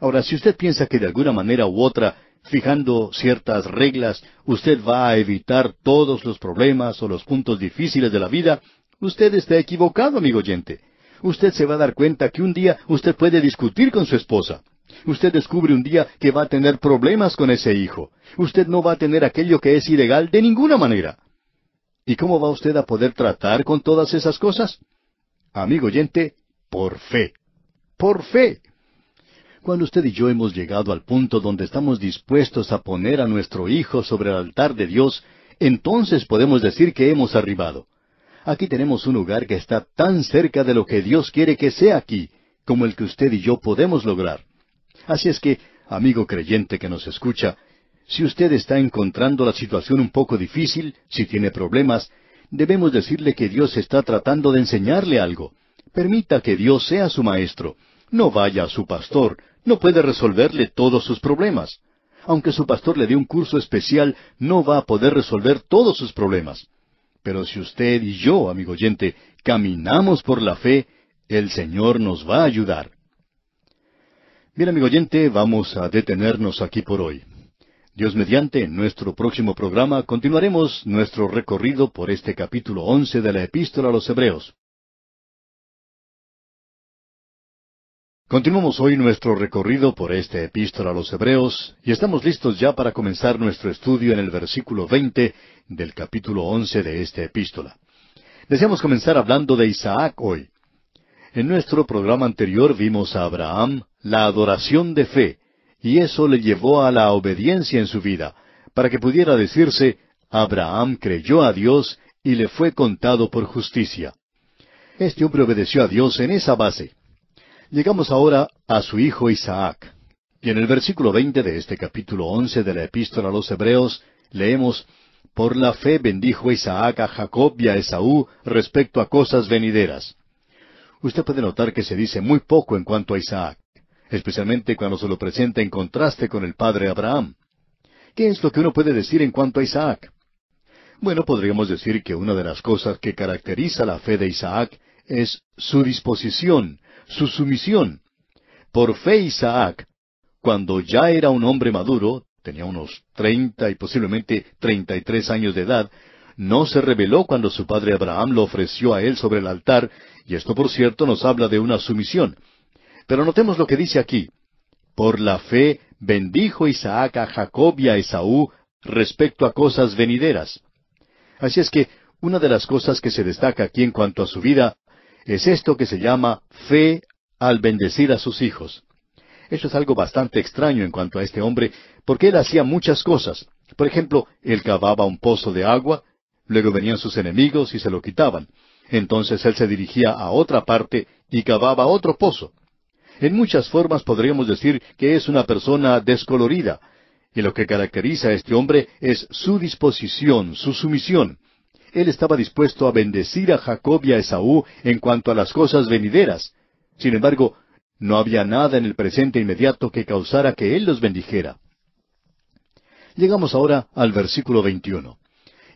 Ahora, si usted piensa que de alguna manera u otra, fijando ciertas reglas, usted va a evitar todos los problemas o los puntos difíciles de la vida, usted está equivocado, amigo oyente usted se va a dar cuenta que un día usted puede discutir con su esposa. Usted descubre un día que va a tener problemas con ese hijo. Usted no va a tener aquello que es ilegal de ninguna manera. ¿Y cómo va usted a poder tratar con todas esas cosas? Amigo oyente, por fe. Por fe. Cuando usted y yo hemos llegado al punto donde estamos dispuestos a poner a nuestro hijo sobre el altar de Dios, entonces podemos decir que hemos arribado. Aquí tenemos un lugar que está tan cerca de lo que Dios quiere que sea aquí, como el que usted y yo podemos lograr. Así es que, amigo creyente que nos escucha, si usted está encontrando la situación un poco difícil, si tiene problemas, debemos decirle que Dios está tratando de enseñarle algo. Permita que Dios sea su maestro. No vaya a su pastor. No puede resolverle todos sus problemas. Aunque su pastor le dé un curso especial, no va a poder resolver todos sus problemas. Pero si usted y yo, amigo oyente, caminamos por la fe, el Señor nos va a ayudar. Bien, amigo oyente, vamos a detenernos aquí por hoy. Dios mediante, en nuestro próximo programa continuaremos nuestro recorrido por este capítulo once de la Epístola a los Hebreos. Continuamos hoy nuestro recorrido por esta epístola a los Hebreos y estamos listos ya para comenzar nuestro estudio en el versículo 20 del capítulo 11 de esta epístola. Deseamos comenzar hablando de Isaac hoy. En nuestro programa anterior vimos a Abraham la adoración de fe y eso le llevó a la obediencia en su vida, para que pudiera decirse, Abraham creyó a Dios y le fue contado por justicia. Este hombre obedeció a Dios en esa base. Llegamos ahora a su hijo Isaac. Y en el versículo 20 de este capítulo once de la Epístola a los Hebreos leemos Por la fe bendijo Isaac a Jacob y a Esaú respecto a cosas venideras. Usted puede notar que se dice muy poco en cuanto a Isaac, especialmente cuando se lo presenta en contraste con el padre Abraham. ¿Qué es lo que uno puede decir en cuanto a Isaac? Bueno, podríamos decir que una de las cosas que caracteriza la fe de Isaac es su disposición, su sumisión. Por fe Isaac, cuando ya era un hombre maduro, tenía unos treinta y posiblemente treinta y tres años de edad, no se rebeló cuando su padre Abraham lo ofreció a él sobre el altar, y esto por cierto nos habla de una sumisión. Pero notemos lo que dice aquí. Por la fe bendijo Isaac a Jacob y a Esaú respecto a cosas venideras. Así es que una de las cosas que se destaca aquí en cuanto a su vida es esto que se llama fe al bendecir a sus hijos. Esto es algo bastante extraño en cuanto a este hombre, porque él hacía muchas cosas. Por ejemplo, él cavaba un pozo de agua, luego venían sus enemigos y se lo quitaban. Entonces él se dirigía a otra parte y cavaba otro pozo. En muchas formas podríamos decir que es una persona descolorida, y lo que caracteriza a este hombre es su disposición, su sumisión él estaba dispuesto a bendecir a Jacob y a Esaú en cuanto a las cosas venideras. Sin embargo, no había nada en el presente inmediato que causara que él los bendijera. Llegamos ahora al versículo 21.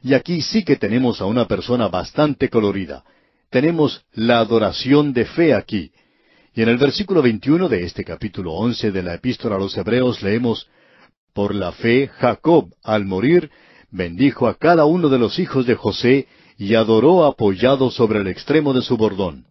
Y aquí sí que tenemos a una persona bastante colorida. Tenemos la adoración de fe aquí. Y en el versículo 21 de este capítulo 11 de la epístola a los Hebreos leemos, Por la fe Jacob, al morir, bendijo a cada uno de los hijos de José y adoró apoyado sobre el extremo de su bordón.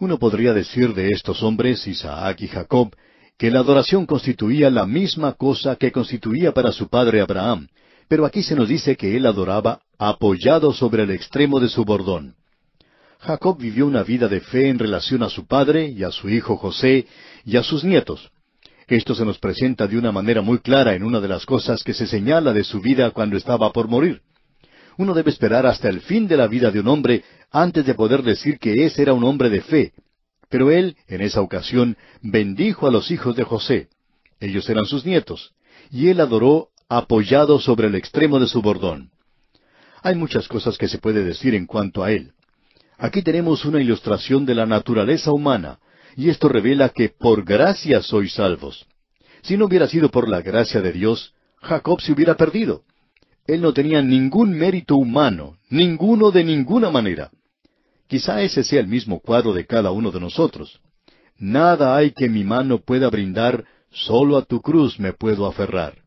Uno podría decir de estos hombres, Isaac y Jacob, que la adoración constituía la misma cosa que constituía para su padre Abraham, pero aquí se nos dice que él adoraba apoyado sobre el extremo de su bordón. Jacob vivió una vida de fe en relación a su padre y a su hijo José y a sus nietos. Esto se nos presenta de una manera muy clara en una de las cosas que se señala de su vida cuando estaba por morir. Uno debe esperar hasta el fin de la vida de un hombre antes de poder decir que ese era un hombre de fe. Pero él, en esa ocasión, bendijo a los hijos de José. Ellos eran sus nietos. Y él adoró apoyado sobre el extremo de su bordón. Hay muchas cosas que se puede decir en cuanto a él. Aquí tenemos una ilustración de la naturaleza humana, y esto revela que por gracia sois salvos. Si no hubiera sido por la gracia de Dios, Jacob se hubiera perdido. Él no tenía ningún mérito humano, ninguno de ninguna manera. Quizá ese sea el mismo cuadro de cada uno de nosotros. Nada hay que mi mano pueda brindar, solo a tu cruz me puedo aferrar.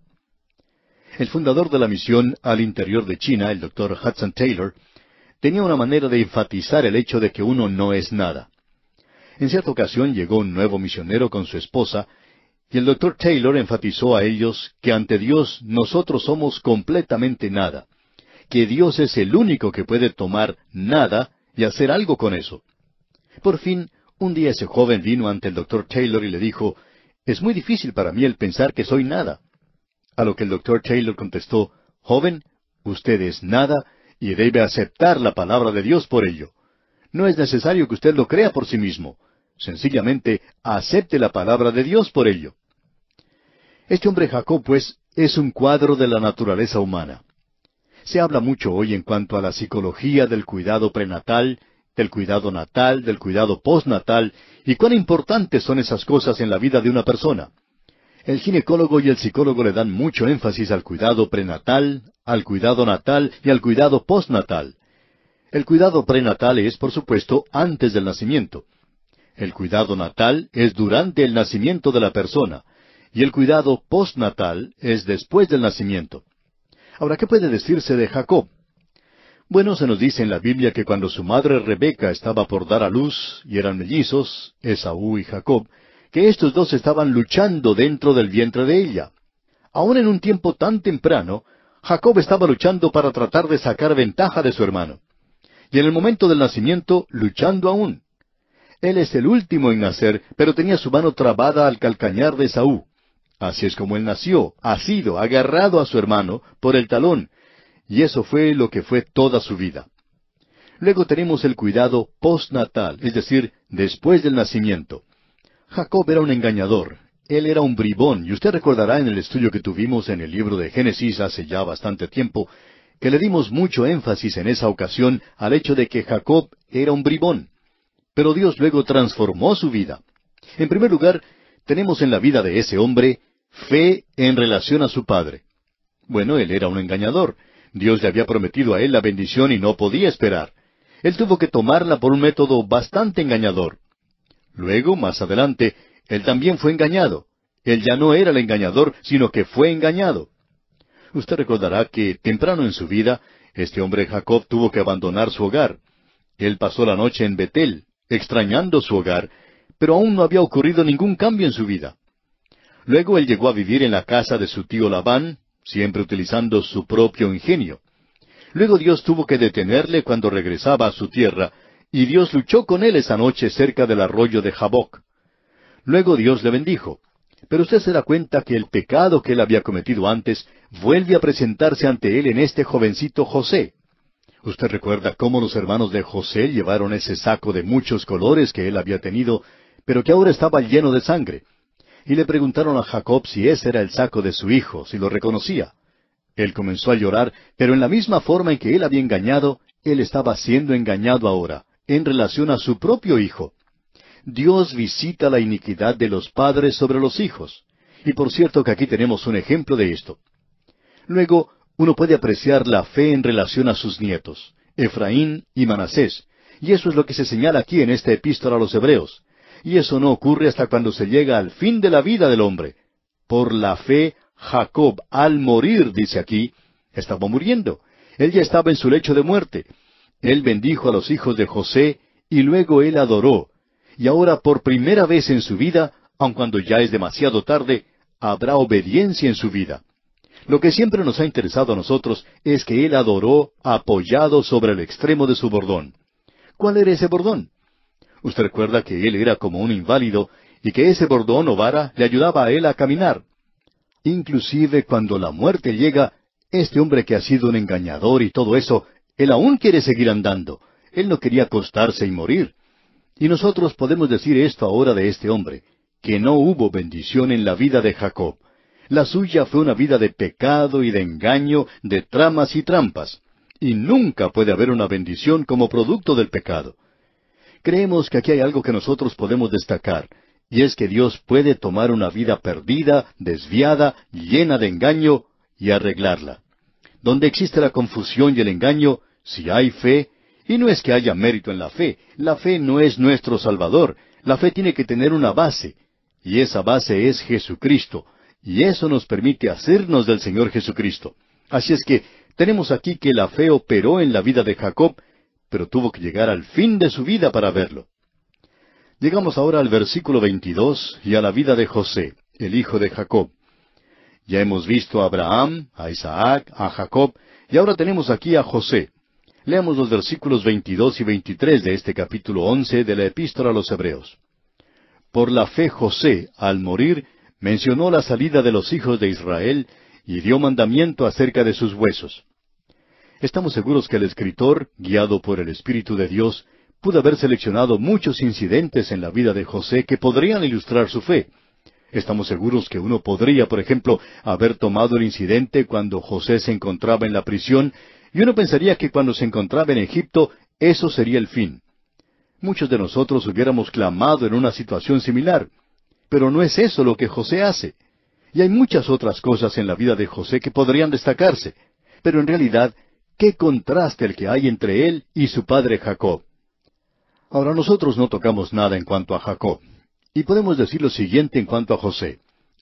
El fundador de la misión al interior de China, el doctor Hudson Taylor, tenía una manera de enfatizar el hecho de que uno no es nada. En cierta ocasión llegó un nuevo misionero con su esposa, y el doctor Taylor enfatizó a ellos que ante Dios nosotros somos completamente nada, que Dios es el único que puede tomar nada y hacer algo con eso. Por fin, un día ese joven vino ante el doctor Taylor y le dijo, Es muy difícil para mí el pensar que soy nada. A lo que el doctor Taylor contestó, Joven, usted es nada y debe aceptar la palabra de Dios por ello. No es necesario que usted lo crea por sí mismo. Sencillamente acepte la palabra de Dios por ello. Este hombre Jacob, pues, es un cuadro de la naturaleza humana. Se habla mucho hoy en cuanto a la psicología del cuidado prenatal, del cuidado natal, del cuidado postnatal, y cuán importantes son esas cosas en la vida de una persona. El ginecólogo y el psicólogo le dan mucho énfasis al cuidado prenatal, al cuidado natal y al cuidado postnatal. El cuidado prenatal es, por supuesto, antes del nacimiento. El cuidado natal es durante el nacimiento de la persona y el cuidado postnatal es después del nacimiento. Ahora, ¿qué puede decirse de Jacob? Bueno, se nos dice en la Biblia que cuando su madre Rebeca estaba por dar a luz, y eran mellizos, Esaú y Jacob, que estos dos estaban luchando dentro del vientre de ella. Aún en un tiempo tan temprano, Jacob estaba luchando para tratar de sacar ventaja de su hermano. Y en el momento del nacimiento, luchando aún. Él es el último en nacer, pero tenía su mano trabada al calcañar de Saúl. Así es como él nació, ha sido agarrado a su hermano por el talón, y eso fue lo que fue toda su vida. Luego tenemos el cuidado postnatal, es decir, después del nacimiento. Jacob era un engañador, él era un bribón, y usted recordará en el estudio que tuvimos en el libro de Génesis hace ya bastante tiempo, que le dimos mucho énfasis en esa ocasión al hecho de que Jacob era un bribón. Pero Dios luego transformó su vida. En primer lugar, tenemos en la vida de ese hombre fe en relación a su padre. Bueno, él era un engañador. Dios le había prometido a él la bendición y no podía esperar. Él tuvo que tomarla por un método bastante engañador. Luego, más adelante, él también fue engañado. Él ya no era el engañador, sino que fue engañado. Usted recordará que temprano en su vida, este hombre Jacob tuvo que abandonar su hogar. Él pasó la noche en Betel, extrañando su hogar, pero aún no había ocurrido ningún cambio en su vida. Luego él llegó a vivir en la casa de su tío Labán, siempre utilizando su propio ingenio. Luego Dios tuvo que detenerle cuando regresaba a su tierra, y Dios luchó con él esa noche cerca del arroyo de Jaboc. Luego Dios le bendijo. Pero usted se da cuenta que el pecado que él había cometido antes vuelve a presentarse ante él en este jovencito José. Usted recuerda cómo los hermanos de José llevaron ese saco de muchos colores que él había tenido, pero que ahora estaba lleno de sangre. Y le preguntaron a Jacob si ese era el saco de su hijo, si lo reconocía. Él comenzó a llorar, pero en la misma forma en que él había engañado, él estaba siendo engañado ahora, en relación a su propio hijo. Dios visita la iniquidad de los padres sobre los hijos. Y por cierto que aquí tenemos un ejemplo de esto. Luego, uno puede apreciar la fe en relación a sus nietos, Efraín y Manasés, y eso es lo que se señala aquí en esta epístola a los Hebreos. Y eso no ocurre hasta cuando se llega al fin de la vida del hombre. Por la fe, Jacob, al morir, dice aquí, estaba muriendo. Él ya estaba en su lecho de muerte. Él bendijo a los hijos de José y luego él adoró. Y ahora por primera vez en su vida, aun cuando ya es demasiado tarde, habrá obediencia en su vida. Lo que siempre nos ha interesado a nosotros es que él adoró apoyado sobre el extremo de su bordón. ¿Cuál era ese bordón? Usted recuerda que él era como un inválido y que ese bordón o vara le ayudaba a él a caminar. Inclusive cuando la muerte llega, este hombre que ha sido un engañador y todo eso, él aún quiere seguir andando. Él no quería acostarse y morir. Y nosotros podemos decir esto ahora de este hombre, que no hubo bendición en la vida de Jacob. La suya fue una vida de pecado y de engaño, de tramas y trampas. Y nunca puede haber una bendición como producto del pecado. Creemos que aquí hay algo que nosotros podemos destacar, y es que Dios puede tomar una vida perdida, desviada, llena de engaño, y arreglarla. Donde existe la confusión y el engaño, si hay fe, y no es que haya mérito en la fe, la fe no es nuestro Salvador, la fe tiene que tener una base, y esa base es Jesucristo, y eso nos permite hacernos del Señor Jesucristo. Así es que tenemos aquí que la fe operó en la vida de Jacob, pero tuvo que llegar al fin de su vida para verlo. Llegamos ahora al versículo 22 y a la vida de José, el hijo de Jacob. Ya hemos visto a Abraham, a Isaac, a Jacob, y ahora tenemos aquí a José. Leamos los versículos 22 y 23 de este capítulo 11 de la epístola a los Hebreos. Por la fe José, al morir, mencionó la salida de los hijos de Israel y dio mandamiento acerca de sus huesos. Estamos seguros que el escritor, guiado por el Espíritu de Dios, pudo haber seleccionado muchos incidentes en la vida de José que podrían ilustrar su fe. Estamos seguros que uno podría, por ejemplo, haber tomado el incidente cuando José se encontraba en la prisión, y uno pensaría que cuando se encontraba en Egipto, eso sería el fin. Muchos de nosotros hubiéramos clamado en una situación similar. Pero no es eso lo que José hace. Y hay muchas otras cosas en la vida de José que podrían destacarse. Pero en realidad, qué contraste el que hay entre él y su padre Jacob. Ahora nosotros no tocamos nada en cuanto a Jacob. Y podemos decir lo siguiente en cuanto a José.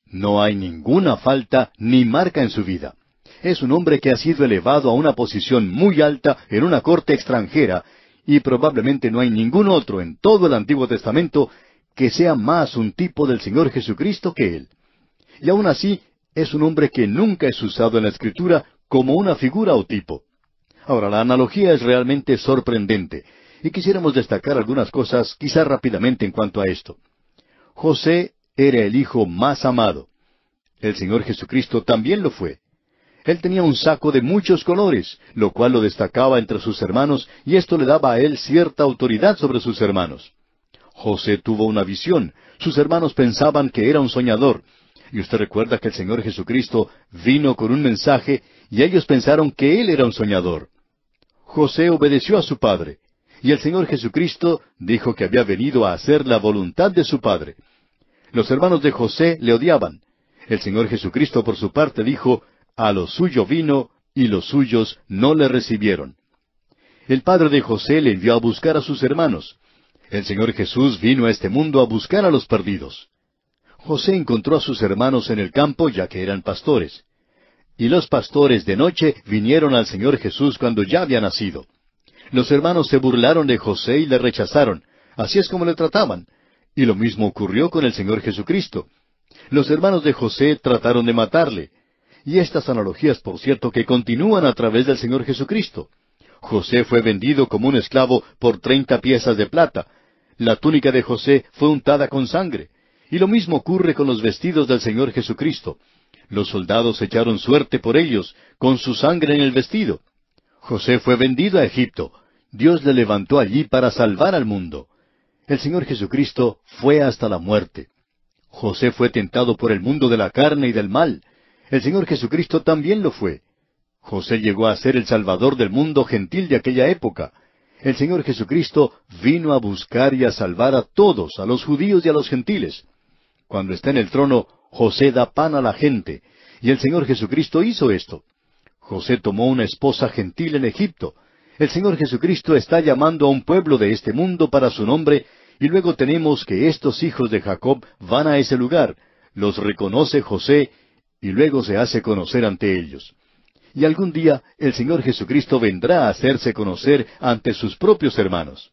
No hay ninguna falta ni marca en su vida. Es un hombre que ha sido elevado a una posición muy alta en una corte extranjera, y probablemente no hay ningún otro en todo el Antiguo Testamento que sea más un tipo del Señor Jesucristo que él. Y aún así, es un hombre que nunca es usado en la Escritura como una figura o tipo. Ahora, la analogía es realmente sorprendente, y quisiéramos destacar algunas cosas quizá rápidamente en cuanto a esto. José era el hijo más amado. El Señor Jesucristo también lo fue. Él tenía un saco de muchos colores, lo cual lo destacaba entre sus hermanos, y esto le daba a él cierta autoridad sobre sus hermanos. José tuvo una visión. Sus hermanos pensaban que era un soñador. Y usted recuerda que el Señor Jesucristo vino con un mensaje y ellos pensaron que él era un soñador. José obedeció a su padre. Y el Señor Jesucristo dijo que había venido a hacer la voluntad de su padre. Los hermanos de José le odiaban. El Señor Jesucristo por su parte dijo, a lo suyo vino y los suyos no le recibieron. El padre de José le envió a buscar a sus hermanos. El Señor Jesús vino a este mundo a buscar a los perdidos. José encontró a sus hermanos en el campo, ya que eran pastores. Y los pastores de noche vinieron al Señor Jesús cuando ya había nacido. Los hermanos se burlaron de José y le rechazaron. Así es como le trataban. Y lo mismo ocurrió con el Señor Jesucristo. Los hermanos de José trataron de matarle. Y estas analogías, por cierto, que continúan a través del Señor Jesucristo. José fue vendido como un esclavo por treinta piezas de plata. La túnica de José fue untada con sangre. Y lo mismo ocurre con los vestidos del Señor Jesucristo. Los soldados echaron suerte por ellos, con su sangre en el vestido. José fue vendido a Egipto. Dios le levantó allí para salvar al mundo. El Señor Jesucristo fue hasta la muerte. José fue tentado por el mundo de la carne y del mal. El Señor Jesucristo también lo fue. José llegó a ser el Salvador del mundo gentil de aquella época. El Señor Jesucristo vino a buscar y a salvar a todos, a los judíos y a los gentiles. Cuando está en el trono, José da pan a la gente, y el Señor Jesucristo hizo esto. José tomó una esposa gentil en Egipto. El Señor Jesucristo está llamando a un pueblo de este mundo para su nombre, y luego tenemos que estos hijos de Jacob van a ese lugar, los reconoce José, y luego se hace conocer ante ellos y algún día el Señor Jesucristo vendrá a hacerse conocer ante sus propios hermanos.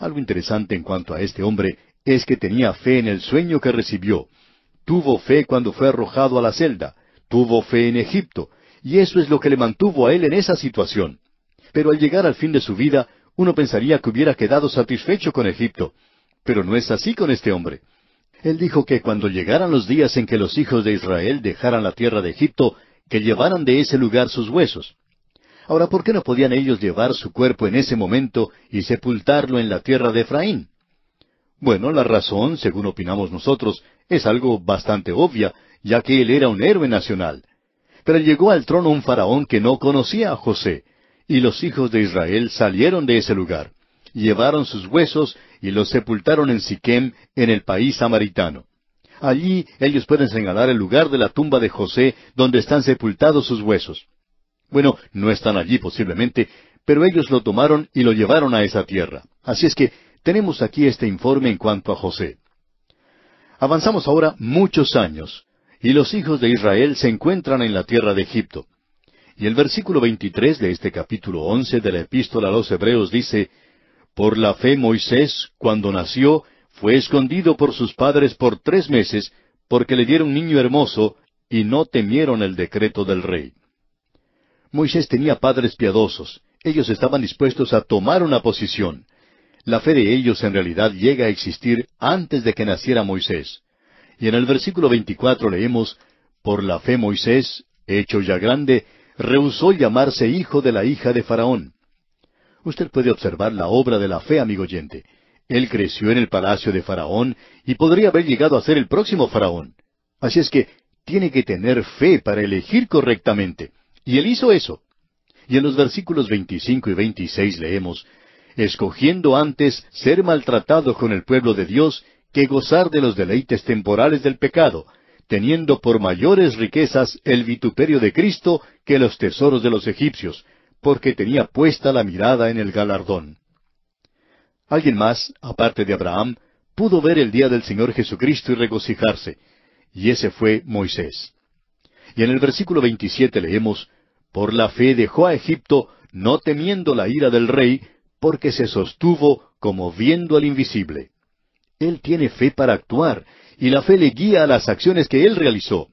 Algo interesante en cuanto a este hombre es que tenía fe en el sueño que recibió. Tuvo fe cuando fue arrojado a la celda, tuvo fe en Egipto, y eso es lo que le mantuvo a él en esa situación. Pero al llegar al fin de su vida, uno pensaría que hubiera quedado satisfecho con Egipto. Pero no es así con este hombre. Él dijo que cuando llegaran los días en que los hijos de Israel dejaran la tierra de Egipto, que llevaran de ese lugar sus huesos. Ahora, ¿por qué no podían ellos llevar su cuerpo en ese momento y sepultarlo en la tierra de Efraín? Bueno, la razón, según opinamos nosotros, es algo bastante obvia, ya que él era un héroe nacional. Pero llegó al trono un faraón que no conocía a José, y los hijos de Israel salieron de ese lugar, llevaron sus huesos y los sepultaron en Siquem, en el país samaritano. Allí ellos pueden señalar el lugar de la tumba de José donde están sepultados sus huesos. Bueno, no están allí posiblemente, pero ellos lo tomaron y lo llevaron a esa tierra. Así es que tenemos aquí este informe en cuanto a José. Avanzamos ahora muchos años, y los hijos de Israel se encuentran en la tierra de Egipto. Y el versículo 23 de este capítulo 11 de la epístola a los Hebreos dice, Por la fe Moisés, cuando nació, fue escondido por sus padres por tres meses, porque le dieron niño hermoso, y no temieron el decreto del rey. Moisés tenía padres piadosos, ellos estaban dispuestos a tomar una posición. La fe de ellos en realidad llega a existir antes de que naciera Moisés. Y en el versículo 24 leemos, Por la fe Moisés, hecho ya grande, rehusó llamarse hijo de la hija de Faraón. Usted puede observar la obra de la fe, amigo oyente. Él creció en el palacio de Faraón y podría haber llegado a ser el próximo Faraón. Así es que tiene que tener fe para elegir correctamente. Y él hizo eso. Y en los versículos 25 y 26 leemos, escogiendo antes ser maltratado con el pueblo de Dios que gozar de los deleites temporales del pecado, teniendo por mayores riquezas el vituperio de Cristo que los tesoros de los egipcios, porque tenía puesta la mirada en el galardón. Alguien más, aparte de Abraham, pudo ver el día del Señor Jesucristo y regocijarse, y ese fue Moisés. Y en el versículo 27 leemos, Por la fe dejó a Egipto, no temiendo la ira del rey, porque se sostuvo como viendo al invisible. Él tiene fe para actuar, y la fe le guía a las acciones que él realizó.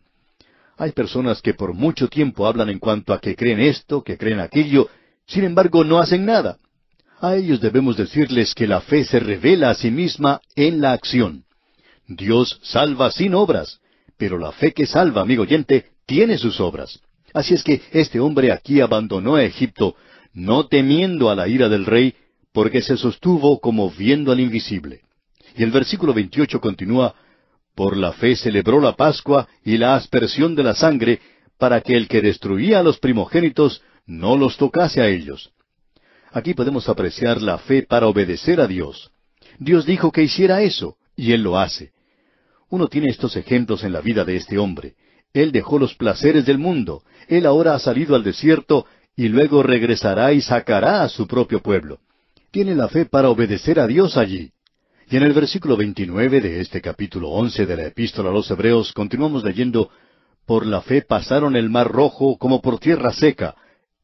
Hay personas que por mucho tiempo hablan en cuanto a que creen esto, que creen aquello, sin embargo no hacen nada. A ellos debemos decirles que la fe se revela a sí misma en la acción. Dios salva sin obras, pero la fe que salva, amigo oyente, tiene sus obras. Así es que este hombre aquí abandonó a Egipto, no temiendo a la ira del rey, porque se sostuvo como viendo al invisible. Y el versículo 28 continúa, Por la fe celebró la Pascua y la aspersión de la sangre, para que el que destruía a los primogénitos no los tocase a ellos. Aquí podemos apreciar la fe para obedecer a Dios. Dios dijo que hiciera eso, y Él lo hace. Uno tiene estos ejemplos en la vida de este hombre. Él dejó los placeres del mundo, Él ahora ha salido al desierto, y luego regresará y sacará a su propio pueblo. Tiene la fe para obedecer a Dios allí. Y en el versículo 29 de este capítulo 11 de la epístola a los Hebreos continuamos leyendo, Por la fe pasaron el mar rojo como por tierra seca,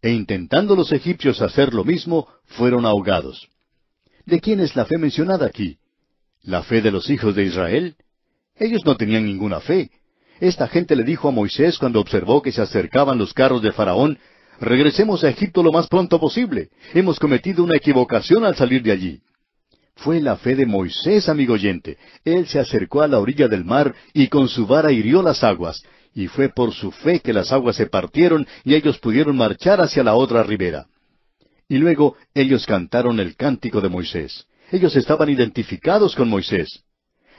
e intentando los egipcios hacer lo mismo, fueron ahogados. ¿De quién es la fe mencionada aquí? ¿La fe de los hijos de Israel? Ellos no tenían ninguna fe. Esta gente le dijo a Moisés cuando observó que se acercaban los carros de Faraón, Regresemos a Egipto lo más pronto posible. Hemos cometido una equivocación al salir de allí. Fue la fe de Moisés, amigo oyente. Él se acercó a la orilla del mar y con su vara hirió las aguas, y fue por su fe que las aguas se partieron y ellos pudieron marchar hacia la otra ribera. Y luego ellos cantaron el cántico de Moisés. Ellos estaban identificados con Moisés.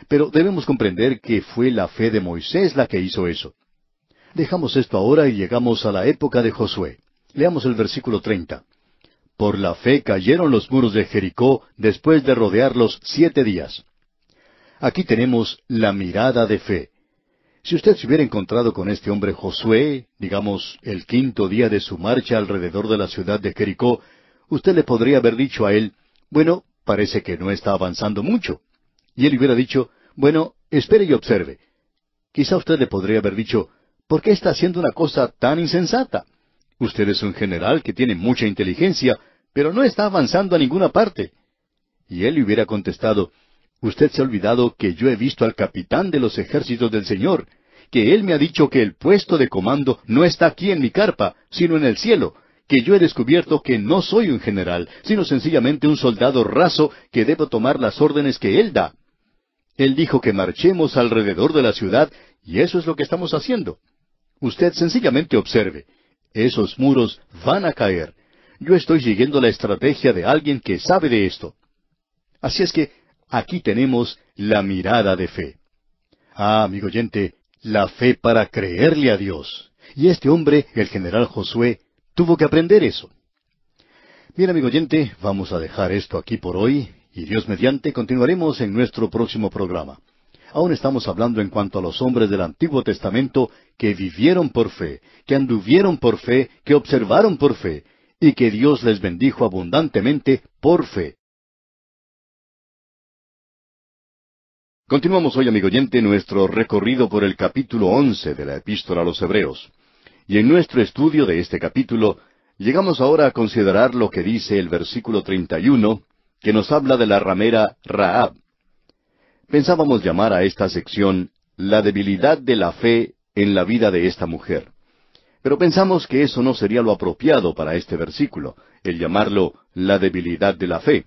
Pero debemos comprender que fue la fe de Moisés la que hizo eso. Dejamos esto ahora y llegamos a la época de Josué. Leamos el versículo 30. Por la fe cayeron los muros de Jericó después de rodearlos siete días. Aquí tenemos la mirada de fe. Si usted se hubiera encontrado con este hombre Josué, digamos, el quinto día de su marcha alrededor de la ciudad de Jericó, usted le podría haber dicho a él, bueno, parece que no está avanzando mucho. Y él hubiera dicho, bueno, espere y observe. Quizá usted le podría haber dicho, ¿por qué está haciendo una cosa tan insensata? Usted es un general que tiene mucha inteligencia, pero no está avanzando a ninguna parte. Y él le hubiera contestado, Usted se ha olvidado que yo he visto al capitán de los ejércitos del Señor, que él me ha dicho que el puesto de comando no está aquí en mi carpa, sino en el cielo, que yo he descubierto que no soy un general, sino sencillamente un soldado raso que debo tomar las órdenes que él da. Él dijo que marchemos alrededor de la ciudad, y eso es lo que estamos haciendo. Usted sencillamente observe. Esos muros van a caer. Yo estoy siguiendo la estrategia de alguien que sabe de esto. Así es que Aquí tenemos la mirada de fe. Ah, amigo oyente, la fe para creerle a Dios. Y este hombre, el general Josué, tuvo que aprender eso. Bien, amigo oyente, vamos a dejar esto aquí por hoy y Dios mediante continuaremos en nuestro próximo programa. Aún estamos hablando en cuanto a los hombres del Antiguo Testamento que vivieron por fe, que anduvieron por fe, que observaron por fe, y que Dios les bendijo abundantemente por fe. Continuamos hoy, amigo oyente, nuestro recorrido por el capítulo once de la Epístola a los Hebreos. Y en nuestro estudio de este capítulo, llegamos ahora a considerar lo que dice el versículo 31, que nos habla de la ramera Raab. Pensábamos llamar a esta sección la debilidad de la fe en la vida de esta mujer. Pero pensamos que eso no sería lo apropiado para este versículo, el llamarlo la debilidad de la fe.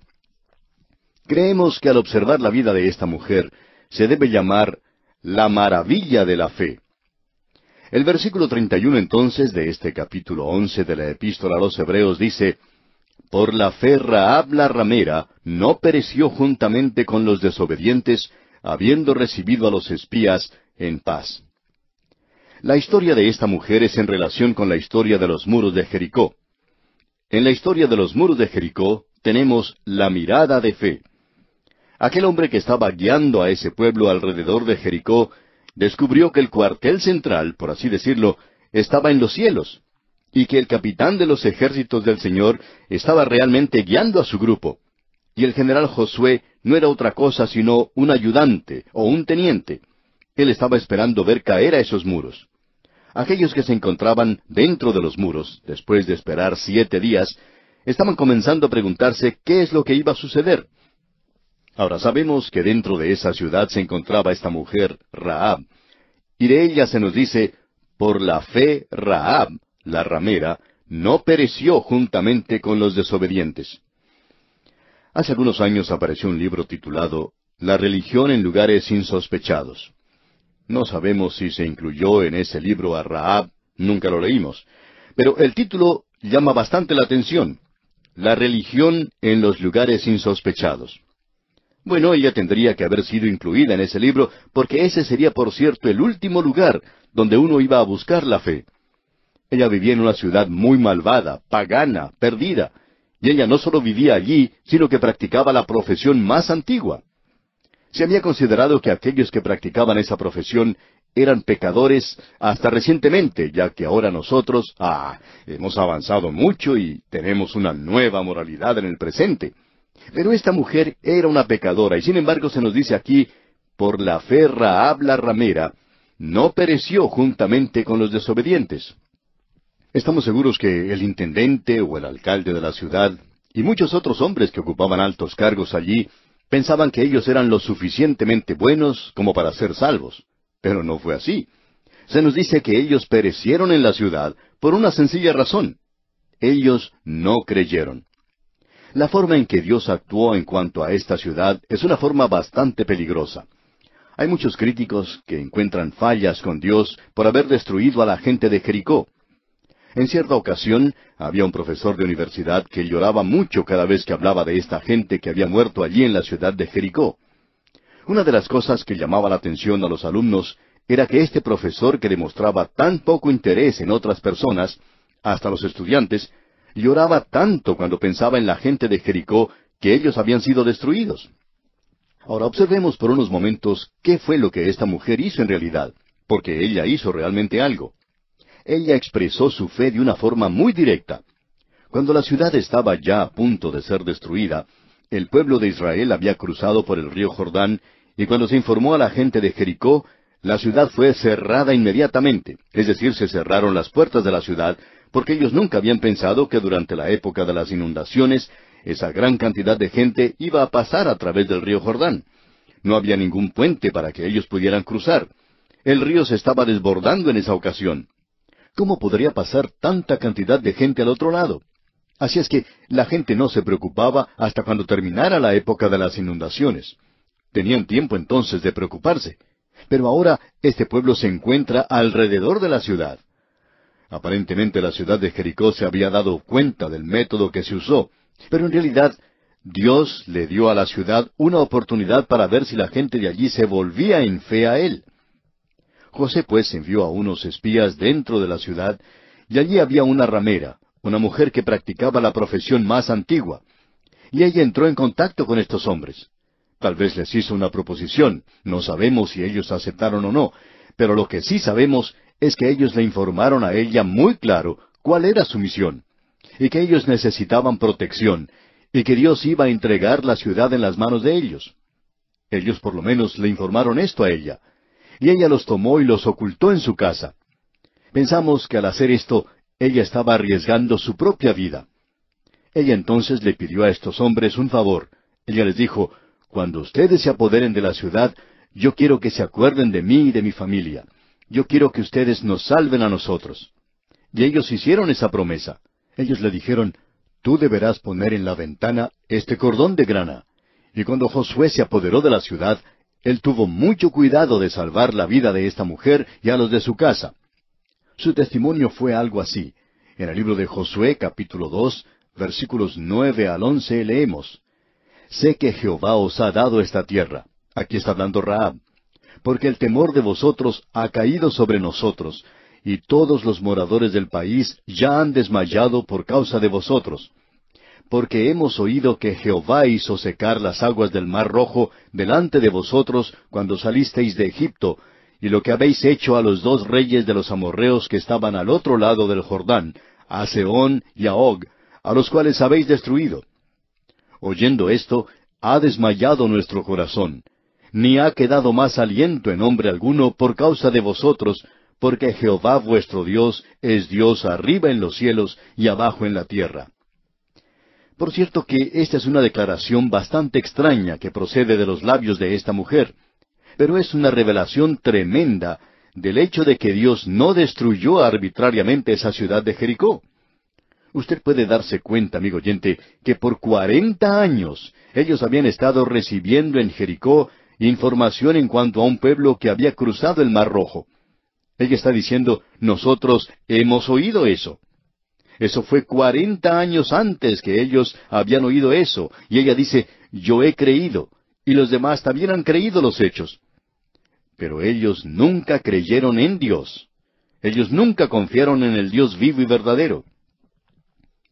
Creemos que al observar la vida de esta mujer, se debe llamar la maravilla de la fe. El versículo 31 entonces de este capítulo 11 de la epístola a los Hebreos dice, Por la fe habla ramera no pereció juntamente con los desobedientes, habiendo recibido a los espías en paz. La historia de esta mujer es en relación con la historia de los muros de Jericó. En la historia de los muros de Jericó tenemos la mirada de fe. Aquel hombre que estaba guiando a ese pueblo alrededor de Jericó descubrió que el cuartel central, por así decirlo, estaba en los cielos, y que el capitán de los ejércitos del Señor estaba realmente guiando a su grupo. Y el general Josué no era otra cosa sino un ayudante o un teniente. Él estaba esperando ver caer a esos muros. Aquellos que se encontraban dentro de los muros, después de esperar siete días, estaban comenzando a preguntarse qué es lo que iba a suceder, Ahora sabemos que dentro de esa ciudad se encontraba esta mujer, Raab, y de ella se nos dice, por la fe Raab, la ramera, no pereció juntamente con los desobedientes. Hace algunos años apareció un libro titulado La religión en lugares insospechados. No sabemos si se incluyó en ese libro a Raab, nunca lo leímos, pero el título llama bastante la atención. La religión en los lugares insospechados. Bueno, ella tendría que haber sido incluida en ese libro, porque ese sería, por cierto, el último lugar donde uno iba a buscar la fe. Ella vivía en una ciudad muy malvada, pagana, perdida, y ella no solo vivía allí, sino que practicaba la profesión más antigua. Se había considerado que aquellos que practicaban esa profesión eran pecadores hasta recientemente, ya que ahora nosotros, ah, hemos avanzado mucho y tenemos una nueva moralidad en el presente. Pero esta mujer era una pecadora, y sin embargo se nos dice aquí, por la ferra habla ramera, no pereció juntamente con los desobedientes. Estamos seguros que el intendente o el alcalde de la ciudad y muchos otros hombres que ocupaban altos cargos allí pensaban que ellos eran lo suficientemente buenos como para ser salvos. Pero no fue así. Se nos dice que ellos perecieron en la ciudad por una sencilla razón. Ellos no creyeron. La forma en que Dios actuó en cuanto a esta ciudad es una forma bastante peligrosa. Hay muchos críticos que encuentran fallas con Dios por haber destruido a la gente de Jericó. En cierta ocasión, había un profesor de universidad que lloraba mucho cada vez que hablaba de esta gente que había muerto allí en la ciudad de Jericó. Una de las cosas que llamaba la atención a los alumnos era que este profesor que demostraba tan poco interés en otras personas, hasta los estudiantes, Lloraba tanto cuando pensaba en la gente de Jericó que ellos habían sido destruidos. Ahora observemos por unos momentos qué fue lo que esta mujer hizo en realidad, porque ella hizo realmente algo. Ella expresó su fe de una forma muy directa. Cuando la ciudad estaba ya a punto de ser destruida, el pueblo de Israel había cruzado por el río Jordán, y cuando se informó a la gente de Jericó, la ciudad fue cerrada inmediatamente, es decir, se cerraron las puertas de la ciudad porque ellos nunca habían pensado que durante la época de las inundaciones esa gran cantidad de gente iba a pasar a través del río Jordán. No había ningún puente para que ellos pudieran cruzar. El río se estaba desbordando en esa ocasión. ¿Cómo podría pasar tanta cantidad de gente al otro lado? Así es que la gente no se preocupaba hasta cuando terminara la época de las inundaciones. Tenían tiempo entonces de preocuparse. Pero ahora este pueblo se encuentra alrededor de la ciudad. Aparentemente la ciudad de Jericó se había dado cuenta del método que se usó, pero en realidad Dios le dio a la ciudad una oportunidad para ver si la gente de allí se volvía en fe a él. José pues envió a unos espías dentro de la ciudad, y allí había una ramera, una mujer que practicaba la profesión más antigua, y ella entró en contacto con estos hombres. Tal vez les hizo una proposición, no sabemos si ellos aceptaron o no, pero lo que sí sabemos es que ellos le informaron a ella muy claro cuál era su misión, y que ellos necesitaban protección, y que Dios iba a entregar la ciudad en las manos de ellos. Ellos por lo menos le informaron esto a ella, y ella los tomó y los ocultó en su casa. Pensamos que al hacer esto, ella estaba arriesgando su propia vida. Ella entonces le pidió a estos hombres un favor. Ella les dijo, Cuando ustedes se apoderen de la ciudad, yo quiero que se acuerden de mí y de mi familia yo quiero que ustedes nos salven a nosotros. Y ellos hicieron esa promesa. Ellos le dijeron, tú deberás poner en la ventana este cordón de grana. Y cuando Josué se apoderó de la ciudad, él tuvo mucho cuidado de salvar la vida de esta mujer y a los de su casa. Su testimonio fue algo así. En el libro de Josué, capítulo dos, versículos nueve al once, leemos Sé que Jehová os ha dado esta tierra. Aquí está hablando Raab porque el temor de vosotros ha caído sobre nosotros, y todos los moradores del país ya han desmayado por causa de vosotros. Porque hemos oído que Jehová hizo secar las aguas del mar rojo delante de vosotros cuando salisteis de Egipto, y lo que habéis hecho a los dos reyes de los amorreos que estaban al otro lado del Jordán, a Seón y a Og, a los cuales habéis destruido. Oyendo esto, ha desmayado nuestro corazón, ni ha quedado más aliento en hombre alguno por causa de vosotros, porque Jehová vuestro Dios es Dios arriba en los cielos y abajo en la tierra. Por cierto que esta es una declaración bastante extraña que procede de los labios de esta mujer, pero es una revelación tremenda del hecho de que Dios no destruyó arbitrariamente esa ciudad de Jericó. Usted puede darse cuenta, amigo oyente, que por cuarenta años ellos habían estado recibiendo en Jericó información en cuanto a un pueblo que había cruzado el Mar Rojo. Ella está diciendo, nosotros hemos oído eso. Eso fue cuarenta años antes que ellos habían oído eso, y ella dice, yo he creído, y los demás también han creído los hechos. Pero ellos nunca creyeron en Dios. Ellos nunca confiaron en el Dios vivo y verdadero.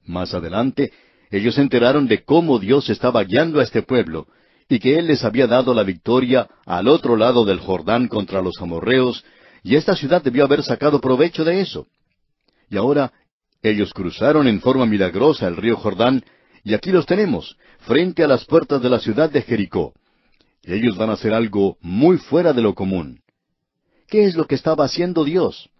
Más adelante, ellos se enteraron de cómo Dios estaba guiando a este pueblo, y que él les había dado la victoria al otro lado del Jordán contra los amorreos, y esta ciudad debió haber sacado provecho de eso. Y ahora ellos cruzaron en forma milagrosa el río Jordán, y aquí los tenemos, frente a las puertas de la ciudad de Jericó. ellos van a hacer algo muy fuera de lo común. ¿Qué es lo que estaba haciendo Dios?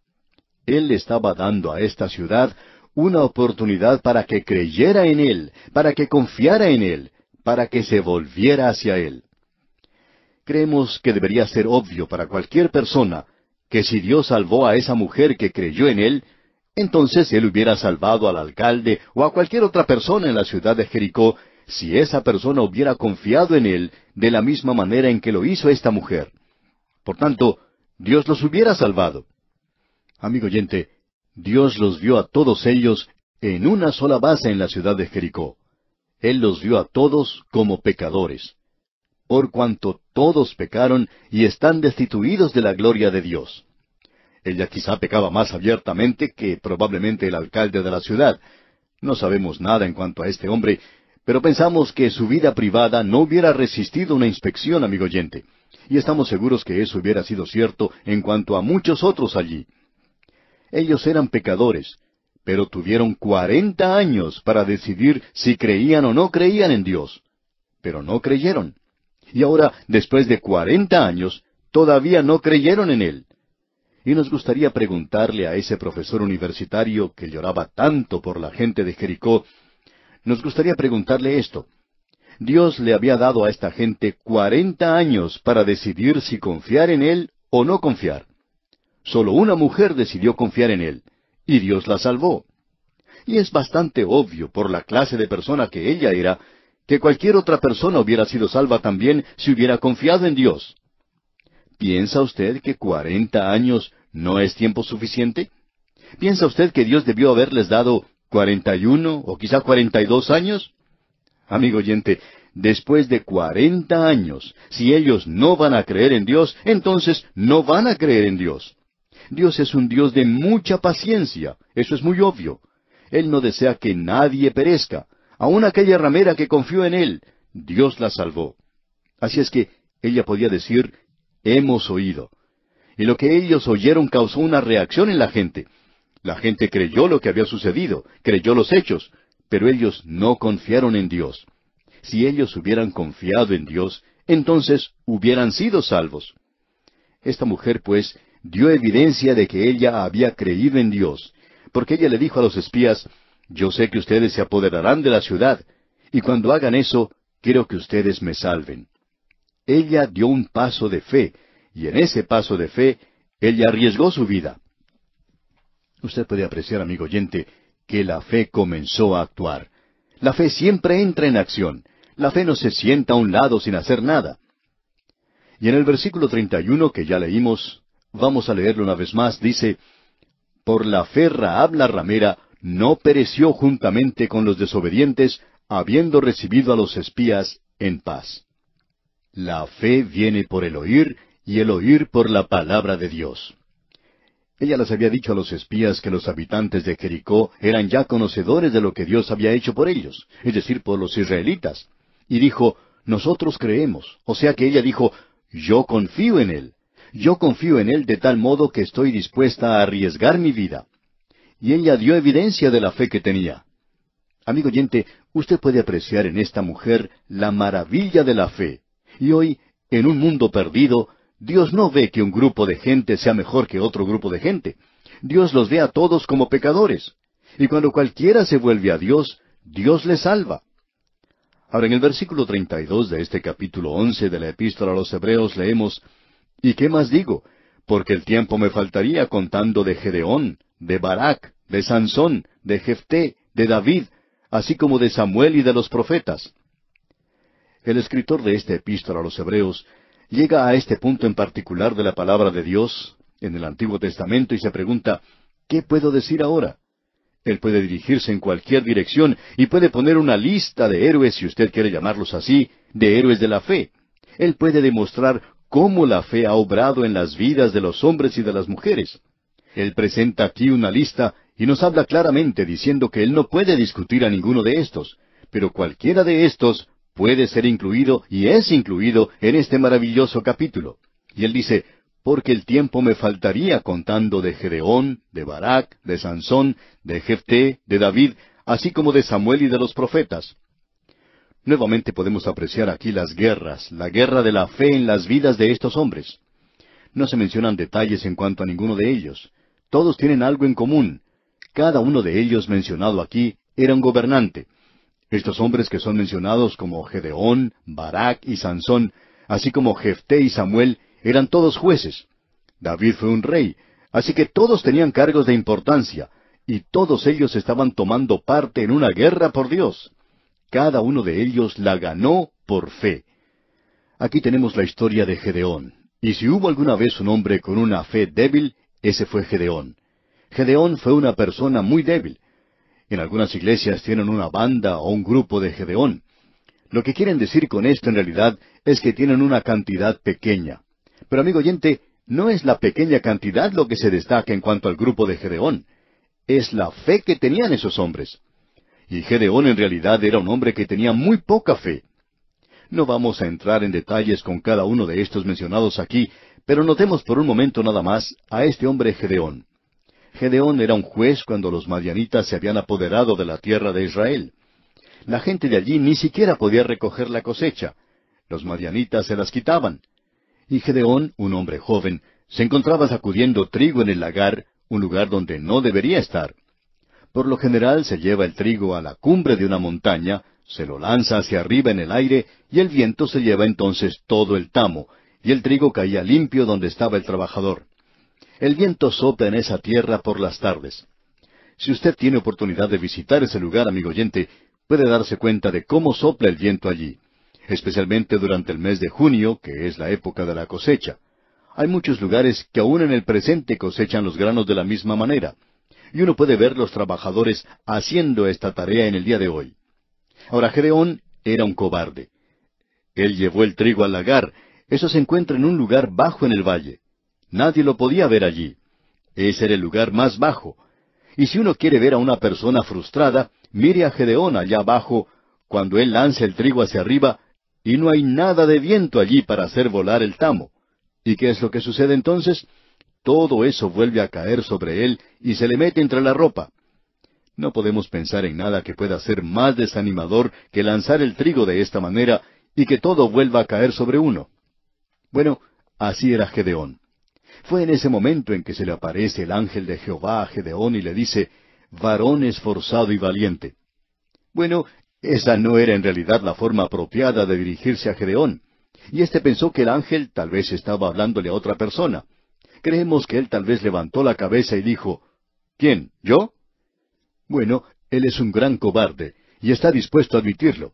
Él estaba dando a esta ciudad una oportunidad para que creyera en Él, para que confiara en Él, para que se volviera hacia Él. Creemos que debería ser obvio para cualquier persona que si Dios salvó a esa mujer que creyó en Él, entonces Él hubiera salvado al alcalde o a cualquier otra persona en la ciudad de Jericó si esa persona hubiera confiado en Él de la misma manera en que lo hizo esta mujer. Por tanto, Dios los hubiera salvado. Amigo oyente, Dios los vio a todos ellos en una sola base en la ciudad de Jericó. Él los vio a todos como pecadores. Por cuanto todos pecaron y están destituidos de la gloria de Dios. Ella quizá pecaba más abiertamente que probablemente el alcalde de la ciudad. No sabemos nada en cuanto a este hombre, pero pensamos que su vida privada no hubiera resistido una inspección, amigo oyente. Y estamos seguros que eso hubiera sido cierto en cuanto a muchos otros allí. Ellos eran pecadores, pero tuvieron cuarenta años para decidir si creían o no creían en Dios. Pero no creyeron. Y ahora, después de cuarenta años, todavía no creyeron en Él. Y nos gustaría preguntarle a ese profesor universitario que lloraba tanto por la gente de Jericó, nos gustaría preguntarle esto. Dios le había dado a esta gente cuarenta años para decidir si confiar en Él o no confiar. Solo una mujer decidió confiar en Él y Dios la salvó. Y es bastante obvio, por la clase de persona que ella era, que cualquier otra persona hubiera sido salva también si hubiera confiado en Dios. ¿Piensa usted que cuarenta años no es tiempo suficiente? ¿Piensa usted que Dios debió haberles dado cuarenta y uno o quizá cuarenta y dos años? Amigo oyente, después de cuarenta años, si ellos no van a creer en Dios, entonces no van a creer en Dios. Dios es un Dios de mucha paciencia, eso es muy obvio. Él no desea que nadie perezca, Aún aquella ramera que confió en Él, Dios la salvó. Así es que ella podía decir, hemos oído. Y lo que ellos oyeron causó una reacción en la gente. La gente creyó lo que había sucedido, creyó los hechos, pero ellos no confiaron en Dios. Si ellos hubieran confiado en Dios, entonces hubieran sido salvos. Esta mujer, pues, dio evidencia de que ella había creído en Dios, porque ella le dijo a los espías, Yo sé que ustedes se apoderarán de la ciudad, y cuando hagan eso, quiero que ustedes me salven. Ella dio un paso de fe, y en ese paso de fe, ella arriesgó su vida. Usted puede apreciar, amigo oyente, que la fe comenzó a actuar. La fe siempre entra en acción. La fe no se sienta a un lado sin hacer nada. Y en el versículo 31 que ya leímos, Vamos a leerlo una vez más. Dice, Por la ferra habla ramera no pereció juntamente con los desobedientes, habiendo recibido a los espías en paz. La fe viene por el oír y el oír por la palabra de Dios. Ella les había dicho a los espías que los habitantes de Jericó eran ya conocedores de lo que Dios había hecho por ellos, es decir, por los israelitas. Y dijo, nosotros creemos. O sea que ella dijo, yo confío en Él. Yo confío en Él de tal modo que estoy dispuesta a arriesgar mi vida. Y ella dio evidencia de la fe que tenía. Amigo oyente, usted puede apreciar en esta mujer la maravilla de la fe. Y hoy, en un mundo perdido, Dios no ve que un grupo de gente sea mejor que otro grupo de gente. Dios los ve a todos como pecadores. Y cuando cualquiera se vuelve a Dios, Dios le salva. Ahora en el versículo 32 de este capítulo 11 de la epístola a los Hebreos leemos, ¿Y qué más digo? Porque el tiempo me faltaría contando de Gedeón, de Barak, de Sansón, de Jefté, de David, así como de Samuel y de los profetas. El escritor de esta epístola a los Hebreos llega a este punto en particular de la palabra de Dios en el Antiguo Testamento y se pregunta, ¿qué puedo decir ahora? Él puede dirigirse en cualquier dirección y puede poner una lista de héroes, si usted quiere llamarlos así, de héroes de la fe. Él puede demostrar cómo la fe ha obrado en las vidas de los hombres y de las mujeres. Él presenta aquí una lista y nos habla claramente diciendo que él no puede discutir a ninguno de estos, pero cualquiera de estos puede ser incluido y es incluido en este maravilloso capítulo. Y él dice, porque el tiempo me faltaría contando de Gedeón, de Barak, de Sansón, de Jefté, de David, así como de Samuel y de los profetas. Nuevamente podemos apreciar aquí las guerras, la guerra de la fe en las vidas de estos hombres. No se mencionan detalles en cuanto a ninguno de ellos. Todos tienen algo en común. Cada uno de ellos mencionado aquí era un gobernante. Estos hombres que son mencionados como Gedeón, Barak y Sansón, así como Jefté y Samuel, eran todos jueces. David fue un rey, así que todos tenían cargos de importancia, y todos ellos estaban tomando parte en una guerra por Dios. Cada uno de ellos la ganó por fe. Aquí tenemos la historia de Gedeón. Y si hubo alguna vez un hombre con una fe débil, ese fue Gedeón. Gedeón fue una persona muy débil. En algunas iglesias tienen una banda o un grupo de Gedeón. Lo que quieren decir con esto en realidad es que tienen una cantidad pequeña. Pero amigo oyente, no es la pequeña cantidad lo que se destaca en cuanto al grupo de Gedeón. Es la fe que tenían esos hombres. Y Gedeón en realidad era un hombre que tenía muy poca fe. No vamos a entrar en detalles con cada uno de estos mencionados aquí, pero notemos por un momento nada más a este hombre Gedeón. Gedeón era un juez cuando los madianitas se habían apoderado de la tierra de Israel. La gente de allí ni siquiera podía recoger la cosecha. Los madianitas se las quitaban. Y Gedeón, un hombre joven, se encontraba sacudiendo trigo en el lagar, un lugar donde no debería estar. Por lo general se lleva el trigo a la cumbre de una montaña, se lo lanza hacia arriba en el aire y el viento se lleva entonces todo el tamo, y el trigo caía limpio donde estaba el trabajador. El viento sopla en esa tierra por las tardes. Si usted tiene oportunidad de visitar ese lugar, amigo oyente, puede darse cuenta de cómo sopla el viento allí, especialmente durante el mes de junio, que es la época de la cosecha. Hay muchos lugares que aún en el presente cosechan los granos de la misma manera y uno puede ver los trabajadores haciendo esta tarea en el día de hoy. Ahora, Gedeón era un cobarde. Él llevó el trigo al lagar. Eso se encuentra en un lugar bajo en el valle. Nadie lo podía ver allí. Ese era el lugar más bajo. Y si uno quiere ver a una persona frustrada, mire a Gedeón allá abajo, cuando él lanza el trigo hacia arriba, y no hay nada de viento allí para hacer volar el tamo. ¿Y qué es lo que sucede entonces? todo eso vuelve a caer sobre él y se le mete entre la ropa. No podemos pensar en nada que pueda ser más desanimador que lanzar el trigo de esta manera y que todo vuelva a caer sobre uno. Bueno, así era Gedeón. Fue en ese momento en que se le aparece el ángel de Jehová a Gedeón y le dice, varón esforzado y valiente. Bueno, esa no era en realidad la forma apropiada de dirigirse a Gedeón, y éste pensó que el ángel tal vez estaba hablándole a otra persona creemos que él tal vez levantó la cabeza y dijo, ¿Quién? ¿Yo? Bueno, él es un gran cobarde, y está dispuesto a admitirlo.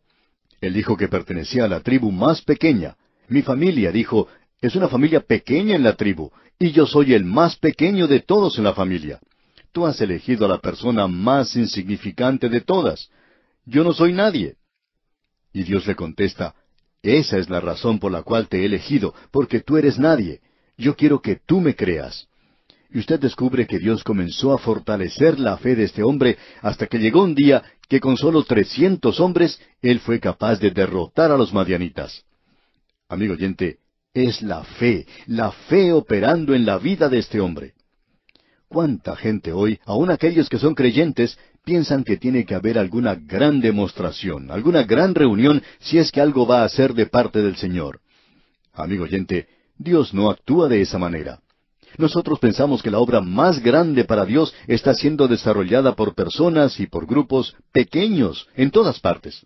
Él dijo que pertenecía a la tribu más pequeña. Mi familia, dijo, es una familia pequeña en la tribu, y yo soy el más pequeño de todos en la familia. Tú has elegido a la persona más insignificante de todas. Yo no soy nadie. Y Dios le contesta, esa es la razón por la cual te he elegido, porque tú eres nadie. Yo quiero que tú me creas. Y usted descubre que Dios comenzó a fortalecer la fe de este hombre hasta que llegó un día que con solo trescientos hombres él fue capaz de derrotar a los madianitas. Amigo oyente, es la fe, la fe operando en la vida de este hombre. ¿Cuánta gente hoy, aun aquellos que son creyentes, piensan que tiene que haber alguna gran demostración, alguna gran reunión si es que algo va a ser de parte del Señor? Amigo oyente, Dios no actúa de esa manera. Nosotros pensamos que la obra más grande para Dios está siendo desarrollada por personas y por grupos pequeños en todas partes.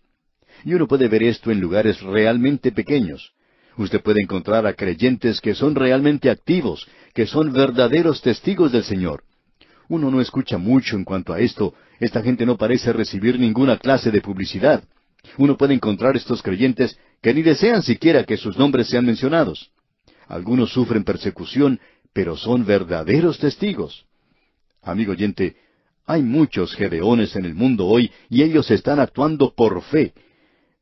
Y uno puede ver esto en lugares realmente pequeños. Usted puede encontrar a creyentes que son realmente activos, que son verdaderos testigos del Señor. Uno no escucha mucho en cuanto a esto. Esta gente no parece recibir ninguna clase de publicidad. Uno puede encontrar estos creyentes que ni desean siquiera que sus nombres sean mencionados algunos sufren persecución, pero son verdaderos testigos. Amigo oyente, hay muchos gedeones en el mundo hoy y ellos están actuando por fe.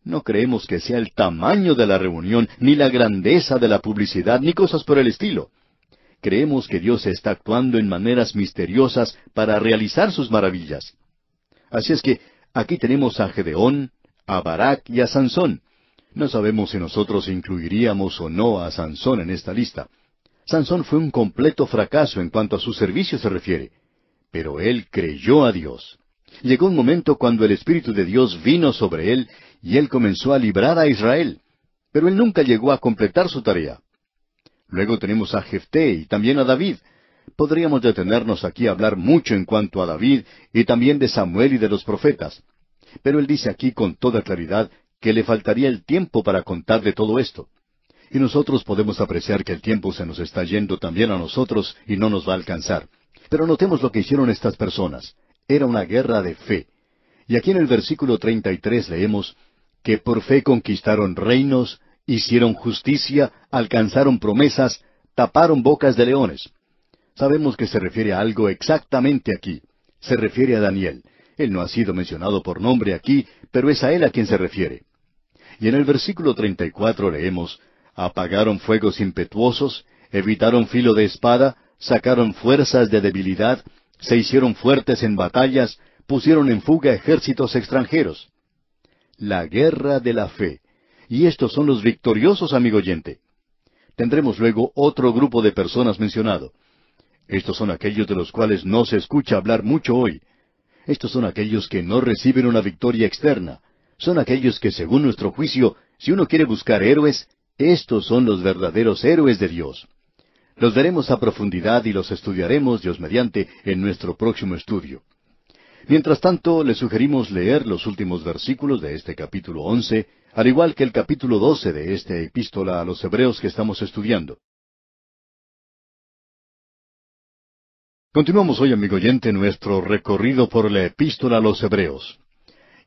No creemos que sea el tamaño de la reunión, ni la grandeza de la publicidad, ni cosas por el estilo. Creemos que Dios está actuando en maneras misteriosas para realizar sus maravillas. Así es que aquí tenemos a Gedeón, a Barak y a Sansón. No sabemos si nosotros incluiríamos o no a Sansón en esta lista. Sansón fue un completo fracaso en cuanto a su servicio se refiere, pero él creyó a Dios. Llegó un momento cuando el Espíritu de Dios vino sobre él y él comenzó a librar a Israel, pero él nunca llegó a completar su tarea. Luego tenemos a Jefté y también a David. Podríamos detenernos aquí a hablar mucho en cuanto a David y también de Samuel y de los profetas. Pero él dice aquí con toda claridad que le faltaría el tiempo para contarle todo esto. Y nosotros podemos apreciar que el tiempo se nos está yendo también a nosotros y no nos va a alcanzar. Pero notemos lo que hicieron estas personas. Era una guerra de fe. Y aquí en el versículo 33 leemos, que por fe conquistaron reinos, hicieron justicia, alcanzaron promesas, taparon bocas de leones. Sabemos que se refiere a algo exactamente aquí. Se refiere a Daniel. Él no ha sido mencionado por nombre aquí, pero es a él a quien se refiere. Y en el versículo 34 leemos, apagaron fuegos impetuosos, evitaron filo de espada, sacaron fuerzas de debilidad, se hicieron fuertes en batallas, pusieron en fuga ejércitos extranjeros. La guerra de la fe. Y estos son los victoriosos, amigo oyente. Tendremos luego otro grupo de personas mencionado. Estos son aquellos de los cuales no se escucha hablar mucho hoy. Estos son aquellos que no reciben una victoria externa. Son aquellos que, según nuestro juicio, si uno quiere buscar héroes, estos son los verdaderos héroes de Dios. Los veremos a profundidad y los estudiaremos, Dios mediante, en nuestro próximo estudio. Mientras tanto, le sugerimos leer los últimos versículos de este capítulo once, al igual que el capítulo doce de esta epístola a los hebreos que estamos estudiando. Continuamos hoy, amigo oyente, nuestro recorrido por la epístola a los Hebreos.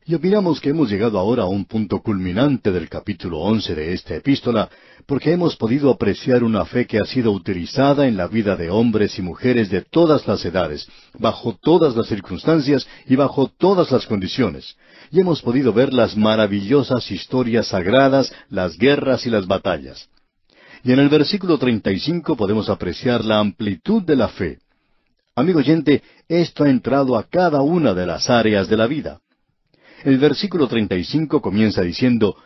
Y opinamos que hemos llegado ahora a un punto culminante del capítulo once de esta epístola, porque hemos podido apreciar una fe que ha sido utilizada en la vida de hombres y mujeres de todas las edades, bajo todas las circunstancias y bajo todas las condiciones. Y hemos podido ver las maravillosas historias sagradas, las guerras y las batallas. Y en el versículo 35 podemos apreciar la amplitud de la fe Amigo oyente, esto ha entrado a cada una de las áreas de la vida. El versículo 35 comienza diciendo,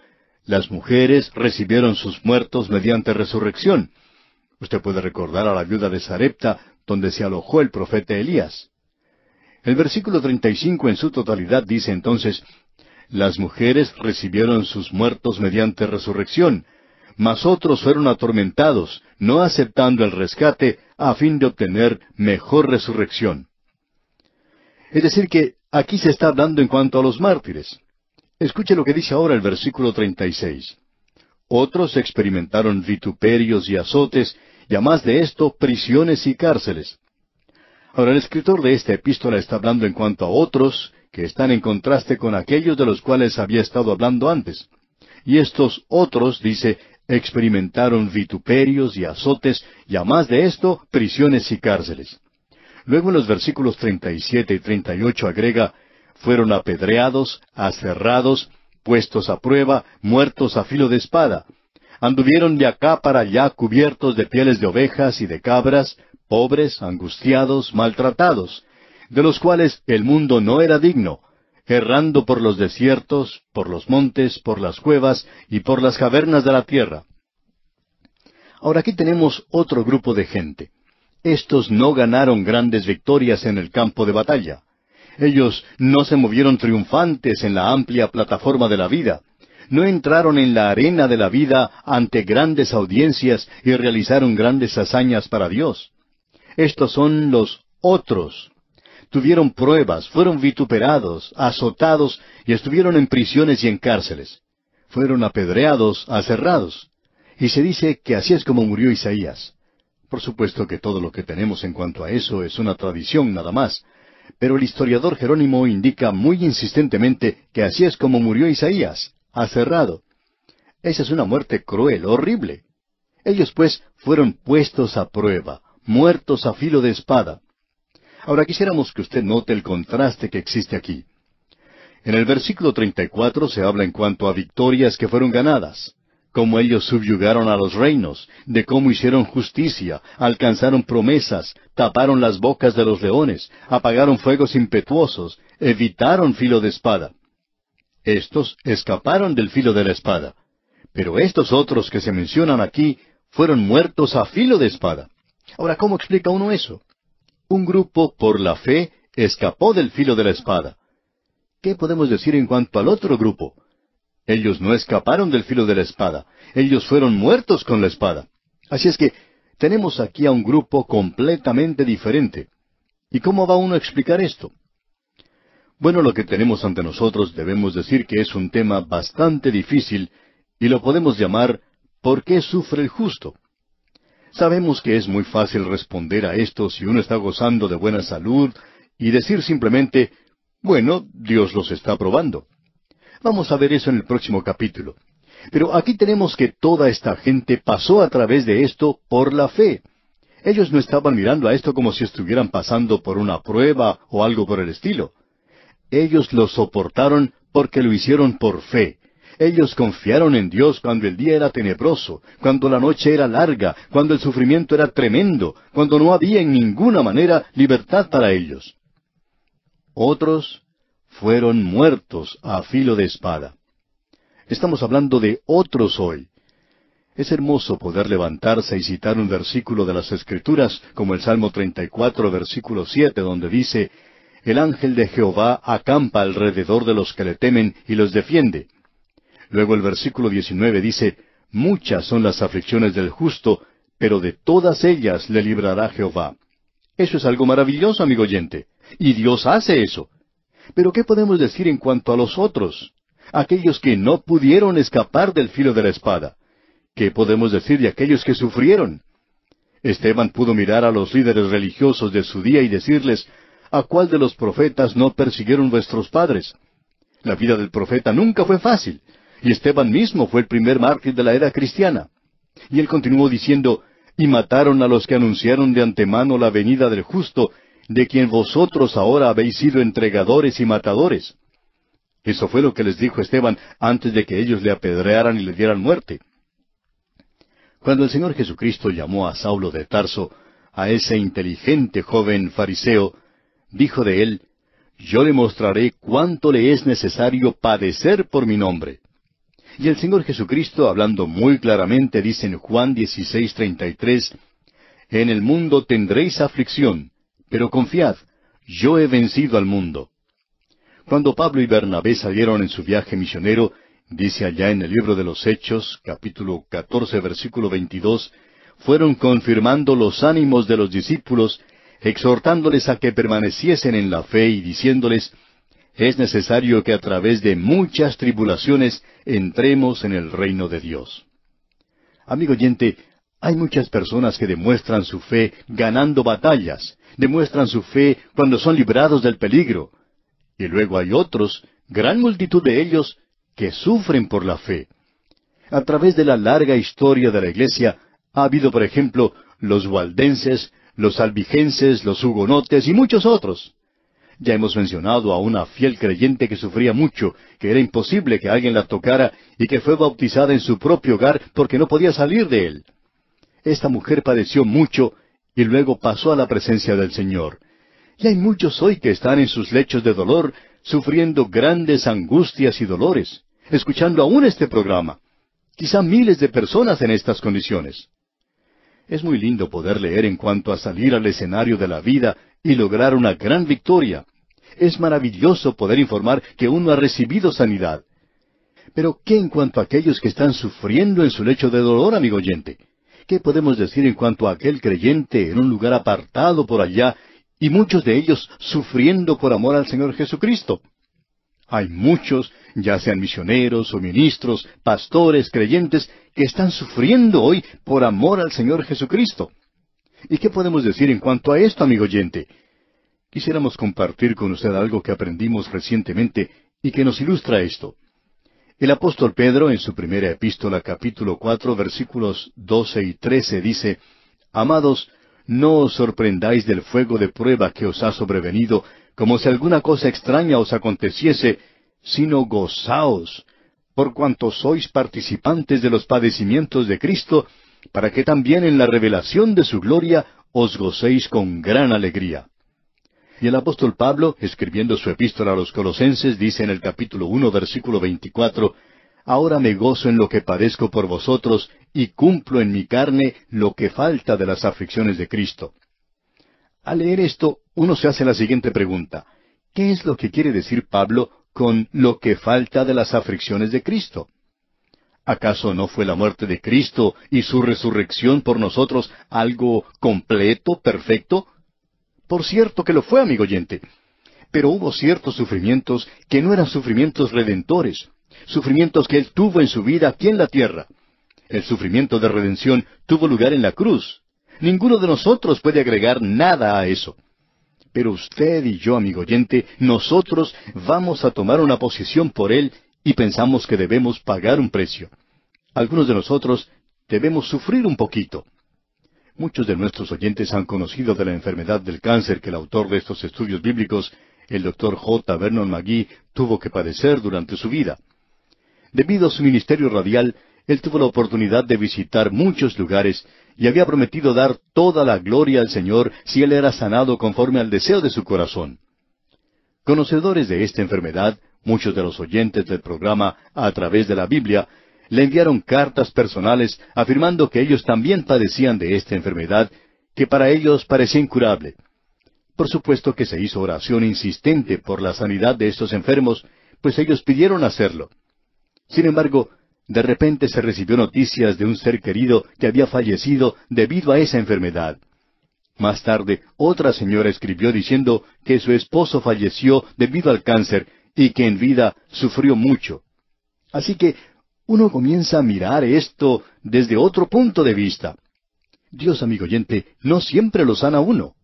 Las mujeres recibieron sus muertos mediante resurrección. Usted puede recordar a la viuda de Sarepta, donde se alojó el profeta Elías. El versículo 35 en su totalidad dice entonces, Las mujeres recibieron sus muertos mediante resurrección, mas otros fueron atormentados, no aceptando el rescate a fin de obtener mejor resurrección. Es decir, que aquí se está hablando en cuanto a los mártires. Escuche lo que dice ahora el versículo 36. Otros experimentaron vituperios y azotes, y a más de esto, prisiones y cárceles. Ahora, el escritor de esta epístola está hablando en cuanto a otros que están en contraste con aquellos de los cuales había estado hablando antes. Y estos otros, dice, Experimentaron vituperios y azotes, y a más de esto, prisiones y cárceles. Luego en los versículos 37 y 38 agrega, fueron apedreados, aserrados, puestos a prueba, muertos a filo de espada. Anduvieron de acá para allá cubiertos de pieles de ovejas y de cabras, pobres, angustiados, maltratados, de los cuales el mundo no era digno, errando por los desiertos, por los montes, por las cuevas y por las cavernas de la tierra. Ahora aquí tenemos otro grupo de gente. Estos no ganaron grandes victorias en el campo de batalla. Ellos no se movieron triunfantes en la amplia plataforma de la vida. No entraron en la arena de la vida ante grandes audiencias y realizaron grandes hazañas para Dios. Estos son los otros, tuvieron pruebas, fueron vituperados, azotados y estuvieron en prisiones y en cárceles. Fueron apedreados, aserrados. Y se dice que así es como murió Isaías. Por supuesto que todo lo que tenemos en cuanto a eso es una tradición nada más, pero el historiador Jerónimo indica muy insistentemente que así es como murió Isaías, aserrado. Esa es una muerte cruel, horrible. Ellos pues fueron puestos a prueba, muertos a filo de espada. Ahora quisiéramos que usted note el contraste que existe aquí. En el versículo 34 se habla en cuanto a victorias que fueron ganadas, cómo ellos subyugaron a los reinos, de cómo hicieron justicia, alcanzaron promesas, taparon las bocas de los leones, apagaron fuegos impetuosos, evitaron filo de espada. Estos escaparon del filo de la espada, pero estos otros que se mencionan aquí fueron muertos a filo de espada. Ahora, ¿cómo explica uno eso? un grupo por la fe escapó del filo de la espada. ¿Qué podemos decir en cuanto al otro grupo? Ellos no escaparon del filo de la espada, ellos fueron muertos con la espada. Así es que tenemos aquí a un grupo completamente diferente. ¿Y cómo va uno a explicar esto? Bueno, lo que tenemos ante nosotros debemos decir que es un tema bastante difícil y lo podemos llamar ¿Por qué sufre el justo? Sabemos que es muy fácil responder a esto si uno está gozando de buena salud y decir simplemente, bueno, Dios los está probando. Vamos a ver eso en el próximo capítulo. Pero aquí tenemos que toda esta gente pasó a través de esto por la fe. Ellos no estaban mirando a esto como si estuvieran pasando por una prueba o algo por el estilo. Ellos lo soportaron porque lo hicieron por fe. Ellos confiaron en Dios cuando el día era tenebroso, cuando la noche era larga, cuando el sufrimiento era tremendo, cuando no había en ninguna manera libertad para ellos. Otros fueron muertos a filo de espada. Estamos hablando de otros hoy. Es hermoso poder levantarse y citar un versículo de las Escrituras, como el Salmo 34, versículo 7, donde dice, El ángel de Jehová acampa alrededor de los que le temen y los defiende. Luego el versículo 19 dice, Muchas son las aflicciones del justo, pero de todas ellas le librará Jehová. Eso es algo maravilloso, amigo oyente. Y Dios hace eso. Pero ¿qué podemos decir en cuanto a los otros? Aquellos que no pudieron escapar del filo de la espada. ¿Qué podemos decir de aquellos que sufrieron? Esteban pudo mirar a los líderes religiosos de su día y decirles, ¿a cuál de los profetas no persiguieron vuestros padres? La vida del profeta nunca fue fácil. Y Esteban mismo fue el primer mártir de la era cristiana. Y él continuó diciendo, y mataron a los que anunciaron de antemano la venida del justo, de quien vosotros ahora habéis sido entregadores y matadores. Eso fue lo que les dijo Esteban antes de que ellos le apedrearan y le dieran muerte. Cuando el Señor Jesucristo llamó a Saulo de Tarso, a ese inteligente joven fariseo, dijo de él, Yo le mostraré cuánto le es necesario padecer por mi nombre. Y el Señor Jesucristo, hablando muy claramente, dice en Juan 16:33, En el mundo tendréis aflicción, pero confiad, yo he vencido al mundo. Cuando Pablo y Bernabé salieron en su viaje misionero, dice allá en el libro de los Hechos, capítulo 14, versículo 22, fueron confirmando los ánimos de los discípulos, exhortándoles a que permaneciesen en la fe y diciéndoles, es necesario que a través de muchas tribulaciones entremos en el reino de Dios. Amigo oyente, hay muchas personas que demuestran su fe ganando batallas, demuestran su fe cuando son librados del peligro. Y luego hay otros, gran multitud de ellos, que sufren por la fe. A través de la larga historia de la Iglesia ha habido, por ejemplo, los waldenses, los albigenses, los hugonotes y muchos otros. Ya hemos mencionado a una fiel creyente que sufría mucho, que era imposible que alguien la tocara y que fue bautizada en su propio hogar porque no podía salir de él. Esta mujer padeció mucho y luego pasó a la presencia del Señor. Y hay muchos hoy que están en sus lechos de dolor, sufriendo grandes angustias y dolores, escuchando aún este programa. Quizá miles de personas en estas condiciones. Es muy lindo poder leer en cuanto a salir al escenario de la vida y lograr una gran victoria. Es maravilloso poder informar que uno ha recibido sanidad. Pero ¿qué en cuanto a aquellos que están sufriendo en su lecho de dolor, amigo oyente? ¿Qué podemos decir en cuanto a aquel creyente en un lugar apartado por allá y muchos de ellos sufriendo por amor al Señor Jesucristo? Hay muchos, ya sean misioneros o ministros, pastores, creyentes, que están sufriendo hoy por amor al Señor Jesucristo. ¿Y qué podemos decir en cuanto a esto, amigo oyente? Quisiéramos compartir con usted algo que aprendimos recientemente y que nos ilustra esto. El apóstol Pedro en su primera epístola capítulo cuatro versículos doce y trece dice Amados, no os sorprendáis del fuego de prueba que os ha sobrevenido, como si alguna cosa extraña os aconteciese, sino gozaos, por cuanto sois participantes de los padecimientos de Cristo, para que también en la revelación de su gloria os gocéis con gran alegría. Y el apóstol Pablo, escribiendo su epístola a los colosenses, dice en el capítulo uno, versículo veinticuatro, Ahora me gozo en lo que padezco por vosotros y cumplo en mi carne lo que falta de las aflicciones de Cristo. Al leer esto, uno se hace la siguiente pregunta. ¿Qué es lo que quiere decir Pablo con lo que falta de las aflicciones de Cristo? ¿Acaso no fue la muerte de Cristo y su resurrección por nosotros algo completo, perfecto? Por cierto que lo fue, amigo oyente. Pero hubo ciertos sufrimientos que no eran sufrimientos redentores, sufrimientos que él tuvo en su vida aquí en la tierra. El sufrimiento de redención tuvo lugar en la cruz. Ninguno de nosotros puede agregar nada a eso. Pero usted y yo, amigo oyente, nosotros vamos a tomar una posición por él y pensamos que debemos pagar un precio. Algunos de nosotros debemos sufrir un poquito. Muchos de nuestros oyentes han conocido de la enfermedad del cáncer que el autor de estos estudios bíblicos, el doctor J. Vernon McGee, tuvo que padecer durante su vida. Debido a su ministerio radial, él tuvo la oportunidad de visitar muchos lugares y había prometido dar toda la gloria al Señor si él era sanado conforme al deseo de su corazón. Conocedores de esta enfermedad, muchos de los oyentes del programa a través de la Biblia le enviaron cartas personales afirmando que ellos también padecían de esta enfermedad que para ellos parecía incurable. Por supuesto que se hizo oración insistente por la sanidad de estos enfermos, pues ellos pidieron hacerlo. Sin embargo, de repente se recibió noticias de un ser querido que había fallecido debido a esa enfermedad. Más tarde, otra señora escribió diciendo que su esposo falleció debido al cáncer y que en vida sufrió mucho. Así que uno comienza a mirar esto desde otro punto de vista. Dios, amigo oyente, no siempre lo sana uno.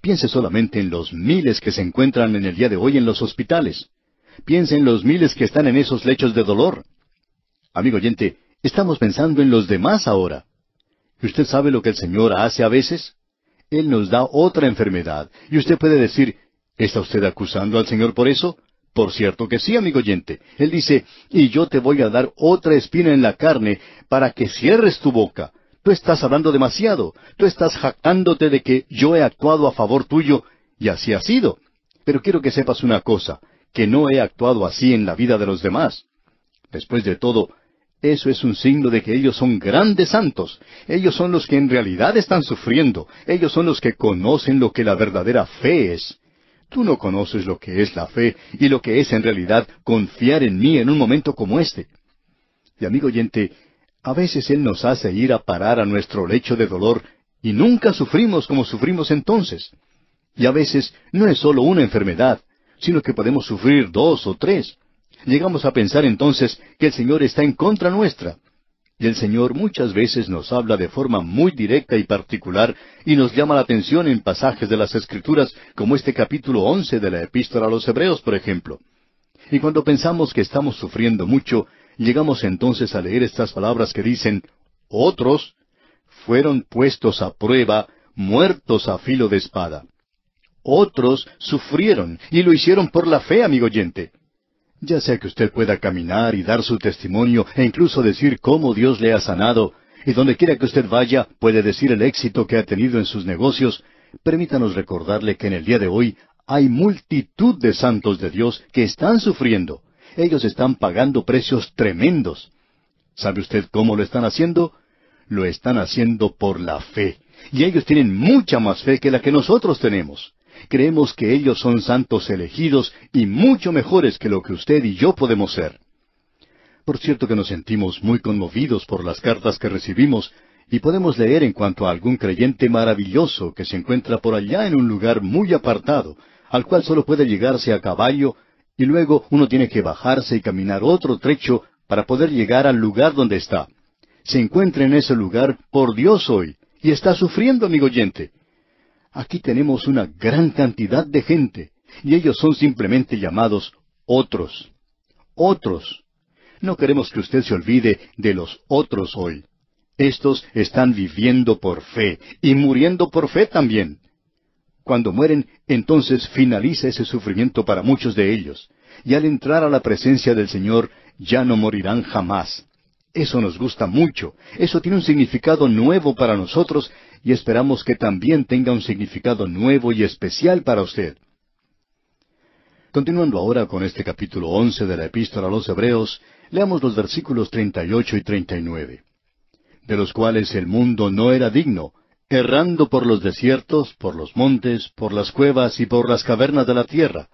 Piense solamente en los miles que se encuentran en el día de hoy en los hospitales. Piense en los miles que están en esos lechos de dolor. Amigo oyente, estamos pensando en los demás ahora. ¿Y usted sabe lo que el Señor hace a veces? Él nos da otra enfermedad. Y usted puede decir, ¿está usted acusando al Señor por eso? Por cierto que sí, amigo oyente. Él dice, y yo te voy a dar otra espina en la carne para que cierres tu boca. Tú estás hablando demasiado. Tú estás jactándote de que yo he actuado a favor tuyo, y así ha sido. Pero quiero que sepas una cosa, que no he actuado así en la vida de los demás. Después de todo, eso es un signo de que ellos son grandes santos. Ellos son los que en realidad están sufriendo. Ellos son los que conocen lo que la verdadera fe es. Tú no conoces lo que es la fe y lo que es en realidad confiar en mí en un momento como este. Y amigo oyente, a veces Él nos hace ir a parar a nuestro lecho de dolor y nunca sufrimos como sufrimos entonces. Y a veces no es solo una enfermedad, sino que podemos sufrir dos o tres. Llegamos a pensar entonces que el Señor está en contra nuestra, y el Señor muchas veces nos habla de forma muy directa y particular y nos llama la atención en pasajes de las Escrituras como este capítulo once de la Epístola a los Hebreos, por ejemplo. Y cuando pensamos que estamos sufriendo mucho, llegamos entonces a leer estas palabras que dicen, otros fueron puestos a prueba, muertos a filo de espada. Otros sufrieron y lo hicieron por la fe, amigo oyente. Ya sea que usted pueda caminar y dar su testimonio e incluso decir cómo Dios le ha sanado, y donde quiera que usted vaya puede decir el éxito que ha tenido en sus negocios, permítanos recordarle que en el día de hoy hay multitud de santos de Dios que están sufriendo. Ellos están pagando precios tremendos. ¿Sabe usted cómo lo están haciendo? Lo están haciendo por la fe. Y ellos tienen mucha más fe que la que nosotros tenemos. Creemos que ellos son santos elegidos y mucho mejores que lo que usted y yo podemos ser. Por cierto que nos sentimos muy conmovidos por las cartas que recibimos y podemos leer en cuanto a algún creyente maravilloso que se encuentra por allá en un lugar muy apartado, al cual solo puede llegarse a caballo y luego uno tiene que bajarse y caminar otro trecho para poder llegar al lugar donde está. Se encuentra en ese lugar por Dios hoy y está sufriendo, amigo oyente. Aquí tenemos una gran cantidad de gente, y ellos son simplemente llamados otros. Otros. No queremos que usted se olvide de los otros hoy. Estos están viviendo por fe y muriendo por fe también. Cuando mueren, entonces finaliza ese sufrimiento para muchos de ellos. Y al entrar a la presencia del Señor, ya no morirán jamás. Eso nos gusta mucho. Eso tiene un significado nuevo para nosotros y esperamos que también tenga un significado nuevo y especial para usted. Continuando ahora con este capítulo once de la Epístola a los Hebreos, leamos los versículos treinta y ocho y treinta y nueve, de los cuales el mundo no era digno, errando por los desiertos, por los montes, por las cuevas y por las cavernas de la tierra.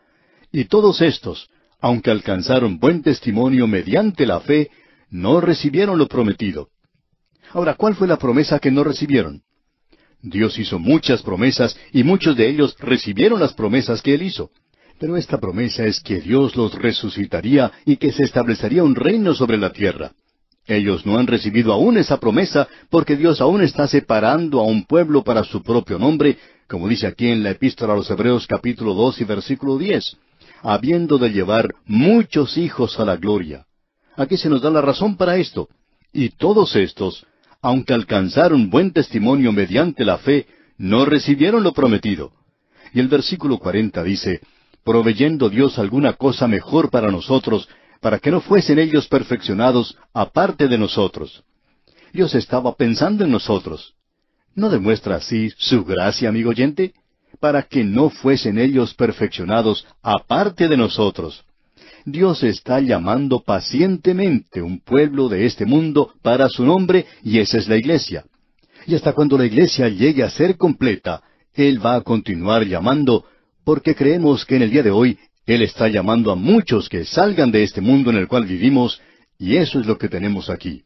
Y todos estos, aunque alcanzaron buen testimonio mediante la fe, no recibieron lo prometido. Ahora, ¿cuál fue la promesa que no recibieron? Dios hizo muchas promesas y muchos de ellos recibieron las promesas que Él hizo. Pero esta promesa es que Dios los resucitaría y que se establecería un reino sobre la tierra. Ellos no han recibido aún esa promesa porque Dios aún está separando a un pueblo para su propio nombre, como dice aquí en la epístola a los Hebreos capítulo 2 y versículo 10, habiendo de llevar muchos hijos a la gloria. Aquí se nos da la razón para esto. Y todos estos aunque alcanzaron buen testimonio mediante la fe, no recibieron lo prometido. Y el versículo 40 dice, proveyendo Dios alguna cosa mejor para nosotros, para que no fuesen ellos perfeccionados aparte de nosotros. Dios estaba pensando en nosotros. ¿No demuestra así su gracia, amigo oyente? Para que no fuesen ellos perfeccionados aparte de nosotros. Dios está llamando pacientemente un pueblo de este mundo para su nombre y esa es la iglesia. Y hasta cuando la iglesia llegue a ser completa, Él va a continuar llamando porque creemos que en el día de hoy Él está llamando a muchos que salgan de este mundo en el cual vivimos y eso es lo que tenemos aquí.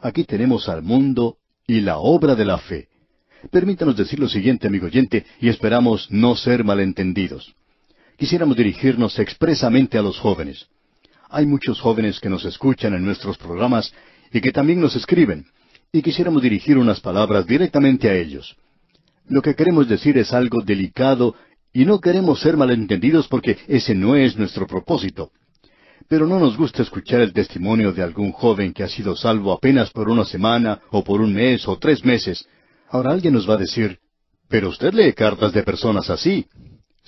Aquí tenemos al mundo y la obra de la fe. Permítanos decir lo siguiente, amigo oyente, y esperamos no ser malentendidos quisiéramos dirigirnos expresamente a los jóvenes. Hay muchos jóvenes que nos escuchan en nuestros programas y que también nos escriben, y quisiéramos dirigir unas palabras directamente a ellos. Lo que queremos decir es algo delicado y no queremos ser malentendidos porque ese no es nuestro propósito. Pero no nos gusta escuchar el testimonio de algún joven que ha sido salvo apenas por una semana o por un mes o tres meses. Ahora alguien nos va a decir, pero usted lee cartas de personas así.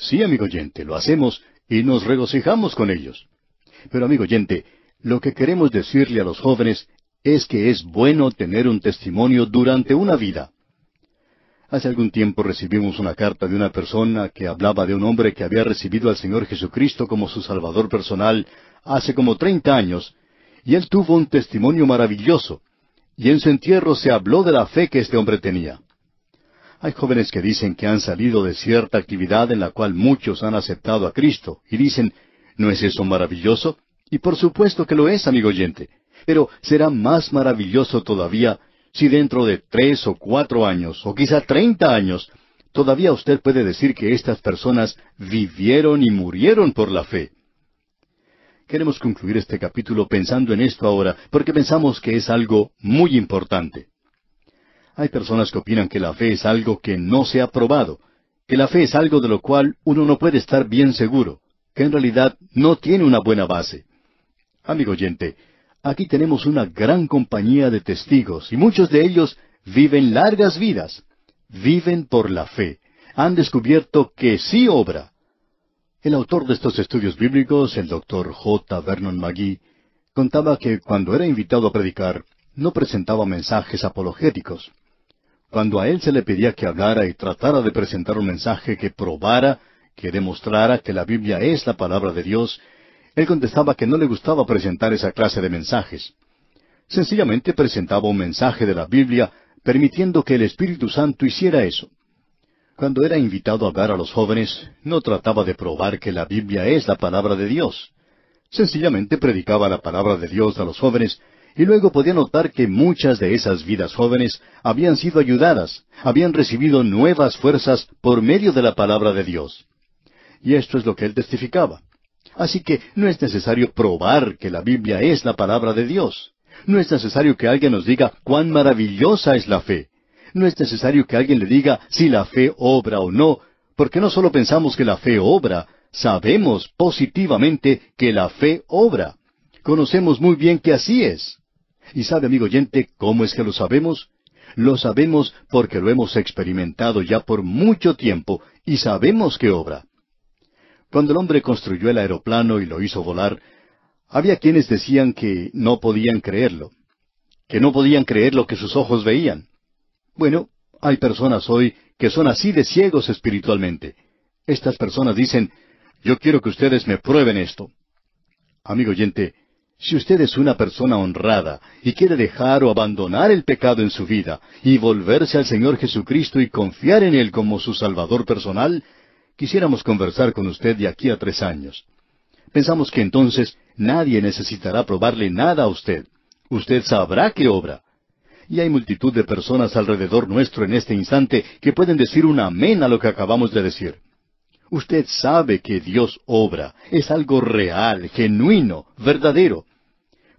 Sí, amigo oyente, lo hacemos y nos regocijamos con ellos. Pero, amigo oyente, lo que queremos decirle a los jóvenes es que es bueno tener un testimonio durante una vida. Hace algún tiempo recibimos una carta de una persona que hablaba de un hombre que había recibido al Señor Jesucristo como su Salvador personal hace como treinta años, y él tuvo un testimonio maravilloso, y en su entierro se habló de la fe que este hombre tenía. Hay jóvenes que dicen que han salido de cierta actividad en la cual muchos han aceptado a Cristo y dicen, ¿no es eso maravilloso? Y por supuesto que lo es, amigo oyente. Pero será más maravilloso todavía si dentro de tres o cuatro años, o quizá treinta años, todavía usted puede decir que estas personas vivieron y murieron por la fe. Queremos concluir este capítulo pensando en esto ahora, porque pensamos que es algo muy importante. Hay personas que opinan que la fe es algo que no se ha probado, que la fe es algo de lo cual uno no puede estar bien seguro, que en realidad no tiene una buena base. Amigo oyente, aquí tenemos una gran compañía de testigos y muchos de ellos viven largas vidas, viven por la fe, han descubierto que sí obra. El autor de estos estudios bíblicos, el doctor J. Vernon McGee, contaba que cuando era invitado a predicar, no presentaba mensajes apologéticos. Cuando a él se le pedía que hablara y tratara de presentar un mensaje que probara, que demostrara que la Biblia es la palabra de Dios, él contestaba que no le gustaba presentar esa clase de mensajes. Sencillamente presentaba un mensaje de la Biblia permitiendo que el Espíritu Santo hiciera eso. Cuando era invitado a hablar a los jóvenes, no trataba de probar que la Biblia es la palabra de Dios. Sencillamente predicaba la palabra de Dios a los jóvenes y luego podía notar que muchas de esas vidas jóvenes habían sido ayudadas, habían recibido nuevas fuerzas por medio de la palabra de Dios. Y esto es lo que él testificaba. Así que no es necesario probar que la Biblia es la palabra de Dios. No es necesario que alguien nos diga cuán maravillosa es la fe. No es necesario que alguien le diga si la fe obra o no, porque no solo pensamos que la fe obra, sabemos positivamente que la fe obra. Conocemos muy bien que así es. Y sabe, amigo oyente, ¿cómo es que lo sabemos? Lo sabemos porque lo hemos experimentado ya por mucho tiempo y sabemos que obra. Cuando el hombre construyó el aeroplano y lo hizo volar, había quienes decían que no podían creerlo, que no podían creer lo que sus ojos veían. Bueno, hay personas hoy que son así de ciegos espiritualmente. Estas personas dicen, yo quiero que ustedes me prueben esto. Amigo oyente, si usted es una persona honrada y quiere dejar o abandonar el pecado en su vida y volverse al Señor Jesucristo y confiar en Él como su Salvador personal, quisiéramos conversar con usted de aquí a tres años. Pensamos que entonces nadie necesitará probarle nada a usted. Usted sabrá que obra. Y hay multitud de personas alrededor nuestro en este instante que pueden decir un amén a lo que acabamos de decir. Usted sabe que Dios obra. Es algo real, genuino, verdadero.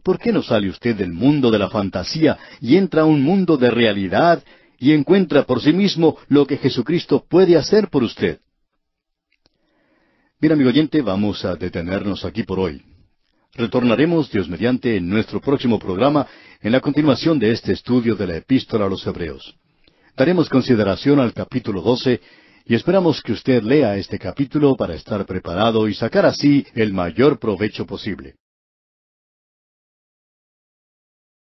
¿Por qué no sale usted del mundo de la fantasía y entra a un mundo de realidad y encuentra por sí mismo lo que Jesucristo puede hacer por usted? Bien, amigo oyente, vamos a detenernos aquí por hoy. Retornaremos, Dios mediante, en nuestro próximo programa en la continuación de este estudio de la epístola a los Hebreos. Daremos consideración al capítulo 12 y esperamos que usted lea este capítulo para estar preparado y sacar así el mayor provecho posible.